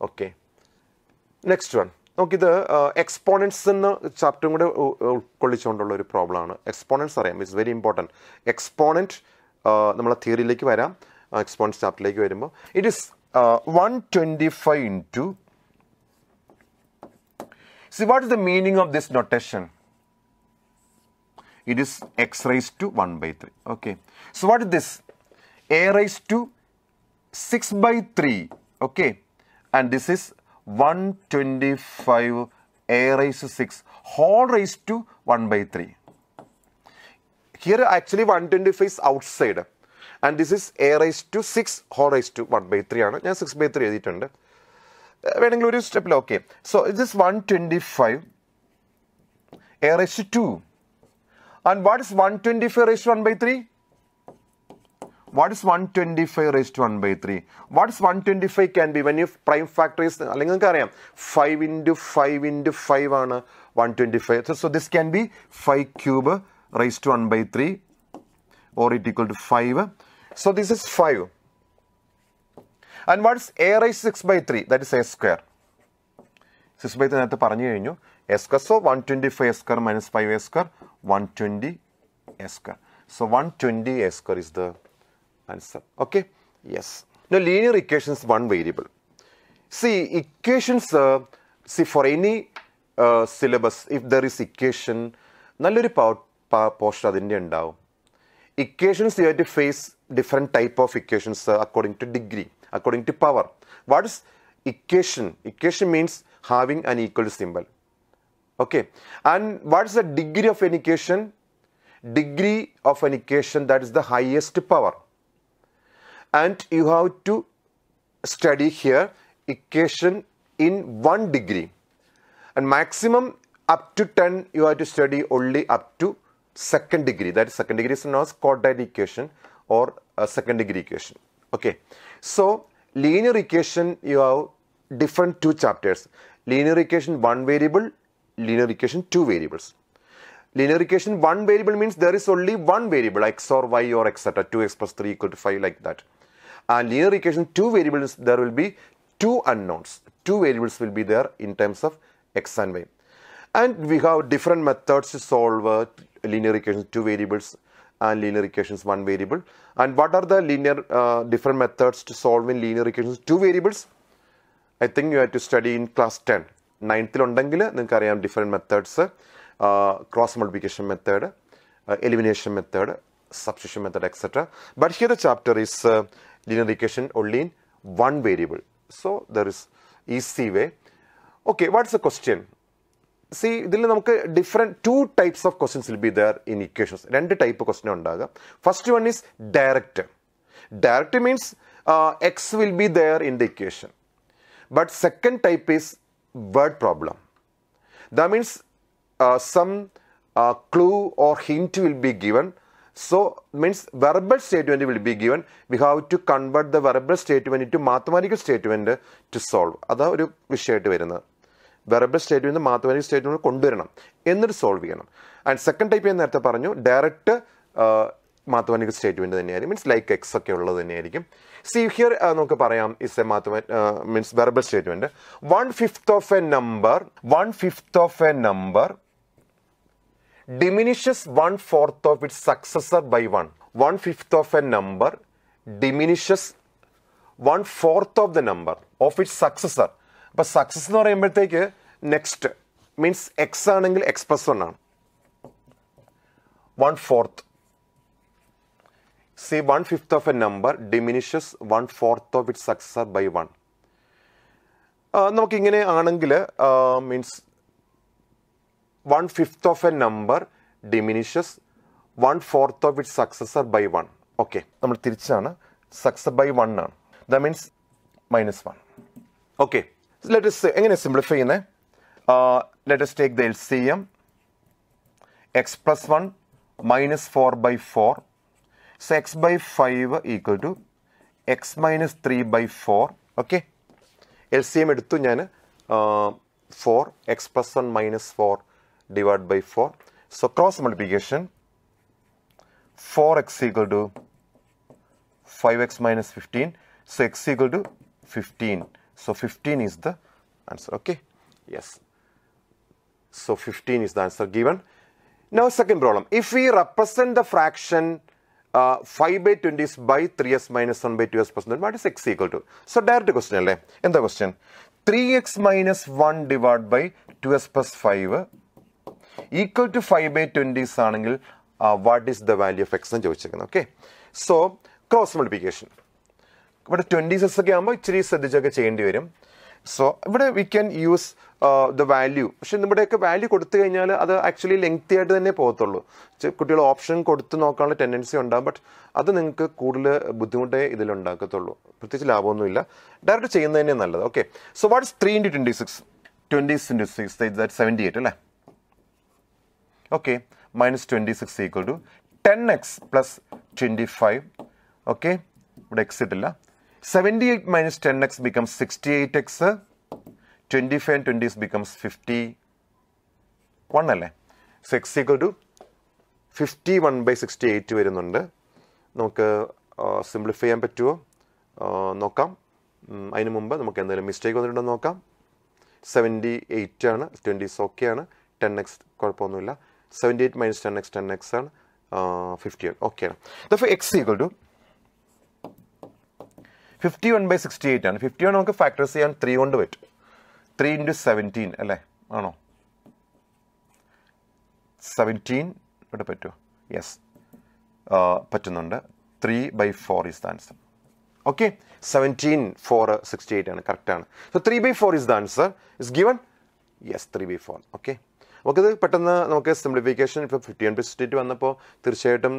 okay next one നമുക്കിത് എക്സ്പോണൻസ് എന്ന ചാപ്റ്ററും കൂടെ ഉൾക്കൊള്ളിച്ചുകൊണ്ടുള്ള ഒരു പ്രോബ്ലമാണ് എക്സ്പോണൻസ് അറിയാം ഇറ്റ്സ് വെരി ഇമ്പോർട്ടൻറ്റ് എക്സ്പോണൻറ്റ് നമ്മളെ തിയറിയിലേക്ക് വരാം എക്സ്പോണൻസ് ചാപ്റ്ററിലേക്ക് വരുമ്പോൾ it is one twenty five into see what is the meaning of this notation it is x raise to one by three okay so what is this a raise to six by three okay and this is one twenty five a raise six whole raise to one by three here actually one twenty five outside and this is a raise to six whole raise to one by three ആണ് ഞാൻ സിക്സ് ബൈ ത്രീ എഴുതിയിട്ടുണ്ട് വേണമെങ്കിൽ ഒരു സ്റ്റെപ്പിൽ okay so it is one twenty five a raise to and what is one twenty five raise to one by three What is 125 raised to 1 by 3? What is 125 can be when you prime factor is 5 into 5 into 5 on 125. So, this can be 5 cube raised to 1 by 3 or it equal to 5. So this is 5. And what is a raised 6 by 3? That is a square. 6 by 3 is a square. So 125 square minus 5 square 120 square. So 120 a square is the answer. Okay? Yes. Now, linear equations, one variable. See, equations, uh, see, for any uh, syllabus, if there is equation, nalluri posture adhindi endao. Equations, you have to face different type of equations uh, according to degree, according to power. What is equation? Equation means having an equal symbol. Okay. And what is the degree of an equation? Degree of an equation that is the highest power and you have to study here equation in one degree and maximum up to 10 you have to study only up to second degree that is second degree is known as quadratic equation or a second degree equation okay so linear equation you have different two chapters linear equation one variable linear equation two variables linear equation one variable means there is only one variable x or y or etc 2x plus 3 equal to 5 like that and linear equation two variables there will be two unknowns. Two variables will be there in terms of x and y. And we have different methods to solve uh, linear equations two variables and linear equations one variable. And what are the linear uh, different methods to solve in linear equations two variables? I think you have to study in class 10. ninth Then ഉണ്ടെങ്കിൽ നിങ്ങൾക്കറിയാം different methods: uh, cross multiplication method, uh, elimination method, substitution method, etc. But here the chapter is. Uh, linear equation only in one variable. So, there is easy way. Okay, what's the question? See, there are different two types of questions will be there in equations. Two type of question. First one is direct. Direct means uh, x will be there in the equation. But second type is word problem. That means uh, some uh, clue or hint will be given So means verbal statement will be given. We have to convert the verbal statement into mathematical statement to solve. അതാ ഒരു വിഷയമായിട്ട് വരുന്നത് വെറബിൾ സ്റ്റേറ്റ്മെൻറ്റ് മാത്തമാറ്റിക് സ്റ്റേറ്റ്മെൻറ്റ് കൊണ്ടുവരണം എന്നിട്ട് സോൾവ് ചെയ്യണം ആൻഡ് സെക്കൻഡ് ടൈപ്പ് ഞാൻ നേരത്തെ പറഞ്ഞു ഡയറക്റ്റ് മാത്തമാറ്റിക് സ്റ്റേറ്റ്മെൻറ്റ് തന്നെയായിരിക്കും മീൻസ് ലൈക്ക് എക്സ് ഒക്കെ ഉള്ളത് തന്നെയായിരിക്കും സി ഹിയർ നമുക്ക് പറയാം is a mathematical means verbal statement one fifth of a number one fifth of a number diminishes one fourth of it successor by one one fifth of a number diminishes one fourth of the number of it successor അപ്പോൾ സക്സസ് എന്ന് പറയുമ്പോഴത്തേക്ക് നെക്സ്റ്റ് മീൻസ് എക്സ് ആണെങ്കിൽ എക്സ് പ്ലസ് വൺ ആണ് one fourth C one fifth of a number diminishes one fourth of it successor by one നമുക്കിങ്ങനെ ആണെങ്കിൽ means one fifth of a number diminishes one fourth of it successor by one okay നമ്മൾ തിരിച്ചാണ് സക്സസ് ബൈ വൺ ആണ് the means minus one okay let's എങ്ങനെയാണ് സിംപ്ലിഫൈ ചെയ്യുന്നത് let's take the L C M x plus one minus four by four so x by five equal to x minus three by four okay L C M എടുത്തു ഞാൻ four x plus one minus four divided by 4. So cross multiplication 4x equal to 5x minus 15. So x equal to 15. So 15 is the answer. Okay. Yes. So 15 is the answer given. Now second problem. If we represent the fraction uh, 5 by 20 is by 3s minus 1 by 2s plus 1, what is x equal to? So direct question In the question? 3x minus 1 divided by 2s plus 5 equal to five by twenties ആണെങ്കിൽ what is the value of x എന്ന് ചോദിച്ചിരിക്കുന്നത് ഓക്കെ സോ ക്രോസ് മൾട്ടിപ്ലിക്കേഷൻ ഇവിടെ ട്വൻറ്റി ഒക്കെ ആകുമ്പോൾ ഇച്ചിരി ശ്രദ്ധിച്ചൊക്കെ ചെയ്യേണ്ടി വരും സോ ഇവിടെ we can use the value പക്ഷെ നമ്മുടെയൊക്കെ വാല്യൂ കൊടുത്തു കഴിഞ്ഞാൽ അത് ആക്ച്വലി ലെങ്തി ആയിട്ട് തന്നെ പോകത്തുള്ളൂ കുട്ടികൾ ഓപ്ഷൻ കൊടുത്ത് നോക്കാനുള്ള ടെൻഡൻസി ഉണ്ടാകും ബട്ട് അത് നിങ്ങൾക്ക് കൂടുതൽ ബുദ്ധിമുട്ടേ ഇതിലുണ്ടാക്കത്തുള്ളൂ പ്രത്യേകിച്ച് ലാഭമൊന്നുമില്ല ഡയറക്റ്റ് ചെയ്യുന്നതന്നെ നല്ലത് okay so what's three into twenty six twenty into six that seventy eight അല്ലേ okay, minus 26 equal to 10x plus 25, okay, ഇവിടെ എക്സ് ഇട്ടില്ല seventy eight minus ten x becomes sixty eight x twenty five twenty becomes fifty one അല്ലേ so x equal to fifty one by sixty eight വരുന്നുണ്ട് നമുക്ക് സിംപ്ലിഫൈ ചെയ്യാൻ പറ്റുമോ നോക്കാം അതിന് മുമ്പ് നമുക്ക് എന്തെങ്കിലും മിസ്റ്റേക്ക് വന്നിട്ടുണ്ടോ നോക്കാം സെവൻറ്റി എയ്റ്റ് ആണ് ട്വൻറ്റി ഓക്കെ ആണ് ടെൻ എക്സ് കുഴപ്പമൊന്നുമില്ല seventy eight minus ten x ten x ആണ് ഫിഫ്റ്റി വൺ ഓക്കെ ആണ് therefore x equal to fifty one by sixty eight ആണ് ഫിഫ്റ്റി വൺ നമുക്ക് ഫാക്ടേഴ്സ് ചെയ്യാൻ ത്രീ കൊണ്ട് പറ്റും ത്രീ ഇൻറ്റു സെവൻറ്റീൻ അല്ലേ ആണോ സെവൻറ്റീൻ ഇവിടെ പറ്റുമോ യെസ് പറ്റുന്നുണ്ട് three by four is the answer okay seventeen four sixty eight ആണ് കറക്റ്റാണ് so three by four is the answer is given yes three by four okay നമുക്കത് പെട്ടെന്ന് നമുക്ക് സിംപ്ലിഫിക്കേഷൻ ഇപ്പോൾ ഫിഫ്റ്റി വൺ പെർസെൻറ്റേജ് വന്നപ്പോൾ തീർച്ചയായിട്ടും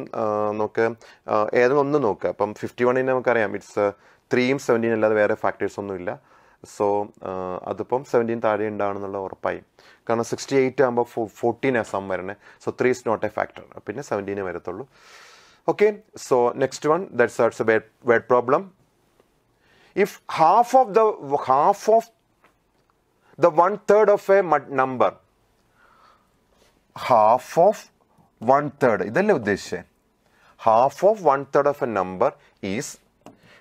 നമുക്ക് ഏതെങ്കിലും ഒന്ന് നോക്കുക അപ്പം ഫിഫ്റ്റി വണ്ണിന് നമുക്കറിയാം ഇറ്റ്സ് ത്രീയും സെവൻറ്റീൻ അല്ലാതെ വേറെ ഫാക്ടേഴ്സ് ഒന്നുമില്ല സോ അതിപ്പം സെവൻറ്റീൻ താഴെ ഉണ്ടാവണമെന്നുള്ള ഉറപ്പായി കാരണം സിക്സ്റ്റി എയ്റ്റ് ആകുമ്പോൾ ഫോ ഫോർട്ടീൻ ആ സം വരണേ so three is not a factor പിന്നെ സെവൻറ്റീന് വരത്തുള്ളൂ okay so next one that's that's a bird word problem if half of the half of the one third of a number half of one third. Idhal le Half of one third of a number is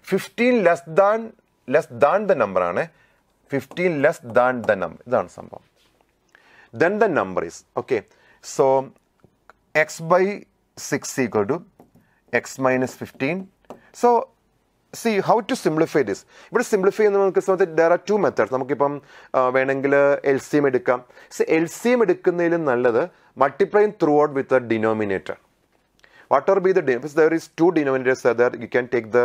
15 less than less than the number. Ane. 15 less than the number. Than some. Then the number is okay. So x by 6 equal to x minus 15. So see how to simplify this ഇവിടെ സിംപ്ലിഫൈ ചെയ്യുന്ന നമുക്ക് സമയത്ത് ഡെർ ആർ ടു മെത്തേഡ്സ് നമുക്കിപ്പം വേണമെങ്കിൽ എൽ സി എം എടുക്കാം സി എൽ സി എം എടുക്കുന്നതിലും നല്ലത് multiplying throughout with a denominator what are be the because there is two denominators that you can take the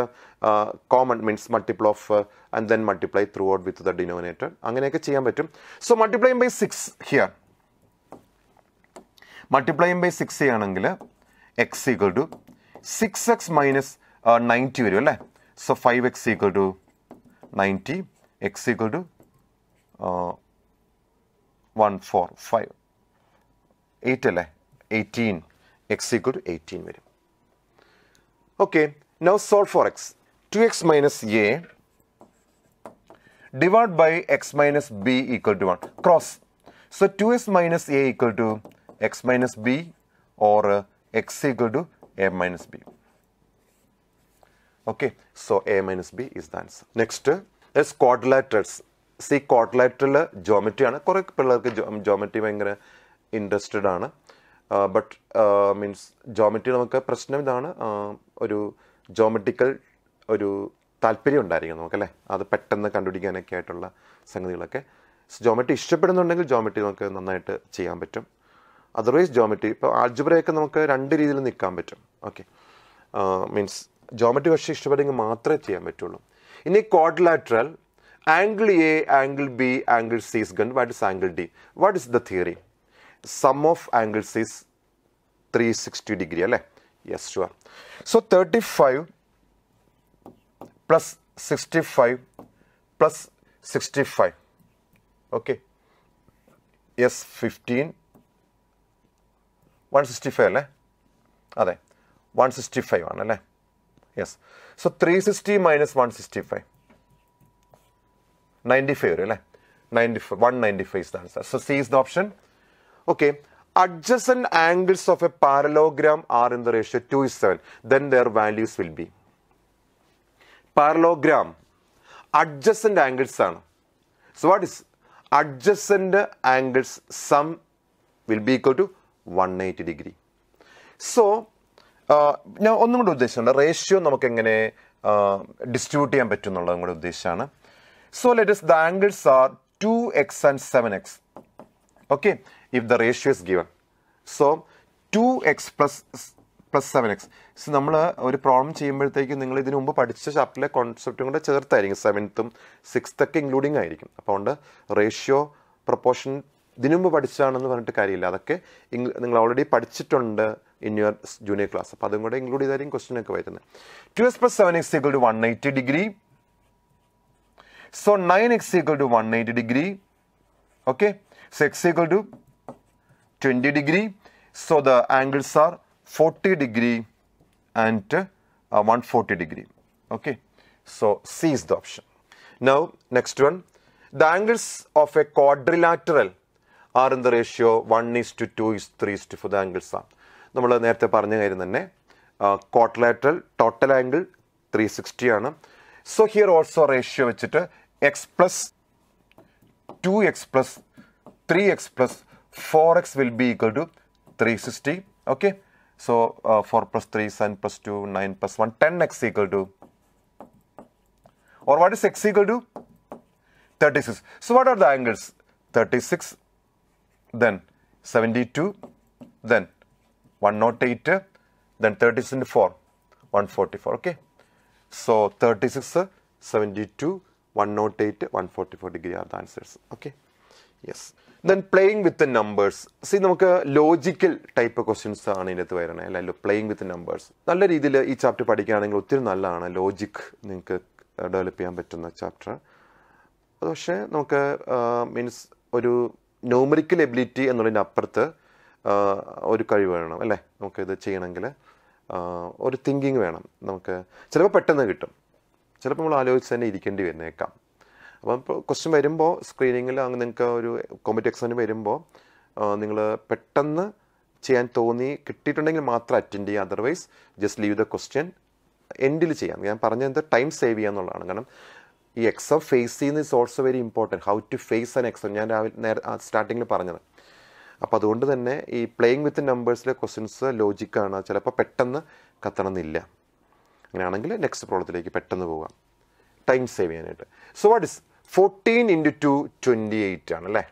uh, common means multiple of uh, and then multiply throughout with അങ്ങനെയൊക്കെ ചെയ്യാൻ പറ്റും so multiply by six here multiply by six ചെയ്യുകയാണെങ്കിൽ x equal to six x minus ninety വരും അല്ലേ So 5x equal to 90, x equal to uh, 1, 4, 5, 8, 18, x equal to 18. Okay, now solve for x. 2x minus a divided by x minus b equal to 1, cross. So 2x minus a equal to x minus b or uh, x equal to a minus b. Okay, so A minus B is the answer. Next is quadrilaterals. See quadrilateral ജോമെട്രിയാണ് കുറേ പിള്ളേർക്ക് ജോമെട്രി ഭയങ്കര ഇൻട്രസ്റ്റഡ് ആണ് ബട്ട് മീൻസ് ജോമെട്രി നമുക്ക് പ്രശ്നം ഇതാണ് uh, ഒരു ജോമെട്രിക്കൽ ഒരു താല്പര്യം ഉണ്ടായിരിക്കും നമുക്കല്ലേ അത് പെട്ടെന്ന് കണ്ടുപിടിക്കാനൊക്കെ ആയിട്ടുള്ള സംഗതികളൊക്കെ ജോമെട്രി ഇഷ്ടപ്പെടുന്നുണ്ടെങ്കിൽ ജോമെട്രി നമുക്ക് നന്നായിട്ട് ചെയ്യാൻ പറ്റും അതർവൈസ് ജോമെട്രി ഇപ്പോൾ ആൾജിബ്രയൊക്കെ നമുക്ക് രണ്ട് രീതിയിൽ നിൽക്കാൻ പറ്റും ഓക്കെ മീൻസ് uh, ജോമെട്രി പക്ഷേ ഇഷ്ടപ്പെടുമെങ്കിൽ മാത്രമേ ചെയ്യാൻ പറ്റുള്ളൂ ഇനി quadrilateral angle A angle B angle C's given what is angle D what is the theory sum of angle C's three sixty degree അല്ലേ yes sure so thirty five plus sixty five plus sixty five okay yes fifteen one sixty five അല്ലേ അതെ വൺ സിക്സ്റ്റി ഫൈവ് ആണല്ലേ Yes, so 360 minus 165, 95, right? 95, 195 is the answer. So C is the option. Okay, adjacent angles of a parallelogram are in the ratio 2 is 7, then their values will be. Parallelogram, adjacent angles are. So what is adjacent angles sum will be equal to 180 degree. So ഞാൻ ഒന്നും കൂടെ ഉദ്ദേശിച്ചിട്ടുണ്ട് റേഷ്യോ നമുക്ക് എങ്ങനെ ഡിസ്ട്രിബ്യൂട്ട് ചെയ്യാൻ പറ്റും എന്നുള്ളതും കൂടെ ഉദ്ദേശിച്ചാണ് so let's the angles are two x and seven x okay if the ratio is given so two x plus plus seven x so നമ്മൾ ഒരു പ്രോബ്ലം ചെയ്യുമ്പോഴത്തേക്കും നിങ്ങൾ ഇതിനു മുമ്പ് പഠിച്ച ചാപ്റ്ററിലെ കോൺസെപ്റ്റും കൂടെ ചേർത്തായിരിക്കും സെവൻത്തും സിക്സ്ത്ത് ഒക്കെ ഇൻക്ലൂഡിങ് ആയിരിക്കും അപ്പോൾ അതുകൊണ്ട് റേഷ്യോ പ്രൊപ്പോർഷൻ ഇതിനു മുമ്പ് പഠിച്ചതാണെന്ന് പറഞ്ഞിട്ട് കാര്യമില്ല അതൊക്കെ നിങ്ങൾ ഓൾറെഡി പഠിച്ചിട്ടുണ്ട് in your junior class. So, that is included in question. 2s plus 7x is equal to 180 degree. So, 9x is equal to 180 degree. Okay. So, x is equal to 20 degree. So, the angles are 40 degree and uh, 140 degree. Okay. So, C is the option. Now, next one. The angles of a quadrilateral are in the ratio 1 is to 2 is 3 is to The angles are. നമ്മൾ നേരത്തെ പറഞ്ഞ കാര്യം തന്നെ quadrilateral total angle three sixty ആണ് സോ ഹിയർ ഓൾസോ റേഷ്യോ വെച്ചിട്ട് x plus two x plus three x plus four x will be equal to three sixty okay so four plus three seven plus two nine plus one ten x equal to or what is x equal to thirty six so what are the angles thirty six then seventy two then one naught eight then thirty സിക്സിൻ്റെ four one forty four okay so thirty six seventy two one naught eight one forty four degree are the answers okay yes then playing with numbers see നമുക്ക് ലോജിക്കൽ ടൈപ്പ് ക്വസ്റ്റ്യൻസ് ആണ് ഇതിനകത്ത് വരണേ അല്ലല്ലോ പ്ലേയിങ് വിത്ത് നമ്പേഴ്സ് നല്ല രീതിയിൽ ഈ ചാപ്റ്റർ പഠിക്കുകയാണെങ്കിൽ ഒത്തിരി നല്ലതാണ് ലോജിക് നിങ്ങൾക്ക് ഡെവലപ്പ് ചെയ്യാൻ പറ്റുന്ന ചാപ്റ്റർ പക്ഷേ നമുക്ക് മീൻസ് ഒരു നോമറിക്കൽ എബിലിറ്റി എന്നുള്ളതിൻ്റെ അപ്പുറത്ത് ഒരു കഴിവ് വേണം അല്ലേ നമുക്കിത് ചെയ്യണമെങ്കിൽ ഒരു തിങ്കിങ് വേണം നമുക്ക് ചിലപ്പോൾ പെട്ടെന്ന് കിട്ടും ചിലപ്പോൾ നമ്മൾ ആലോചിച്ച് തന്നെ ഇരിക്കേണ്ടി വരുന്നേക്കാം അപ്പം ഇപ്പോൾ ക്വസ്റ്റ്യൻ വരുമ്പോൾ സ്ക്രീനിങ്ങിൽ അങ്ങ് നിങ്ങൾക്ക് ഒരു കോമ്പറ്റ് എക്സാമിന് വരുമ്പോൾ നിങ്ങൾ പെട്ടെന്ന് ചെയ്യാൻ തോന്നി കിട്ടിയിട്ടുണ്ടെങ്കിൽ മാത്രം അറ്റൻഡ് ചെയ്യുക otherwise just leave the question എൻഡിൽ ചെയ്യാം ഞാൻ പറഞ്ഞത് ടൈം സേവ് ചെയ്യുക എന്നുള്ളതാണ് കാരണം ഈ എക്സാം ഫേസ് ചെയ്യുന്ന is also very important how to face an exam ഞാൻ രാവിലെ നേരെ സ്റ്റാർട്ടിങ്ങിൽ പറഞ്ഞത് അപ്പോൾ അതുകൊണ്ട് തന്നെ ഈ പ്ലേയിങ് വിത്ത് നമ്പേഴ്സിലെ ക്വസ്റ്റ്യൻസ് ലോജിക്കാണ് ചിലപ്പോൾ പെട്ടെന്ന് കത്തണമെന്നില്ല അങ്ങനെയാണെങ്കിൽ നെക്സ്റ്റ് പ്രോബ്ലത്തിലേക്ക് പെട്ടെന്ന് പോകാം ടൈം സേവ് ചെയ്യാനായിട്ട് so what is fourteen into two twenty eight ആണല്ലേ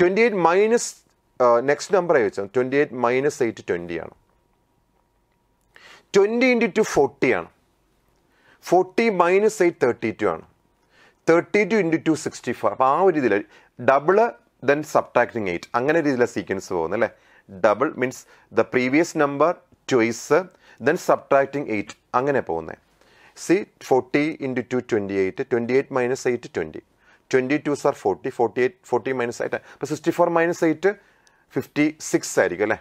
twenty eight minus next number വെച്ചാൽ twenty eight minus eight twenty ആണ് ട്വൻറ്റി ഇൻറ്റു ടു ഫോർട്ടി ആണ് forty minus eight thirty two ആണ് thirty two into two sixty four അപ്പോൾ ആ ഒരു ഇതിൽ ഡബിള് ദെൻ സബ്ട്രാക്ടിങ് എയ്റ്റ് അങ്ങനെ രീതിയിലുള്ള സീക്വൻസ് പോകുന്നത് അല്ലേ double means the previous number twice then subtracting eight അങ്ങനെ പോകുന്നത് see forty into two twenty eight twenty eight minus eight twenty twenty two sir forty forty eight forty minus eight അപ്പോൾ sixty four minus eight fifty six ആയിരിക്കും അല്ലേ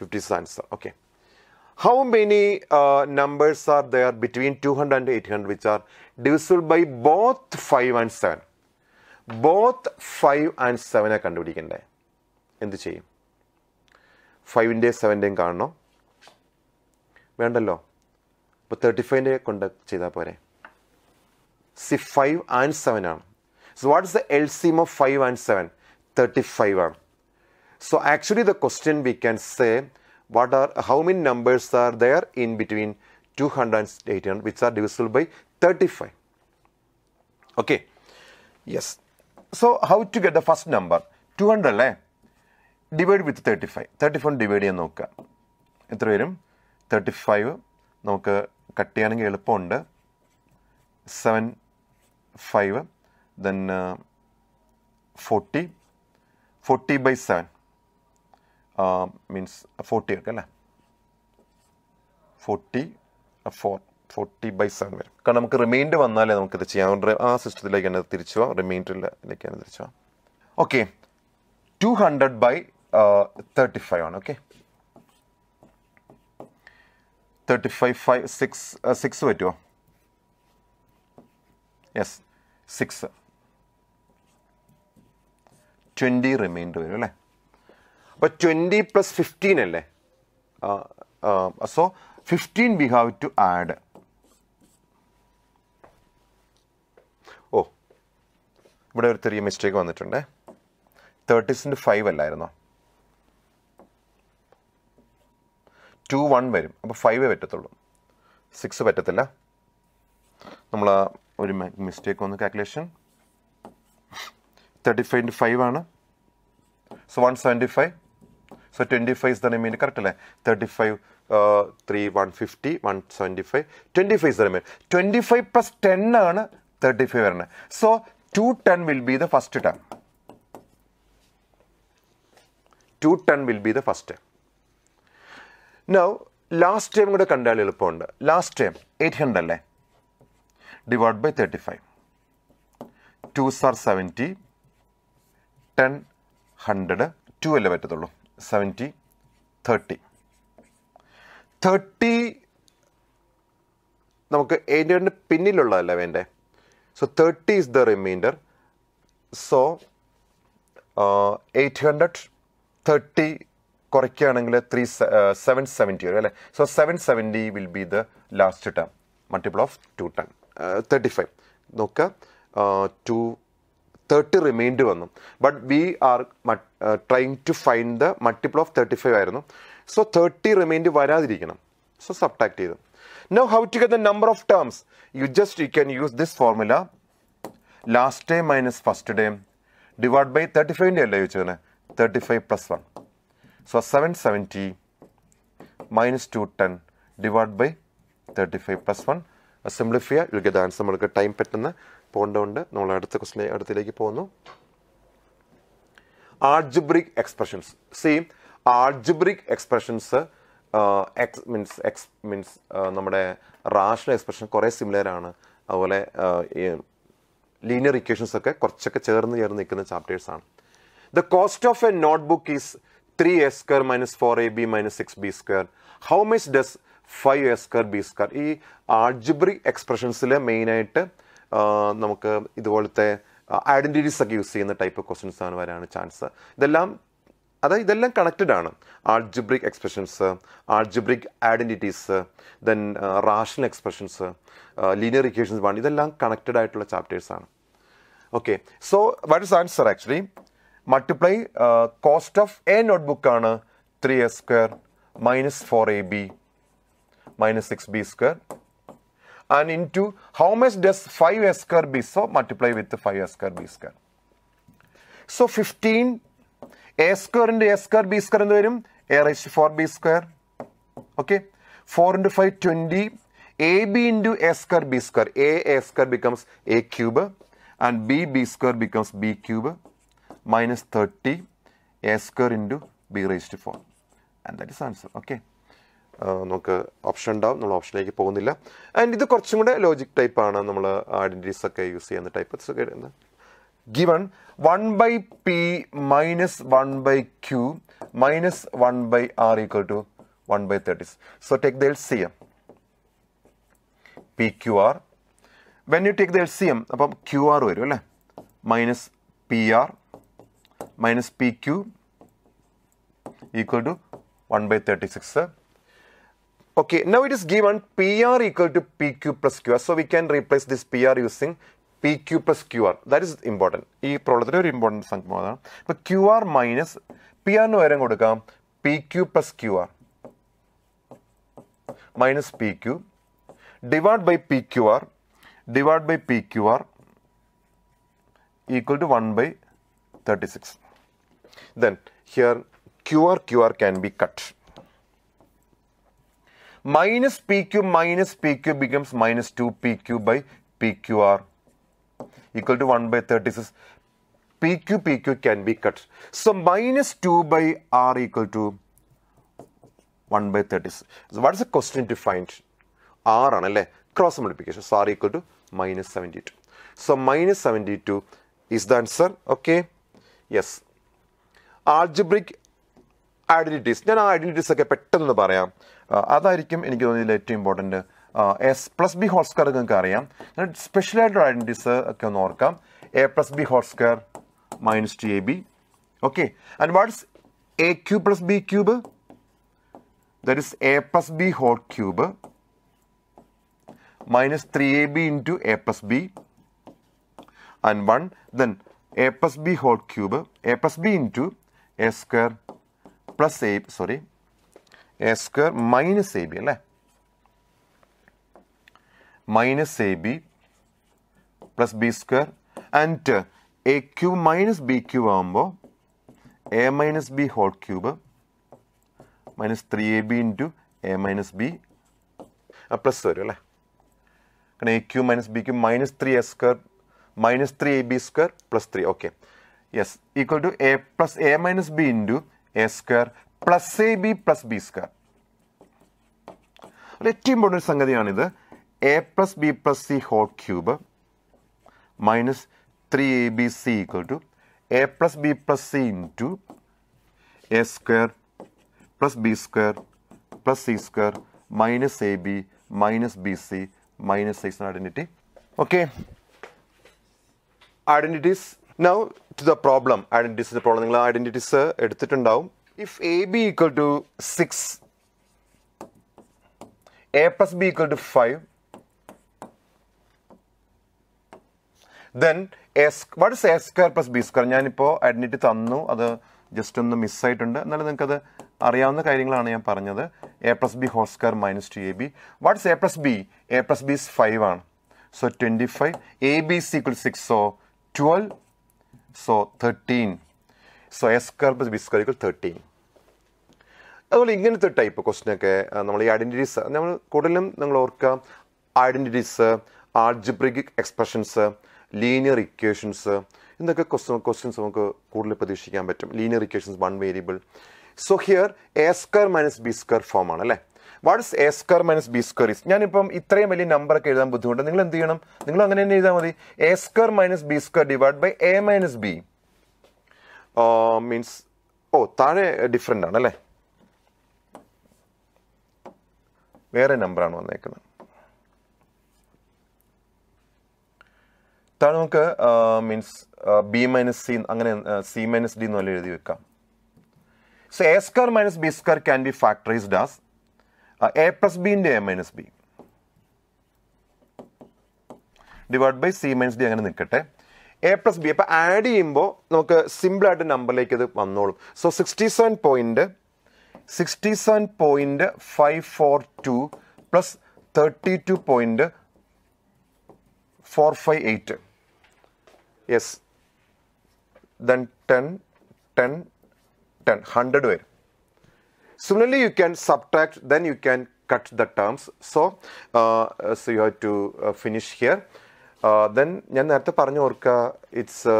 fifty six answer okay how many numbers are there between two hundred and eight hundred which are divisible by both five and seven both five and സെവനെ കണ്ടുപിടിക്കണ്ടേ എന്ത് ചെയ്യും ഫൈവിൻ്റെയും സെവൻ്റെയും കാണണോ വേണ്ടല്ലോ ഇപ്പോൾ തേർട്ടി ഫൈവിൻ്റെ കൊണ്ട് ചെയ്താൽ പോരെ സി ഫൈവ് ആൻഡ് സെവൻ ആണ് so what is the L C M of five and seven thirty five ആണ് so actually the question we can say what are how many numbers are there in between two hundred and eighty hundred which are divisible by thirty five okay yes so how to get the first number two hundred അല്ലേ divide with thirty five thirty four divide ചെയ്യാൻ നോക്കുക എത്ര വരും തേർട്ടി ഫൈവ് നമുക്ക് കട്ട് ചെയ്യാണെങ്കിൽ എളുപ്പമുണ്ട് seven five then forty forty by seven means forty ഒക്കെ അല്ലേ forty four uh, forty by seven വരും കാരണം നമുക്ക് റിമൈൻഡ് വന്നാലേ നമുക്ക് ഇത് ചെയ്യാം അതുകൊണ്ട് ആ സിസ്റ്റത്തിലേക്ക് തന്നെ തിരിച്ചു പോവാം റിമൈൻഡറിലേക്ക് തന്നെ തിരിച്ചു പോവാം okay two hundred by thirty five ആണ് okay thirty five five six six പറ്റുമോ യെസ് സിക്സ് ട്വൻറ്റി റിമൈൻഡർ വരും അല്ലേ അപ്പോൾ ട്വൻറ്റി പ്ലസ് ഫിഫ്റ്റീൻ അല്ലേ so fifteen we have to add ഇവിടെ ഒരു ചെറിയ മിസ്റ്റേക്ക് വന്നിട്ടുണ്ട് തേർട്ടി സിൻ്റ് ഫൈവ് അല്ലായിരുന്നോ ടു വൺ വരും അപ്പോൾ ഫൈവേ പറ്റത്തുള്ളൂ സിക്സ് പറ്റത്തില്ല നമ്മൾ ഒരു മിസ്റ്റേക്ക് വന്നു calculation thirty five into five ആണ് so one seventy five so twenty five is the correct അല്ലേ thirty five three one fifty one seventy five twenty five is the twenty five plus ten ആണ് തേർട്ടി ഫൈവ് വരണേ so 2 10 will be the first term. 2 10 will be the first term. Now, last term കൂടെ കണ്ടാൽ എളുപ്പമുണ്ട് ലാസ്റ്റ് ടൈം എയ്റ്റ് ഹൺഡ്രഡ് അല്ലേ divide by thirty five two sir seventy ten hundred two അല്ലേ പറ്റത്തുള്ളൂ സെവൻറ്റി തേർട്ടി തേർട്ടി നമുക്ക് എയ്റ്റ് ഹൺഡ്രഡ് പിന്നിലുള്ളതല്ലേ വേണ്ടേ So 30 is the remainder. So uh, 830 കുറയ്ക്കുകയാണെങ്കിൽ ത്രീ സെവൻ സെവൻറ്റി വരും അല്ലേ so seven seventy will be the last term multiple of two term thirty five നോക്കുക ടു തേർട്ടി റിമൈൻഡ് വന്നു but we are trying to find the multiple of thirty five ആയിരുന്നു സോ തേർട്ടി റിമൈൻഡ് വരാതിരിക്കണം സോ സബ്ട്രാക്ട് ചെയ്തു Now, how to get the number of terms? You just you can use this formula. Last day minus first day. Divide by 35 in the 35 plus 1. So, 770 minus 210 divided by 35 plus 1. Simplify, you will get the answer. We time pattern. Pound down. Now, we will get the question. Algebraic expressions. See, algebraic expressions are x means x means നമ്മുടെ റാഷണൽ എക്സ്പ്രഷൻ കുറേ സിമിലർ ആണ് അതുപോലെ ലീനിയർ ഇക്വേഷൻസ് ഒക്കെ കുറച്ചൊക്കെ ചേർന്ന് ചേർന്ന് നിൽക്കുന്ന ചാപ്റ്റേഴ്സ് ആണ് the cost of a notebook is three a square minus four a b minus six b square how much does five a square b square ഈ ആർജിബ്രി എക്സ്പ്രഷൻസിൽ മെയിനായിട്ട് നമുക്ക് ഇതുപോലത്തെ ഐഡൻറ്റിറ്റീസ് ഒക്കെ യൂസ് ചെയ്യുന്ന ടൈപ്പ് ക്വസ്റ്റ്യൻസ് ആണ് വരാനാണ് ചാൻസ് ഇതെല്ലാം അതായത് ഇതെല്ലാം കണക്റ്റഡ് ആണ് algebraic expressions algebraic identities then rational expressions linear equations വേണം ഇതെല്ലാം കണക്റ്റഡ് ആയിട്ടുള്ള ചാപ്റ്റേഴ്സാണ് okay so what is answer actually multiply cost of a ആണ് three a square minus four a b minus six b square and into how much does five a square b so multiply with five a square b square so fifteen a square into a square b square എന്ന് വരും A rice four b square okay four into five twenty a b into a square b square a a square becomes a cube and b b square becomes b cube minus thirty a square into b raise to four and that is answer okay നമുക്ക് ഓപ്ഷൻ ഉണ്ടാവും നമ്മൾ ഓപ്ഷനിലേക്ക് പോകുന്നില്ല ആൻഡ് ഇത് കുറച്ചും കൂടെ ലോജിക് ടൈപ്പാണ് നമ്മൾ ഐഡൻറ്റിറ്റീസ് ഒക്കെ യൂസ് ചെയ്യുന്ന type given 1 by p minus 1 by q minus 1 by r equal to 1 by 36. So take the LCM. PQR. When you take the LCM, QR will minus PR minus PQ equal to 1 by 36. Okay, now it is given PR equal to PQ plus QR. So we can replace this PR using p q plus q r that is important ഈ പ്രോബ്ലത്തിൻ്റെ ഒരു ഇമ്പോർട്ടൻറ്റ് സംഭവം അതാണ് അപ്പോൾ ക്യു ആർ മൈനസ് പി ആറിന് പകരം കൊടുക്കാം p q plus q r minus p q divide by p q r divide by p q r equal to one by thirty six then here q r q r can be cut minus p q minus p q becomes minus two p q by p q r equal to 1 by 36 PQ PQ can be cut. So minus 2 by R equal to 1 by 36. So what is the question to find? R ആണല്ലേ cross multiplication so r equal to minus seventy two so minus seventy two is the answer okay yes algebraic identities ഞാൻ ആ ഐഡൻറ്റിറ്റീസ് ഒക്കെ പെട്ടെന്ന് പറയാം അതായിരിക്കും എനിക്ക് തോന്നിയതിൽ ഏറ്റവും ഇമ്പോർട്ടൻറ്റ് എസ് പ്ലസ് ബി ഹോൾ സ്ക്വയർ നിങ്ങൾക്ക് അറിയാം സ്പെഷ്യലായിട്ട് ഐഡൻറ്റിസ് ഒക്കെ ഒന്ന് ഓർക്കാം a plus b whole square minus ടി a b okay and what's a cube plus b cube that is a plus b whole cube minus three a minus 3ab into a plus b and 1 then a plus b whole cube a plus b a square plus a sorry a square minus a b അല്ലേ minus a b plus b square and a cube minus b cube ആകുമ്പോൾ a minus b whole cube minus three a b into a minus b plus വരും അല്ലേ കാരണം a cube minus b cube minus three a square minus three a b square plus three okay yes equal to a plus a minus B into a square plus a b plus b square ഏറ്റവും ഇമ്പോർട്ടൻ്റ് സംഗതിയാണിത് a plus b plus c whole cube minus three a b c equal to a plus b plus c into a square plus b square plus c square minus a b minus b c minus six identity okay identities now to the problem ഐഡൻറ്റിറ്റീസിൻ്റെ പ്രോബ്ലം നിങ്ങൾ ഐഡൻറ്റിറ്റീസ് എടുത്തിട്ടുണ്ടാവും if a b equal to six a plus b equal to five then എസ് what is a square plus b square ഞാനിപ്പോൾ അഡ്മിറ്റ് തന്നു അത് ജസ്റ്റ് ഒന്ന് മിസ്സായിട്ടുണ്ട് എന്നാലും നിങ്ങൾക്കത് അറിയാവുന്ന കാര്യങ്ങളാണ് ഞാൻ പറഞ്ഞത് a plus b whole square minus two a b what's a plus b a plus b is five ആണ് so twenty five a b is equal six so twelve so thirteen so a square plus b square equal thirteen അതുപോലെ ഇങ്ങനത്തെ ടൈപ്പ് ക്വസ്റ്റിനൊക്കെ നമ്മൾ ഈ ഐഡൻറ്റിറ്റീസ് നമ്മൾ കൂടുതലും നിങ്ങൾ ഓർക്കുക identities algebraic expressions linear equations ഇന്നൊക്കെ ക്വസ്റ്റൻ ക്വസ്റ്റ്യൻസ് നമുക്ക് കൂടുതൽ പ്രതീക്ഷിക്കാൻ പറ്റും linear equations one variable so here a square minus b square form ആണ് അല്ലേ what is a square minus b square is ഞാനിപ്പം ഇത്രയും വലിയ നമ്പറൊക്കെ എഴുതാൻ ബുദ്ധിമുട്ട് നിങ്ങൾ എന്ത് ചെയ്യണം നിങ്ങൾ അങ്ങനെ തന്നെ എഴുതാൽ മതി a square minus b square divide by a minus b means ഓ താഴെ ഡിഫറെൻ്റ് ആണ് അല്ലേ വേറെ നമ്പറാണ് വന്നേക്കുന്നത് താഴെ നമുക്ക് മീൻസ് ബി മൈനസ് സി അങ്ങനെ സി മൈനസ് ഡി എന്നുള്ള എഴുതി വെക്കാം so a square minus b square can be factorised as a plus b into a minus b divide by c minus d അങ്ങനെ നിൽക്കട്ടെ എ പ്ലസ് ബി അപ്പോൾ ആഡ് ചെയ്യുമ്പോൾ നമുക്ക് സിമ്പിളായിട്ട് നമ്പറിലേക്ക് ഇത് വന്നോളും so sixty seven point sixty seven point five four two plus thirty two point four five eight yes then ten ten ten hundred വരും similarly you can subtract then you can cut the terms. So, uh, uh, so you have to uh, finish here. Uh, then ഞാൻ നേരത്തെ പറഞ്ഞു ഓർക്കുക ഇറ്റ്സ്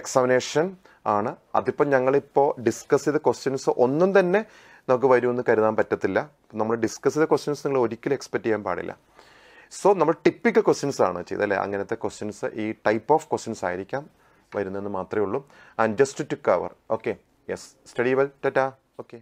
എക്സാമിനേഷൻ uh, ആണ് അതിപ്പോൾ ഞങ്ങളിപ്പോൾ ഡിസ്കസ് ചെയ്ത ക്വസ്റ്റ്യൻസ് ഒന്നും തന്നെ നമുക്ക് വരുമെന്ന് കരുതാൻ പറ്റത്തില്ല നമ്മൾ ഡിസ്കസ് ചെയ്ത ക്വസ്റ്റ്യൻസ് നിങ്ങൾ ഒരിക്കലും എക്സ്പെക്ട് ചെയ്യാൻ പാടില്ല സോ നമ്മൾ ടിപ്പിക്കൽ ക്വസ്റ്റ്യൻസ് ആണ് ചെയ്തത് അല്ലേ അങ്ങനത്തെ ക്വസ്റ്റ്യൻസ് ഈ ടൈപ്പ് ഓഫ് ക്വസ്റ്റ്യൻസ് ആയിരിക്കാം വരുന്നതെന്ന് മാത്രമേ ഉള്ളൂ and just to cover okay yes study well ടാറ്റാ ഓക്കെ